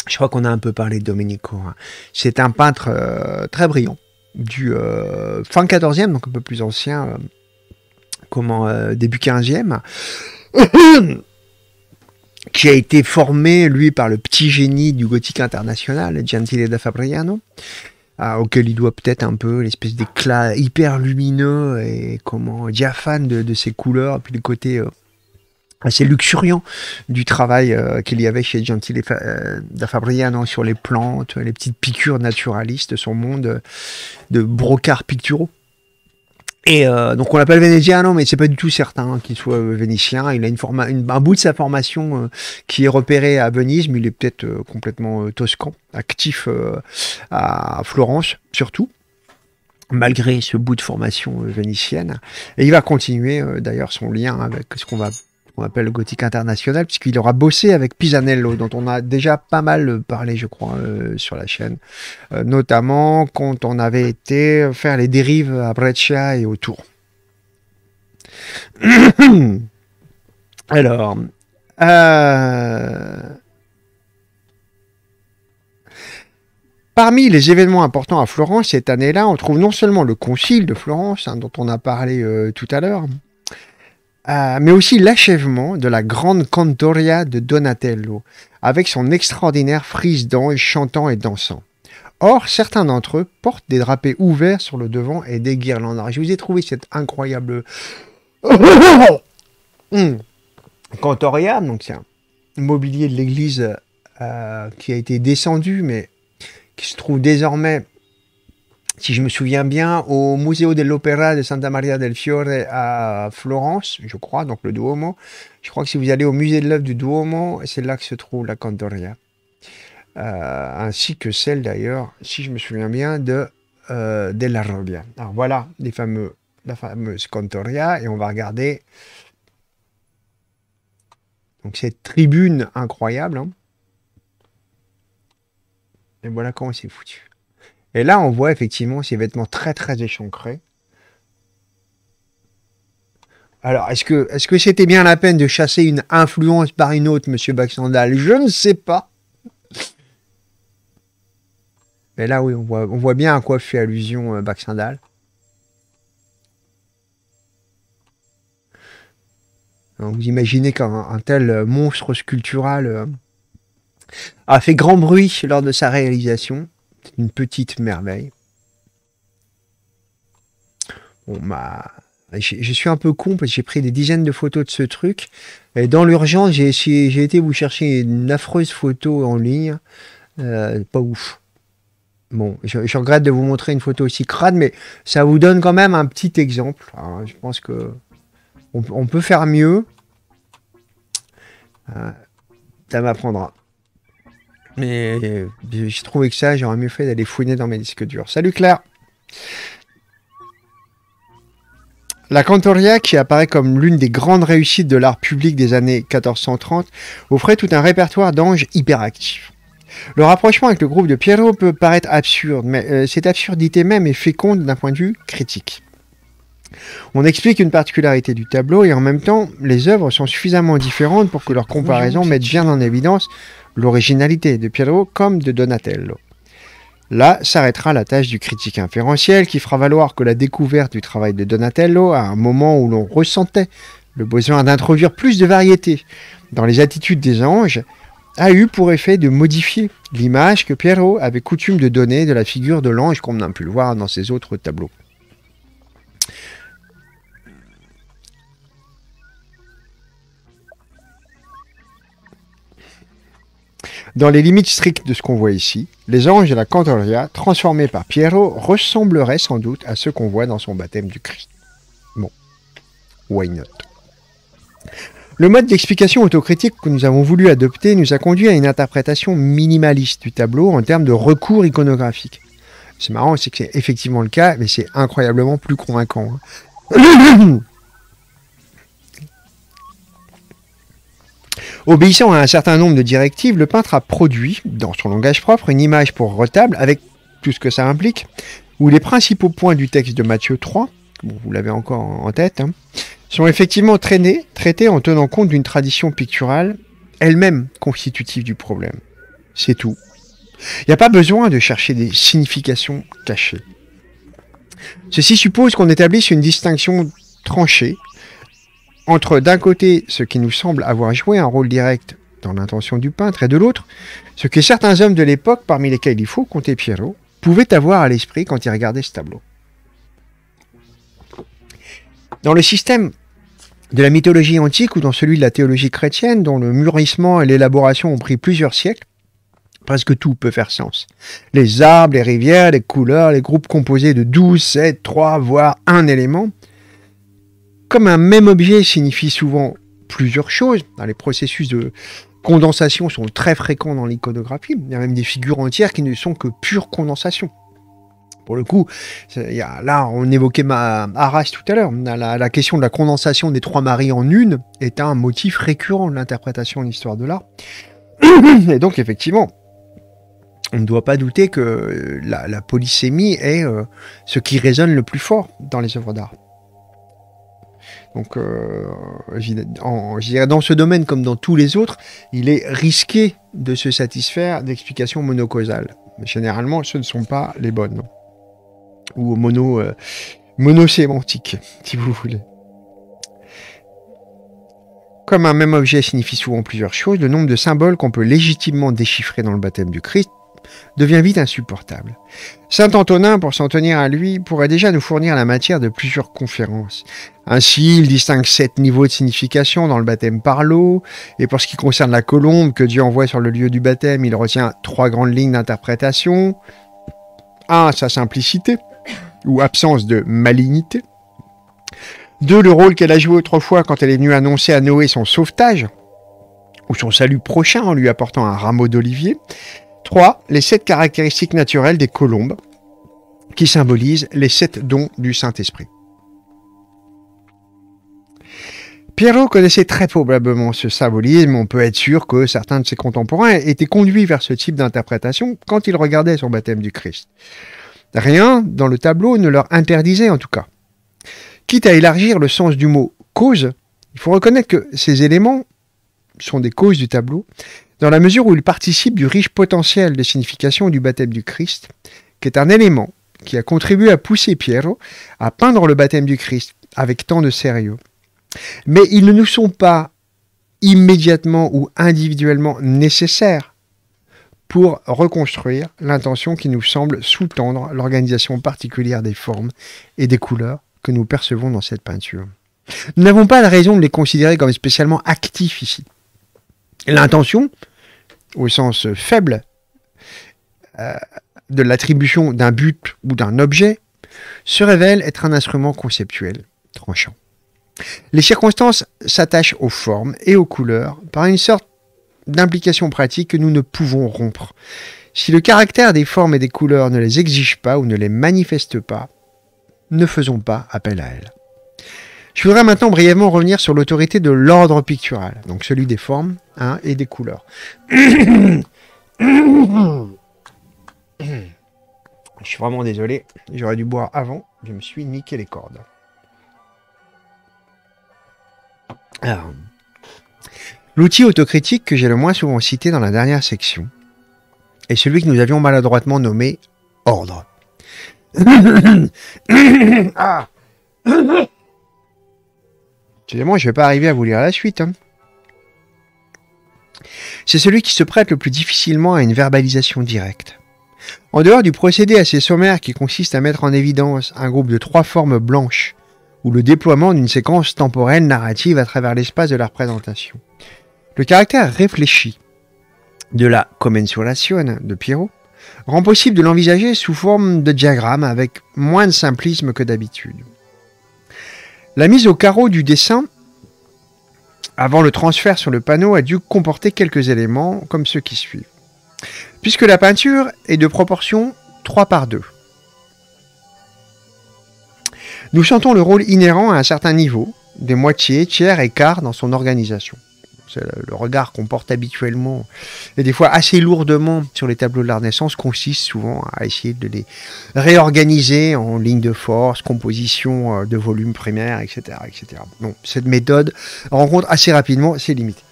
Je crois qu'on a un peu parlé de Domenico. Hein. C'est un peintre euh, très brillant du euh, fin 14e, donc un peu plus ancien. Euh, euh, début 15e, [COUGHS] qui a été formé, lui, par le petit génie du gothique international, Gentile da Fabriano, auquel il doit peut-être un peu l'espèce d'éclat hyper lumineux et comment diaphane de, ses couleurs, puis le côté euh, assez luxuriant du travail euh, qu'il y avait chez Gentile da Fabriano sur les plantes, les petites piqûres naturalistes, son monde de brocards picturaux. Et euh, donc on l'appelle non mais c'est pas du tout certain qu'il soit euh, vénitien. Il a une, une un bout de sa formation euh, qui est repéré à Venise, mais il est peut-être complètement toscan, actif à Florence surtout, malgré ce bout de formation vénitienne. Et il va continuer d'ailleurs son lien avec ce qu'on va on appelle gothique international, puisqu'il aura bossé avec Pisanello, dont on a déjà pas mal euh, parlé, je crois, euh, sur la chaîne, euh, notamment quand on avait été faire les dérives à Breccia et autour. [COUGHS] Alors, Parmi les événements importants à Florence cette année-là, on trouve non seulement le concile de Florence, hein, dont on a parlé tout à l'heure, euh, mais aussi l'achèvement de la grande Cantoria de Donatello, avec son extraordinaire frise d'ange chantant et dansant. Or, certains d'entre eux portent des drapés ouverts sur le devant et des guirlandes. je vous ai trouvé cette incroyable [COUGHS] hmm. Cantoria, donc c'est un mobilier de l'église euh, qui a été descendu, mais qui se trouve désormais si je me souviens bien, au Museo l'Opéra de Santa Maria del Fiore à Florence, je crois, donc le Duomo. Je crois que si vous allez au musée de l'œuvre du Duomo, c'est là que se trouve la Cantoria. Euh, ainsi que celle d'ailleurs, si je me souviens bien, de euh, Della Robbia. Alors voilà les fameux, la fameuse Cantoria, et on va regarder donc cette tribune incroyable. Hein. Et voilà comment c'est foutu. Et là, on voit effectivement ces vêtements très très échancrés. Alors, est-ce que est que c'était bien la peine de chasser une influence par une autre, Monsieur Baxendal Je ne sais pas. Mais là, oui, on voit, on voit bien à quoi fait allusion euh, Baxendal. vous imaginez qu'un tel euh, monstre sculptural euh, a fait grand bruit lors de sa réalisation une petite merveille. je, suis un peu con parce que j'ai pris des dizaines de photos de ce truc. Et dans l'urgence, j'ai, été vous chercher une affreuse photo en ligne. Euh, pas ouf. Bon, je, regrette de vous montrer une photo aussi crade, mais ça vous donne quand même un petit exemple. Hein. Je pense que on, peut faire mieux. ça euh, m'apprendra. Mais j'ai trouvé que ça, j'aurais mieux fait d'aller fouiner dans mes disques durs. Salut Claire La Cantoria, qui apparaît comme l'une des grandes réussites de l'art public des années 1430, offrait tout un répertoire d'anges hyperactifs. Le rapprochement avec le groupe de Pierrot peut paraître absurde, mais euh, cette absurdité même est féconde d'un point de vue critique. On explique une particularité du tableau et en même temps, les œuvres sont suffisamment différentes pour que leur comparaison mette bien en évidence l'originalité de Piero comme de Donatello. Là s'arrêtera la tâche du critique inférentiel qui fera valoir que la découverte du travail de Donatello à un moment où l'on ressentait le besoin d'introduire plus de variété dans les attitudes des anges a eu pour effet de modifier l'image que Piero avait coutume de donner de la figure de l'ange qu'on on a pu le voir dans ses autres tableaux. Dans les limites strictes de ce qu'on voit ici, les anges de la Cantoria, transformés par Piero, ressembleraient sans doute à ceux qu'on voit dans son baptême du Christ. Bon, why not le mode d'explication autocritique que nous avons voulu adopter nous a conduit à une interprétation minimaliste du tableau en termes de recours iconographique. C'est marrant, c'est que c'est effectivement le cas, mais c'est incroyablement plus convaincant. Hein. [CLEARS THROAT] Obéissant à un certain nombre de directives, le peintre a produit, dans son langage propre, une image pour retable avec tout ce que ça implique, où les principaux points du texte de Matthieu 3, vous l'avez encore en tête, hein, sont effectivement traînés, traités en tenant compte d'une tradition picturale elle-même constitutive du problème. C'est tout. Il n'y a pas besoin de chercher des significations cachées. Ceci suppose qu'on établisse une distinction tranchée entre d'un côté ce qui nous semble avoir joué un rôle direct dans l'intention du peintre et de l'autre ce que certains hommes de l'époque, parmi lesquels il faut compter Pierrot, pouvaient avoir à l'esprit quand ils regardaient ce tableau. Dans le système de la mythologie antique ou dans celui de la théologie chrétienne, dont le mûrissement et l'élaboration ont pris plusieurs siècles, presque tout peut faire sens. Les arbres, les rivières, les couleurs, les groupes composés de 12, 7, 3, voire un élément, comme un même objet signifie souvent plusieurs choses, hein, les processus de condensation sont très fréquents dans l'iconographie, il y a même des figures entières qui ne sont que pure condensation. Pour le coup, là, on évoquait ma, Arras tout à l'heure. La, question de la condensation des trois maris en une est un motif récurrent de l'interprétation de l'histoire de l'art. [COUGHS] Et donc, effectivement, on ne doit pas douter que euh, la, polysémie est euh, ce qui résonne le plus fort dans les œuvres d'art. Donc, euh, dans ce domaine comme dans tous les autres, il est risqué de se satisfaire d'explications monocausales. Mais généralement, ce ne sont pas les bonnes. Ou mono, euh, monosémantiques, [LAUGHS] si vous voulez. Comme un même objet signifie souvent plusieurs choses, le nombre de symboles qu'on peut légitimement déchiffrer dans le baptême du Christ devient vite insupportable. Saint Antonin, pour s'en tenir à lui, pourrait déjà nous fournir la matière de plusieurs conférences. Ainsi, il distingue sept niveaux de signification dans le baptême par l'eau, et pour ce qui concerne la colombe que Dieu envoie sur le lieu du baptême, il retient trois grandes lignes d'interprétation. 1. Sa simplicité, ou absence de malignité. 2. Le rôle qu'elle a joué autrefois quand elle est venue annoncer à Noé son sauvetage, ou son salut prochain en lui apportant un rameau d'olivier. 3. Les sept caractéristiques naturelles des colombes qui symbolisent les sept dons du Saint-Esprit. Pierrot connaissait très probablement ce symbolisme, on peut être sûr que certains de ses contemporains étaient conduits vers ce type d'interprétation quand ils regardaient son baptême du Christ. Rien dans le tableau ne leur interdisait en tout cas. Quitte à élargir le sens du mot cause, il faut reconnaître que ces éléments sont des causes du tableau dans la mesure où il participe du riche potentiel des signification du baptême du Christ, qui est un élément qui a contribué à pousser Piero à peindre le baptême du Christ avec tant de sérieux. Mais ils ne nous sont pas immédiatement ou individuellement nécessaires pour reconstruire l'intention qui nous semble sous-tendre l'organisation particulière des formes et des couleurs que nous percevons dans cette peinture. Nous n'avons pas la raison de les considérer comme spécialement actifs ici l'intention, au sens faible euh, de l'attribution d'un but ou d'un objet, se révèle être un instrument conceptuel tranchant. Les circonstances s'attachent aux formes et aux couleurs par une sorte d'implication pratique que nous ne pouvons rompre. Si le caractère des formes et des couleurs ne les exige pas ou ne les manifeste pas, ne faisons pas appel à elles. Je voudrais maintenant brièvement revenir sur l'autorité de l'ordre pictural, donc celui des formes hein, et des couleurs. Je suis vraiment désolé, j'aurais dû boire avant, je me suis niqué les cordes. L'outil autocritique que j'ai le moins souvent cité dans la dernière section est celui que nous avions maladroitement nommé ordre. [COUGHS] ah Évidemment, moi je vais pas arriver à vous lire la suite. Hein. C'est celui qui se prête le plus difficilement à une verbalisation directe. En dehors du procédé assez sommaire qui consiste à mettre en évidence un groupe de trois formes blanches ou le déploiement d'une séquence temporelle narrative à travers l'espace de la représentation, le caractère réfléchi de la commensuration de Pierrot rend possible de l'envisager sous forme de diagramme avec moins de simplisme que d'habitude. La mise au carreau du dessin avant le transfert sur le panneau a dû comporter quelques éléments comme ceux qui suivent. Puisque la peinture est de proportion 3 par 2. Nous sentons le rôle inhérent à un certain niveau, des moitiés, tiers et quarts dans son organisation le regard qu'on porte habituellement, et des fois assez lourdement sur les tableaux de la Renaissance, consiste souvent à essayer de les réorganiser en lignes de force, composition euh, de volume primaire, etc. etc. cette méthode rencontre assez rapidement ses limites. [COUGHS]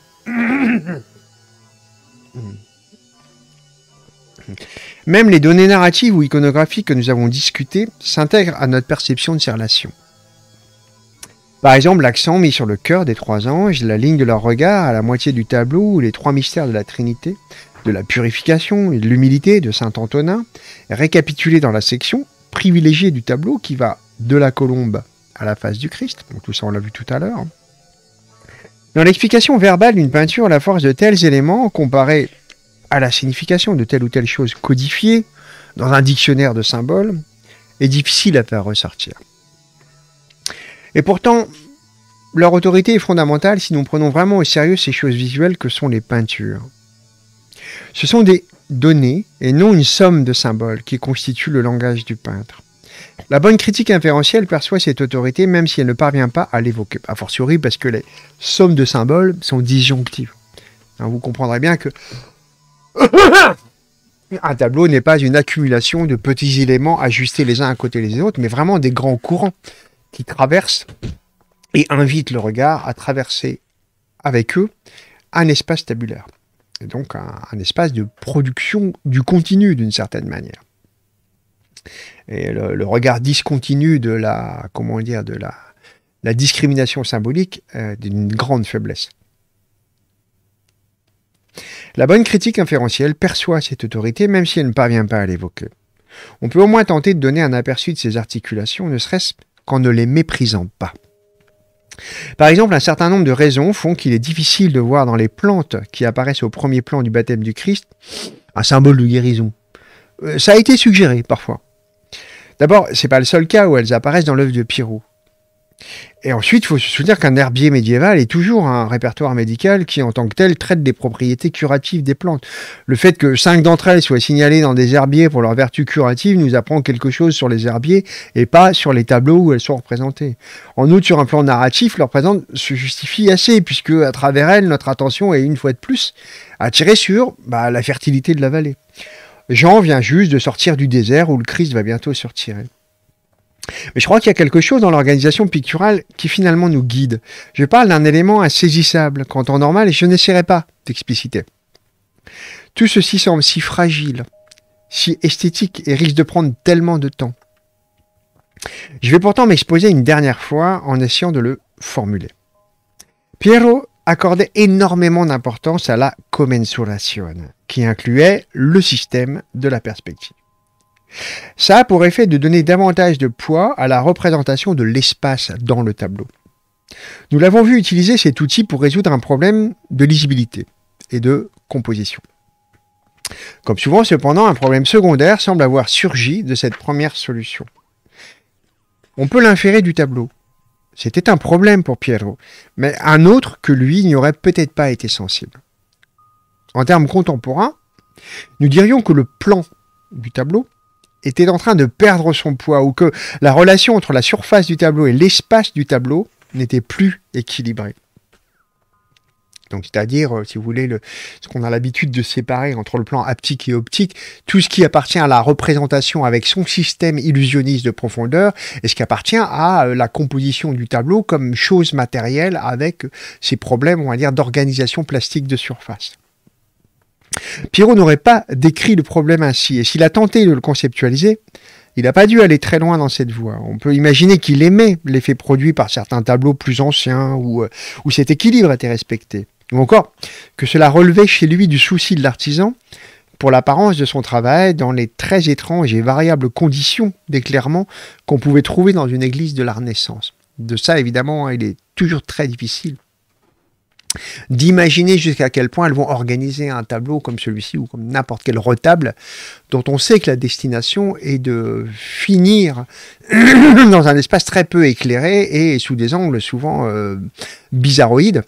Même les données narratives ou iconographiques que nous avons discutées s'intègrent à notre perception de ces relations. Par exemple, l'accent mis sur le cœur des trois anges, la ligne de leur regard à la moitié du tableau, les trois mystères de la Trinité, de la purification et de l'humilité de Saint Antonin, récapitulés dans la section privilégiée du tableau qui va de la colombe à la face du Christ. Donc tout ça, on l'a vu tout à l'heure. Dans l'explication verbale d'une peinture, la force de tels éléments, comparée à la signification de telle ou telle chose codifiée dans un dictionnaire de symboles, est difficile à faire ressortir. Et pourtant, leur autorité est fondamentale si nous prenons vraiment au sérieux ces choses visuelles que sont les peintures. Ce sont des données et non une somme de symboles qui constituent le langage du peintre. La bonne critique inférentielle perçoit cette autorité même si elle ne parvient pas à l'évoquer, a fortiori parce que les sommes de symboles sont disjonctives. Hein, vous comprendrez bien que [COUGHS] un tableau n'est pas une accumulation de petits éléments ajustés les uns à côté des autres, mais vraiment des grands courants qui traversent et invite le regard à traverser avec eux un espace tabulaire. Et donc un, espace de production du continu d'une certaine manière. Et le, regard discontinu de la, comment dire, de la, discrimination symbolique euh, d'une grande faiblesse. La bonne critique inférentielle perçoit cette autorité même si elle ne parvient pas à l'évoquer. On peut au moins tenter de donner un aperçu de ses articulations, ne serait-ce qu'en ne les méprisant pas. Par exemple, un certain nombre de raisons font qu'il est difficile de voir dans les plantes qui apparaissent au premier plan du baptême du Christ un symbole de guérison. Euh, ça a été suggéré parfois. D'abord, c'est pas le seul cas où elles apparaissent dans l'œuvre de Pirou. Et ensuite, il faut se souvenir qu'un herbier médiéval est toujours un répertoire médical qui, en tant que tel, traite des propriétés curatives des plantes. Le fait que cinq d'entre elles soient signalées dans des herbiers pour leurs vertus curative nous apprend quelque chose sur les herbiers et pas sur les tableaux où elles sont représentées. En outre, sur un plan narratif, leur présence se justifie assez, puisque à travers elles, notre attention est une fois de plus attirée sur bah, la fertilité de la vallée. Jean vient juste de sortir du désert où le Christ va bientôt se retirer. Mais je crois qu'il y a quelque chose dans l'organisation picturale qui finalement nous guide. Je parle d'un élément insaisissable qu'en temps normal, je n'essaierai pas d'expliciter. Tout ceci semble si fragile, si esthétique et risque de prendre tellement de temps. Je vais pourtant m'exposer une dernière fois en essayant de le formuler. Piero accordait énormément d'importance à la commensuration, qui incluait le système de la perspective. Ça a pour effet de donner davantage de poids à la représentation de l'espace dans le tableau. Nous l'avons vu utiliser cet outil pour résoudre un problème de lisibilité et de composition. Comme souvent, cependant, un problème secondaire semble avoir surgi de cette première solution. On peut l'inférer du tableau. C'était un problème pour Piero, mais un autre que lui n'y aurait peut-être pas été sensible. En termes contemporains, nous dirions que le plan du tableau était en train de perdre son poids ou que la relation entre la surface du tableau et l'espace du tableau n'était plus équilibrée. Donc, c'est-à-dire, euh, si vous voulez, le, ce qu'on a l'habitude de séparer entre le plan aptique et optique, tout ce qui appartient à la représentation avec son système illusionniste de profondeur, et ce qui appartient à euh, la composition du tableau comme chose matérielle avec ses problèmes, on va dire, d'organisation plastique de surface. Pierrot n'aurait pas décrit le problème ainsi, et s'il a tenté de le conceptualiser, il n'a pas dû aller très loin dans cette voie. On peut imaginer qu'il aimait l'effet produit par certains tableaux plus anciens euh, où, cet équilibre était respecté. Ou encore que cela relevait chez lui du souci de l'artisan pour l'apparence de son travail dans les très étranges et variables conditions d'éclairement qu'on pouvait trouver dans une église de la Renaissance. De ça, évidemment, il est toujours très difficile d'imaginer jusqu'à quel point elles vont organiser un tableau comme celui-ci ou comme n'importe quel retable dont on sait que la destination est de finir [COUGHS] dans un espace très peu éclairé et sous des angles souvent euh, bizarroïdes.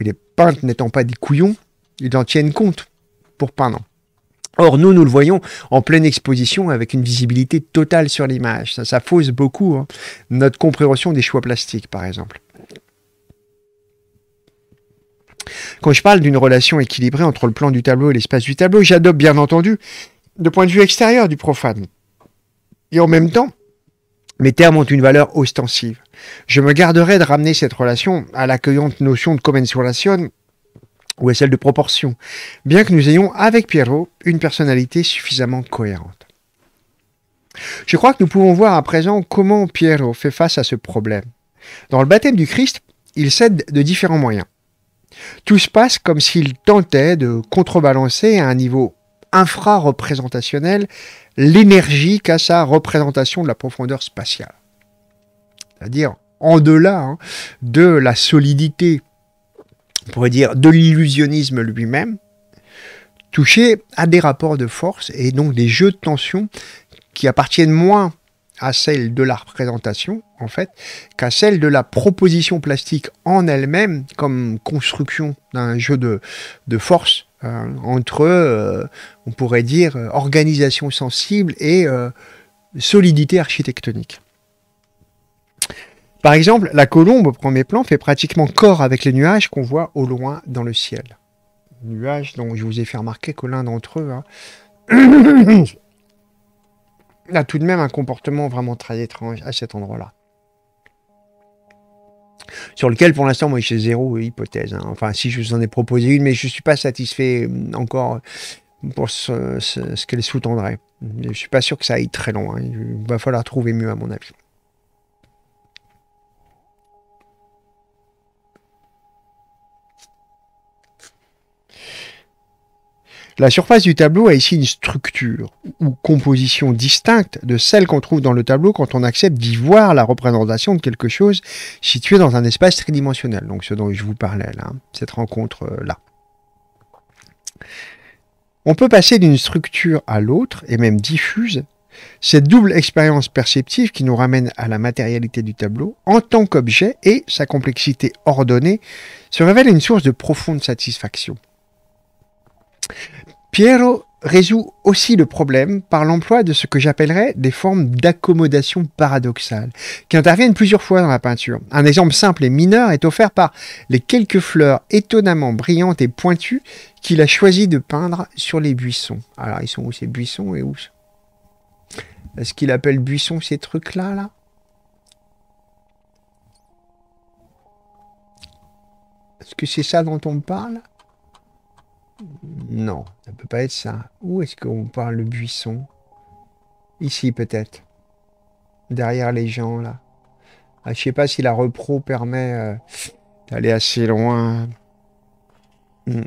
les peintres n'étant pas des couillons, ils en tiennent compte pour peindre. Or, nous, nous le voyons en pleine exposition avec une visibilité totale sur l'image. Ça, fausse beaucoup hein, notre compréhension des choix plastiques, par exemple. Quand je parle d'une relation équilibrée entre le plan du tableau et l'espace du tableau, j'adopte bien entendu le point de vue extérieur du profane. Et en même temps, mes termes ont une valeur ostensive. Je me garderai de ramener cette relation à l'accueillante notion de commensuration ou à celle de proportion, bien que nous ayons avec Pierrot une personnalité suffisamment cohérente. Je crois que nous pouvons voir à présent comment Pierrot fait face à ce problème. Dans le baptême du Christ, il cède de différents moyens. Tout se passe comme s'il tentait de contrebalancer à un niveau infra-représentationnel l'énergie qu'a sa représentation de la profondeur spatiale. C'est-à-dire en delà hein, de la solidité, on pourrait dire de l'illusionnisme lui-même, touché à des rapports de force et donc des jeux de tension qui appartiennent moins à celle de la représentation, en fait, qu'à celle de la proposition plastique en elle-même, comme construction d'un jeu de, force euh, entre, euh, on pourrait dire, euh, organisation sensible et solidité architectonique. Par exemple, la colombe au premier plan fait pratiquement corps avec les nuages qu'on voit au loin dans le ciel. Nuages dont je vous ai fait remarquer que l'un d'entre eux... Hein, [COUGHS] il a tout de même un comportement vraiment très étrange à cet endroit-là. Sur lequel, pour l'instant, moi, j'ai zéro hypothèse. Hein. Enfin, si je vous en ai proposé une, mais je ne suis pas satisfait euh, encore euh, pour ce, qu'elle sous-tendrait. Je ne suis pas sûr que ça aille très loin. Il va falloir trouver mieux, à mon avis. La surface du tableau a ici une structure ou composition distincte de celle qu'on trouve dans le tableau quand on accepte d'y voir la représentation de quelque chose situé dans un espace tridimensionnel, donc ce dont je vous parlais là, cette rencontre-là. On peut passer d'une structure à l'autre, et même diffuse, cette double expérience perceptive qui nous ramène à la matérialité du tableau, en tant qu'objet et sa complexité ordonnée, se révèle une source de profonde satisfaction. Piero résout aussi le problème par l'emploi de ce que j'appellerais des formes d'accommodation paradoxale, qui interviennent plusieurs fois dans la peinture. Un exemple simple et mineur est offert par les quelques fleurs étonnamment brillantes et pointues qu'il a choisi de peindre sur les buissons. Alors, ils sont où ces buissons et où Est-ce qu'il appelle buissons ces trucs-là, là, là Est-ce que c'est ça dont on parle non, ça peut pas être ça. Où est-ce qu'on parle le buisson Ici peut-être. Derrière les gens là. Ah, je sais pas si la repro permet euh, d'aller assez loin. Hmm.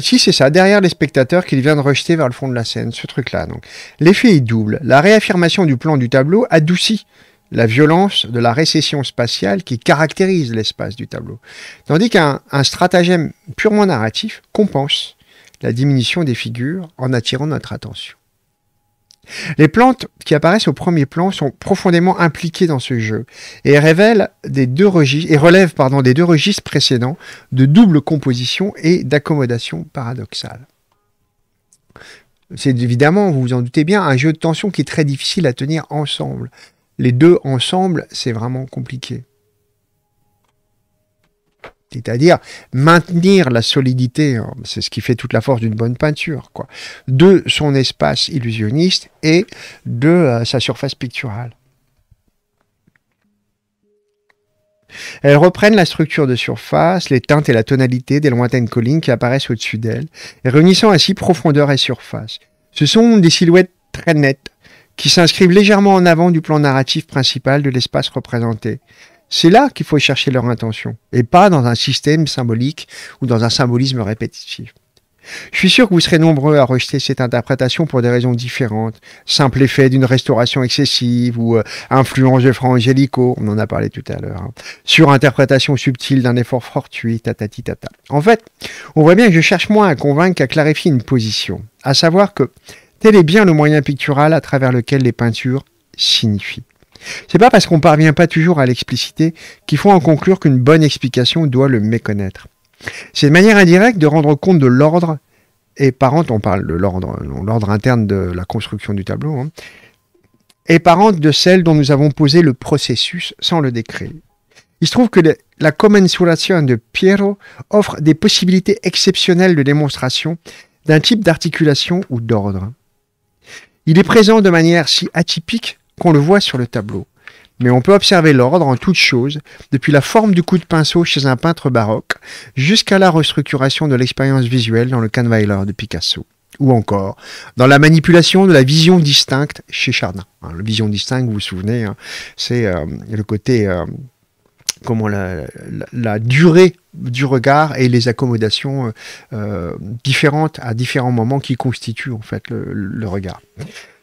si c'est ça, derrière les spectateurs qu'il vient de rejeter vers le fond de la scène, ce truc-là. Donc, l'effet est double. La réaffirmation du plan du tableau adoucit la violence de la récession spatiale qui caractérise l'espace du tableau. Tandis qu'un stratagème purement narratif compense la diminution des figures en attirant notre attention. Les plantes qui apparaissent au premier plan sont profondément impliquées dans ce jeu et révèlent des deux et relèvent pardon, des deux registres précédents de double composition et d'accommodation paradoxale. C'est évidemment, vous vous en doutez bien, un jeu de tension qui est très difficile à tenir ensemble les deux ensemble, c'est vraiment compliqué. C'est-à-dire maintenir la solidité, c'est ce qui fait toute la force d'une bonne peinture, quoi, de son espace illusionniste et de euh, sa surface picturale. Elles reprennent la structure de surface, les teintes et la tonalité des lointaines collines qui apparaissent au-dessus d'elles, réunissant ainsi profondeur et surface. Ce sont des silhouettes très nettes, qui s'inscrivent légèrement en avant du plan narratif principal de l'espace représenté. C'est là qu'il faut chercher leur intention, et pas dans un système symbolique ou dans un symbolisme répétitif. Je suis sûr que vous serez nombreux à rejeter cette interprétation pour des raisons différentes. Simple effet d'une restauration excessive ou euh, influence de Fra on en a parlé tout à l'heure. sur hein. Surinterprétation subtile d'un effort fortuit, tatati tata. En fait, on voit bien que je cherche moins à convaincre qu'à clarifier une position. À savoir que Tel est bien le moyen pictural à travers lequel les peintures signifient. C'est pas parce qu'on parvient pas toujours à l'explicité qu'il faut en conclure qu'une bonne explication doit le méconnaître. C'est une manière indirecte de rendre compte de l'ordre, et parente, on parle de l'ordre, l'ordre interne de la construction du tableau, hein, et parente de celle dont nous avons posé le processus sans le décrire. Il se trouve que la commensuration de Piero offre des possibilités exceptionnelles de démonstration d'un type d'articulation ou d'ordre. Il est présent de manière si atypique qu'on le voit sur le tableau. Mais on peut observer l'ordre en toutes choses, depuis la forme du coup de pinceau chez un peintre baroque, jusqu'à la restructuration de l'expérience visuelle dans le Kahnweiler de Picasso, ou encore dans la manipulation de la vision distincte chez Chardin. Hein, la vision distincte, vous vous souvenez, hein, c'est euh, le côté euh, comment la, durée du regard et les accommodations euh, euh, différentes à différents moments qui constituent en fait le, le regard.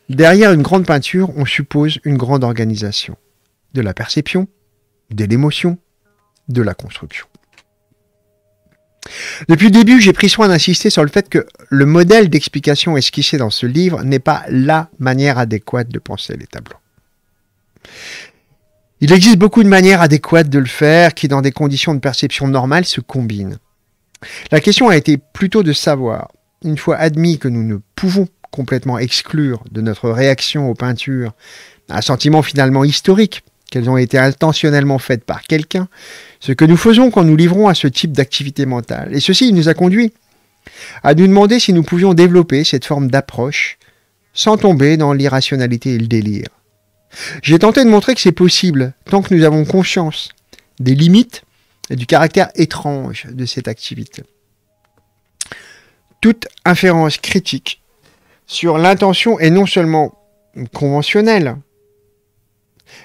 Derrière une grande peinture, on suppose une grande organisation de la perception, de l'émotion, de la construction. Depuis le début, j'ai pris soin d'insister sur le fait que le modèle d'explication esquissé dans ce livre n'est pas la manière adéquate de penser les tableaux. Il existe beaucoup de manières adéquates de le faire qui, dans des conditions de perception normales, se combinent. La question a été plutôt de savoir, une fois admis que nous ne pouvons complètement exclure de notre réaction aux peintures un sentiment finalement historique, qu'elles ont été intentionnellement faites par quelqu'un, ce que nous faisons quand nous livrons à ce type d'activité mentale. Et ceci nous a conduit à nous demander si nous pouvions développer cette forme d'approche sans tomber dans l'irrationalité et le délire. J'ai tenté de montrer que c'est possible tant que nous avons conscience des limites et du caractère étrange de cette activité. Toute inférence critique sur l'intention est non seulement conventionnelle,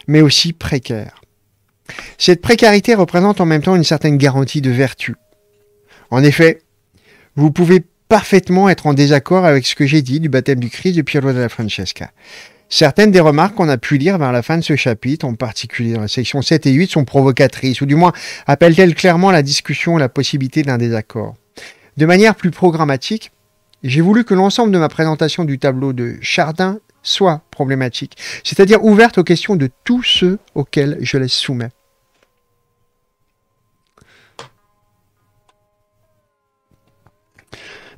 mais aussi précaire. Cette précarité représente en même temps une certaine garantie de vertu. En effet, vous pouvez parfaitement être en désaccord avec ce que j'ai dit du baptême du Christ de Piero della Francesca. Certaines des remarques qu'on a pu lire vers la fin de ce chapitre, en particulier dans les sections 7 et 8, sont provocatrices, ou du moins appellent-elles clairement la discussion et la possibilité d'un désaccord. De manière plus programmatique, j'ai voulu que l'ensemble de ma présentation du tableau de Chardin soit problématique, c'est-à-dire ouverte aux questions de tous ceux auxquels je les soumets.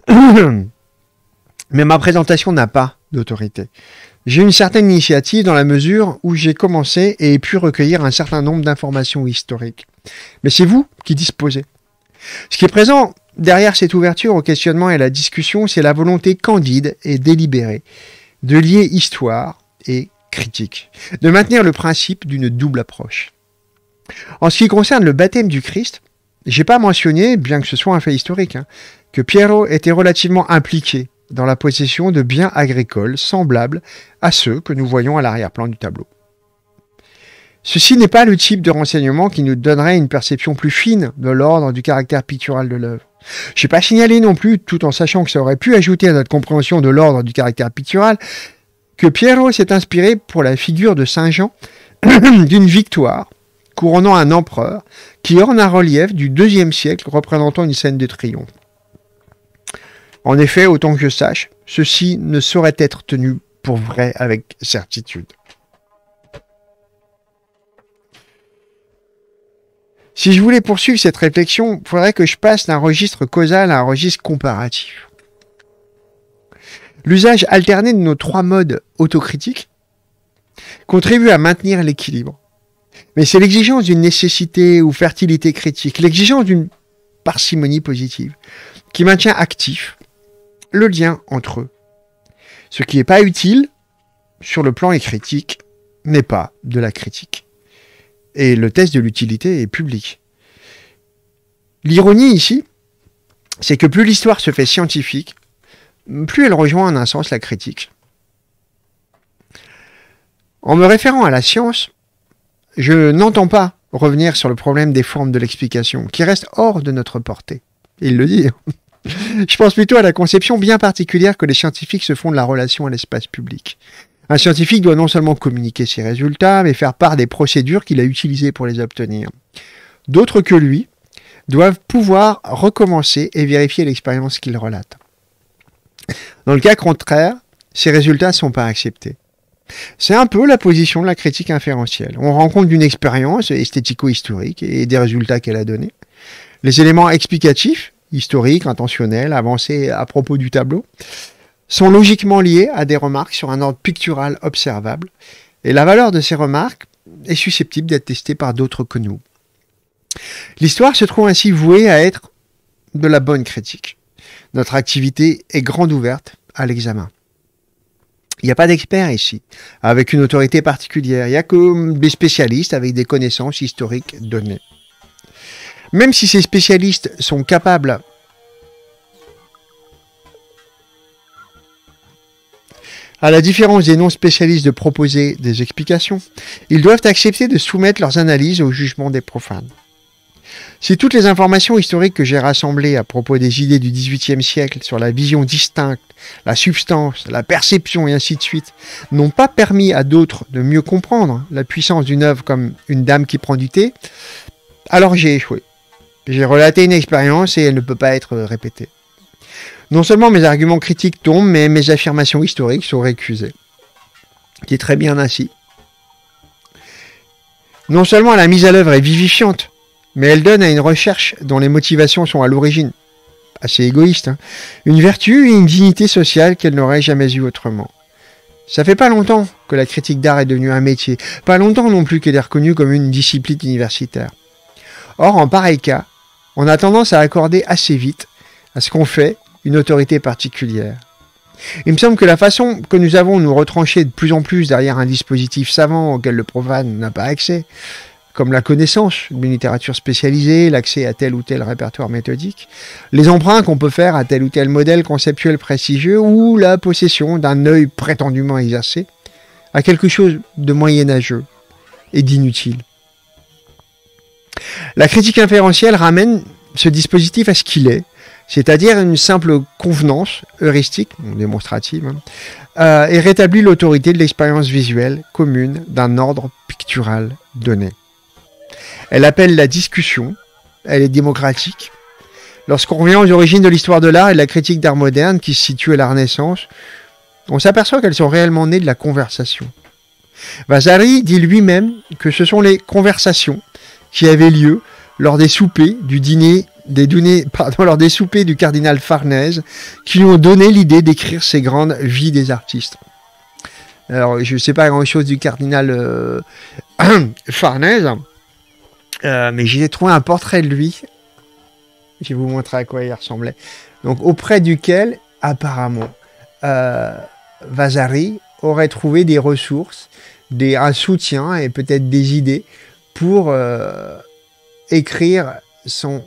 [COUGHS] Mais ma présentation n'a pas d'autorité. J'ai une certaine initiative dans la mesure où j'ai commencé et pu recueillir un certain nombre d'informations historiques. Mais c'est vous qui disposez. Ce qui est présent derrière cette ouverture au questionnement et à la discussion, c'est la volonté candide et délibérée de lier histoire et critique, de maintenir le principe d'une double approche. En ce qui concerne le baptême du Christ, j'ai pas mentionné, bien que ce soit un fait historique, hein, que Pierrot était relativement impliqué dans la possession de biens agricoles semblables à ceux que nous voyons à l'arrière-plan du tableau. Ceci n'est pas le type de renseignement qui nous donnerait une perception plus fine de l'ordre du caractère pictural de l'œuvre. Je n'ai pas signalé non plus, tout en sachant que ça aurait pu ajouter à notre compréhension de l'ordre du caractère pictural, que Pierrot s'est inspiré pour la figure de Saint Jean [COUGHS] d'une victoire couronnant un empereur qui orne un relief du IIe siècle représentant une scène de triomphe. En effet, autant que je sache, ceci ne saurait être tenu pour vrai avec certitude. Si je voulais poursuivre cette réflexion, il faudrait que je passe d'un registre causal à un registre comparatif. L'usage alterné de nos trois modes autocritiques contribue à maintenir l'équilibre. Mais c'est l'exigence d'une nécessité ou fertilité critique, l'exigence d'une parcimonie positive, qui maintient actif le lien entre eux. Ce qui n'est pas utile sur le plan écritique n'est pas de la critique. Et le test de l'utilité est public. L'ironie ici, c'est que plus l'histoire se fait scientifique, plus elle rejoint en un sens la critique. En me référant à la science, je n'entends pas revenir sur le problème des formes de l'explication, qui reste hors de notre portée. Il le dit. Hein. Je pense plutôt à la conception bien particulière que les scientifiques se font de la relation à l'espace public. Un scientifique doit non seulement communiquer ses résultats, mais faire part des procédures qu'il a utilisées pour les obtenir. D'autres que lui doivent pouvoir recommencer et vérifier l'expérience qu'il relate. Dans le cas contraire, ses résultats ne sont pas acceptés. C'est un peu la position de la critique inférentielle. On rencontre une expérience esthético-historique et des résultats qu'elle a donnés. Les éléments explicatifs historique, intentionnel, avancé à propos du tableau, sont logiquement liées à des remarques sur un ordre pictural observable, et la valeur de ces remarques est susceptible d'être testée par d'autres que nous. L'histoire se trouve ainsi vouée à être de la bonne critique. Notre activité est grande ouverte à l'examen. Il n'y a pas d'experts ici, avec une autorité particulière. Il n'y a que des spécialistes avec des connaissances historiques données. Même si ces spécialistes sont capables À la différence des non-spécialistes de proposer des explications, ils doivent accepter de soumettre leurs analyses au jugement des profanes. Si toutes les informations historiques que j'ai rassemblées à propos des idées du XVIIIe siècle sur la vision distincte, la substance, la perception et ainsi de suite n'ont pas permis à d'autres de mieux comprendre la puissance d'une œuvre comme Une dame qui prend du thé, alors j'ai échoué. J'ai relaté une expérience et elle ne peut pas être répétée. Non seulement mes arguments critiques tombent, mais mes affirmations historiques sont récusées. C'est très bien ainsi. Non seulement la mise à l'œuvre est vivifiante, mais elle donne à une recherche dont les motivations sont à l'origine, assez égoïste, hein. une vertu et une dignité sociale qu'elle n'aurait jamais eue autrement. Ça fait pas longtemps que la critique d'art est devenue un métier, pas longtemps non plus qu'elle est reconnue comme une discipline universitaire. Or, en pareil cas, on a tendance à accorder assez vite à ce qu'on fait une autorité particulière. Il me semble que la façon que nous avons de nous retrancher de plus en plus derrière un dispositif savant auquel le profane n'a pas accès, comme la connaissance d'une littérature spécialisée, l'accès à tel ou tel répertoire méthodique, les emprunts qu'on peut faire à tel ou tel modèle conceptuel prestigieux ou la possession d'un œil prétendument exercé, à quelque chose de moyenâgeux et d'inutile. La critique inférentielle ramène ce dispositif à ce qu'il est, c'est-à-dire une simple convenance heuristique, démonstrative, hein, euh, et rétablit l'autorité de l'expérience visuelle commune d'un ordre pictural donné. Elle appelle la discussion, elle est démocratique. Lorsqu'on revient aux origines de l'histoire de l'art et de la critique d'art moderne qui se situe à la Renaissance, on s'aperçoit qu'elles sont réellement nées de la conversation. Vasari dit lui-même que ce sont les conversations qui avait lieu lors des soupers du dîner des [LAUGHS] pardon, lors des soupers du cardinal Farnèse, qui lui ont donné l'idée d'écrire ces grandes vies des artistes. Alors, je ne sais pas grand-chose du cardinal euh, [CLEARS THROAT] Farnèse, euh, mais j'ai trouvé un portrait de lui. Je vais vous montrer à quoi il ressemblait. Donc, auprès duquel, apparemment, euh, Vasari aurait trouvé des ressources, des, un soutien et peut-être des idées pour euh, écrire son,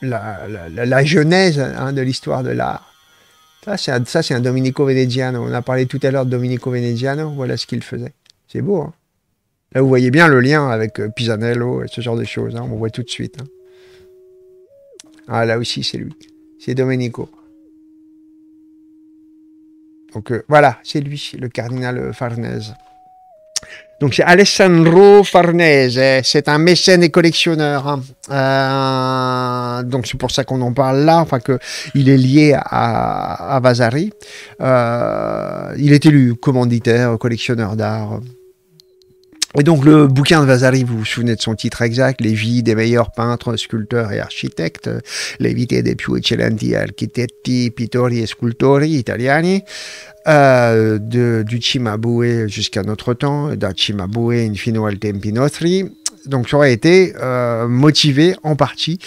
la, genèse hein, de l'histoire de l'art. Ça, c'est un, Domenico Veneziano. On a parlé tout à l'heure de Domenico Veneziano. Voilà ce qu'il faisait. C'est beau. Hein. Là, vous voyez bien le lien avec euh, Pisanello et ce genre de choses. Hein. on voit tout de suite. ah, là aussi, c'est lui. C'est Domenico. Donc, euh, voilà, c'est lui, le cardinal Farnese. Donc c'est Alessandro Farnese, c'est un mécène et collectionneur. Hein. Euh, donc c'est pour ça qu'on en parle là, enfin que il est lié à, Vasari. Euh, il est élu commanditaire, collectionneur d'art. Et donc le bouquin de Vasari, vous vous souvenez de son titre exact, Les vies des meilleurs peintres, sculpteurs et architectes, les vies des più eccellenti architetti, pittori e scultori italiani, euh, du Cimabue jusqu'à notre temps, da Cimabue fino al tempi nostri. Donc ça aurait été euh, motivé en partie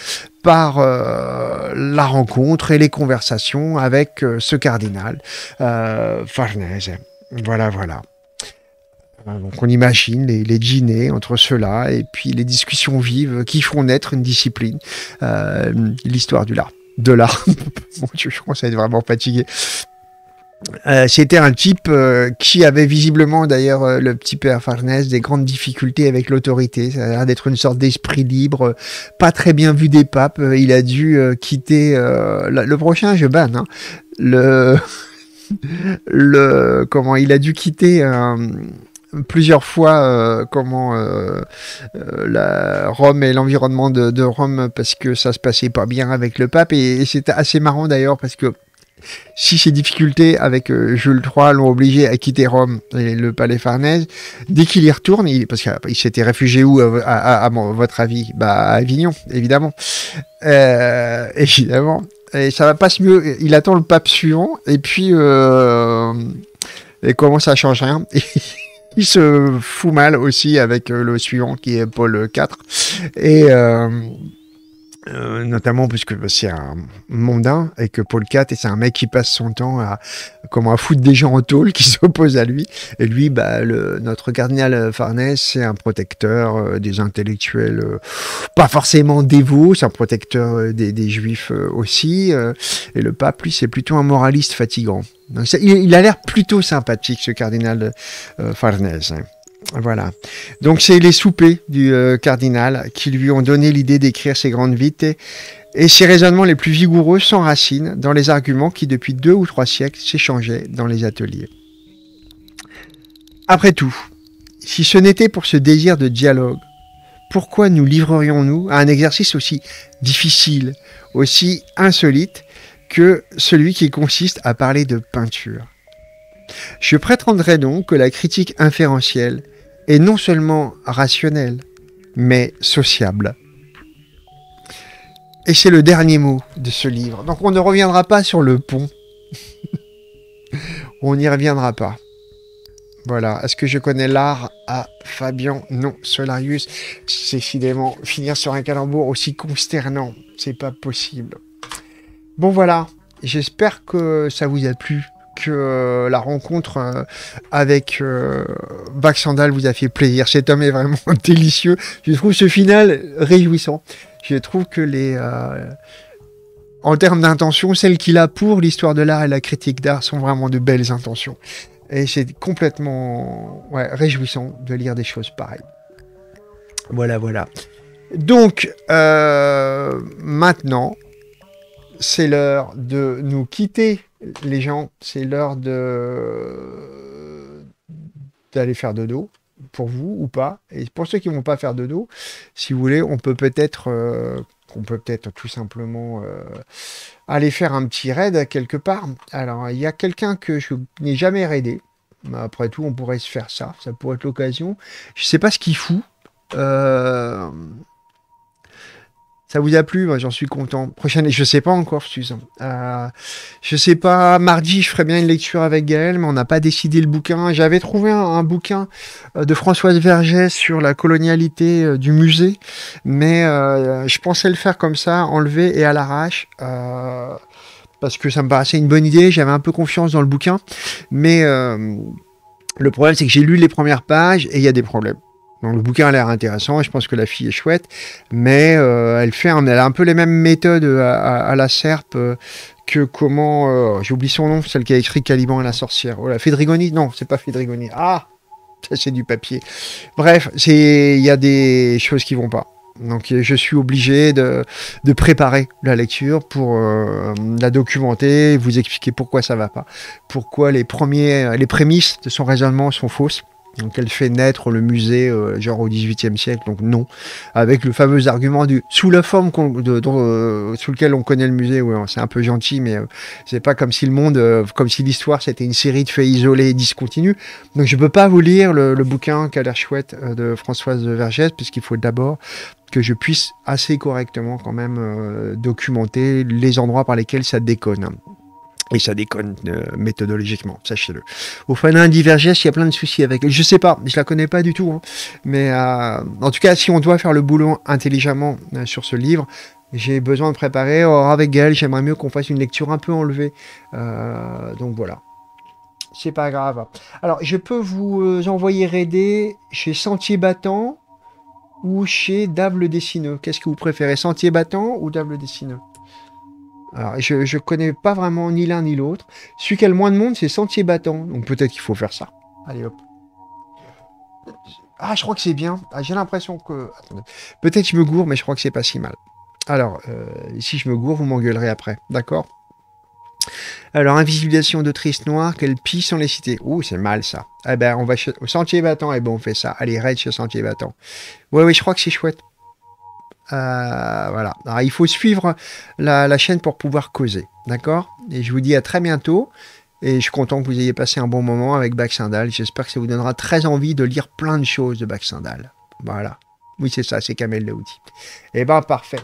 par euh, la rencontre et les conversations avec ce cardinal Farnese. Voilà, voilà. Hein, donc on imagine les, les dîners entre ceux-là et puis les discussions vives qui font naître une discipline, euh, l'histoire du l'art. De l'art. [LAUGHS] Mon Dieu, je commence à être vraiment fatigué. Euh, c'était un type euh, qui avait visiblement, d'ailleurs, le petit père Farnès, des grandes difficultés avec l'autorité. Ça a l'air d'être une sorte d'esprit libre, pas très bien vu des papes. Il a dû quitter le prochain, je banne. Hein. le, [LAUGHS] le, comment il a dû quitter plusieurs fois euh, comment euh, euh, la Rome et l'environnement de, Rome parce que ça se passait pas bien avec le pape et, c'est assez marrant d'ailleurs parce que si ces difficultés avec Jules III l'ont obligé à quitter Rome et le palais Farnèse, dès qu'il y retourne, il, parce qu'il s'était réfugié où, à, votre avis Bah, à Avignon, évidemment. [LAUGHS] évidemment. Et ça va pas mieux. Il attend le pape suivant, et puis. et comment ça change rien [LAUGHS] Il se fout mal aussi avec euh, le suivant qui est Paul IV. Et euh, euh, notamment puisque c'est un mondain et que Paul 4 c'est un mec qui passe son temps à, comment à foutre des gens en taule qui [LAUGHS] s'opposent à lui. Et lui, bah, notre cardinal Farnèse, c'est un protecteur euh, des intellectuels, euh, pas forcément dévots, c'est un protecteur euh, des, juifs aussi. et le pape, lui, c'est plutôt un moraliste fatigant. il, a l'air plutôt sympathique, ce cardinal Farnèse. Hein. Voilà. Donc c'est les soupers du cardinal qui lui ont donné l'idée d'écrire ses grandes vites et ses raisonnements les plus vigoureux s'enracinent dans les arguments qui depuis deux ou trois siècles s'échangeaient dans les ateliers. Après tout, si ce n'était pour ce désir de dialogue, pourquoi nous livrerions-nous à un exercice aussi difficile, aussi insolite que celui qui consiste à parler de peinture Je prétendrai donc que la critique inférentielle est non seulement rationnelle, mais sociable. Et c'est le dernier mot de ce livre. Donc on ne reviendra pas sur le pont. [LAUGHS] on n'y reviendra pas. Voilà. Est-ce que je connais l'art à ah, Fabien Non, Solarius. C'est finalement finir sur un calembour aussi consternant. C'est pas possible. Bon voilà. J'espère que ça vous a plu, que euh, la rencontre euh, avec Baxandal euh, vous a fait plaisir. Cet homme est vraiment [LAUGHS] délicieux. Je trouve ce final réjouissant je trouve que les. Euh, en termes d'intention, celles qu'il a pour l'histoire de l'art et la critique d'art sont vraiment de belles intentions. Et c'est complètement réjouissant de lire des choses pareilles. Voilà, voilà. Donc, euh, maintenant, c'est l'heure de nous quitter, les gens. C'est l'heure de d'aller faire dodo pour vous ou pas. Et pour ceux qui ne vont pas faire de dos, si vous voulez, on peut peut-être euh, on peut peut-être tout simplement euh, aller faire un petit raid quelque part. Alors, il y a quelqu'un que je n'ai jamais raidé. Après tout, on pourrait se faire ça. Ça pourrait être l'occasion. Je ne sais pas ce qu'il fout. Euh, ça vous a plu, j'en suis content. Prochaine, je sais pas encore, Susan. Euh, je sais pas, mardi, je ferai bien une lecture avec Gaël, mais on n'a pas décidé le bouquin. J'avais trouvé un, bouquin euh, de Françoise Vergès sur la colonialité euh, du musée, mais euh, je pensais le faire comme ça, enlever et à l'arrache. parce que ça me paraissait une bonne idée, j'avais un peu confiance dans le bouquin, mais le problème c'est que j'ai lu les premières pages et il y a des problèmes. Donc le bouquin a l'air intéressant, je pense que la fille est chouette, mais euh, elle fait, elle a un peu les mêmes méthodes euh, à, la serpe euh, que comment, j'oublie son nom, celle qui a écrit Caliban et la sorcière. Oh la Fédrigoni Non, c'est pas Fédrigoni. Ah, ça c'est du papier. Bref, il y a des choses qui vont pas. Donc je suis obligé de, préparer la lecture pour la documenter, vous expliquer pourquoi ça va pas, pourquoi les premiers, les prémices de son raisonnement sont fausses. Donc elle fait naître le musée euh, genre au XVIIIe siècle, donc non, avec le fameux argument du sous la forme de, euh, sous lequel on connaît le musée. Ouais, hein, c'est un peu gentil, mais euh, c'est pas comme si le monde, euh, comme si l'histoire c'était une série de faits isolés et discontinus. Donc je peux pas vous lire le, bouquin qui a l'air chouette de Françoise Vergès, puisqu'il faut d'abord que je puisse assez correctement quand même documenter les endroits par lesquels ça déconne. Et ça déconne euh, méthodologiquement, sachez-le. Au final, Divergès, il y a plein de soucis avec. Je sais pas, je la connais pas du tout. Hein. mais euh, en tout cas, si on doit faire le boulot intelligemment euh, sur ce livre, j'ai besoin de préparer. Or, avec elle, j'aimerais mieux qu'on fasse une lecture un peu enlevée. donc voilà. C'est pas grave. Alors, je peux vous envoyer aider chez Sentier Battant ou chez Dave Dessineux. Qu'est-ce que vous préférez Sentier Battant ou Dable Dessineux alors, je, ne connais pas vraiment ni l'un ni l'autre. Celui qui a le moins de monde, c'est Sentier Battant. Donc peut-être qu'il faut faire ça. Allez hop. Ah, je crois que c'est bien. Ah, j'ai l'impression que. Peut-être je me gourre, mais je crois que c'est pas si mal. Alors, euh, si je me gourre, vous m'engueulerez après. D'accord alors, invisibilisation de triste noire, quelle pisse sont les cités Oh, c'est mal ça. Eh ben, on va au Sentier Battant, et eh ben, on fait ça. Allez, raid chez Sentier Battant. Ouais, oui, je crois que c'est chouette. Euh, voilà. Alors, il faut suivre la, chaîne pour pouvoir causer. D'accord Et je vous dis à très bientôt. Et je suis content que vous ayez passé un bon moment avec Baxindal. J'espère que ça vous donnera très envie de lire plein de choses de Baxindal. Voilà. Oui, c'est ça, c'est Kamel Daoudi. Eh ben, parfait.